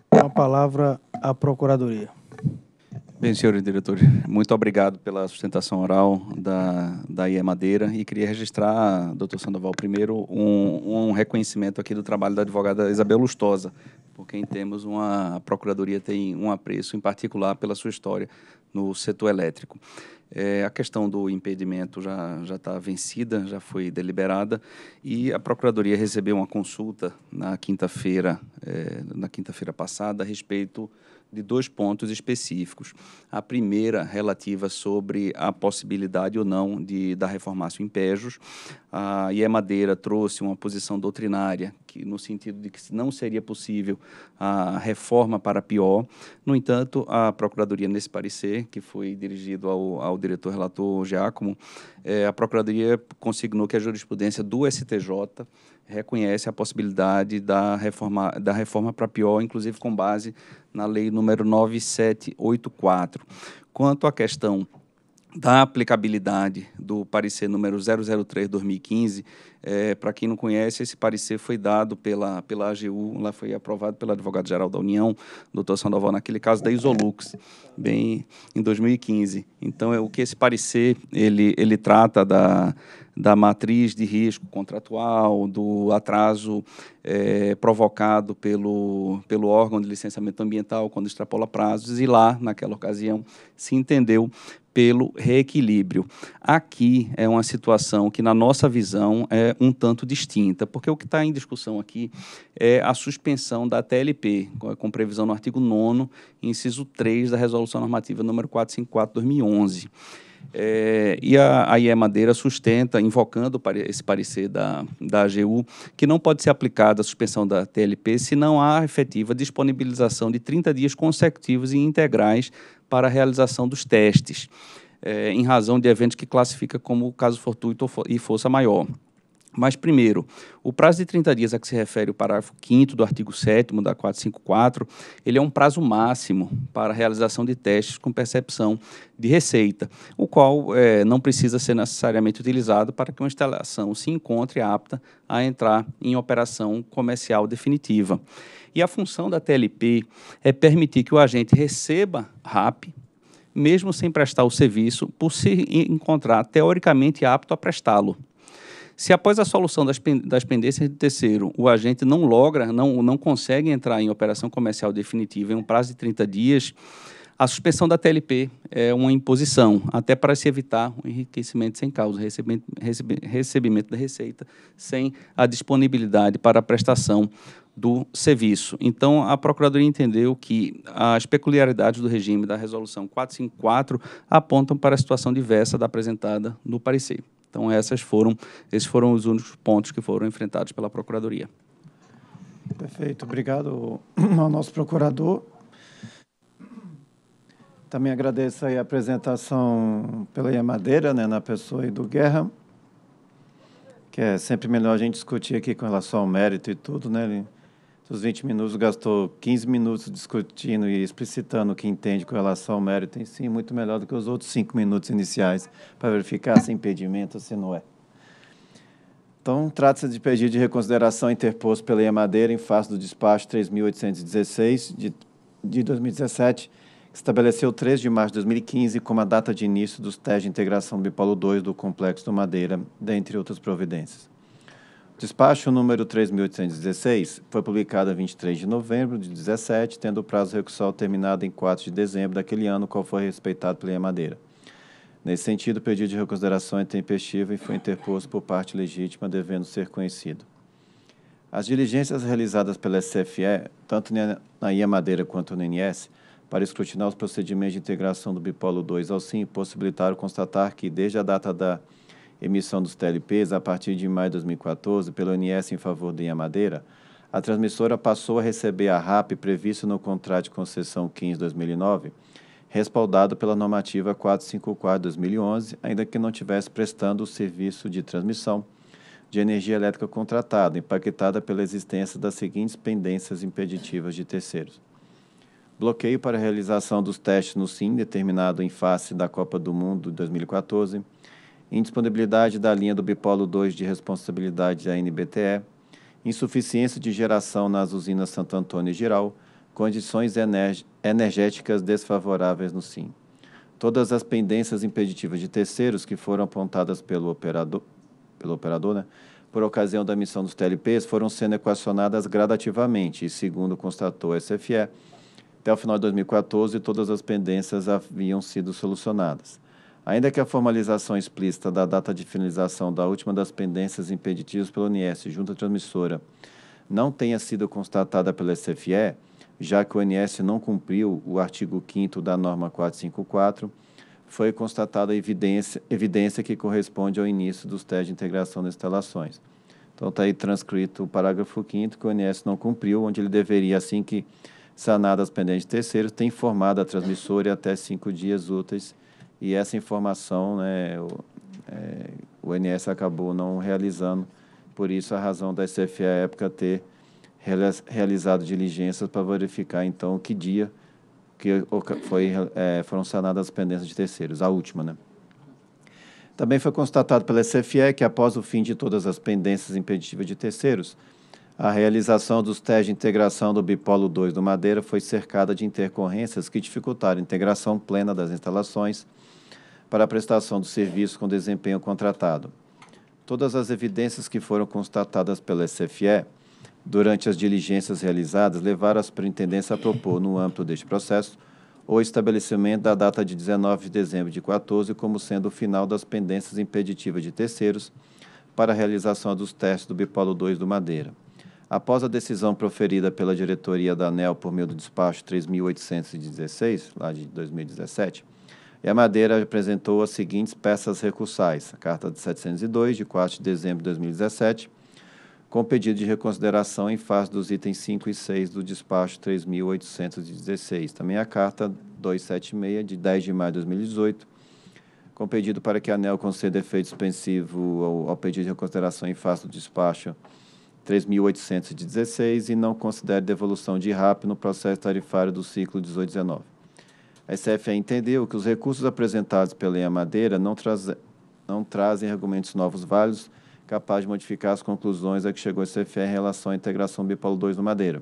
Com a palavra à Procuradoria. Bem, senhores diretores, muito obrigado pela sustentação oral da, da IE Madeira e queria registrar, doutor Sandoval, primeiro um, um reconhecimento aqui do trabalho da advogada Isabel Lustosa, por quem temos uma, a Procuradoria tem um apreço em particular pela sua história no setor elétrico. É, a questão do impedimento já já está vencida, já foi deliberada e a procuradoria recebeu uma consulta na quinta-feira é, na quinta-feira passada a respeito de dois pontos específicos. A primeira relativa sobre a possibilidade ou não de da reformação em pejos. Ah, a IE Madeira trouxe uma posição doutrinária que no sentido de que não seria possível a reforma para pior. No entanto, a Procuradoria nesse parecer, que foi dirigido ao, ao diretor relator Giacomo, é, a Procuradoria consignou que a jurisprudência do STJ reconhece a possibilidade da reforma da reforma para pior, inclusive com base na lei número 9784. Quanto à questão da aplicabilidade do parecer número 003-2015, é, para quem não conhece, esse parecer foi dado pela, pela AGU, lá foi aprovado pelo advogado-geral da União, doutor Sandoval, naquele caso da Isolux, bem em 2015. Então, é o que esse parecer, ele, ele trata da, da matriz de risco contratual, do atraso é, provocado pelo, pelo órgão de licenciamento ambiental quando extrapola prazos, e lá, naquela ocasião, se entendeu pelo reequilíbrio. Aqui é uma situação que, na nossa visão, é um tanto distinta, porque o que está em discussão aqui é a suspensão da TLP, com previsão no artigo 9, inciso 3 da Resolução Normativa número 454-2011. É, e a, a IE Madeira sustenta, invocando esse parecer da, da AGU, que não pode ser aplicada a suspensão da TLP se não há efetiva disponibilização de 30 dias consecutivos e integrais para a realização dos testes, é, em razão de eventos que classifica como caso fortuito e força maior. Mas, primeiro, o prazo de 30 dias a que se refere o parágrafo 5 do artigo 7 da 454, ele é um prazo máximo para a realização de testes com percepção de receita, o qual é, não precisa ser necessariamente utilizado para que uma instalação se encontre apta a entrar em operação comercial definitiva. E a função da TLP é permitir que o agente receba RAP, mesmo sem prestar o serviço, por se encontrar teoricamente apto a prestá-lo. Se após a solução das, pendências de terceiro o agente não logra, não, não consegue entrar em operação comercial definitiva em um prazo de 30 dias, a suspensão da TLP é uma imposição, até para se evitar o enriquecimento sem causa, recebimento, recebimento da receita sem a disponibilidade para a prestação do serviço. Então, a Procuradoria entendeu que as peculiaridades do regime da Resolução 454 apontam para a situação diversa da apresentada no parecer. Então, essas foram, esses foram os únicos pontos que foram enfrentados pela Procuradoria. Perfeito. Obrigado ao nosso procurador. Também agradeço a apresentação pela Madeira, né, na pessoa do Guerra, que é sempre melhor a gente discutir aqui com relação ao mérito e tudo, né? dos 20 minutos, gastou 15 minutos discutindo e explicitando o que entende com relação ao mérito em si, muito melhor do que os outros cinco minutos iniciais para verificar se impedimento se não é. Então, trata-se de pedido de reconsideração interposto pela Madeira em face do despacho 3.816 de, de 2017, estabeleceu 3 de março de 2015 como a data de início dos testes de integração do Bipolo 2 do Complexo do Madeira, dentre outras providências. O despacho número 3.816 foi publicado a 23 de novembro de 17, tendo o prazo recursal terminado em 4 de dezembro daquele ano, qual foi respeitado pela Madeira. Nesse sentido, o pedido de reconsideração é tempestivo e foi interposto por parte legítima, devendo ser conhecido. As diligências realizadas pela SFE, tanto na IA Madeira quanto no INS, para escrutinar os procedimentos de integração do bipolo 2 ao SIM, possibilitaram constatar que, desde a data da emissão dos TLPs, a partir de maio de 2014, pelo INS em favor do Inhamadeira, a transmissora passou a receber a RAP prevista no contrato de concessão 15-2009, respaldado pela normativa 454-2011, ainda que não tivesse prestando o serviço de transmissão de energia elétrica contratada, impactada pela existência das seguintes pendências impeditivas de terceiros bloqueio para a realização dos testes no SIM determinado em face da Copa do Mundo de 2014, indisponibilidade da linha do Bipolo 2 de responsabilidade da NBTE, insuficiência de geração nas usinas Santo Antônio e Giral, condições energéticas desfavoráveis no SIM. Todas as pendências impeditivas de terceiros que foram apontadas pelo operador, pelo operador né, por ocasião da missão dos TLPs foram sendo equacionadas gradativamente e, segundo constatou a SFE, até o final de 2014, todas as pendências haviam sido solucionadas. Ainda que a formalização explícita da data de finalização da última das pendências impeditivas pela ONS junto à transmissora não tenha sido constatada pela SFE, já que o ONS não cumpriu o artigo 5 da norma 454, foi constatada evidência, evidência que corresponde ao início dos testes de integração das instalações. Então, está aí transcrito o parágrafo 5 que o ONS não cumpriu, onde ele deveria, assim que sanadas pendentes terceiros, tem informado a transmissora até cinco dias úteis. E essa informação, né, o, é, o acabou não realizando, por isso a razão da SFE à época ter realizado diligências para verificar, então, que dia que foi, é, foram sanadas as pendências de terceiros, a última, né? Também foi constatado pela SFE que, após o fim de todas as pendências impeditivas de terceiros, a realização dos testes de integração do Bipolo 2 do Madeira foi cercada de intercorrências que dificultaram a integração plena das instalações para a prestação do serviço com desempenho contratado. Todas as evidências que foram constatadas pela SFE durante as diligências realizadas levaram a Superintendência a propor, no âmbito deste processo, o estabelecimento da data de 19 de dezembro de 14 como sendo o final das pendências impeditivas de terceiros para a realização dos testes do Bipolo 2 do Madeira. Após a decisão proferida pela diretoria da ANEL por meio do despacho 3.816, lá de 2017, a Madeira apresentou as seguintes peças recursais: a Carta de 702, de 4 de dezembro de 2017, com pedido de reconsideração em face dos itens 5 e 6 do despacho 3.816. Também a Carta 276, de 10 de maio de 2018, com pedido para que a ANEL conceda efeito suspensivo ao, ao pedido de reconsideração em face do despacho 3.816. 3.816 e não considere devolução de RAP no processo tarifário do ciclo 18-19. A SFE entendeu que os recursos apresentados pela EA Madeira não, não trazem argumentos novos válidos capazes de modificar as conclusões a que chegou a SFE em relação à integração Bipolo 2 no Madeira.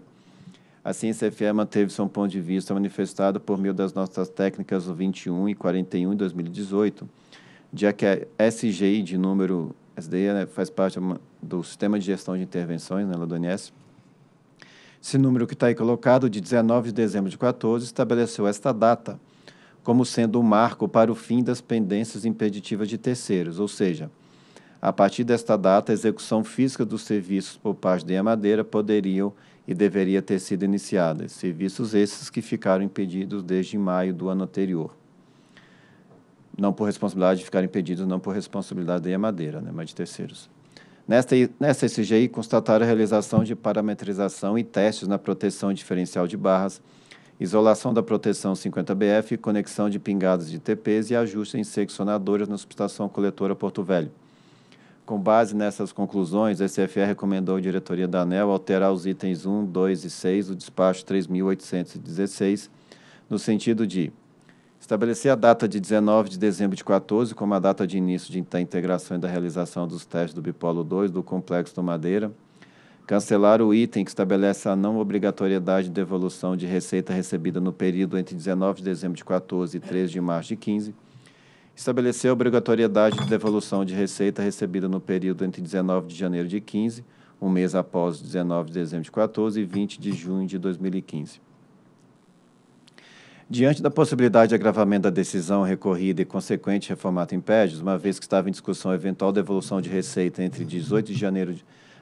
Assim, a CFE manteve seu ponto de vista manifestado por meio das notas técnicas 21 e 41 de 2018, de que a SGI de número essa né, faz parte do Sistema de Gestão de Intervenções, né, lá do Esse número que está aí colocado, de 19 de dezembro de 14, estabeleceu esta data como sendo o um marco para o fim das pendências impeditivas de terceiros, ou seja, a partir desta data, a execução física dos serviços por parte da Madeira poderiam e deveria ter sido iniciada, serviços esses que ficaram impedidos desde maio do ano anterior não por responsabilidade de ficarem impedidos, não por responsabilidade da madeira, né, mas de terceiros. Nesta, nesta ICGI, constataram a realização de parametrização e testes na proteção diferencial de barras, isolação da proteção 50BF, conexão de pingadas de TPs e ajuste em seccionadores na subestação coletora Porto Velho. Com base nessas conclusões, a SFR recomendou à diretoria da ANEL alterar os itens 1, 2 e 6 do despacho 3.816, no sentido de Estabelecer a data de 19 de dezembro de 14 como a data de início de, da integração e da realização dos testes do Bipolo 2 do Complexo do Madeira. Cancelar o item que estabelece a não obrigatoriedade de devolução de receita recebida no período entre 19 de dezembro de 14 e 3 de março de 15. Estabelecer a obrigatoriedade de devolução de receita recebida no período entre 19 de janeiro de 15, um mês após 19 de dezembro de 14 e 20 de junho de 2015 Diante da possibilidade de agravamento da decisão recorrida e consequente reformato impédios, uma vez que estava em discussão a eventual devolução de receita entre 18 de janeiro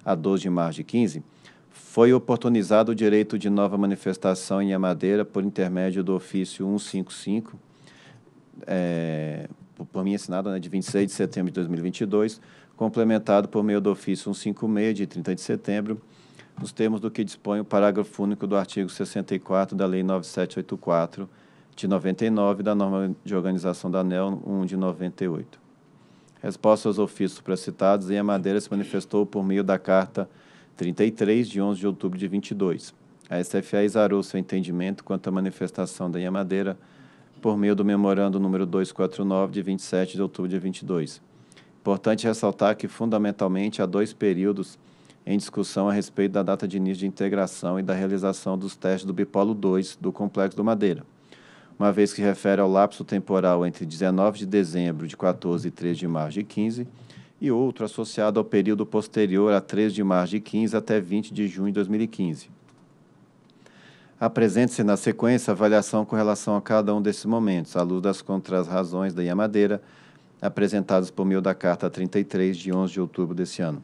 a 12 de março de 15, foi oportunizado o direito de nova manifestação em Amadeira por intermédio do ofício 155, é, por mim assinado né, de 26 de setembro de 2022, complementado por meio do ofício 156 de 30 de setembro, nos termos do que dispõe o parágrafo único do artigo 64 da Lei 9784 de 99 da norma de organização da ANEL 1 de 98. Resposta aos ofícios pré-citados, em Madeira se manifestou por meio da carta 33 de 11 de outubro de 22. A SFA exarou seu entendimento quanto à manifestação da Madeira por meio do memorando número 249 de 27 de outubro de 22. Importante ressaltar que fundamentalmente há dois períodos em discussão a respeito da data de início de integração e da realização dos testes do Bipolo 2 do Complexo do Madeira, uma vez que refere ao lapso temporal entre 19 de dezembro de 14 e 3 de março de 15 e outro associado ao período posterior a 3 de março de 15 até 20 de junho de 2015. Apresente-se na sequência a avaliação com relação a cada um desses momentos, à luz das contrarrazões da Yamadeira, apresentadas por meio da Carta 33, de 11 de outubro deste ano.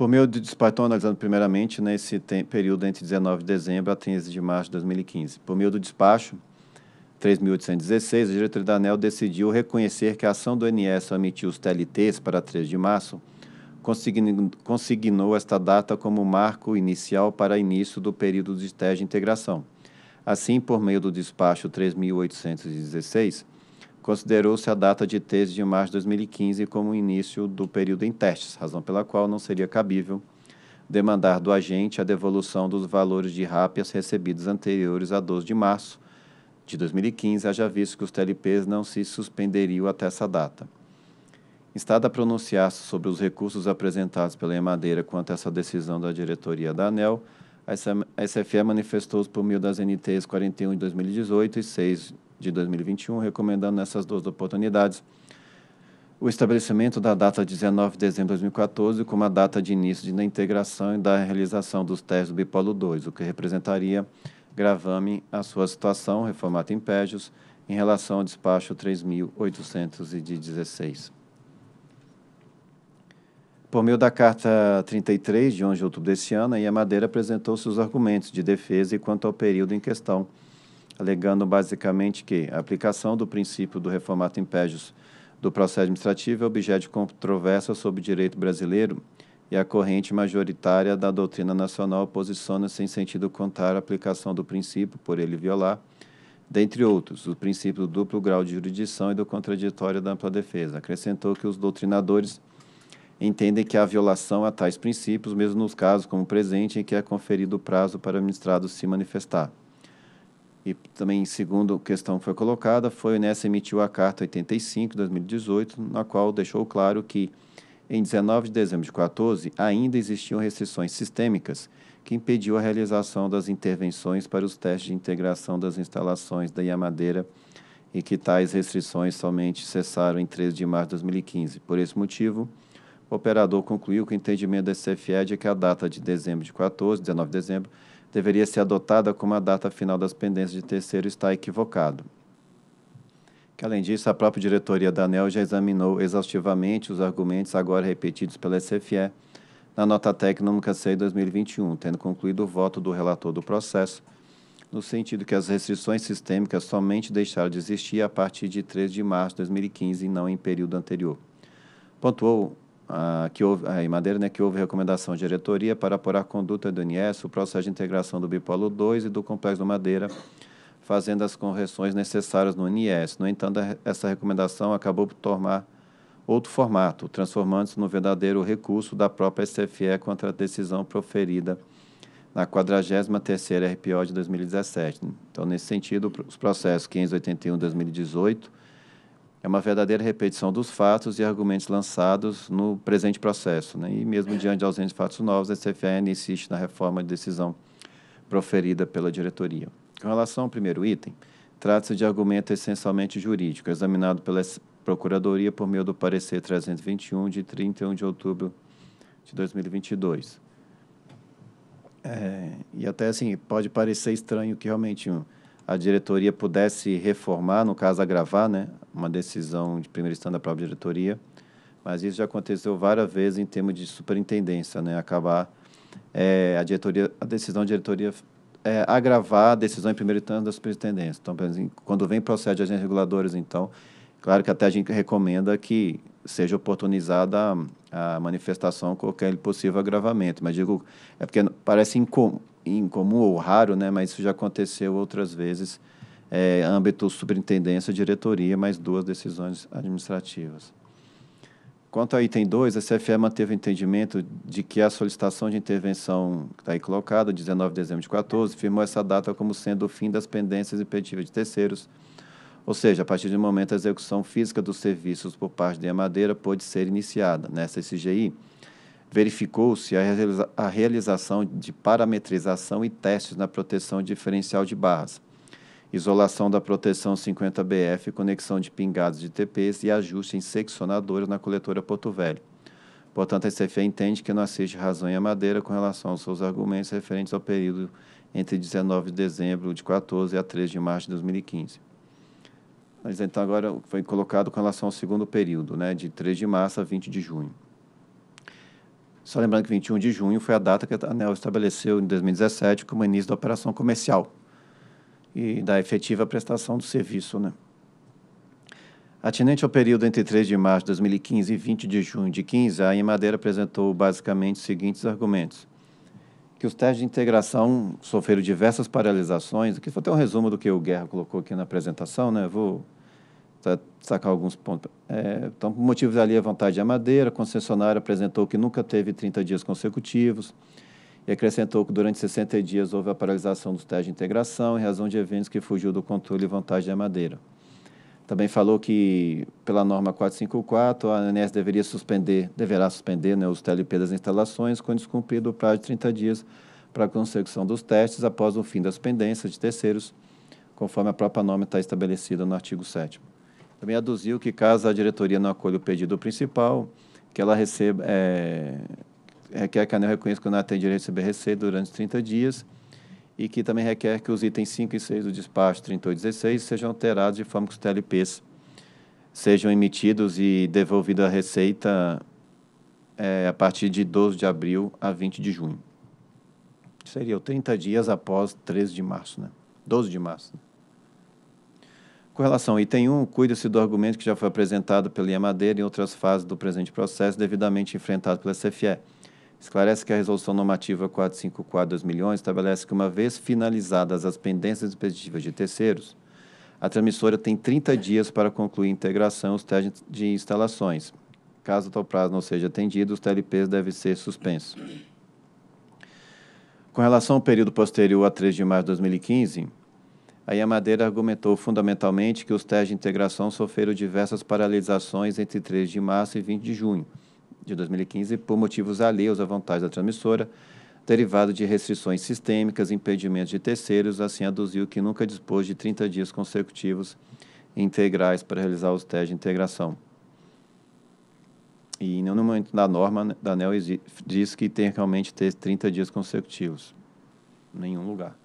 Por meio de despacho analisando primeiramente nesse né, período entre 19 de dezembro a 13 de março de 2015. Por meio do despacho 3.816, a diretoria da ANEL decidiu reconhecer que a ação do NS emitiu os TLTs para 3 de março, consign consignou esta data como marco inicial para início do período de teste de integração. Assim, por meio do despacho 3.816, considerou-se a data de 13 de março de 2015 como o início do período em testes, razão pela qual não seria cabível demandar do agente a devolução dos valores de rápias recebidos anteriores a 12 de março de 2015, haja visto que os TLPs não se suspenderiam até essa data. Instada a pronunciar-se sobre os recursos apresentados pela Emadeira quanto a essa decisão da diretoria da ANEL, a SFE manifestou-se por meio das NTs 41 de 2018 e 6 de 2021, recomendando nessas duas oportunidades o estabelecimento da data 19 de dezembro de 2014 como a data de início da integração e da realização dos testes do Bipolo 2, o que representaria gravame a sua situação, em impérios, em relação ao despacho 3.816. Por meio da Carta 33, de 11 de outubro deste ano, a Madeira apresentou seus argumentos de defesa e quanto ao período em questão, alegando basicamente que a aplicação do princípio do reformato impégios do processo administrativo é objeto de controvérsia sobre o direito brasileiro e a corrente majoritária da doutrina nacional posiciona-se em sentido contrário à aplicação do princípio, por ele violar, dentre outros, o princípio do duplo grau de jurisdição e do contraditório da ampla defesa. Acrescentou que os doutrinadores entendem que há violação a tais princípios, mesmo nos casos como o presente, em que é conferido o prazo para o administrado se manifestar e também, segundo questão que foi colocada, foi o INES emitiu a Carta 85 de 2018, na qual deixou claro que, em 19 de dezembro de 14, ainda existiam restrições sistêmicas que impediu a realização das intervenções para os testes de integração das instalações da Yamadeira e que tais restrições somente cessaram em 13 de março de 2015. Por esse motivo, o operador concluiu que o entendimento da CFE é que a data de dezembro de 14, 19 de dezembro, deveria ser adotada como a data final das pendências de terceiro está equivocado. Que, além disso, a própria diretoria da ANEL já examinou exaustivamente os argumentos agora repetidos pela SFE na nota técnica CEI 2021, tendo concluído o voto do relator do processo, no sentido que as restrições sistêmicas somente deixaram de existir a partir de 3 de março de 2015 e não em período anterior. Pontuou que houve, em Madeira, né, que houve recomendação à diretoria para apurar a conduta do INS, o processo de integração do Bipolo 2 e do Complexo do Madeira, fazendo as correções necessárias no INS. No entanto, essa recomendação acabou por tomar outro formato, transformando-se no verdadeiro recurso da própria SFE contra a decisão proferida na 43ª RPO de 2017. Então, nesse sentido, os processos 581 2018 é uma verdadeira repetição dos fatos e argumentos lançados no presente processo. Né? E mesmo diante de ausência de fatos novos, a CFN insiste na reforma de decisão proferida pela diretoria. Com relação ao primeiro item, trata-se de argumento essencialmente jurídico, examinado pela Procuradoria por meio do parecer 321 de 31 de outubro de 2022. É, e até assim, pode parecer estranho que realmente um a diretoria pudesse reformar, no caso agravar, né, uma decisão de primeira instância da própria diretoria, mas isso já aconteceu várias vezes em termos de superintendência, né, acabar é, a diretoria, a decisão da diretoria é, agravar a decisão em primeiro instância da superintendência. Então, quando vem processo de agentes reguladores, então, claro que até a gente recomenda que seja oportunizada a, manifestação com qualquer possível agravamento, mas digo, é porque parece incomum, incomum ou raro, né, mas isso já aconteceu outras vezes, é, âmbito superintendência, diretoria, mais duas decisões administrativas. Quanto ao item 2, a CFE manteve o entendimento de que a solicitação de intervenção que está aí colocada, 19 de dezembro de 14, firmou essa data como sendo o fim das pendências impeditivas de terceiros, ou seja, a partir do momento a execução física dos serviços por parte da Madeira pôde ser iniciada. Nessa SGI, verificou-se a realização de parametrização e testes na proteção diferencial de barras, isolação da proteção 50BF, conexão de pingados de TPs e ajuste em seccionadores na coletora Porto Velho. Portanto, a CFE entende que não assiste razão em madeira com relação aos seus argumentos referentes ao período entre 19 de dezembro de 14 a 3 de março de 2015. Mas então agora foi colocado com relação ao segundo período, né, de 3 de março a 20 de junho. Só lembrando que 21 de junho foi a data que a ANEL estabeleceu em 2017 como início da operação comercial e da efetiva prestação do serviço. Né? Atinente ao período entre 3 de março de 2015 e 20 de junho de 15, a Emadeira apresentou basicamente os seguintes argumentos. Que os testes de integração sofreram diversas paralisações, aqui vou ter um resumo do que o Guerra colocou aqui na apresentação, né? Vou sacar alguns pontos. É, então, por motivos ali à vontade é madeira, a concessionário apresentou que nunca teve 30 dias consecutivos e acrescentou que durante 60 dias houve a paralisação dos testes de integração em razão de eventos que fugiu do controle e vantagem da é madeira. Também falou que, pela norma 454, a ANS deveria suspender, deverá suspender né, os TLP das instalações quando descumprido o prazo de 30 dias para a consecução dos testes após o fim das pendências de terceiros, conforme a própria norma está estabelecida no artigo 7 também aduziu que, caso a diretoria não acolha o pedido principal, que ela receba, é, é requer que a ANEL reconheça que não tem direito de receber receita durante 30 dias e que também requer que os itens 5 e 6 do despacho 3816 sejam alterados de forma que os TLPs sejam emitidos e devolvidos à receita é, a partir de 12 de abril a 20 de junho. Seria 30 dias após 13 de março, né? 12 de março. Né? relação ao Item 1, cuida-se do argumento que já foi apresentado pela Iamadeira em outras fases do presente processo devidamente enfrentado pela SFE. Esclarece que a Resolução Normativa 454-2011 estabelece que, uma vez finalizadas as pendências expeditivas de terceiros, a transmissora tem 30 dias para concluir a integração os testes de instalações. Caso tal prazo não seja atendido, os TLPs devem ser suspensos. Com relação ao período posterior a 3 de março de 2015, a Yamadeira argumentou fundamentalmente que os testes de integração sofreram diversas paralisações entre 3 de março e 20 de junho de 2015 por motivos alheios à vontade da transmissora, derivado de restrições sistêmicas, impedimentos de terceiros, assim aduziu que nunca dispôs de 30 dias consecutivos integrais para realizar os testes de integração. E em nenhum momento da norma né, da ANEL diz que tem realmente ter 30 dias consecutivos. Em nenhum lugar.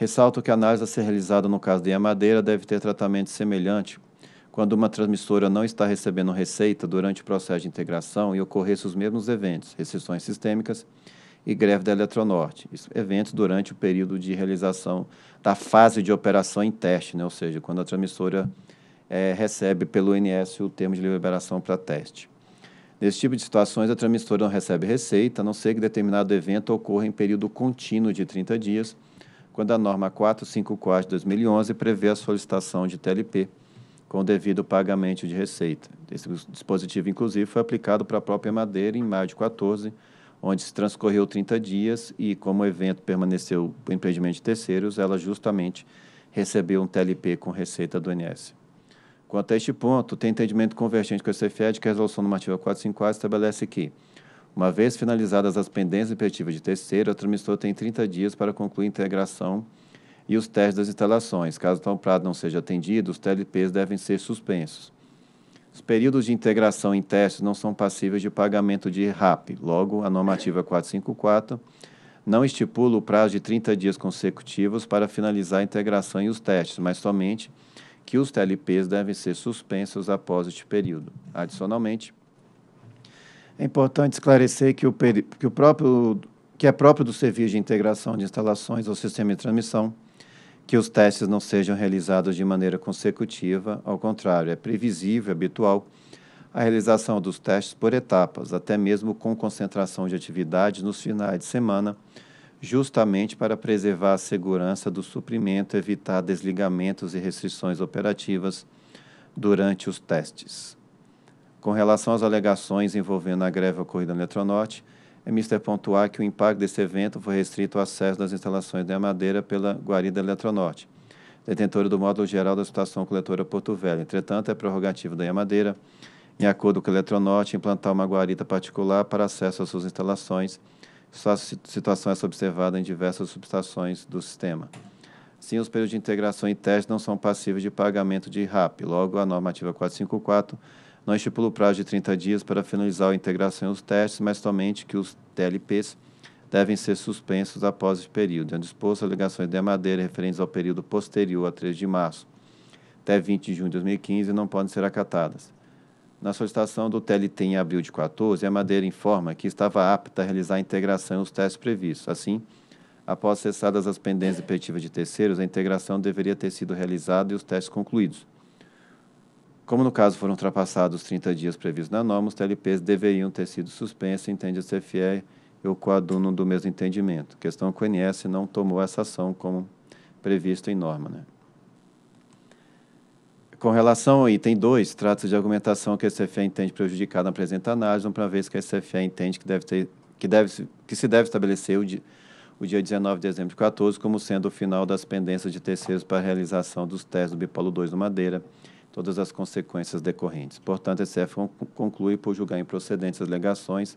Ressalto que a análise a ser realizada no caso de madeira deve ter tratamento semelhante quando uma transmissora não está recebendo receita durante o processo de integração e ocorresse os mesmos eventos, restrições sistêmicas e greve da Eletronorte, eventos durante o período de realização da fase de operação em teste, né? ou seja, quando a transmissora é, recebe pelo INS o termo de liberação para teste. Nesse tipo de situações, a transmissora não recebe receita, a não ser que determinado evento ocorra em período contínuo de 30 dias, quando a norma 454 de 2011 prevê a solicitação de TLP com devido pagamento de receita. Esse dispositivo, inclusive, foi aplicado para a própria Madeira em maio de 14, onde se transcorreu 30 dias e, como o evento permaneceu para empreendimento de terceiros, ela justamente recebeu um TLP com receita do NS. Quanto a este ponto, tem entendimento convergente com a CFED que a resolução normativa 454 estabelece que uma vez finalizadas as pendências imperativas de terceiro, o transmissor tem 30 dias para concluir a integração e os testes das instalações. Caso tal prazo não seja atendido, os TLPs devem ser suspensos. Os períodos de integração em testes não são passíveis de pagamento de RAP. Logo, a normativa 454 não estipula o prazo de 30 dias consecutivos para finalizar a integração e os testes, mas somente que os TLPs devem ser suspensos após este período. Adicionalmente, é importante esclarecer que o, que o próprio que é próprio do serviço de integração de instalações ou sistema de transmissão que os testes não sejam realizados de maneira consecutiva, ao contrário, é previsível, habitual a realização dos testes por etapas, até mesmo com concentração de atividades nos finais de semana, justamente para preservar a segurança do suprimento, evitar desligamentos e restrições operativas durante os testes. Com relação às alegações envolvendo a greve ocorrida no Eletronorte, é mister pontuar que o impacto desse evento foi restrito ao acesso das instalações da Madeira pela Guarida Eletronorte, detentora do módulo geral da Estação Coletora Porto Velho. Entretanto, é prerrogativa da Madeira, em acordo com a Eletronorte, implantar uma guarita particular para acesso às suas instalações. Sua situação é observada em diversas subestações do sistema. Sim, os períodos de integração e teste não são passíveis de pagamento de RAP. Logo, a normativa 454 não estipula o prazo de 30 dias para finalizar a integração e os testes, mas somente que os TLPs devem ser suspensos após esse período. É disposto alegações de madeira referentes ao período posterior a 3 de março até 20 de junho de 2015 não podem ser acatadas. Na solicitação do TLT em abril de 14, a Madeira informa que estava apta a realizar a integração e os testes previstos. Assim, após cessadas as pendências efetivas de terceiros, a integração deveria ter sido realizada e os testes concluídos. Como no caso foram ultrapassados os 30 dias previstos na norma, os TLPs deveriam ter sido suspensos, entende a CFE e o coaduno do mesmo entendimento. Questão que o INS não tomou essa ação como previsto em norma. Né? Com relação ao item 2, trata-se de argumentação que a CFE entende prejudicada na presente análise, uma vez que a CFE entende que, deve ter, que, deve, que se deve estabelecer o, o dia 19 de dezembro de 2014 como sendo o final das pendências de terceiros para a realização dos testes do Bipolo 2 no Madeira, todas as consequências decorrentes. Portanto, a CF conclui por julgar improcedentes as alegações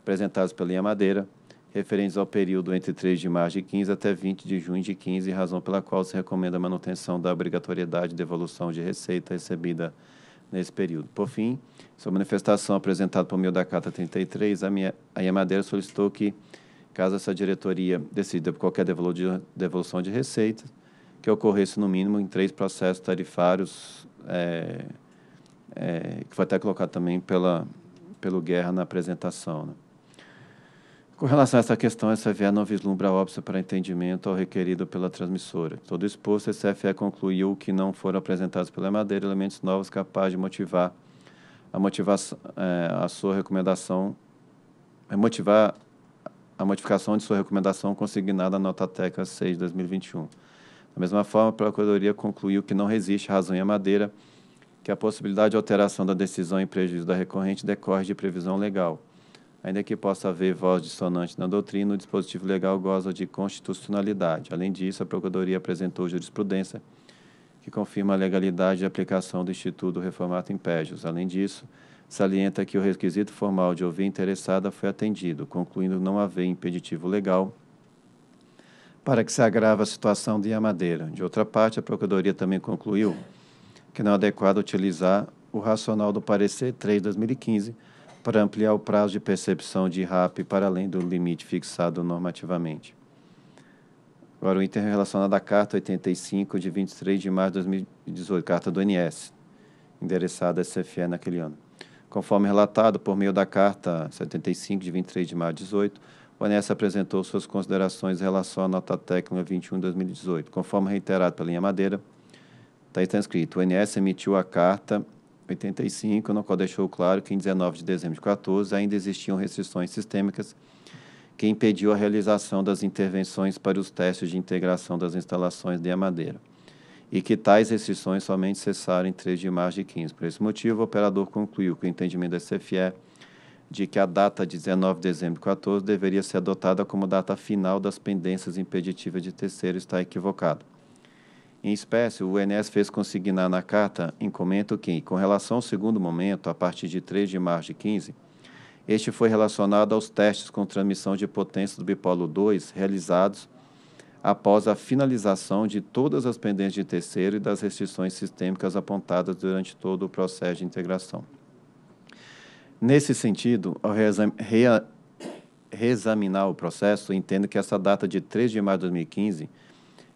apresentadas pela linha Madeira, referentes ao período entre 3 de março de 15 até 20 de junho de 15, razão pela qual se recomenda a manutenção da obrigatoriedade de devolução de receita recebida nesse período. Por fim, sua manifestação apresentada por meio da Carta 33, a, minha, a solicitou que, caso essa diretoria decida por qualquer devolução de receita, que ocorresse no mínimo em três processos tarifários, é, é, que foi até colocado também pela, pelo Guerra na apresentação. Né? Com relação a essa questão, a SFE não vislumbra óbvia para entendimento ao requerido pela transmissora. Todo exposto, a SFE concluiu que não foram apresentados pela Madeira elementos novos capazes de motivar a, motivação, é, a sua recomendação, é, motivar a modificação de sua recomendação consignada na nota técnica 6 de 2021. Da mesma forma, a Procuradoria concluiu que não resiste razão em madeira que a possibilidade de alteração da decisão em prejuízo da recorrente decorre de previsão legal. Ainda que possa haver voz dissonante na doutrina, o dispositivo legal goza de constitucionalidade. Além disso, a Procuradoria apresentou jurisprudência que confirma a legalidade de aplicação do Instituto Reformato Impégios. Além disso, salienta que o requisito formal de ouvir interessada foi atendido, concluindo não haver impeditivo legal para que se agrave a situação de Amadeira. De outra parte, a Procuradoria também concluiu que não é adequado utilizar o racional do parecer 3/2015 para ampliar o prazo de percepção de RAP para além do limite fixado normativamente. Agora, o item relacionado à Carta 85, de 23 de março de 2018, Carta do NS, endereçada à SFE naquele ano. Conforme relatado por meio da Carta 75, de 23 de março de 2018, o ONS apresentou suas considerações em relação à nota técnica 21-2018. Conforme reiterado pela linha Madeira, está aí transcrito: tá o ONS emitiu a carta 85, no qual deixou claro que em 19 de dezembro de 14 ainda existiam restrições sistêmicas que impediu a realização das intervenções para os testes de integração das instalações de Madeira e que tais restrições somente cessaram em 3 de março de 15. Por esse motivo, o operador concluiu que o entendimento da CFE de que a data de 19 de dezembro de 2014 deveria ser adotada como data final das pendências impeditivas de terceiro está equivocado. Em espécie, o INS fez consignar na carta em comento que, com relação ao segundo momento, a partir de 3 de março de 15, este foi relacionado aos testes com transmissão de potência do bipolo 2 realizados após a finalização de todas as pendências de terceiro e das restrições sistêmicas apontadas durante todo o processo de integração. Nesse sentido, ao reexam rea reexaminar o processo, entendo que essa data de 3 de maio de 2015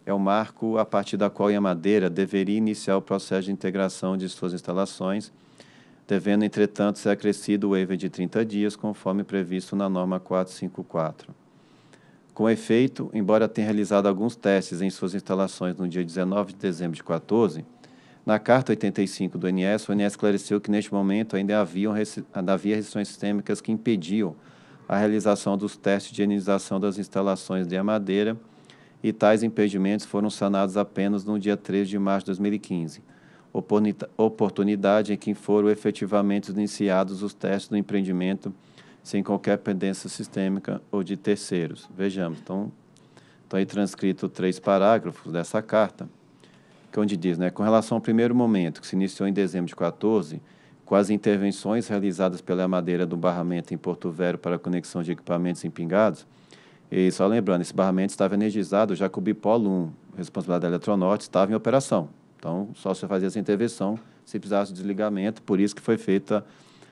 é o marco a partir da qual a Madeira deveria iniciar o processo de integração de suas instalações, devendo, entretanto, ser acrescido o waiver de 30 dias, conforme previsto na norma 454. Com efeito, embora tenha realizado alguns testes em suas instalações no dia 19 de dezembro de 2014, na carta 85 do ONS, o ONS esclareceu que neste momento ainda, havia ainda havia restrições sistêmicas que impediam a realização dos testes de higienização das instalações de madeira e tais impedimentos foram sanados apenas no dia 3 de março de 2015, oportunidade em que foram efetivamente iniciados os testes do empreendimento sem qualquer pendência sistêmica ou de terceiros. Vejamos, então, estão aí transcritos três parágrafos dessa carta onde diz, né, com relação ao primeiro momento, que se iniciou em dezembro de 14, com as intervenções realizadas pela madeira do barramento em Porto Velho para conexão de equipamentos empingados, e só lembrando, esse barramento estava energizado, já que o Bipolo 1, responsabilidade da Eletronorte, estava em operação. Então, só se fazia essa intervenção se precisasse de desligamento, por isso que foi feita,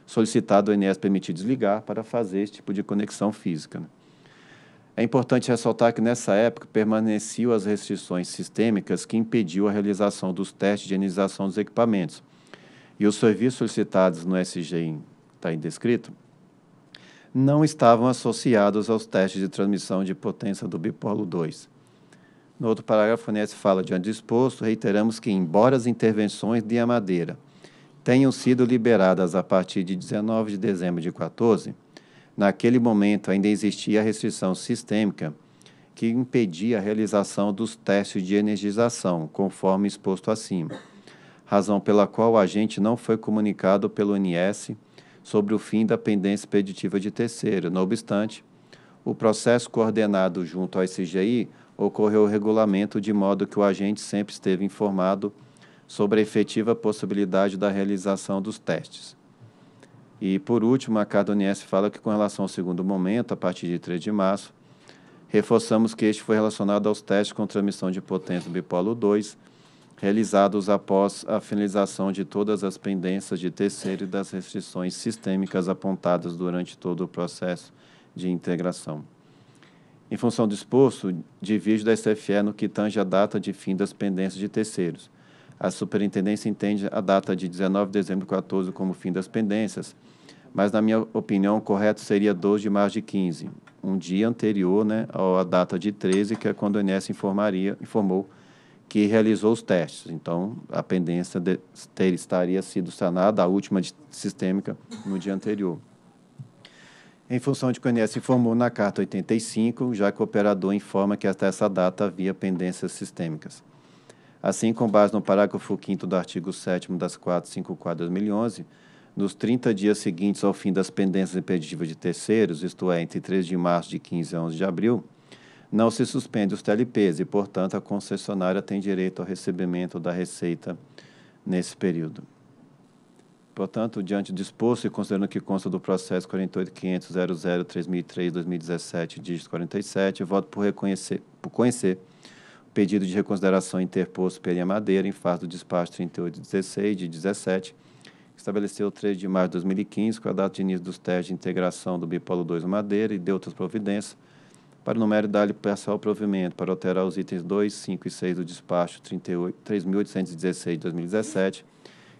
solicitado o INES permitir desligar para fazer esse tipo de conexão física. Né? É importante ressaltar que nessa época permaneciam as restrições sistêmicas que impediam a realização dos testes de higienização dos equipamentos. E os serviços solicitados no SG, está indescrito, não estavam associados aos testes de transmissão de potência do bipolo 2. No outro parágrafo, o NS fala, antes disposto, reiteramos que, embora as intervenções de Amadeira tenham sido liberadas a partir de 19 de dezembro de 14, Naquele momento ainda existia a restrição sistêmica que impedia a realização dos testes de energização, conforme exposto acima, razão pela qual o agente não foi comunicado pelo INS sobre o fim da pendência expeditiva de terceiro. Não obstante, o processo coordenado junto ao CGI ocorreu o regulamento de modo que o agente sempre esteve informado sobre a efetiva possibilidade da realização dos testes. E, por último, a Cardoniense fala que, com relação ao segundo momento, a partir de 3 de março, reforçamos que este foi relacionado aos testes com transmissão de potência bipolo 2, realizados após a finalização de todas as pendências de terceiro e das restrições sistêmicas apontadas durante todo o processo de integração. Em função do exposto, divide da SFE no que tange a data de fim das pendências de terceiros. A Superintendência entende a data de 19 de dezembro de 2014 como fim das pendências, mas na minha opinião, o correto seria 12 de março de 15, um dia anterior né, à data de 13, que é quando a ANS informaria, informou que realizou os testes. Então, a pendência de ter, estaria sido sanada, a última de, sistêmica, no dia anterior. Em função de que o INSS informou na Carta 85, já que o operador informa que até essa data havia pendências sistêmicas. Assim, com base no parágrafo 5 do artigo 7 das 454 de 2011, nos 30 dias seguintes ao fim das pendências impeditivas de terceiros, isto é, entre 3 de março de 15 a 11 de abril, não se suspende os TLPs e, portanto, a concessionária tem direito ao recebimento da receita nesse período. Portanto, diante do disposto e considerando que consta do processo 48.500.00.3003.2017, dígito 47, voto por, reconhecer, por conhecer o pedido de reconsideração interposto pela Madeira em face do despacho 38.16 de 17, estabeleceu 3 de março de 2015 com a data de início dos testes de integração do Bipolo 2 Madeira e de outras providências para o número da passar o provimento para alterar os itens 2, 5 e 6 do despacho 3.816 de 2017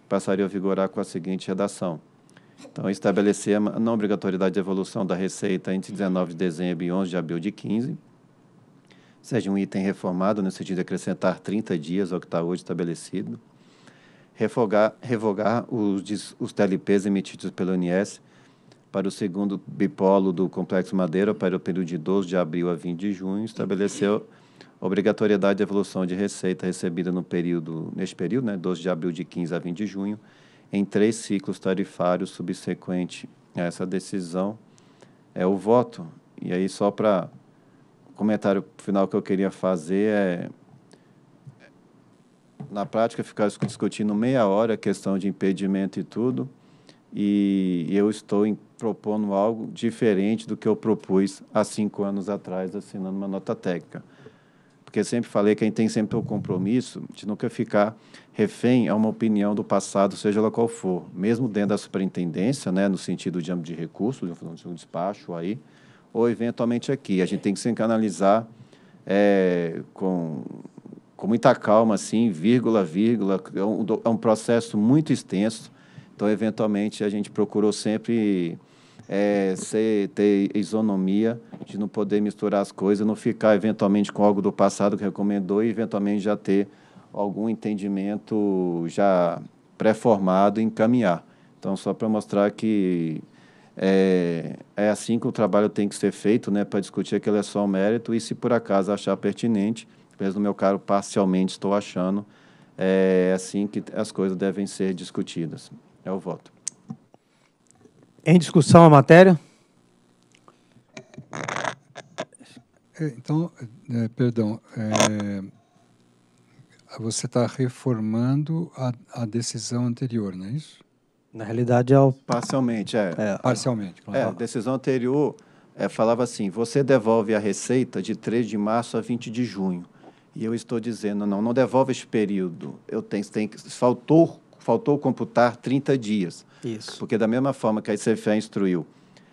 passaria a vigorar com a seguinte redação. Então, estabelecer a não obrigatoriedade de evolução da receita entre 19 de dezembro e 11 de abril de 15, seja um item reformado no sentido de acrescentar 30 dias ao que está hoje estabelecido, revogar, revogar os, os TLPs emitidos pelo ONS para o segundo bipolo do Complexo Madeira para o período de 12 de abril a 20 de junho, estabeleceu obrigatoriedade de evolução de receita recebida no período, neste período, né, 12 de abril de 15 a 20 de junho, em três ciclos tarifários subsequente a essa decisão, é o voto. E aí, só para comentário final que eu queria fazer é na prática ficaram discutindo meia hora a questão de impedimento e tudo, e eu estou em, propondo algo diferente do que eu propus há cinco anos atrás, assinando uma nota técnica. Porque sempre falei que a gente tem sempre o compromisso de nunca ficar refém a uma opinião do passado, seja ela qual for, mesmo dentro da superintendência, né, no sentido de âmbito de recursos, de um despacho aí, ou eventualmente aqui. A gente tem que sempre analisar é, eh, com com muita calma, assim, vírgula, vírgula. É um, é um processo muito extenso. Então, eventualmente, a gente procurou sempre é, ser, ter isonomia, de não poder misturar as coisas, não ficar eventualmente com algo do passado que recomendou e eventualmente já ter algum entendimento já pré-formado e encaminhar. Então, só para mostrar que é, é assim que o trabalho tem que ser feito, né, para discutir aquele é só um mérito e se por acaso achar pertinente, pelo meu caro, parcialmente estou achando, é assim que as coisas devem ser discutidas. É o voto. Em discussão a matéria? É, então, é, perdão, é, você está reformando a, a decisão anterior, não é isso? Na realidade, é o... Parcialmente, é. é. Parcialmente, claro. É, a decisão anterior é, falava assim, você devolve a receita de 3 de março a 20 de junho. E eu estou dizendo, não, não devolve esse período. Eu tenho, faltou, faltou computar 30 dias. Isso. Porque da mesma forma que a ICFE instruiu,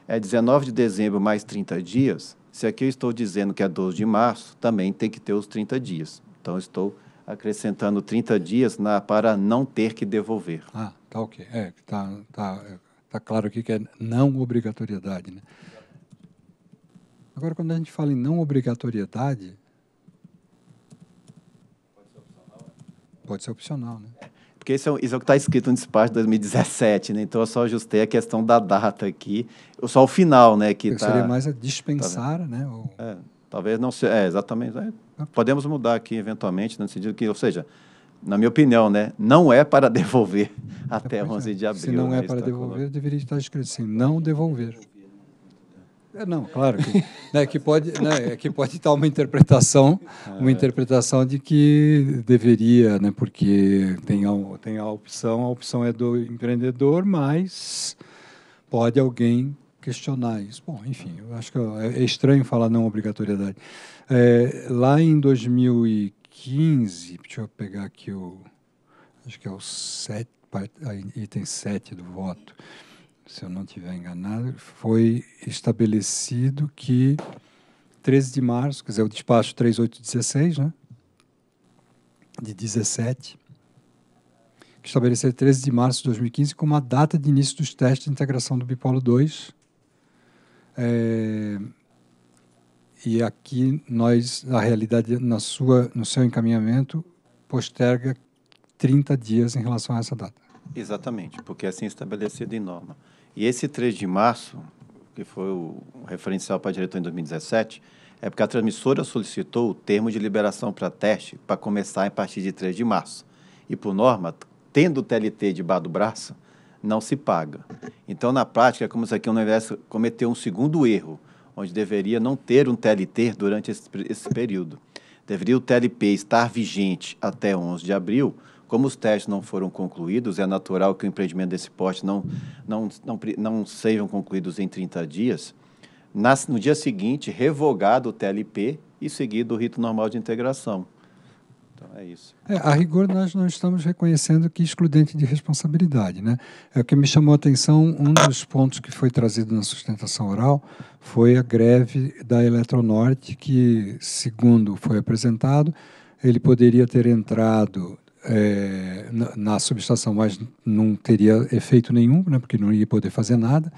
é 19 de dezembro mais 30 dias, se aqui eu estou dizendo que é 12 de março, também tem que ter os 30 dias. Então, estou acrescentando 30 dias na, para não ter que devolver. Ah, tá ok. É, tá, tá, tá claro aqui que é não obrigatoriedade, né? Agora, quando a gente fala em não obrigatoriedade, Pode ser opcional, né? Porque isso é, isso é o que está escrito no despacho de 2017, né? Então eu só ajustei a questão da data aqui, só o final, né? Que eu tá, seria mais a dispensar, tá né? Ou... É, talvez não seja. É, exatamente. É, ah. podemos mudar aqui eventualmente, no sentido que, ou seja, na minha opinião, né? Não é para devolver é, até 11 é. de abril. Se não é né, para devolver, deveria estar escrito assim: não devolver. É, não, claro que, né, que pode, né, é que pode estar uma interpretação, uma é. interpretação de que deveria, né, porque tem a, tem a opção, a opção é do empreendedor, mas pode alguém questionar isso. Bom, enfim, eu acho que é estranho falar não obrigatoriedade. É, lá em 2015, deixa eu pegar aqui o, acho que é o 7, item 7 do voto se eu não tiver enganado, foi estabelecido que 13 de março, quer dizer, o despacho 3816, né? De 17, que estabeleceu 13 de março de 2015 como a data de início dos testes de integração do bipolo 2. É, e aqui nós, a realidade, na sua, no seu encaminhamento, posterga 30 dias em relação a essa data. Exatamente, porque assim é assim estabelecido em norma. E esse 3 de março, que foi o referencial para a diretora em 2017, é porque a transmissora solicitou o termo de liberação para teste para começar a partir de 3 de março. E, por norma, tendo o TLT debaixo do braço, não se paga. Então, na prática, é como se aqui o universo cometeu um segundo erro, onde deveria não ter um TLT durante esse, esse período. Deveria o TLP estar vigente até 11 de abril, como os testes não foram concluídos, é natural que o empreendimento desse porte não, não, não, não sejam concluídos em 30 dias. Nas, no dia seguinte, revogado o TLP e seguido o rito normal de integração. Então, é isso. É, a rigor, nós não estamos reconhecendo que excludente de responsabilidade. Né? É, o que me chamou a atenção, um dos pontos que foi trazido na sustentação oral foi a greve da Eletronorte, que, segundo foi apresentado, ele poderia ter entrado é, na, na, subestação, mas não teria efeito nenhum, né, porque não ia poder fazer nada.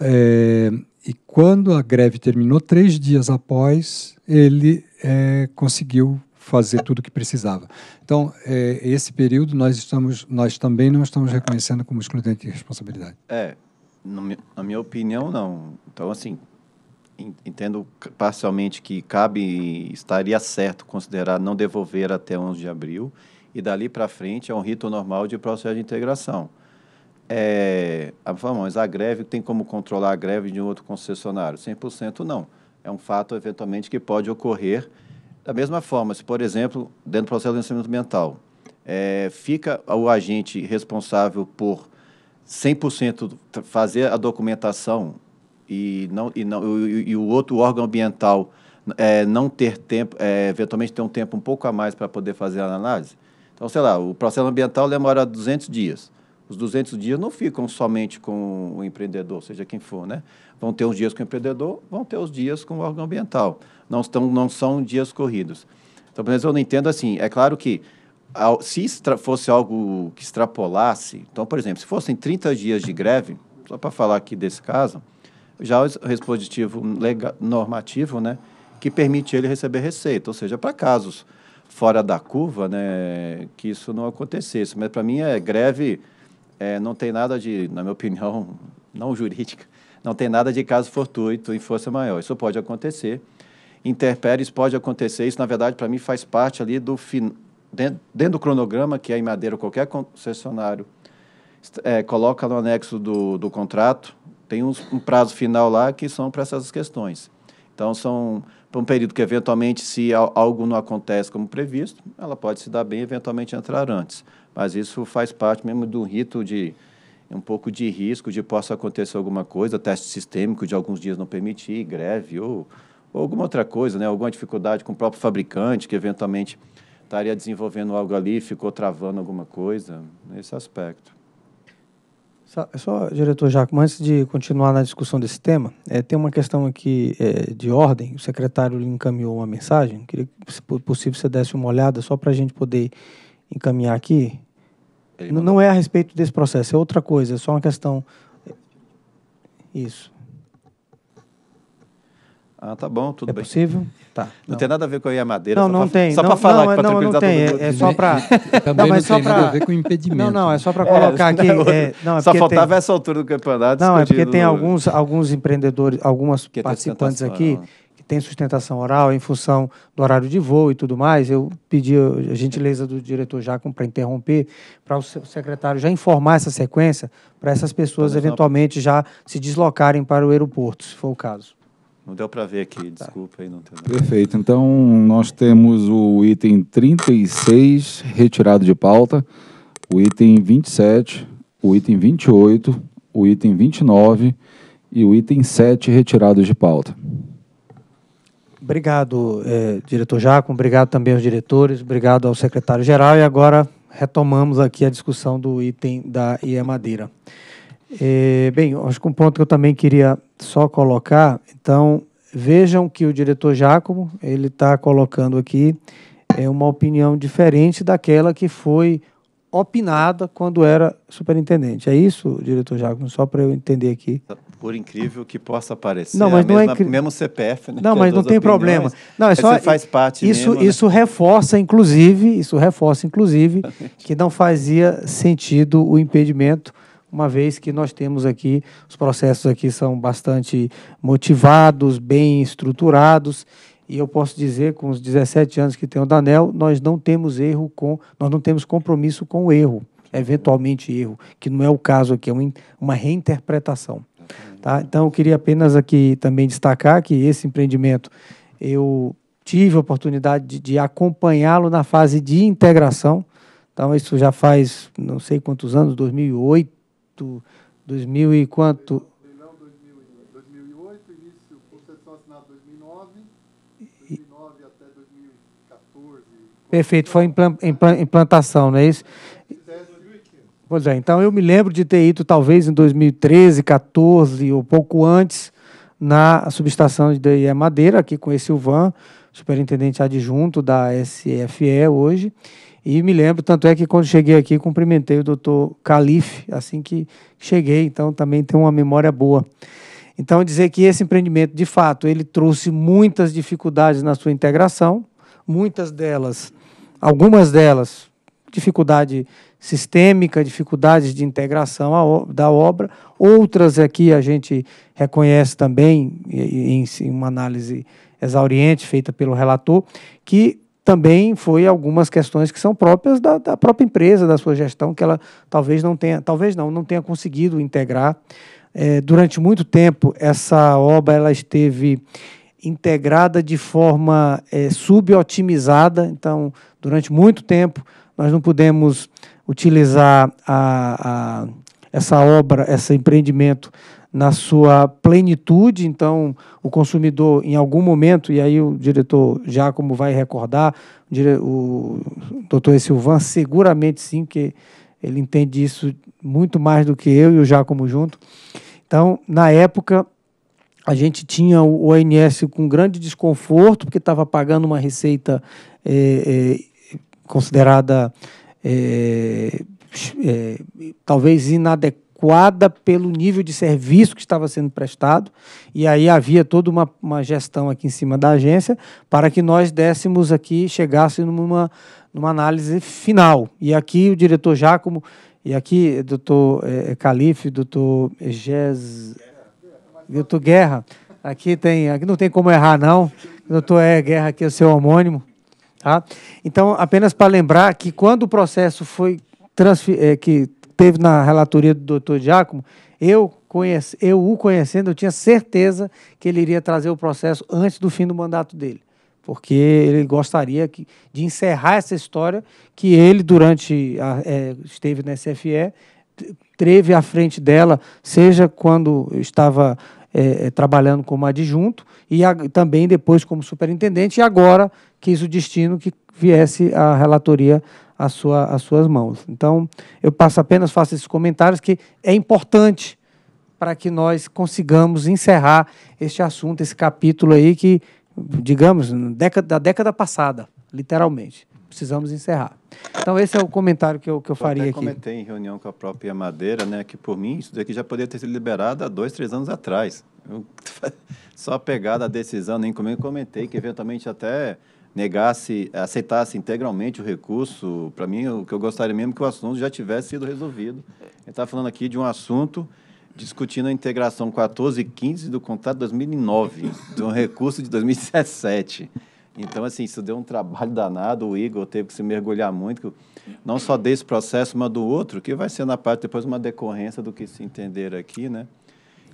É, e quando a greve terminou, três dias após, ele é, conseguiu fazer tudo o que precisava. Então, é, esse período nós estamos, nós também não estamos reconhecendo como excludente de responsabilidade. É, no, na minha opinião, não. Então, assim, entendo parcialmente que cabe estaria certo considerar não devolver até 11 de abril e dali para frente é um rito normal de processo de integração. É, vamos, a greve tem como controlar a greve de um outro concessionário? 100% não. É um fato, eventualmente, que pode ocorrer. Da mesma forma, se, por exemplo, dentro do processo de licenciamento ambiental, é, fica o agente responsável por 100% fazer a documentação e, não, e, não, e, e o outro órgão ambiental é, não ter tempo, é, eventualmente ter um tempo um pouco a mais para poder fazer a análise, então, sei lá, o processo ambiental demora 200 dias. Os 200 dias não ficam somente com o empreendedor, seja quem for, né? Vão ter uns dias com o empreendedor, vão ter os dias com o órgão ambiental. Não, estão, não são dias corridos. Então, pelo menos eu não entendo assim. É claro que se fosse algo que extrapolasse, então, por exemplo, se fossem 30 dias de greve, só para falar aqui desse caso, já o dispositivo legal, normativo, né, que permite ele receber receita, ou seja, para casos fora da curva, né, que isso não acontecesse. Mas para mim é greve, é, não tem nada de, na minha opinião, não jurídica, não tem nada de caso fortuito em força maior. Isso pode acontecer. Interpéries pode acontecer. Isso, na verdade, para mim faz parte ali do fin... dentro, dentro do cronograma que é em Madeira qualquer concessionário é, coloca no anexo do, do contrato. Tem uns, um prazo final lá que são para essas questões. Então são para um período que, eventualmente, se algo não acontece como previsto, ela pode se dar bem eventualmente entrar antes. Mas isso faz parte mesmo do rito de um pouco de risco de possa acontecer alguma coisa, teste sistêmico de alguns dias não permitir, greve ou, ou alguma outra coisa, né? alguma dificuldade com o próprio fabricante que eventualmente estaria desenvolvendo algo ali, ficou travando alguma coisa, nesse aspecto. Só, só, diretor Jaco, antes de continuar na discussão desse tema, é, tem uma questão aqui é, de ordem. O secretário lhe encaminhou uma mensagem. Queria que, se possível, você desse uma olhada só para a gente poder encaminhar aqui. Não, não é a respeito desse processo, é outra coisa, é só uma questão. Isso. Ah, tá bom, tudo é bem. É possível? Tá. Não, não, tem nada a ver com a madeira. Não, não pra, tem. Só para falar não, que tá é, não, não tem. É, é só para. não, tem a ver com impedimento. Não, não, é só para é, colocar é, aqui. É, é não, só faltava tem... essa altura do campeonato. Não, é porque tem alguns, alguns empreendedores, algumas participantes aqui que têm sustentação oral em função do horário de voo e tudo mais. Eu pedi a gentileza do diretor Jacom para interromper, para o secretário já informar essa sequência, para essas pessoas eventualmente já se deslocarem para o aeroporto, se for o caso. Não deu para ver aqui, desculpa aí, não tem. Perfeito. Então, nós temos o item 36 retirado de pauta, o item 27, o item 28, o item 29 e o item 7 retirados de pauta. Obrigado, eh, diretor Jaco, obrigado também aos diretores, obrigado ao secretário-geral e agora retomamos aqui a discussão do item da IE Madeira. É, bem, acho que um ponto que eu também queria só colocar, então, vejam que o diretor Jacomo, ele está colocando aqui é uma opinião diferente daquela que foi opinada quando era superintendente. É isso, diretor Jacomo? Só para eu entender aqui. Por incrível que possa parecer. Não, mas é não é mesma, é incri... mesmo CPF, né? Não, é mas não tem opiniões, problema. Não, é só faz parte Isso mesmo, né? isso né? reforça inclusive, isso reforça inclusive que não fazia sentido o impedimento uma vez que nós temos aqui, os processos aqui são bastante motivados, bem estruturados, e eu posso dizer, com os 17 anos que tenho da ANEL, nós não temos erro com, nós não temos compromisso com o erro, eventualmente erro, que não é o caso aqui, é uma reinterpretação. Tá? Então, eu queria apenas aqui também destacar que esse empreendimento, eu tive a oportunidade de, de acompanhá-lo na fase de integração, então isso já faz não sei quantos anos, 2008, 2008, 2000 e quanto? Leilão 2008, início, concessão assinada 2009, 2009 e, até 2014. Perfeito, foi implantação, não é isso? Pois é, então eu me lembro de ter ido talvez em 2013, 2014 ou pouco antes na subestação de DIE Madeira, aqui com o Silvan, superintendente adjunto da SFE hoje, e me lembro, tanto é que quando cheguei aqui, cumprimentei o doutor Calife, assim que cheguei, então também tenho uma memória boa. Então, dizer que esse empreendimento, de fato, ele trouxe muitas dificuldades na sua integração, muitas delas, algumas delas, dificuldade sistêmica, dificuldades de integração da obra, outras aqui é a gente reconhece também, em uma análise exauriente feita pelo relator, que também foi algumas questões que são próprias da, da, própria empresa, da sua gestão, que ela talvez não tenha, talvez não, não tenha conseguido integrar. É, durante muito tempo, essa obra ela esteve integrada de forma é, subotimizada, então, durante muito tempo, nós não pudemos utilizar a, a, essa obra, esse empreendimento na sua plenitude. Então, o consumidor, em algum momento, e aí o diretor Giacomo vai recordar, o doutor Silvan seguramente sim, que ele entende isso muito mais do que eu e o Giacomo junto. Então, na época, a gente tinha o ONS com grande desconforto, porque estava pagando uma receita é, é, considerada é, talvez inadequada adequada pelo nível de serviço que estava sendo prestado. E aí havia toda uma, uma gestão aqui em cima da agência para que nós dessemos aqui, chegássemos numa, numa análise final. E aqui o diretor Jacomo, e aqui doutor é, é Calife, doutor Gés, doutor Guerra, aqui tem, aqui não tem como errar não, doutor é Guerra aqui é o seu homônimo. Tá? Então, apenas para lembrar que quando o processo foi transferido. É, que teve na relatoria do doutor Giacomo, eu, conhece, eu o conhecendo, eu tinha certeza que ele iria trazer o processo antes do fim do mandato dele. Porque ele gostaria que, de encerrar essa história que ele, durante a, é, esteve na SFE, teve à frente dela, seja quando estava é, é, trabalhando como adjunto e a, também depois como superintendente, e agora quis o destino que viesse a relatoria a sua, as suas mãos. Então, eu passo apenas, faço esses comentários que é importante para que nós consigamos encerrar este assunto, esse capítulo aí que, digamos, década, da década passada, literalmente. Precisamos encerrar. Então, esse é o comentário que eu, que eu, faria até aqui. Eu comentei em reunião com a própria Madeira, né, que por mim isso daqui já poderia ter sido liberado há dois, três anos atrás. Eu, só a pegada da decisão, nem comigo, comentei que eventualmente até negasse, aceitasse integralmente o recurso, para mim, o que eu gostaria mesmo é que o assunto já tivesse sido resolvido. gente está falando aqui de um assunto discutindo a integração 1415 do contrato 2009, de um recurso de 2017. Então, assim, isso deu um trabalho danado, o Igor teve que se mergulhar muito, não só desse processo, mas do outro, que vai ser na parte depois uma decorrência do que se entender aqui, né?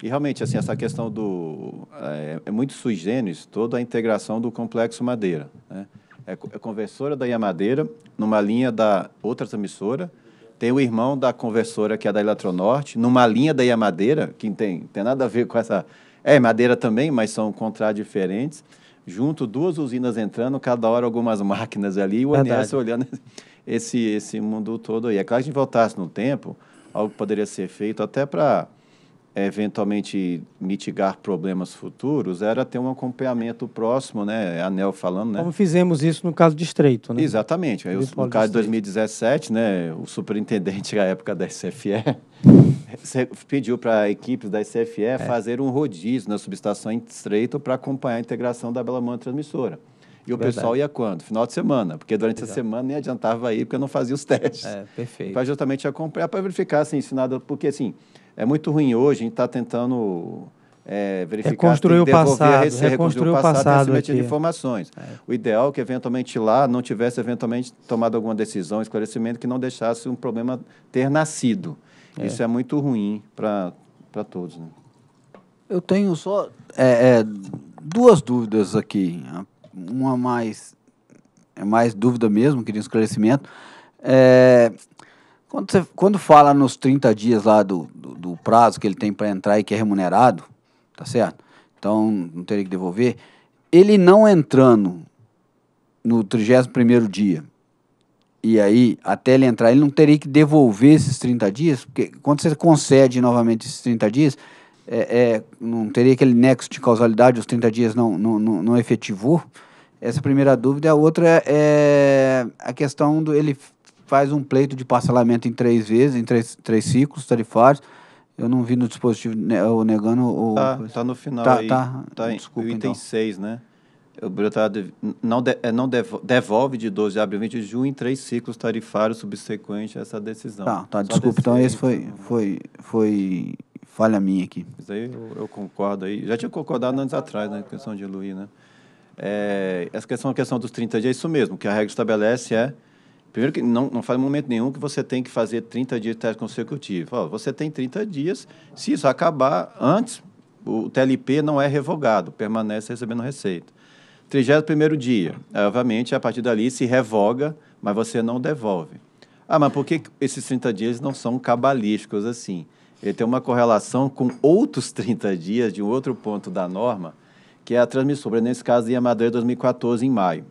E realmente, assim, essa questão do. É, é muito sui generis toda a integração do complexo Madeira. Né? É, é conversora da Iamadeira, numa linha da outra transmissora, tem o irmão da conversora, que é da Eletronorte, numa linha da Iamadeira, que tem, tem nada a ver com essa. É, madeira também, mas são contratos diferentes. Junto, duas usinas entrando, cada hora algumas máquinas ali, e o ANS olhando esse, esse mundo todo aí. É claro que a gente voltasse no tempo, algo poderia ser feito até para eventualmente mitigar problemas futuros era ter um acompanhamento próximo, né? É Anel falando, né? Como fizemos isso no caso de Estreito, né? Exatamente. Eu, no caso de 2017, né, o superintendente da época da SFE pediu para a equipe da SFE é. fazer um rodízio na subestação em Estreito para acompanhar a integração da Bela Mão Transmissora. E o Verdade. pessoal ia quando? Final de semana, porque durante Exato. a semana nem adiantava ir, porque eu não fazia os testes. É, perfeito. Para justamente acompanhar, para verificar, assim, se nada, porque assim, é muito ruim hoje, a gente está tentando é, verificar, reconstruir o passado, reconstruir o passado, passado informações. É. O ideal é que eventualmente lá não tivesse eventualmente tomado alguma decisão, esclarecimento que não deixasse um problema ter nascido. É. Isso é muito ruim para todos. Né? Eu tenho só é, é, duas dúvidas aqui. Uma mais é mais dúvida mesmo, queria um esclarecimento. É, quando, você, quando fala nos 30 dias lá do, do, do prazo que ele tem para entrar e que é remunerado, tá certo? Então não teria que devolver. Ele não entrando no 31 dia, e aí, até ele entrar, ele não teria que devolver esses 30 dias, porque quando você concede novamente esses 30 dias, é, é, não teria aquele nexo de causalidade, os 30 dias não, não, não, não efetivou? Essa é a primeira dúvida. A outra é, é a questão do ele faz um pleito de parcelamento em três vezes, em três, três ciclos tarifários. Eu não vi no dispositivo né, o negando o. Tá, tá no final. Tá, aí, tá. tá desculpa, o item então. 6, né? O tá não, de, é, não devolve de 12 de abril 20 de junho em três ciclos tarifários subsequentes a essa decisão. Tá, tá desculpa. Então, esse foi, foi, foi falha minha aqui. Isso aí eu, eu concordo aí. Já tinha concordado anos atrás, na né, questão de diluir, né? É, essa questão, a questão dos 30 dias, é isso mesmo. que a regra estabelece é Primeiro que não, não faz momento nenhum que você tem que fazer 30 dias de teste consecutivo. Ó, você tem 30 dias, se isso acabar antes, o TLP não é revogado, permanece recebendo receita. 31 dia, obviamente, a partir dali se revoga, mas você não devolve. Ah, mas por que esses 30 dias não são cabalísticos assim? Ele tem uma correlação com outros 30 dias de um outro ponto da norma, que é a transmissora, nesse caso, em Madrid, 2014, em maio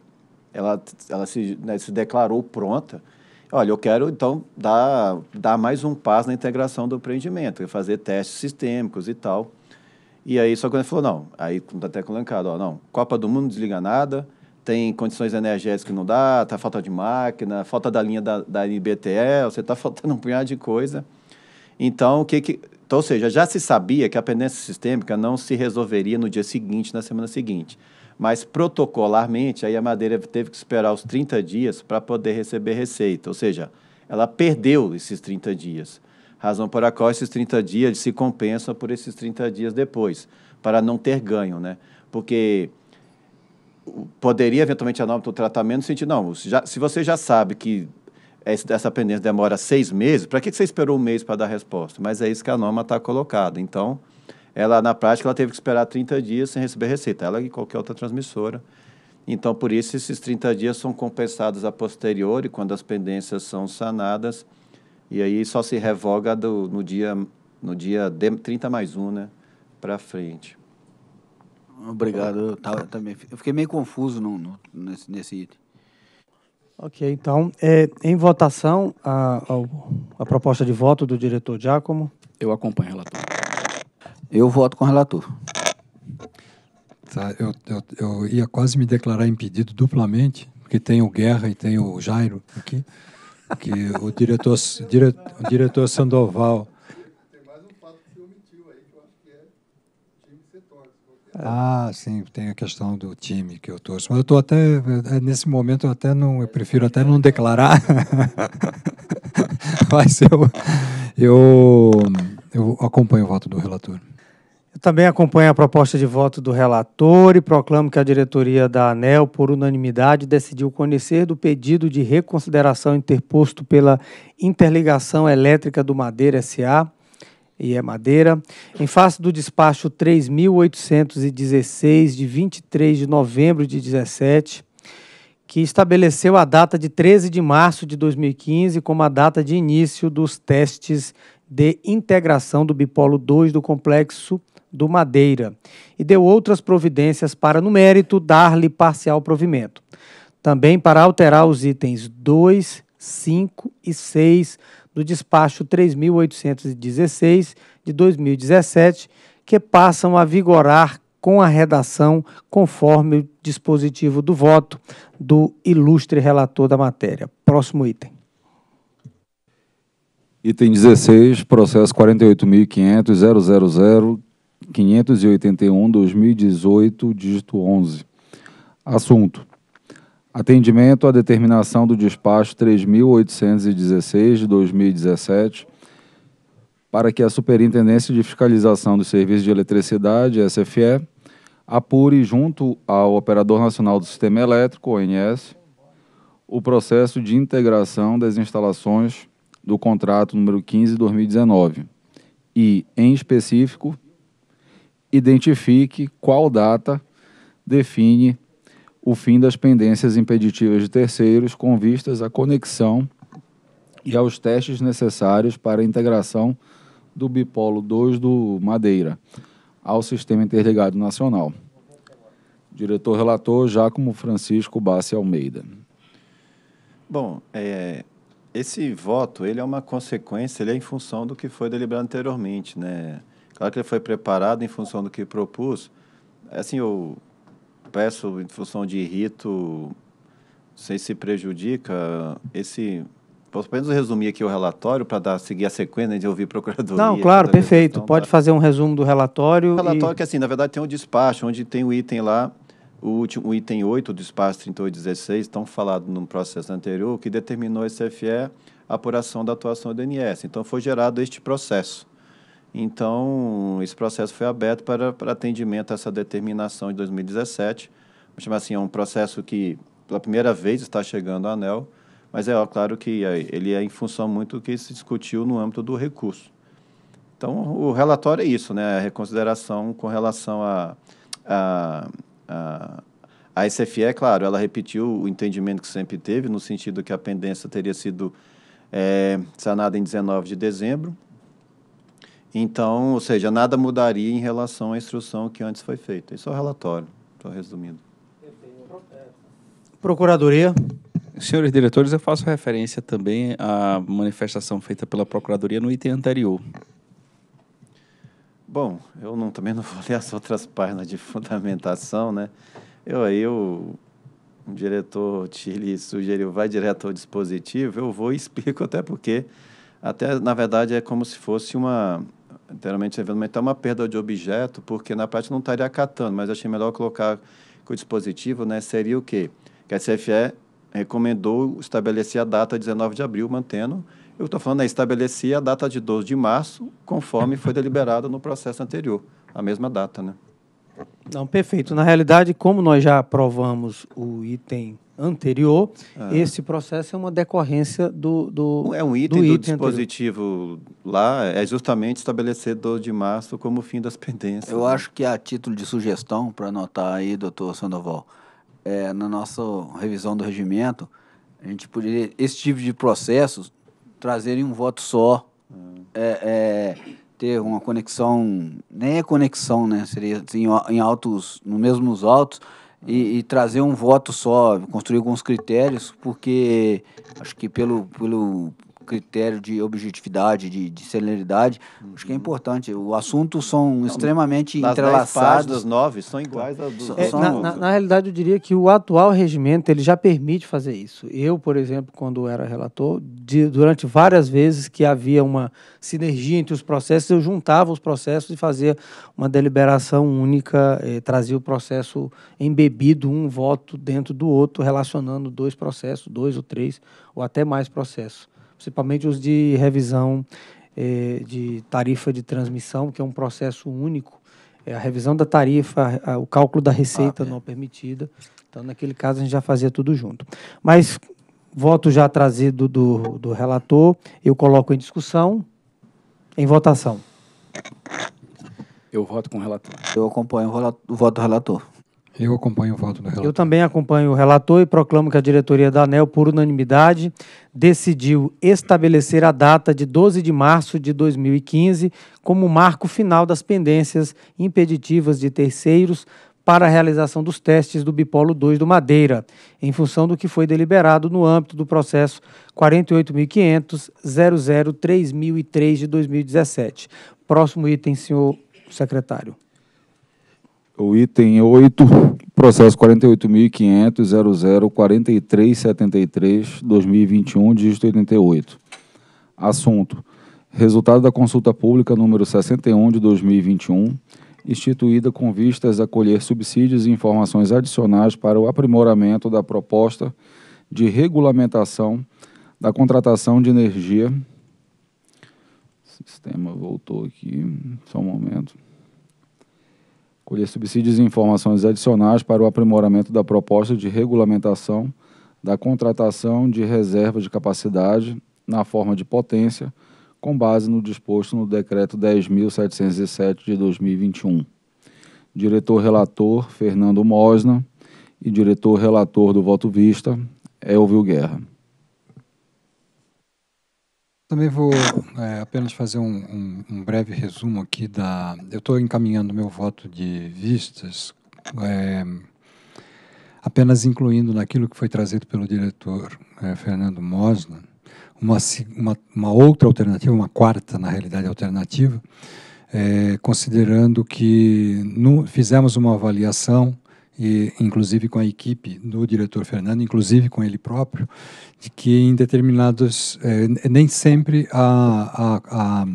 ela, ela se, né, se declarou pronta. Olha, eu quero então dar, dar mais um passo na integração do empreendimento, é fazer testes sistêmicos e tal. E aí, só que ele falou, não, aí está até com ó, não, Copa do Mundo não desliga nada, tem condições energéticas que não dá, está falta de máquina, falta da linha da, da você está faltando um punhado de coisa. Então, o que que... Então, ou seja, já se sabia que a pendência sistêmica não se resolveria no dia seguinte, na semana seguinte mas protocolarmente aí a madeira teve que esperar os 30 dias para poder receber receita, ou seja, ela perdeu esses 30 dias. Razão para a qual esses 30 dias se compensam por esses 30 dias depois, para não ter ganho, né? Porque poderia eventualmente a norma do tratamento no sentido, não, já, se você já sabe que essa pendência demora seis meses, para que você esperou um mês para dar resposta? Mas é isso que a norma está colocada. Então, ela na prática ela teve que esperar 30 dias sem receber receita, ela e qualquer outra transmissora. Então, por isso, esses 30 dias são compensados a posteriori, quando as pendências são sanadas, e aí só se revoga do, no dia, no dia de, 30 mais 1, né, para frente. Obrigado, eu, tá, também, eu fiquei meio confuso no, no, nesse, nesse item. Ok, então, é, em votação, a, a, a proposta de voto do diretor Giacomo. Eu acompanho, relator. Eu voto com o relator. Tá, eu, eu, eu, ia quase me declarar impedido duplamente, porque tem o Guerra e tem o Jairo aqui, que o diretor, dire, o diretor Sandoval. Tem mais um fato que você omitiu aí, que eu acho que é time Ah, sim, tem a questão do time que eu torço. Mas eu estou até. É, nesse momento eu até não. Eu prefiro até não declarar. Mas eu, eu, eu acompanho o voto do relator. Também acompanho a proposta de voto do relator e proclamo que a diretoria da ANEL, por unanimidade, decidiu conhecer do pedido de reconsideração interposto pela Interligação Elétrica do Madeira SA, e é Madeira, em face do despacho 3816 de 23 de novembro de 17, que estabeleceu a data de 13 de março de 2015 como a data de início dos testes de integração do bipolo 2 do complexo do Madeira e deu outras providências para, no mérito, dar-lhe parcial provimento. Também para alterar os itens 2, 5 e 6 do despacho 3816 de 2017, que passam a vigorar com a redação conforme o dispositivo do voto do ilustre relator da matéria. Próximo item. Item 16, processo 48.500.000 581-2018, dígito 11. Assunto: Atendimento à determinação do despacho 3816 de 2017, para que a Superintendência de Fiscalização dos Serviços de Eletricidade, SFE, apure junto ao Operador Nacional do Sistema Elétrico, ONS, o processo de integração das instalações do contrato número 15 2019 e, em específico, identifique qual data define o fim das pendências impeditivas de terceiros com vistas à conexão e aos testes necessários para a integração do bipolo 2 do Madeira ao Sistema Interligado Nacional. Diretor relator Jacomo Francisco Bassi Almeida. Bom, é, esse voto ele é uma consequência, ele é em função do que foi deliberado anteriormente, né? Claro que ele foi preparado em função do que propus. É assim, eu peço, em função de rito, sem se prejudica esse Posso apenas resumir aqui o relatório para dar seguir a sequência né, de ouvir a procuradoria. Não, né, claro, perfeito. Pode fazer um resumo do relatório. O relatório e... que assim, na verdade tem um despacho onde tem o um item lá, o último o item 8 do despacho 3816, tão falado num processo anterior, que determinou a SFE a apuração da atuação do INS. Então foi gerado este processo. Então, esse processo foi aberto para, para atendimento a essa determinação de 2017. Vamos chamar assim, é um processo que, pela primeira vez, está chegando ao ANEL, mas é ó, claro que é, ele é em função muito do que se discutiu no âmbito do recurso. Então, o relatório é isso, né? A reconsideração com relação a, a, a a SFE, é claro, ela repetiu o entendimento que sempre teve, no sentido que a pendência teria sido é, sanada em 19 de dezembro. Então, ou seja, nada mudaria em relação à instrução que antes foi feita. Isso é o relatório, estou resumindo. Procuradoria. Senhores diretores, eu faço referência também à manifestação feita pela Procuradoria no item anterior. Bom, eu não, também não vou ler as outras páginas de fundamentação, né? Eu aí, o, o diretor Tilly sugeriu, vai direto ao dispositivo, eu vou e explico até porque, até na verdade é como se fosse uma, Literalmente, eventualmente, tá é uma perda de objeto, porque na prática não estaria acatando, mas achei melhor colocar que o dispositivo né, seria o quê? Que a CFE recomendou estabelecer a data 19 de abril, mantendo. Eu estou falando, é estabelecer a data de 12 de março, conforme foi deliberado no processo anterior, a mesma data, né? Não, perfeito. Na realidade, como nós já aprovamos o item anterior, ah. esse processo é uma decorrência do, do É um item do, do item dispositivo anterior. lá, é justamente estabelecer 12 de março como fim das pendências. Eu né? acho que a título de sugestão, para anotar aí, doutor Sandoval, é, na nossa revisão do regimento, a gente poderia, esse tipo de processos, trazerem um voto só, ah. é, é, ter uma conexão, nem é conexão, né? Seria assim, em altos, no nos mesmos altos e, e, trazer um voto só, construir alguns critérios, porque acho que pelo, pelo, critério de objetividade, de, de celeridade. Uhum. Acho que é uhum. importante. O assunto são então, extremamente entrelaçados. Das nove são iguais às duas. é, na, na, na, realidade, eu diria que o atual regimento ele já permite fazer isso. Eu, por exemplo, quando era relator, de, durante várias vezes que havia uma sinergia entre os processos, eu juntava os processos e fazia uma deliberação única, eh, trazia o processo embebido, um voto dentro do outro, relacionando dois processos, dois ou três, ou até mais processos principalmente os de revisão eh, de tarifa de transmissão, que é um processo único. É a revisão da tarifa, a, o cálculo da receita ah, é. não permitida. Então, naquele caso, a gente já fazia tudo junto. Mas, voto já trazido do, do relator, eu coloco em discussão, em votação. Eu voto com o relator. Eu acompanho o, relator, o voto do relator. Eu acompanho o voto do relator. Eu também acompanho o relator e proclamo que a diretoria da ANEL, por unanimidade, decidiu estabelecer a data de 12 de março de 2015 como marco final das pendências impeditivas de terceiros para a realização dos testes do Bipolo 2 do Madeira, em função do que foi deliberado no âmbito do processo 48.500.003003 de 2017. Próximo item, senhor secretário o item 8, processo 48.500.00.43.73.2021, dígito 88. Assunto: Resultado da consulta pública número 61 de 2021, instituída com vistas a colher subsídios e informações adicionais para o aprimoramento da proposta de regulamentação da contratação de energia. O sistema voltou aqui, só um momento colher subsídios e informações adicionais para o aprimoramento da proposta de regulamentação da contratação de reserva de capacidade na forma de potência, com base no disposto no Decreto 10.707 de 2021. Diretor-relator Fernando Mosna e diretor-relator do Voto Vista, Elvio Guerra. Também vou é, apenas fazer um, um, um, breve resumo aqui da. Eu estou encaminhando meu voto de vistas, é, apenas incluindo naquilo que foi trazido pelo diretor é, Fernando Mosna, uma, uma, uma, outra alternativa, uma quarta, na realidade, alternativa, é, considerando que no, fizemos uma avaliação e inclusive com a equipe do diretor Fernando, inclusive com ele próprio, de que em determinados é, nem sempre a, a, a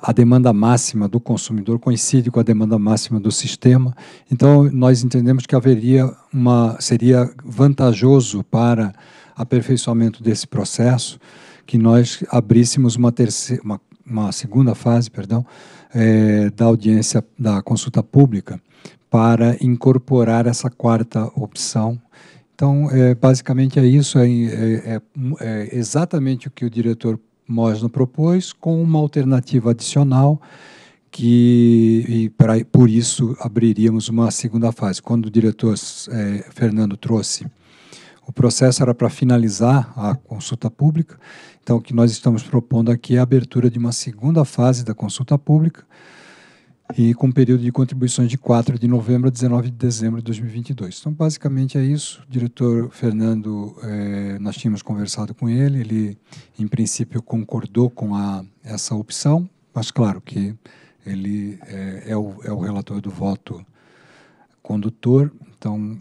a demanda máxima do consumidor coincide com a demanda máxima do sistema. Então, nós entendemos que haveria uma seria vantajoso para aperfeiçoamento desse processo que nós abríssemos uma terceira uma, uma segunda fase, perdão, é, da audiência da consulta pública para incorporar essa quarta opção. Então, é, basicamente é isso, é, é, é, é exatamente o que o diretor Mosna propôs, com uma alternativa adicional que e pra, por isso abriríamos uma segunda fase. Quando o diretor é, Fernando trouxe o processo era para finalizar a consulta pública, então o que nós estamos propondo aqui é a abertura de uma segunda fase da consulta pública, e com um período de contribuições de 4 de novembro a 19 de dezembro de 2022. Então, basicamente é isso. O diretor Fernando, eh, nós tínhamos conversado com ele, ele, em princípio, concordou com a, essa opção, mas claro que ele eh, é, o, é o relator do voto condutor, então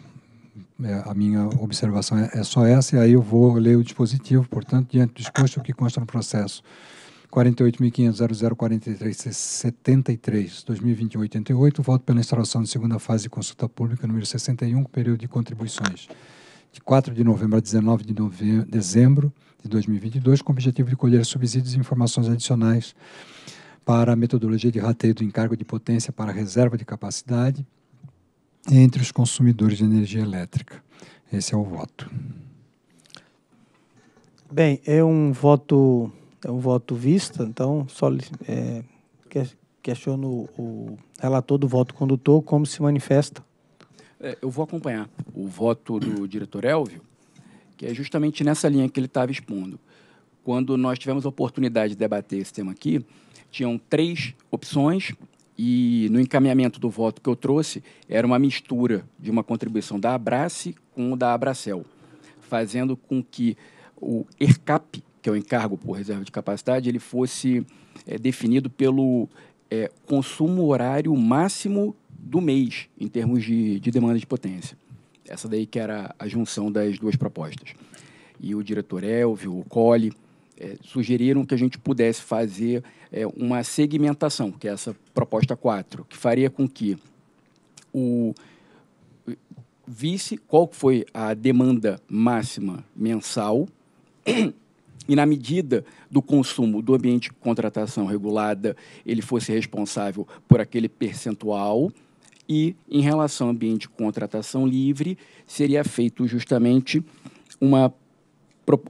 é, a minha observação é, é só essa, e aí eu vou ler o dispositivo, portanto, diante do disposto, o que consta no processo 48.500.004373, 88 voto pela instalação de segunda fase de consulta pública número 61, com período de contribuições de 4 de novembro a 19 de dezembro de 2022, com o objetivo de colher subsídios e informações adicionais para a metodologia de rateio do encargo de potência para reserva de capacidade entre os consumidores de energia elétrica. Esse é o voto. Bem, é um voto é então, um voto vista, então só é, questiono o relator do voto condutor como se manifesta. É, eu vou acompanhar o voto do diretor Elvio, que é justamente nessa linha que ele estava expondo. Quando nós tivemos a oportunidade de debater esse tema aqui, tinham três opções e no encaminhamento do voto que eu trouxe era uma mistura de uma contribuição da Abrace com da Abracel, fazendo com que o ERCAP que é o encargo por reserva de capacidade, ele fosse é, definido pelo é, consumo horário máximo do mês, em termos de, de demanda de potência. Essa daí que era a junção das duas propostas. E o diretor Elvio, o Cole, é, sugeriram que a gente pudesse fazer é, uma segmentação, que é essa proposta 4, que faria com que o visse qual foi a demanda máxima mensal e na medida do consumo do ambiente de contratação regulada, ele fosse responsável por aquele percentual e em relação ao ambiente de contratação livre, seria feito justamente uma,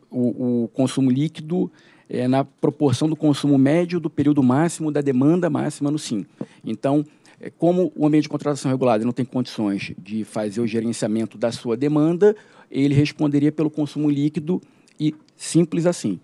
o, o consumo líquido é, na proporção do consumo médio do período máximo da demanda máxima no SIM. Então, é, como o ambiente de contratação regulada não tem condições de fazer o gerenciamento da sua demanda, ele responderia pelo consumo líquido e simples assim.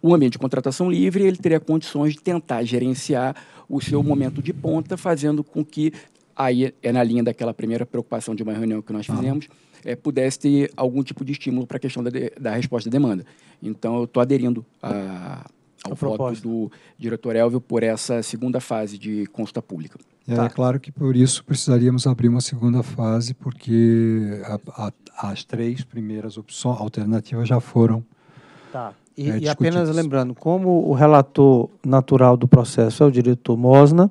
O ambiente de contratação livre, ele teria condições de tentar gerenciar o seu momento de ponta, fazendo com que, aí é na linha daquela primeira preocupação de uma reunião que nós fizemos, é, pudesse ter algum tipo de estímulo para a questão da, de, da resposta à demanda. Então, eu estou aderindo a, ao a voto do diretor Elvio por essa segunda fase de consulta pública. É, tá. é claro que por isso precisaríamos abrir uma segunda fase, porque a, a as três primeiras opções alternativas já foram. Tá. E, é, e apenas lembrando, como o relator natural do processo é o diretor Mosna,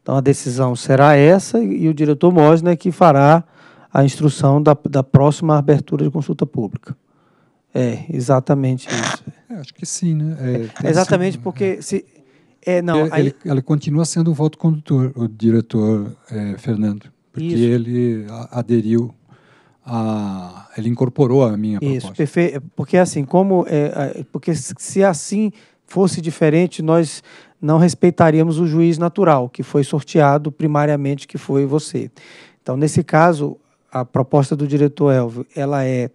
então a decisão será essa e o diretor Mosna é que fará a instrução da, da próxima abertura de consulta pública. É, exatamente isso. É, acho que sim, né? É, exatamente, porque é. se. É, não, ele, aí... ele, continua sendo o voto condutor, o diretor é, Fernando, porque isso. ele aderiu a, ele incorporou a minha proposta. Isso, perfeito. Porque assim, como é, porque se assim fosse diferente, nós não respeitaríamos o juiz natural que foi sorteado primariamente, que foi você. Então, nesse caso, a proposta do diretor Elvio, ela é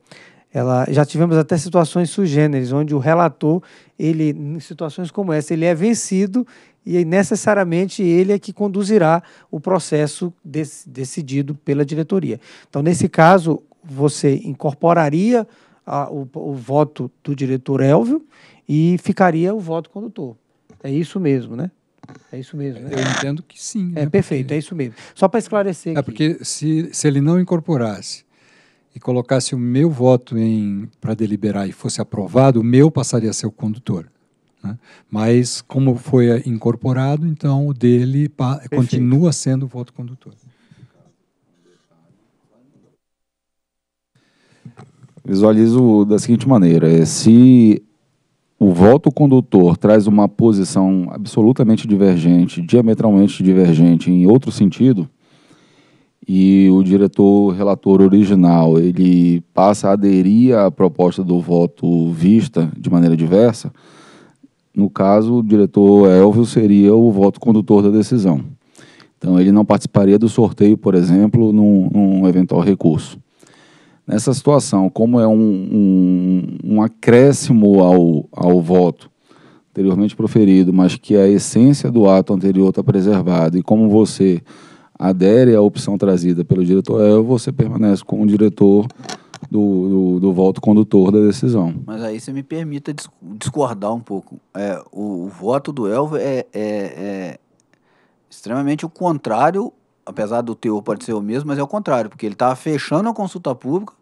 ela, já tivemos até situações sugêneres, onde o relator, ele, em situações como essa, ele é vencido e necessariamente ele é que conduzirá o processo decidido pela diretoria. Então, nesse caso, você incorporaria a, o, o voto do diretor Elvio e ficaria o voto condutor. É isso mesmo, né? É isso mesmo. Né? Eu entendo que sim. É né? perfeito, porque... é isso mesmo. Só para esclarecer. É aqui. porque se, se ele não incorporasse e colocasse o meu voto para deliberar e fosse aprovado, o meu passaria a ser o condutor. Né? Mas, como foi incorporado, então o dele continua sendo o voto condutor. Visualizo da seguinte maneira: é, se o voto condutor traz uma posição absolutamente divergente, diametralmente divergente em outro sentido, e o diretor relator original ele passa a aderir à proposta do voto vista de maneira diversa, no caso, o diretor Elvio seria o voto condutor da decisão. Então, ele não participaria do sorteio, por exemplo, num, num eventual recurso. Nessa situação, como é um, um, um acréscimo ao, ao voto anteriormente proferido, mas que é a essência do ato anterior está preservada, e como você adere à opção trazida pelo diretor Elvio, é, você permanece com o diretor do, do, do, voto condutor da decisão. Mas aí você me permita discordar um pouco. É, o, o, voto do Elvio é, é, é, extremamente o contrário, apesar do teor pode ser o mesmo, mas é o contrário, porque ele estava tá fechando a consulta pública,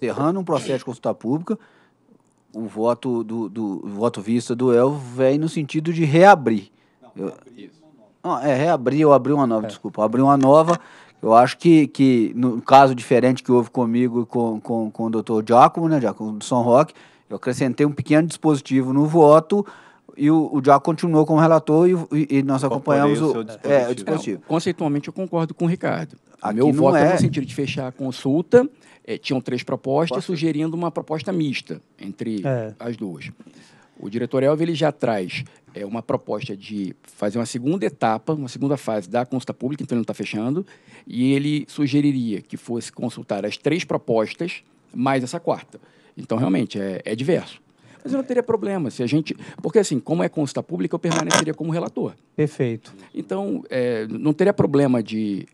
encerrando um processo de consulta pública, o voto do, do o voto vista do Elvio vem no sentido de reabrir. Não, Eu, isso é, reabrir abriu uma nova, é. desculpa. abriu uma nova. Eu acho que, que no caso diferente que houve comigo com, com, com o doutor Giacomo, né, Giacomo do São Roque, eu acrescentei um pequeno dispositivo no voto e o, o continuou como relator e, e, e nós acompanhamos o, o, dispositivo. É, o dispositivo. Então, conceitualmente, eu concordo com o Ricardo. Meu voto é... no é. sentido de fechar a consulta. É, tinham três propostas, Posso? sugerindo uma proposta mista entre é. as duas. O diretor Elvio ele já traz é uma proposta de fazer uma segunda etapa, uma segunda fase da consulta pública, então ele não está fechando, e ele sugeriria que fosse consultar as três propostas mais essa quarta. Então, realmente, é, é diverso. Mas eu não teria problema se a gente. Porque, assim, como é consulta pública, eu permaneceria como relator. Perfeito. Então, é, não teria problema de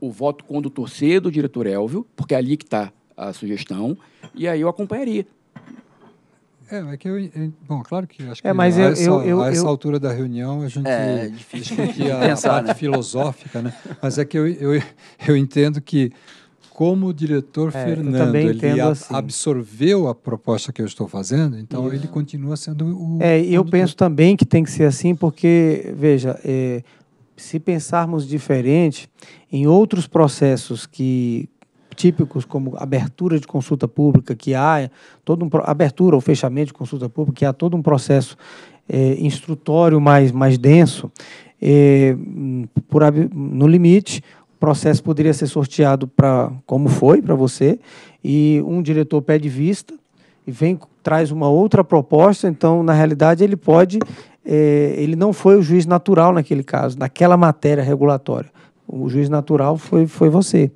o voto condutor ser do diretor Elvio, porque é ali que está a sugestão, e aí eu acompanharia. É, é que eu. Bom, claro que acho é, que é, mas a, eu, essa, eu, eu, a essa altura da reunião a gente é, é difícil a pensar, parte né? filosófica, né? Mas é que eu, eu, eu entendo que, como o diretor é, Fernando ele a, assim. absorveu a proposta que eu estou fazendo, então Isso. ele continua sendo o. É, eu penso também que tem que ser assim, porque, veja, é, se pensarmos diferente, em outros processos que típicos, como abertura de consulta pública, que há todo um, abertura ou fechamento de consulta pública, que há todo um processo é, instrutório mais, mais denso, é, por, no limite, o processo poderia ser sorteado para como foi para você, e um diretor pede vista e vem traz uma outra proposta, então, na realidade, ele pode é, ele não foi o juiz natural naquele caso, naquela matéria regulatória. O juiz natural foi, foi você.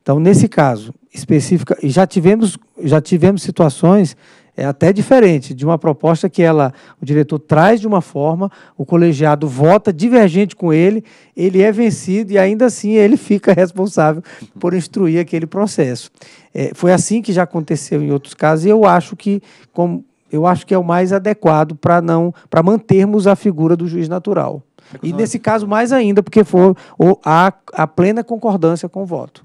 Então, nesse caso específica, já tivemos, já tivemos situações é até diferente de uma proposta que ela, o diretor traz de uma forma, o colegiado vota divergente com ele, ele é vencido e ainda assim ele fica responsável por instruir aquele processo. É, foi assim que já aconteceu em outros casos e eu acho que, como, eu acho que é o mais adequado para não, para mantermos a figura do juiz natural. E nesse caso, mais ainda, porque foi a, a plena concordância com o voto.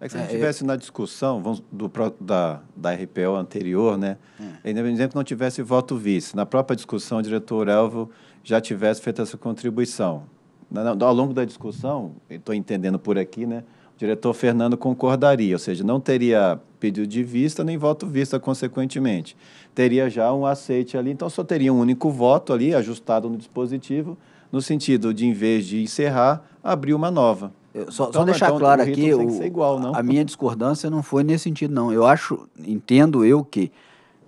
É que se a é, gente estivesse é, na discussão vamos, do, da, da RPO anterior, né? É. Ainda que não tivesse voto vice. Na própria discussão, o diretor Elvo já tivesse feito essa contribuição. Na, na, ao longo da discussão, estou entendendo por aqui, né? O diretor Fernando concordaria, ou seja, não teria pedido de vista nem voto vista, consequentemente. Teria já um aceite ali, então só teria um único voto ali, ajustado no dispositivo, no sentido de, em vez de encerrar, abrir uma nova. Eu, só, então, só, deixar então, claro o aqui, o, igual, a minha discordância não foi nesse sentido, não. Eu acho, entendo eu que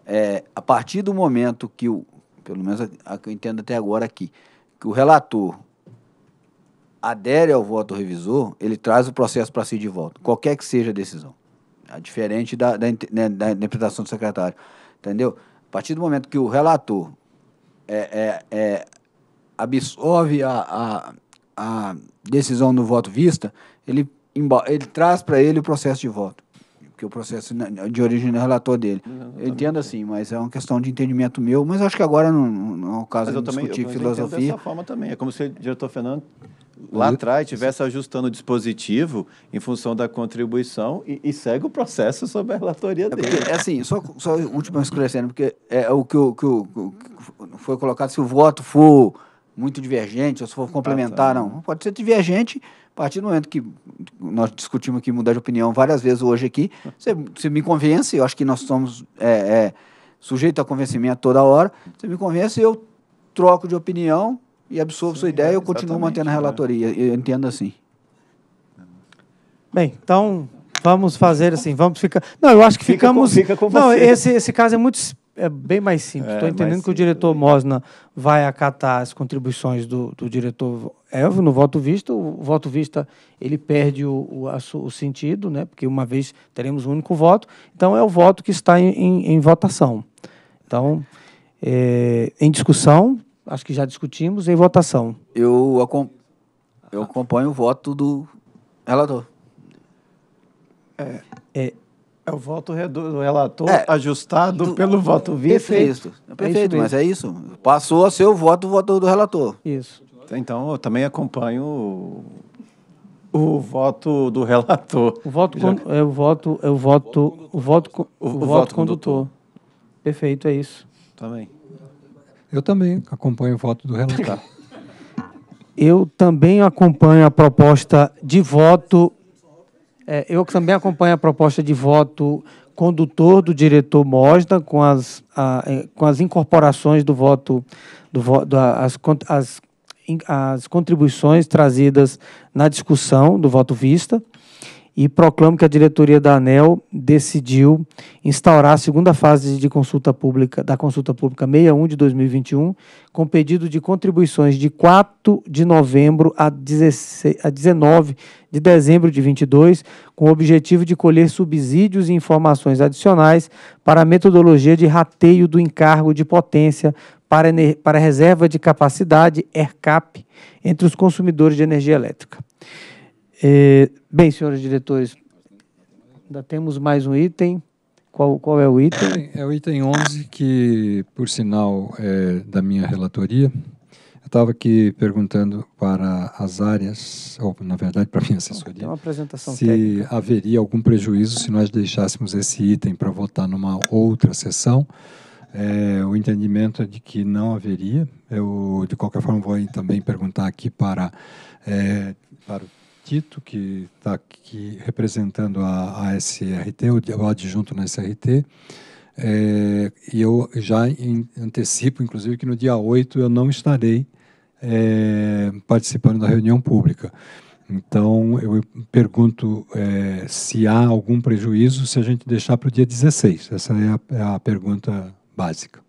é, a partir do momento que o, pelo menos a, a, que eu entendo até agora aqui, que o relator adere ao voto revisor, ele traz o processo para si de volta, qualquer que seja a decisão. É diferente da, da, né, da interpretação do secretário. Entendeu? A partir do momento que o relator é, é, é absorve a, a, a decisão no voto vista, ele, ele traz para ele o processo de voto que o processo de origem do é relator dele. É eu entendo assim, mas é uma questão de entendimento meu, mas acho que agora não, não é o caso de também, discutir eu filosofia. Dessa forma também, é como se o diretor Fernando lá atrás estivesse ajustando o dispositivo em função da contribuição e, e segue o processo sobre a relatoria é, dele. É, porque, é assim, só, só último esclarecendo, porque é o que, o, que, o, que foi colocado, se o voto for muito divergente, ou se for complementar, ah, tá. não. Pode ser divergente a partir do momento que nós discutimos aqui mudar de opinião várias vezes hoje aqui. Você, você me convence, eu acho que nós somos é, é, sujeitos a convencimento toda hora. Você me convence, eu troco de opinião e absorvo Sim, sua ideia e eu continuo mantendo a né? relatoria. Eu entendo assim. Bem, então vamos fazer assim, vamos ficar. Não, eu acho que fica ficamos. Com, fica com você. Não, esse, esse caso é muito é bem mais simples. Estou é, entendendo que o diretor Mosna vai acatar as contribuições do, do diretor Elvio no voto visto. O voto vista ele perde o, o, a, o, sentido, né? porque uma vez teremos um único voto. Então, é o voto que está em, em, em votação. Então, é, em discussão, acho que já discutimos, em votação. Eu, acom eu acompanho o voto do relator. É, é é o voto do relator é, ajustado do, pelo voto vice. Perfeito, é perfeito, é mas é isso. Passou a ser o voto do voto do relator. Isso. Então, eu também acompanho o, o voto do relator. O voto Já... é o voto é o voto o voto o, o voto, voto condutor. condutor. Perfeito, é isso. Também. Eu também acompanho o voto do relator. eu também acompanho a proposta de voto é, eu também acompanho a proposta de voto condutor do diretor Mosna, com as, a, é, com as incorporações do voto, do, vo, as, as, as contribuições trazidas na discussão do voto vista e proclamo que a diretoria da ANEL decidiu instaurar a segunda fase de consulta pública, da consulta pública 61 de 2021, com pedido de contribuições de 4 de novembro a, 16, a 19 de dezembro de 22, com o objetivo de colher subsídios e informações adicionais para a metodologia de rateio do encargo de potência para, para reserva de capacidade, ERCAP, entre os consumidores de energia elétrica. É, bem, senhores diretores, ainda temos mais um item. Qual, qual é o item? É o item 11, que, por sinal, é da minha relatoria. Eu estava aqui perguntando para as áreas, ou na verdade para a minha assessoria, se técnica. haveria algum prejuízo se nós deixássemos esse item para votar numa outra sessão. É, o entendimento é de que não haveria. Eu, de qualquer forma, vou também perguntar aqui para, é, para o Tito, que está aqui representando a, a SRT, o, adjunto na SRT. É, e eu já in, antecipo, inclusive, que no dia 8 eu não estarei é, participando da reunião pública. Então, eu pergunto é, se há algum prejuízo se a gente deixar para o dia 16. Essa é a, é a pergunta básica.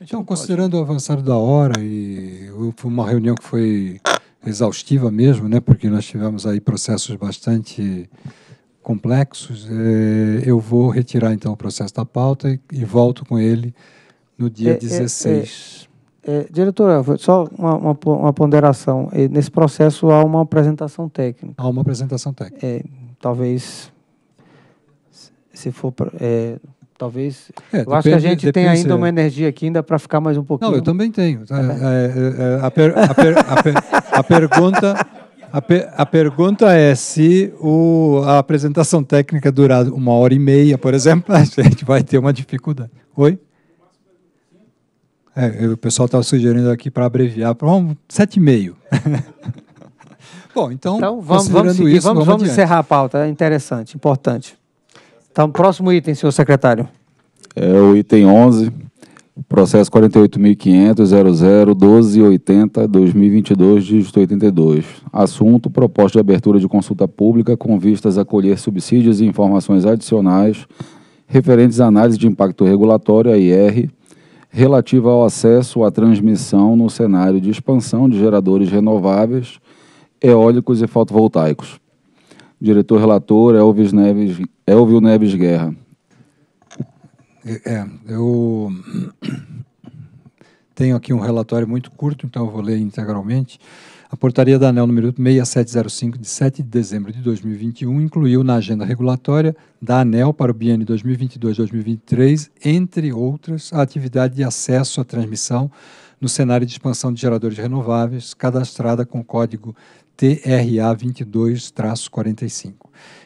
Então, considerando o avançado da hora e foi uma reunião que foi exaustiva mesmo, né, porque nós tivemos aí processos bastante complexos, é, eu vou retirar então o processo da pauta e, e volto com ele no dia é, 16. É, é, é diretora, só uma, uma, uma, ponderação. É, nesse processo há uma apresentação técnica. Há uma apresentação técnica. talvez, se for. Talvez. É, eu depende, acho que a gente tem ainda se... uma energia aqui ainda para ficar mais um pouquinho. Não, eu também tenho. a, pergunta. A, per a, pergunta é se o, a apresentação técnica durar uma hora e meia, por exemplo, a gente vai ter uma dificuldade. Oi? É, o pessoal estava tá sugerindo aqui para abreviar para um sete e meio. Bom, então, então vamos, vamos, seguir, isso, vamos, vamos, vamos encerrar a pauta. É interessante, importante. Então, próximo item, senhor secretário. É o item 11, processo 48.500.00.12.80.2022, 2022 dígito 82. Assunto, proposta de abertura de consulta pública com vistas a colher subsídios e informações adicionais referentes à análise de impacto regulatório, AIR, relativa ao acesso à transmissão no cenário de expansão de geradores renováveis, eólicos e fotovoltaicos. Diretor relator Elvis Neves Elvio Neves Guerra. É, eu tenho aqui um relatório muito curto, então eu vou ler integralmente. A portaria da ANEL número 6705, de 7 de dezembro de 2021, incluiu na agenda regulatória da ANEL para o biênio 2022-2023, entre outras, a atividade de acesso à transmissão no cenário de expansão de geradores renováveis, cadastrada com código TRA 22-45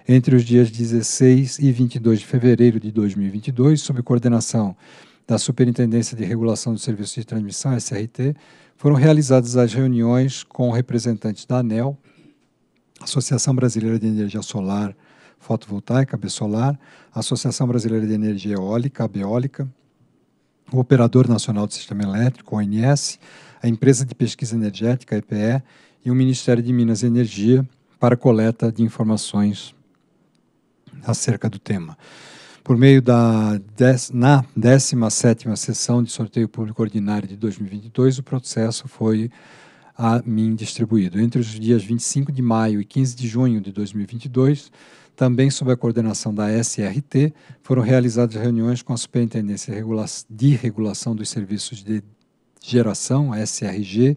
entre os dias 16 e 22 de fevereiro de 2022, sob coordenação da Superintendência de Regulação do Serviço de Transmissão, SRT, foram realizadas as reuniões com representantes da ANEL, Associação Brasileira de Energia Solar Fotovoltaica, Solar, Associação Brasileira de Energia Eólica, Abeólica, o Operador Nacional do Sistema Elétrico, ONS, a Empresa de Pesquisa Energética, EPE, e o Ministério de Minas e Energia, para coleta de informações acerca do tema. Por meio da na 17ª sessão de sorteio público ordinário de 2022, o processo foi a mim distribuído. Entre os dias 25 de maio e 15 de junho de 2022, também sob a coordenação da SRT, foram realizadas reuniões com a Superintendência de Regulação dos Serviços de Geração, SRG,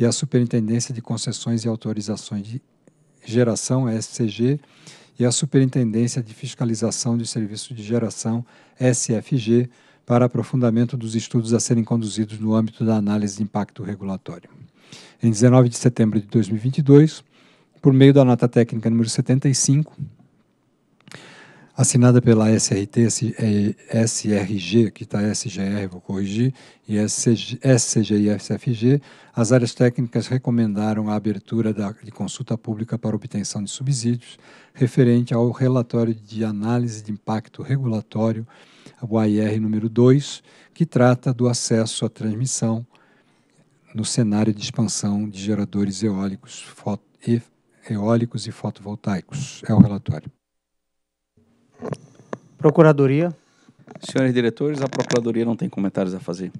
e a Superintendência de Concessões e Autorizações de Geração, SCG, e a Superintendência de Fiscalização de Serviços de Geração, SFG, para aprofundamento dos estudos a serem conduzidos no âmbito da análise de impacto regulatório. Em 19 de setembro de 2022, por meio da nota técnica número 75, assinada pela SRT, SRG, é, que está SGR, vou corrigir, e SCG, e SFG, as áreas técnicas recomendaram a abertura da, de consulta pública para obtenção de subsídios referente ao relatório de análise de impacto regulatório, o AIR número 2, que trata do acesso à transmissão no cenário de expansão de geradores eólicos, foto, e, eólicos e fotovoltaicos. É o relatório. Procuradoria. Senhores diretores, a Procuradoria não tem comentários a fazer.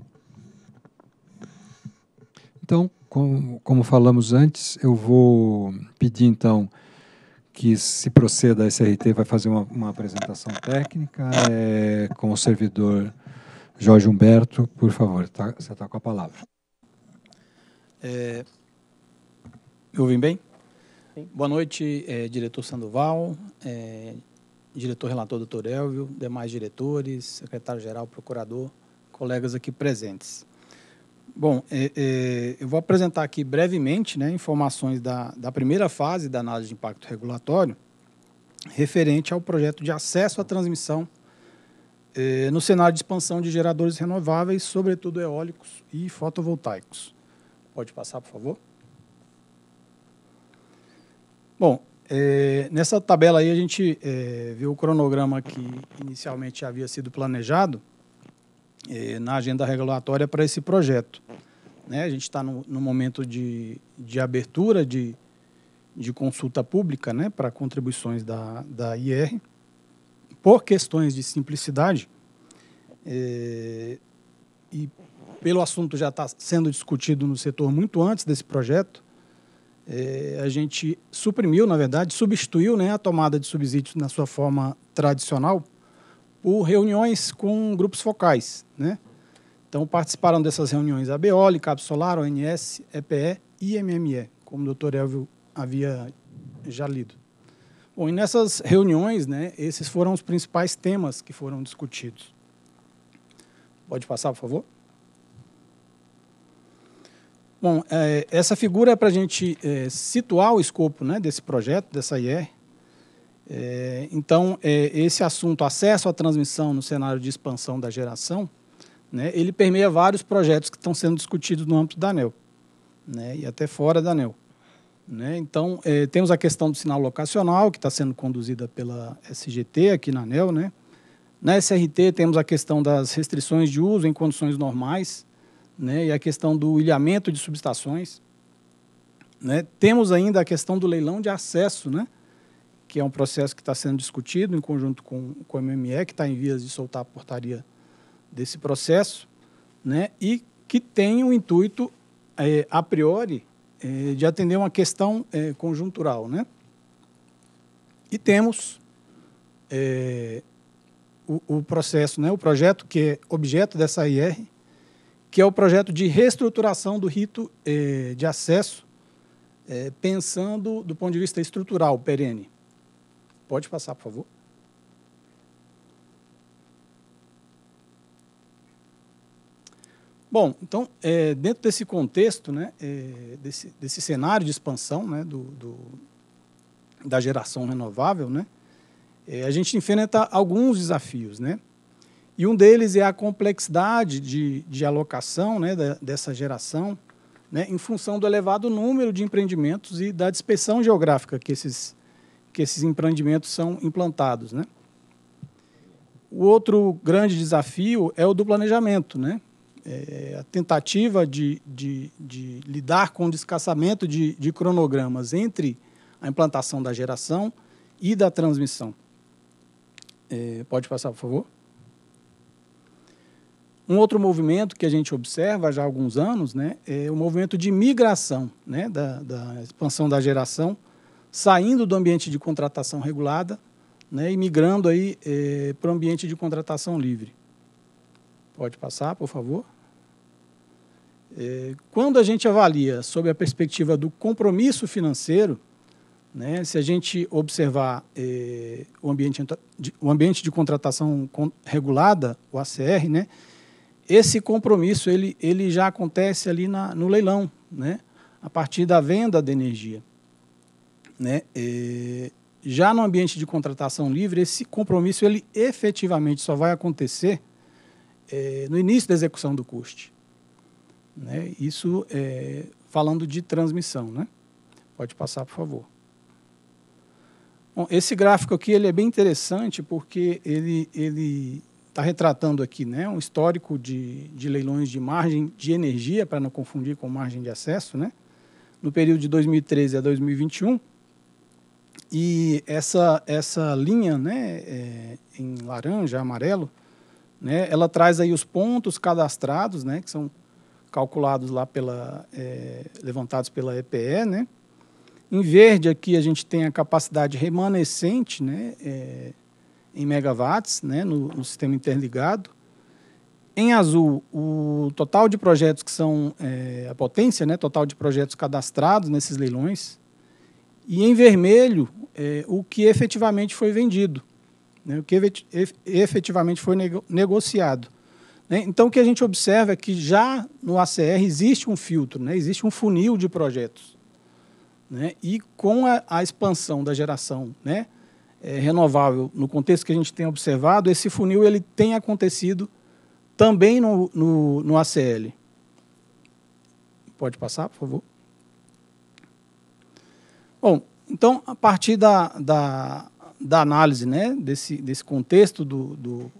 Então, como, como falamos antes, eu vou pedir então que se proceda a SRT, vai fazer uma, uma apresentação técnica é, com o servidor Jorge Humberto, por favor, tá, você está com a palavra. É, me ouvem bem? Sim. Boa noite, é, diretor Sandoval, diretor relator doutor Elvio, demais diretores, secretário-geral, procurador, colegas aqui presentes. Bom, é, é, eu vou apresentar aqui brevemente né, informações da, da primeira fase da análise de impacto regulatório referente ao projeto de acesso à transmissão é, no cenário de expansão de geradores renováveis, sobretudo eólicos e fotovoltaicos. Pode passar, por favor? Bom, é, nessa tabela aí a gente é, o cronograma que inicialmente havia sido planejado é, na agenda regulatória para esse projeto. Né? A gente está no, no, momento de, de abertura de, de consulta pública né, para contribuições da, da IR. Por questões de simplicidade é, e pelo assunto já está sendo discutido no setor muito antes desse projeto, é, a gente suprimiu, na verdade, substituiu né, a tomada de subsídios na sua forma tradicional por reuniões com grupos focais. Né? Então, participaram dessas reuniões a Beoli, Cabo Solar, ONS, EPE e MME, como o doutor Elvio havia já lido. Bom, e nessas reuniões, né, esses foram os principais temas que foram discutidos. Pode passar, por favor? Bom, é, essa figura é para a gente é, situar o escopo né, desse projeto, dessa IR. É, então, é, esse assunto, acesso à transmissão no cenário de expansão da geração, né, ele permeia vários projetos que estão sendo discutidos no âmbito da ANEL né, e até fora da ANEL. Né? Então, é, temos a questão do sinal locacional, que está sendo conduzida pela SGT aqui na ANEL. Né? Na SRT, temos a questão das restrições de uso em condições normais, né, e a questão do ilhamento de subestações. Né? Temos ainda a questão do leilão de acesso, né, que é um processo que está sendo discutido em conjunto com, com o MME, que está em vias de soltar a portaria desse processo, né, e que tem o um intuito, é, a priori, é, de atender uma questão é, conjuntural. Né? E temos é, o, o, processo, né, o projeto que é objeto dessa IR, que é o projeto de reestruturação do rito eh, de acesso, eh, pensando do ponto de vista estrutural, perene. Pode passar, por favor. Bom, então, eh, dentro desse contexto, né, eh, desse, desse cenário de expansão né, do, do da geração renovável, né, eh, a gente enfrenta alguns desafios. Né? E um deles é a complexidade de, de alocação né, da, dessa geração, né, em função do elevado número de empreendimentos e da dispersão geográfica que esses, que esses empreendimentos são implantados. Né. O outro grande desafio é o do planejamento, né? É a tentativa de, de, de, lidar com o descassamento de, de cronogramas entre a implantação da geração e da transmissão. É, pode passar, por favor? Um outro movimento que a gente observa já há alguns anos né, é o movimento de migração né, da, da expansão da geração, saindo do ambiente de contratação regulada né, e migrando aí, é, para o ambiente de contratação livre. Pode passar, por favor. É, quando a gente avalia sob a perspectiva do compromisso financeiro, né, se a gente observar é, o, ambiente de, o ambiente de contratação regulada, o ACR, né, esse compromisso ele, ele já acontece ali na, no leilão, né? a partir da venda de energia. Né? É, já no ambiente de contratação livre, esse compromisso ele efetivamente só vai acontecer é, no início da execução do custe. Né? Isso é, falando de transmissão. Né? Pode passar, por favor. Bom, esse gráfico aqui ele é bem interessante porque ele, ele está retratando aqui né, um histórico de, de leilões de margem de energia, para não confundir com margem de acesso, né, no período de 2013 a 2021. E essa, essa linha né, é, em laranja, amarelo, né, ela traz aí os pontos cadastrados, né, que são calculados lá pela, é, levantados pela EPE, né? Em verde aqui a gente tem a capacidade remanescente, né? É, em megawatts né, no, no sistema interligado. Em azul, o total de projetos que são é, a potência, né, total de projetos cadastrados nesses leilões. E em vermelho, é, o que efetivamente foi vendido, né, o que efetivamente foi nego negociado. Né? Então, o que a gente observa é que já no ACR existe um filtro, né, existe um funil de projetos. Né? E com a, a expansão da geração né, é, renovável, no contexto que a gente tem observado, esse funil ele tem acontecido também no, no, no ACL. Pode passar, por favor. Bom, então, a partir da, da, da análise né, desse, desse contexto do, do,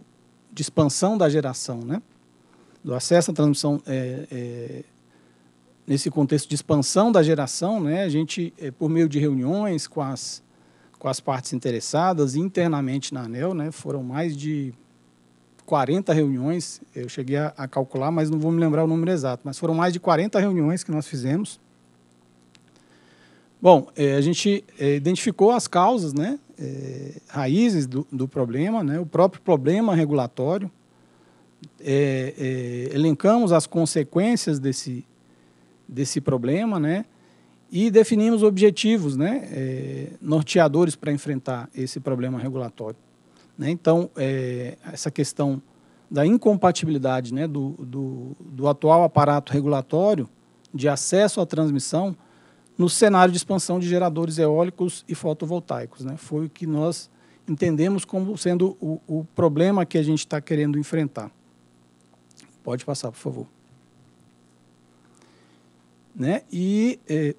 de expansão da geração, né, do acesso à transmissão, é, é, nesse contexto de expansão da geração, né, a gente, é, por meio de reuniões com as com as partes interessadas internamente na ANEL, né? Foram mais de 40 reuniões, eu cheguei a, a, calcular, mas não vou me lembrar o número exato, mas foram mais de 40 reuniões que nós fizemos. Bom, é, a gente é, identificou as causas, né, é, raízes do, do, problema, né, o próprio problema regulatório, elencamos as consequências desse, desse problema, né, e definimos objetivos né, é, norteadores para enfrentar esse problema regulatório. Né? Então, é, essa questão da incompatibilidade né, do, do, do, atual aparato regulatório de acesso à transmissão no cenário de expansão de geradores eólicos e fotovoltaicos. Né? Foi o que nós entendemos como sendo o, o problema que a gente está querendo enfrentar. Pode passar, por favor. Né? E eh,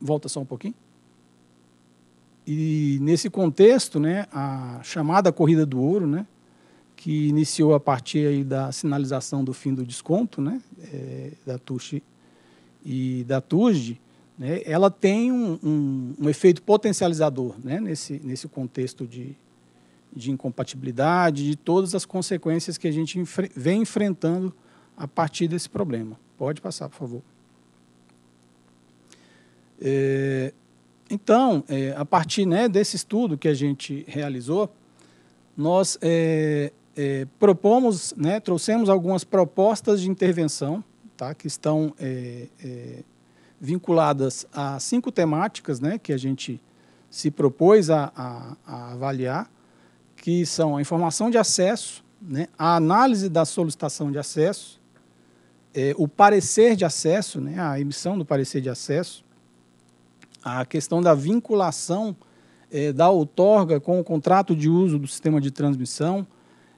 Volta só um pouquinho. E nesse contexto, né, a chamada corrida do ouro, né, que iniciou a partir aí da sinalização do fim do desconto, né, é, da TUSH e da TUSD, né, ela tem um, um, um, efeito potencializador, né, nesse nesse contexto de de incompatibilidade, de todas as consequências que a gente enfre vem enfrentando a partir desse problema. Pode passar, por favor. É, então, é, a partir né, desse estudo que a gente realizou, nós é, é propomos, né, trouxemos algumas propostas de intervenção tá, que estão é, é, vinculadas a cinco temáticas né, que a gente se propôs a, a, a avaliar, que são a informação de acesso, né, a análise da solicitação de acesso, o parecer de acesso, né, a emissão do parecer de acesso, a questão da vinculação é, da outorga com o contrato de uso do sistema de transmissão,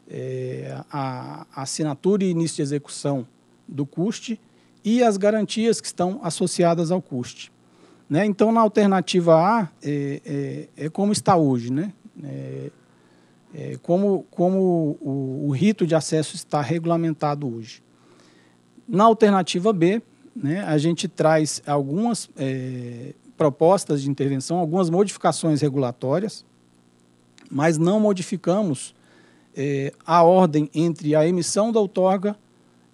é, a, a, assinatura e início de execução do custe e as garantias que estão associadas ao custe. Né? Então, na alternativa A, é, é como está hoje. Né? como como o, o rito de acesso está regulamentado hoje. Na alternativa B, né, a gente traz algumas é, propostas de intervenção, algumas modificações regulatórias, mas não modificamos eh, a ordem entre a emissão da outorga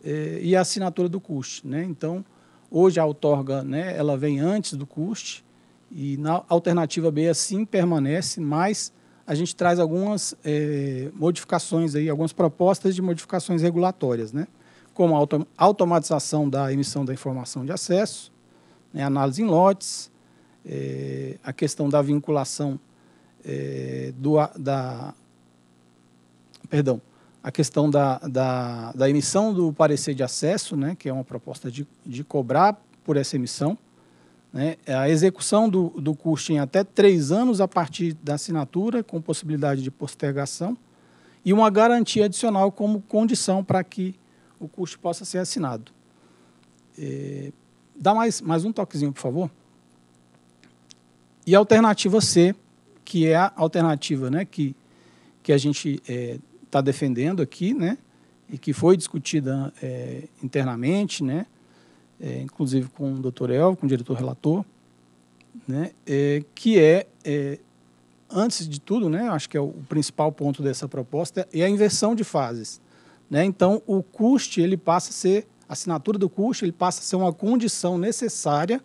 eh, e a assinatura do custe. Né? Então, hoje a outorga né, ela vem antes do custe e na alternativa B assim permanece, mas a gente traz algumas eh, modificações, aí, algumas propostas de modificações regulatórias, né? como a automatização da emissão da informação de acesso, né, análise em lotes, é, a questão da vinculação é, do, da perdão a questão da, da, da, emissão do parecer de acesso, né, que é uma proposta de, de cobrar por essa emissão, né, a execução do, do custo em até três anos a partir da assinatura, com possibilidade de postergação, e uma garantia adicional como condição para que o custo possa ser assinado. É, dá mais, mais um toquezinho, por favor. E a alternativa C, que é a alternativa né, que, que a gente está é, tá defendendo aqui, né, e que foi discutida é, internamente, né, é, inclusive com o doutor El, com o diretor relator, né, é, que é, é, antes de tudo, né, acho que é o principal ponto dessa proposta, é a inversão de fases. Né? Então, o custe ele passa a ser, a assinatura do custe ele passa a ser uma condição necessária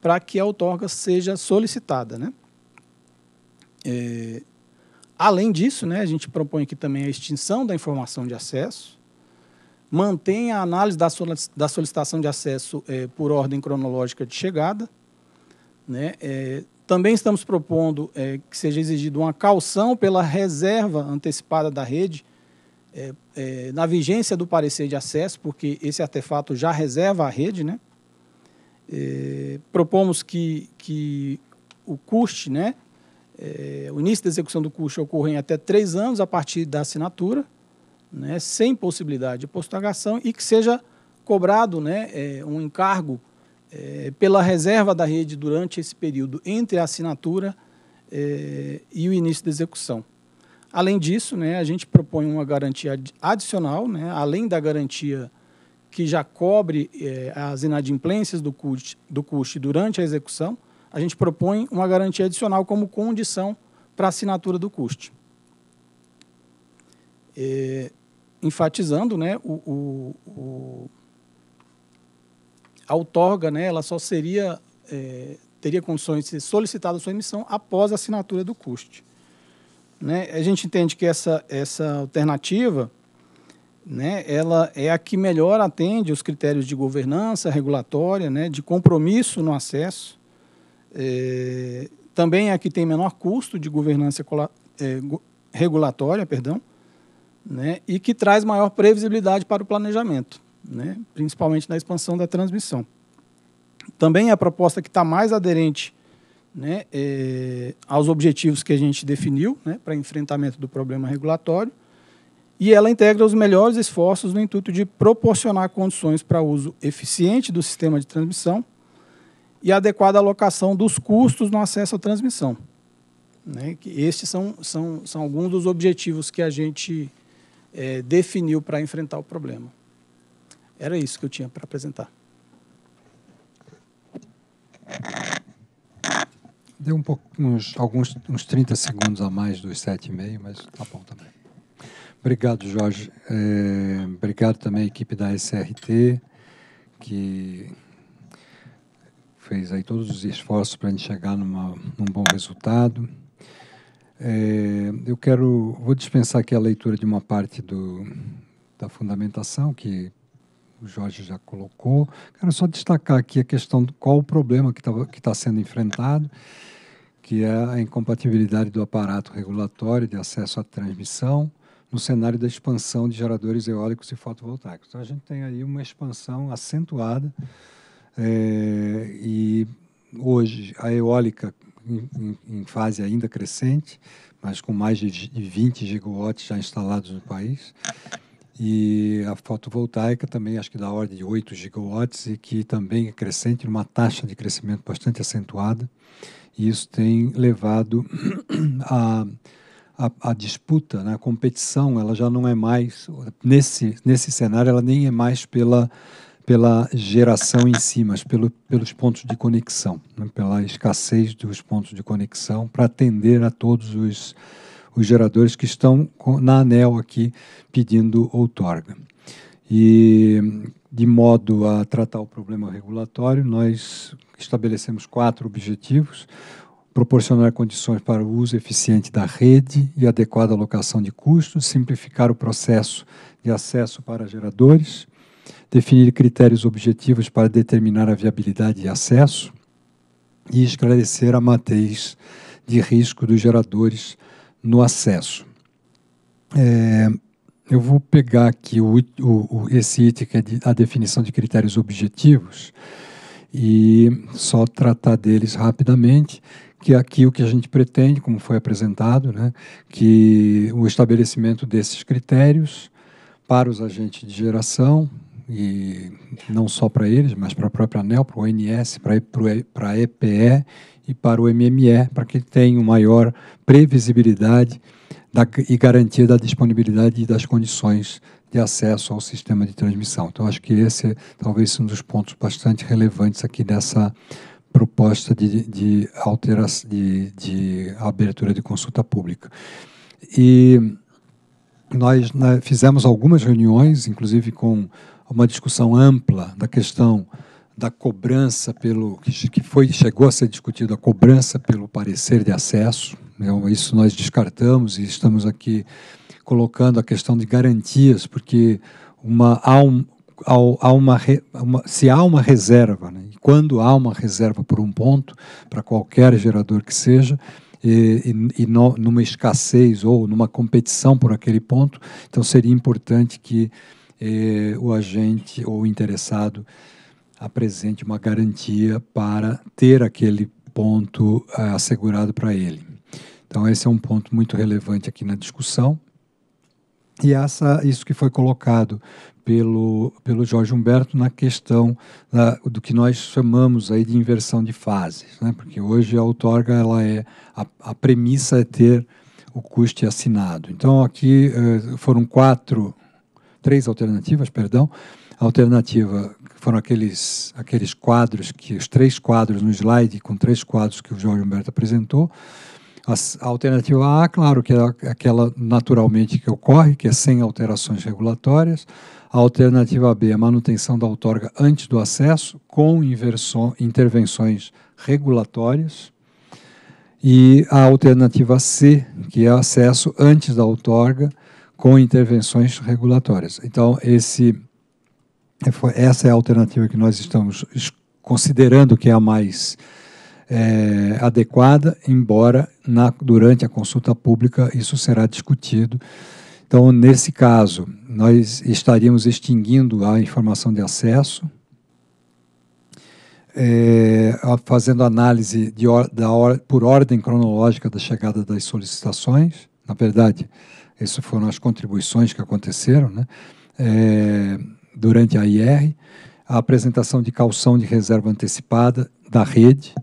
para que a outorga seja solicitada. Né? É, além disso, né, a gente propõe aqui também a extinção da informação de acesso, mantém a análise da solicitação de acesso é, por ordem cronológica de chegada. Né? É, também estamos propondo é, que seja exigida uma calção pela reserva antecipada da rede é, é, na vigência do parecer de acesso, porque esse artefato já reserva a rede, né? Eh, propomos que, que o custe né, eh, o início da execução do custo ocorra em até três anos a partir da assinatura, né, sem possibilidade de postergação, e que seja cobrado né, eh, um encargo pela reserva da rede durante esse período entre a assinatura e o início da execução. Além disso, né, a gente propõe uma garantia adicional, né, além da garantia que já cobre eh, as inadimplências do CUT, do CUT durante a execução, a gente propõe uma garantia adicional como condição para a assinatura do CUST. Eh, enfatizando, né, o, o, o, a outorga né, ela só seria, eh, teria condições de ser solicitada a sua emissão após a assinatura do CUST. Né? A gente entende que essa, essa alternativa né, ela é a que melhor atende os critérios de governança regulatória, né, de compromisso no acesso. É, também é a que tem menor custo de governança é, regulatória, perdão, né, e que traz maior previsibilidade para o planejamento, né, principalmente na expansão da transmissão. Também é a proposta que está mais aderente né, é, aos objetivos que a gente definiu né, para enfrentamento do problema regulatório e ela integra os melhores esforços no intuito de proporcionar condições para uso eficiente do sistema de transmissão e adequada alocação dos custos no acesso à transmissão. Né? Estes são, são, são alguns dos objetivos que a gente é, definiu para enfrentar o problema. Era isso que eu tinha para apresentar. Deu um pouco, uns, alguns uns 30 segundos a mais dos 7,5, mas está bom também. Obrigado, Jorge. É, obrigado também à equipe da SRT, que fez aí todos os esforços para a gente chegar numa, num bom resultado. É, eu quero, vou dispensar aqui a leitura de uma parte do, da fundamentação que o Jorge já colocou. Quero só destacar aqui a questão de qual o problema que está que tá sendo enfrentado, que é a incompatibilidade do aparato regulatório de acesso à transmissão no cenário da expansão de geradores eólicos e fotovoltaicos. Então, a gente tem aí uma expansão acentuada é, e hoje a eólica em, em, fase ainda crescente, mas com mais de 20 gigawatts já instalados no país, e a fotovoltaica também, acho que da ordem de 8 gigawatts, e que também é crescente, numa taxa de crescimento bastante acentuada, e isso tem levado a a, a, disputa, né, a competição, ela já não é mais nesse nesse cenário, ela nem é mais pela pela geração em si, mas pelo, pelos pontos de conexão, né, pela escassez dos pontos de conexão para atender a todos os os geradores que estão na ANEL aqui pedindo outorga. E de modo a tratar o problema regulatório, nós estabelecemos quatro objetivos proporcionar condições para o uso eficiente da rede e adequada alocação de custos, simplificar o processo de acesso para geradores, definir critérios objetivos para determinar a viabilidade de acesso e esclarecer a matriz de risco dos geradores no acesso. É, eu vou pegar aqui o, o, o esse item que é de, a definição de critérios objetivos e só tratar deles rapidamente que é aqui o que a gente pretende, como foi apresentado, né, que o estabelecimento desses critérios para os agentes de geração, e não só para eles, mas para a própria ANEL, para o ONS, para a EPE e para o MME, para que tenham maior previsibilidade da, e garantia da disponibilidade e das condições de acesso ao sistema de transmissão. Então, acho que esse é talvez um dos pontos bastante relevantes aqui dessa proposta de, de, altera de, de abertura de consulta pública. E nós né, fizemos algumas reuniões, inclusive com uma discussão ampla da questão da cobrança pelo que foi chegou a ser discutido a cobrança pelo parecer de acesso. Né, isso nós descartamos e estamos aqui colocando a questão de garantias, porque uma há, um, há, há uma, uma, se há uma reserva né, quando há uma reserva por um ponto, para qualquer gerador que seja, e, e, e no, numa escassez ou numa competição por aquele ponto, então seria importante que eh, o agente ou o interessado apresente uma garantia para ter aquele ponto eh, assegurado para ele. Então, esse é um ponto muito relevante aqui na discussão. E essa, isso que foi colocado pelo, pelo Jorge Humberto na questão da, do que nós chamamos aí de inversão de fases, né? porque hoje a outorga ela é, a, a premissa é ter o custe assinado. Então aqui eh, foram quatro, três alternativas, perdão, a alternativa foram aqueles, aqueles quadros, que os três quadros no slide, com três quadros que o Jorge Humberto apresentou, a alternativa A, claro, que é aquela naturalmente que ocorre, que é sem alterações regulatórias. A alternativa B, a manutenção da outorga antes do acesso, com intervenções regulatórias. E a alternativa C, que é acesso antes da outorga, com intervenções regulatórias. Então, esse, essa é a alternativa que nós estamos considerando que é a mais é, adequada, embora na, durante a consulta pública isso será discutido. Então, nesse caso, nós estaríamos extinguindo a informação de acesso, é, fazendo análise de, da, por ordem cronológica da chegada das solicitações. Na verdade, essas foram as contribuições que aconteceram né? é, durante a IR, a apresentação de calção de reserva antecipada da rede,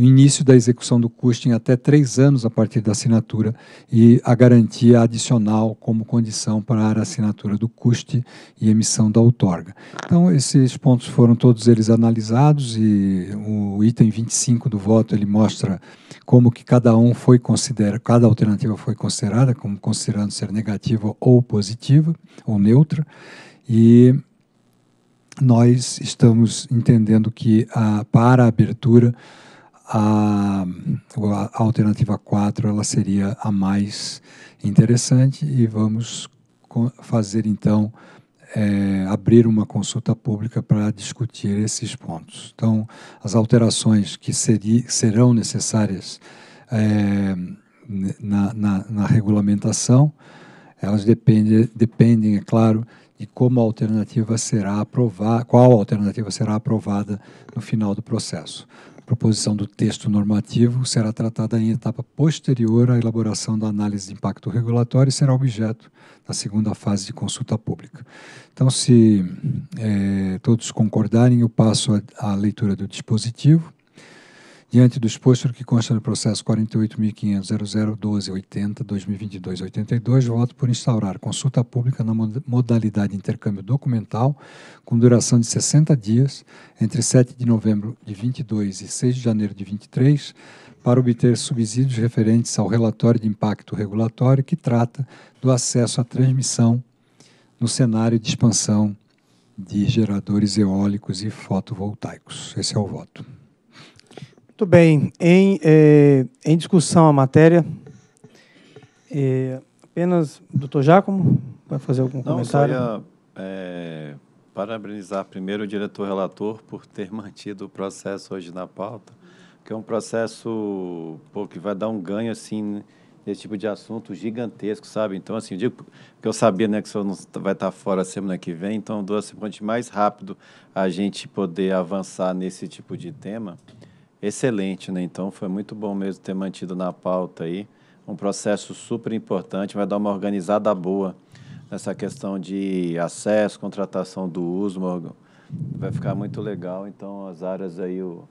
o início da execução do custo em até três anos a partir da assinatura e a garantia adicional como condição para a assinatura do custo e emissão da outorga. Então, esses pontos foram todos eles analisados e o item 25 do voto ele mostra como que cada um foi considera, cada alternativa foi considerada, como considerando ser negativa ou positiva ou neutra. E nós estamos entendendo que a, para a abertura a, a alternativa 4 ela seria a mais interessante e vamos fazer então é, abrir uma consulta pública para discutir esses pontos. Então, as alterações que seri, serão necessárias é, na, na, na, regulamentação, elas dependem, dependem, é claro, de como a alternativa será aprovada, qual alternativa será aprovada no final do processo proposição do texto normativo será tratada em etapa posterior à elaboração da análise de impacto regulatório e será objeto da segunda fase de consulta pública. Então, se é, todos concordarem, eu passo à leitura do dispositivo diante do exposto que consta do processo 48.500.0012.80.2022.82, voto por instaurar consulta pública na modalidade intercâmbio documental, com duração de 60 dias, entre 7 de novembro de 22 e 6 de janeiro de 23, para obter subsídios referentes ao relatório de impacto regulatório que trata do acesso à transmissão no cenário de expansão de geradores eólicos e fotovoltaicos. Esse é o voto. Muito bem. Em, é, em discussão a matéria, é, apenas o doutor Giacomo vai fazer algum Não, comentário? Não, é, parabenizar primeiro o diretor relator por ter mantido o processo hoje na pauta, que é um processo pô, que vai dar um ganho assim nesse tipo de assunto gigantesco, sabe? Então, assim, eu digo que eu sabia né, que o senhor não tá, vai estar tá fora semana que vem, então, dou assim, quanto mais rápido a gente poder avançar nesse tipo de tema, excelente, né? Então foi muito bom mesmo ter mantido na pauta aí um processo super importante, vai dar uma organizada boa nessa questão de acesso, contratação do uso, vai ficar muito legal. Então as áreas aí o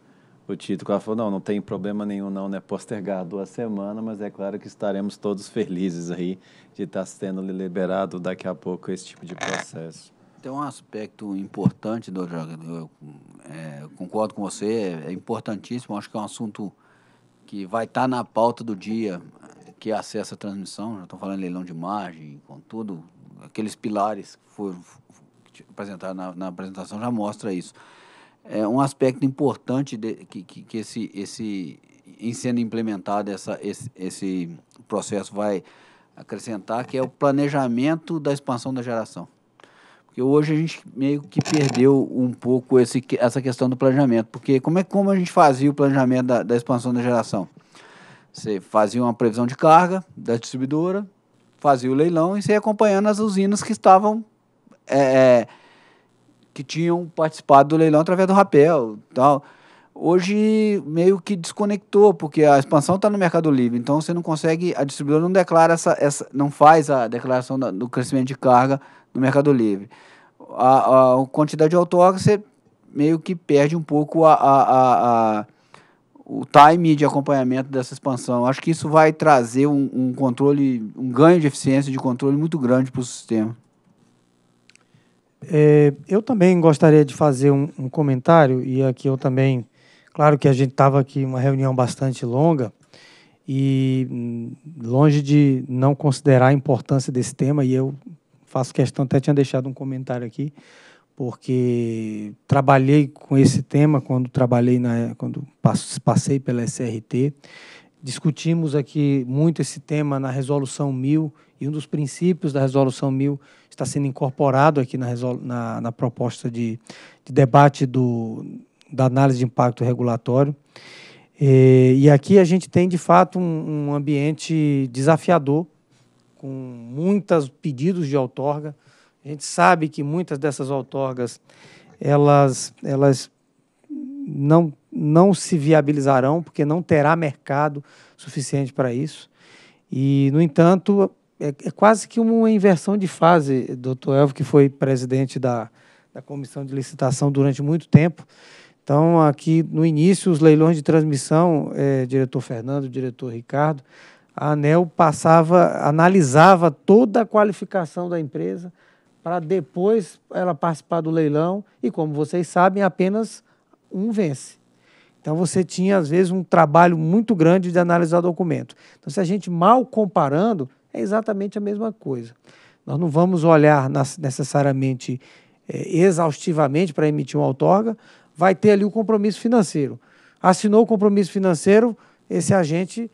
o Tito ela falou, não, não tem problema nenhum não, né? Postergar duas semanas, mas é claro que estaremos todos felizes aí de estar sendo liberado daqui a pouco esse tipo de processo. Tem um aspecto importante, do eu é, concordo com você, é importantíssimo. Acho que é um assunto que vai estar tá na pauta do dia que é acessa a transmissão. Já estão falando leilão de margem, com tudo. Aqueles pilares que foram apresentados na, na apresentação já mostra isso. É um aspecto importante de, que, que, que, esse, esse, em sendo implementado essa, esse, esse processo vai acrescentar, que é o planejamento da expansão da geração. Porque hoje a gente meio que perdeu um pouco esse, essa questão do planejamento. Porque como é como a gente fazia o planejamento da, da expansão da geração? Você fazia uma previsão de carga da distribuidora, fazia o leilão e você ia acompanhando as usinas que estavam. É, é que tinham participado do leilão através do rapel tal. Hoje meio que desconectou, porque a expansão está no Mercado Livre, então você não consegue, a distribuidora não declara essa, essa não faz a declaração da, do crescimento de carga no Mercado Livre. A, a, a quantidade de autógrafos, você meio que perde um pouco a, a, a, o time de acompanhamento dessa expansão. Acho que isso vai trazer um, um controle, um ganho de eficiência de controle muito grande para o sistema. É, eu também gostaria de fazer um, um, comentário, e aqui eu também, claro que a gente estava aqui uma reunião bastante longa, e hum, longe de não considerar a importância desse tema, e eu faço questão, até tinha deixado um comentário aqui, porque trabalhei com esse tema quando trabalhei na quando passei pela SRT. Discutimos aqui muito esse tema na resolução 1000 e um dos princípios da resolução 1000 está sendo incorporado aqui na, na, na proposta de, de, debate do, da análise de impacto regulatório. E, e aqui a gente tem de fato um, um ambiente desafiador com muitos pedidos de outorga. A gente sabe que muitas dessas outorgas elas, elas não, não se viabilizarão, porque não terá mercado suficiente para isso. E, no entanto, é, é, quase que uma inversão de fase, doutor Elvo, que foi presidente da, da comissão de licitação durante muito tempo. Então, aqui no início, os leilões de transmissão, é, diretor Fernando, diretor Ricardo, a ANEL passava, analisava toda a qualificação da empresa para depois ela participar do leilão e, como vocês sabem, apenas um vence. Então você tinha, às vezes, um trabalho muito grande de analisar documento. Então, se a gente mal comparando, é exatamente a mesma coisa. Nós não vamos olhar necessariamente é, exaustivamente para emitir uma outorga, vai ter ali o compromisso financeiro. Assinou o compromisso financeiro, esse agente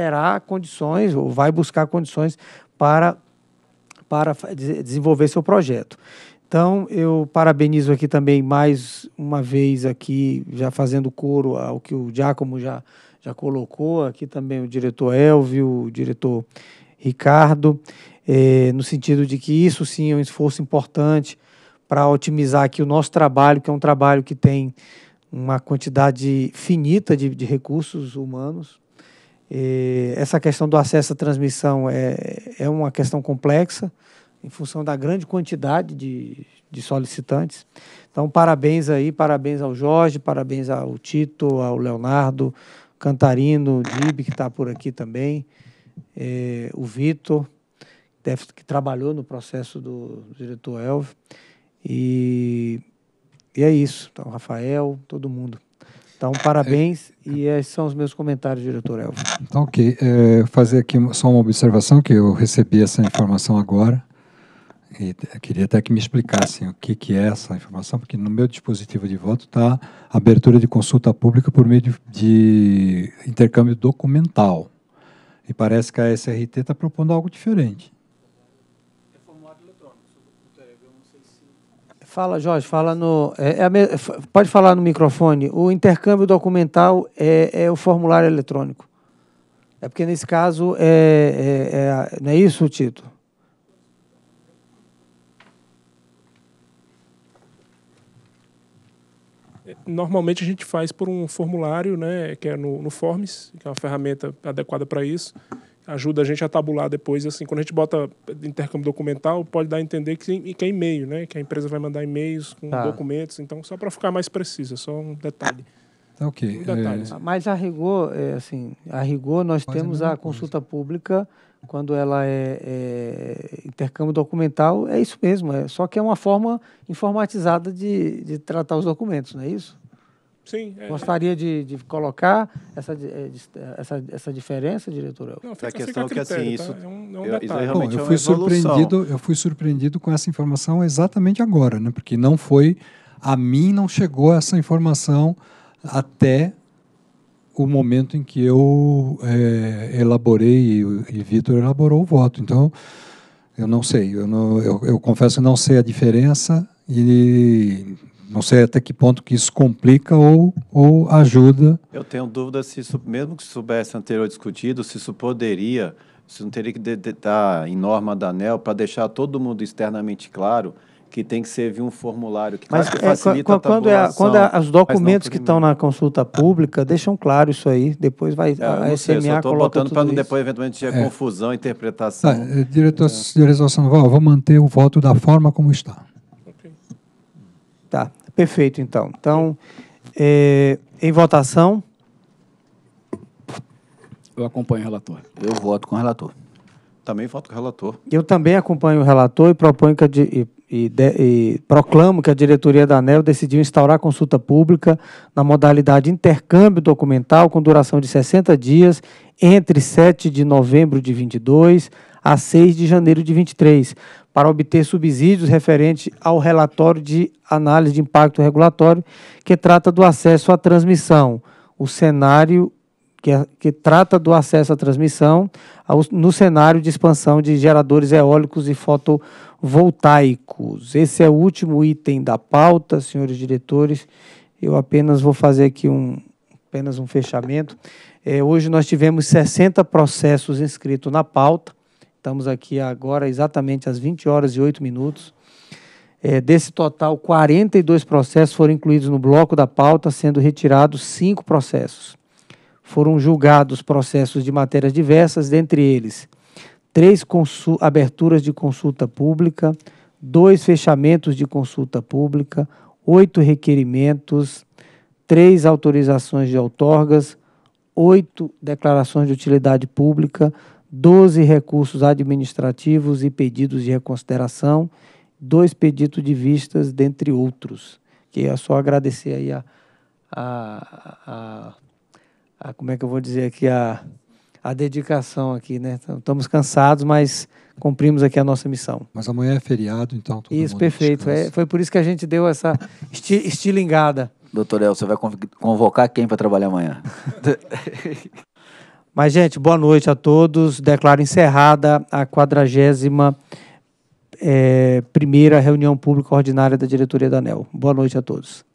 terá condições ou vai buscar condições para, para desenvolver seu projeto. Então, eu parabenizo aqui também mais uma vez aqui, já fazendo coro ao que o Giacomo já, já colocou, aqui também o diretor Elvio, o diretor Ricardo, eh, no sentido de que isso sim é um esforço importante para otimizar aqui o nosso trabalho, que é um trabalho que tem uma quantidade finita de, de recursos humanos, e essa questão do acesso à transmissão é, é uma questão complexa, em função da grande quantidade de, de solicitantes. Então, parabéns aí, parabéns ao Jorge, parabéns ao Tito, ao Leonardo, Cantarino, Dib, que está por aqui também, é, o Vitor, que trabalhou no processo do, do diretor Elvio. E, e é isso. Então, Rafael, todo mundo. Então, parabéns é, e esses são os meus comentários, diretor Elvio. Então, ok. É, fazer aqui só uma observação, que eu recebi essa informação agora e queria até que me explicassem o que, que é essa informação, porque no meu dispositivo de voto está abertura de consulta pública por meio de, de intercâmbio documental. E parece que a SRT está propondo algo diferente. Fala, Jorge, fala no. É, é, é pode falar no microfone. O intercâmbio documental é, é o formulário eletrônico. É porque nesse caso é, é, é não é isso, Tito? Normalmente a gente faz por um formulário, né, que é no, no Forms, que é uma ferramenta adequada para isso ajuda a gente a tabular depois. Assim, quando a gente bota intercâmbio documental, pode dar a entender que, que é e-mail, né? Que a empresa vai mandar e-mails com tá. documentos. Então, só para ficar mais preciso, é só um detalhe. tá Ok. Um detalhe, é... Assim. Mas a rigor, é, assim, a rigor nós temos a, a consulta pública quando ela é, é, intercâmbio documental, é isso mesmo. É, só que é uma forma informatizada de, de tratar os documentos, não é isso? Sim. É, Gostaria de, de, colocar essa, eh, eh, essa, essa diferença, diretor? Não, a questão a critério, que assim, isso, tá? é um, é um eu, isso Bom, eu é fui surpreendido, eu fui surpreendido com essa informação exatamente agora, né? Porque não foi a mim não chegou essa informação até o momento em que eu é, elaborei e, e Vitor elaborou o voto. Então, eu não sei, eu, não, eu, eu confesso que não sei a diferença e não sei até que ponto que isso complica ou, ou ajuda. Eu tenho dúvida se isso, mesmo que soubesse anterior discutido, se isso poderia, se não teria que estar em norma da ANEL para deixar todo mundo externamente claro que tem que servir um formulário que, mas, claro, que é, facilita é, a quando é, quando é, os documentos que estão na consulta pública deixam claro isso aí, depois vai é, a, a SMA sei, botando para depois eventualmente ter é. confusão, interpretação. Tá, eh, diretor, é. diretor Sandoval, vou manter o voto da forma como está. Tá. Perfeito, então. Então, é, em votação. Eu acompanho o relator. Eu voto com o relator. Também voto com o relator. Eu também acompanho o relator e proponho que a, e, e, e, proclamo que a diretoria da ANEL decidiu instaurar consulta pública na modalidade intercâmbio documental com duração de 60 dias entre 7 de novembro de 22 a 6 de janeiro de 23, para obter subsídios referente ao relatório de análise de impacto regulatório, que trata do acesso à transmissão, o cenário que, que trata do acesso à transmissão ao, no cenário de expansão de geradores eólicos e fotovoltaicos. Esse é o último item da pauta, senhores diretores. Eu apenas vou fazer aqui um, apenas um fechamento. É, hoje nós tivemos 60 processos inscritos na pauta, Estamos aqui agora exatamente às 20 horas e 8 minutos. É, desse total, 42 processos foram incluídos no bloco da pauta, sendo retirados cinco processos. Foram julgados processos de matérias diversas, dentre eles três aberturas de consulta pública, dois fechamentos de consulta pública, oito requerimentos, três autorizações de outorgas, oito declarações de utilidade pública, 12 recursos administrativos e pedidos de reconsideração, dois pedidos de vistas, dentre outros. Que é só agradecer aí a, a, a, a como é que eu vou dizer aqui, a, a dedicação aqui, né? Estamos cansados, mas cumprimos aqui a nossa missão. Mas amanhã é feriado, então todo Isso, perfeito. É, foi por isso que a gente deu essa esti estilingada. Doutor El, você vai convocar quem para trabalhar amanhã? Mas, gente, boa noite a todos. Declaro encerrada a 41 é, eh, primeira reunião pública ordinária da diretoria da ANEL. Boa noite a todos.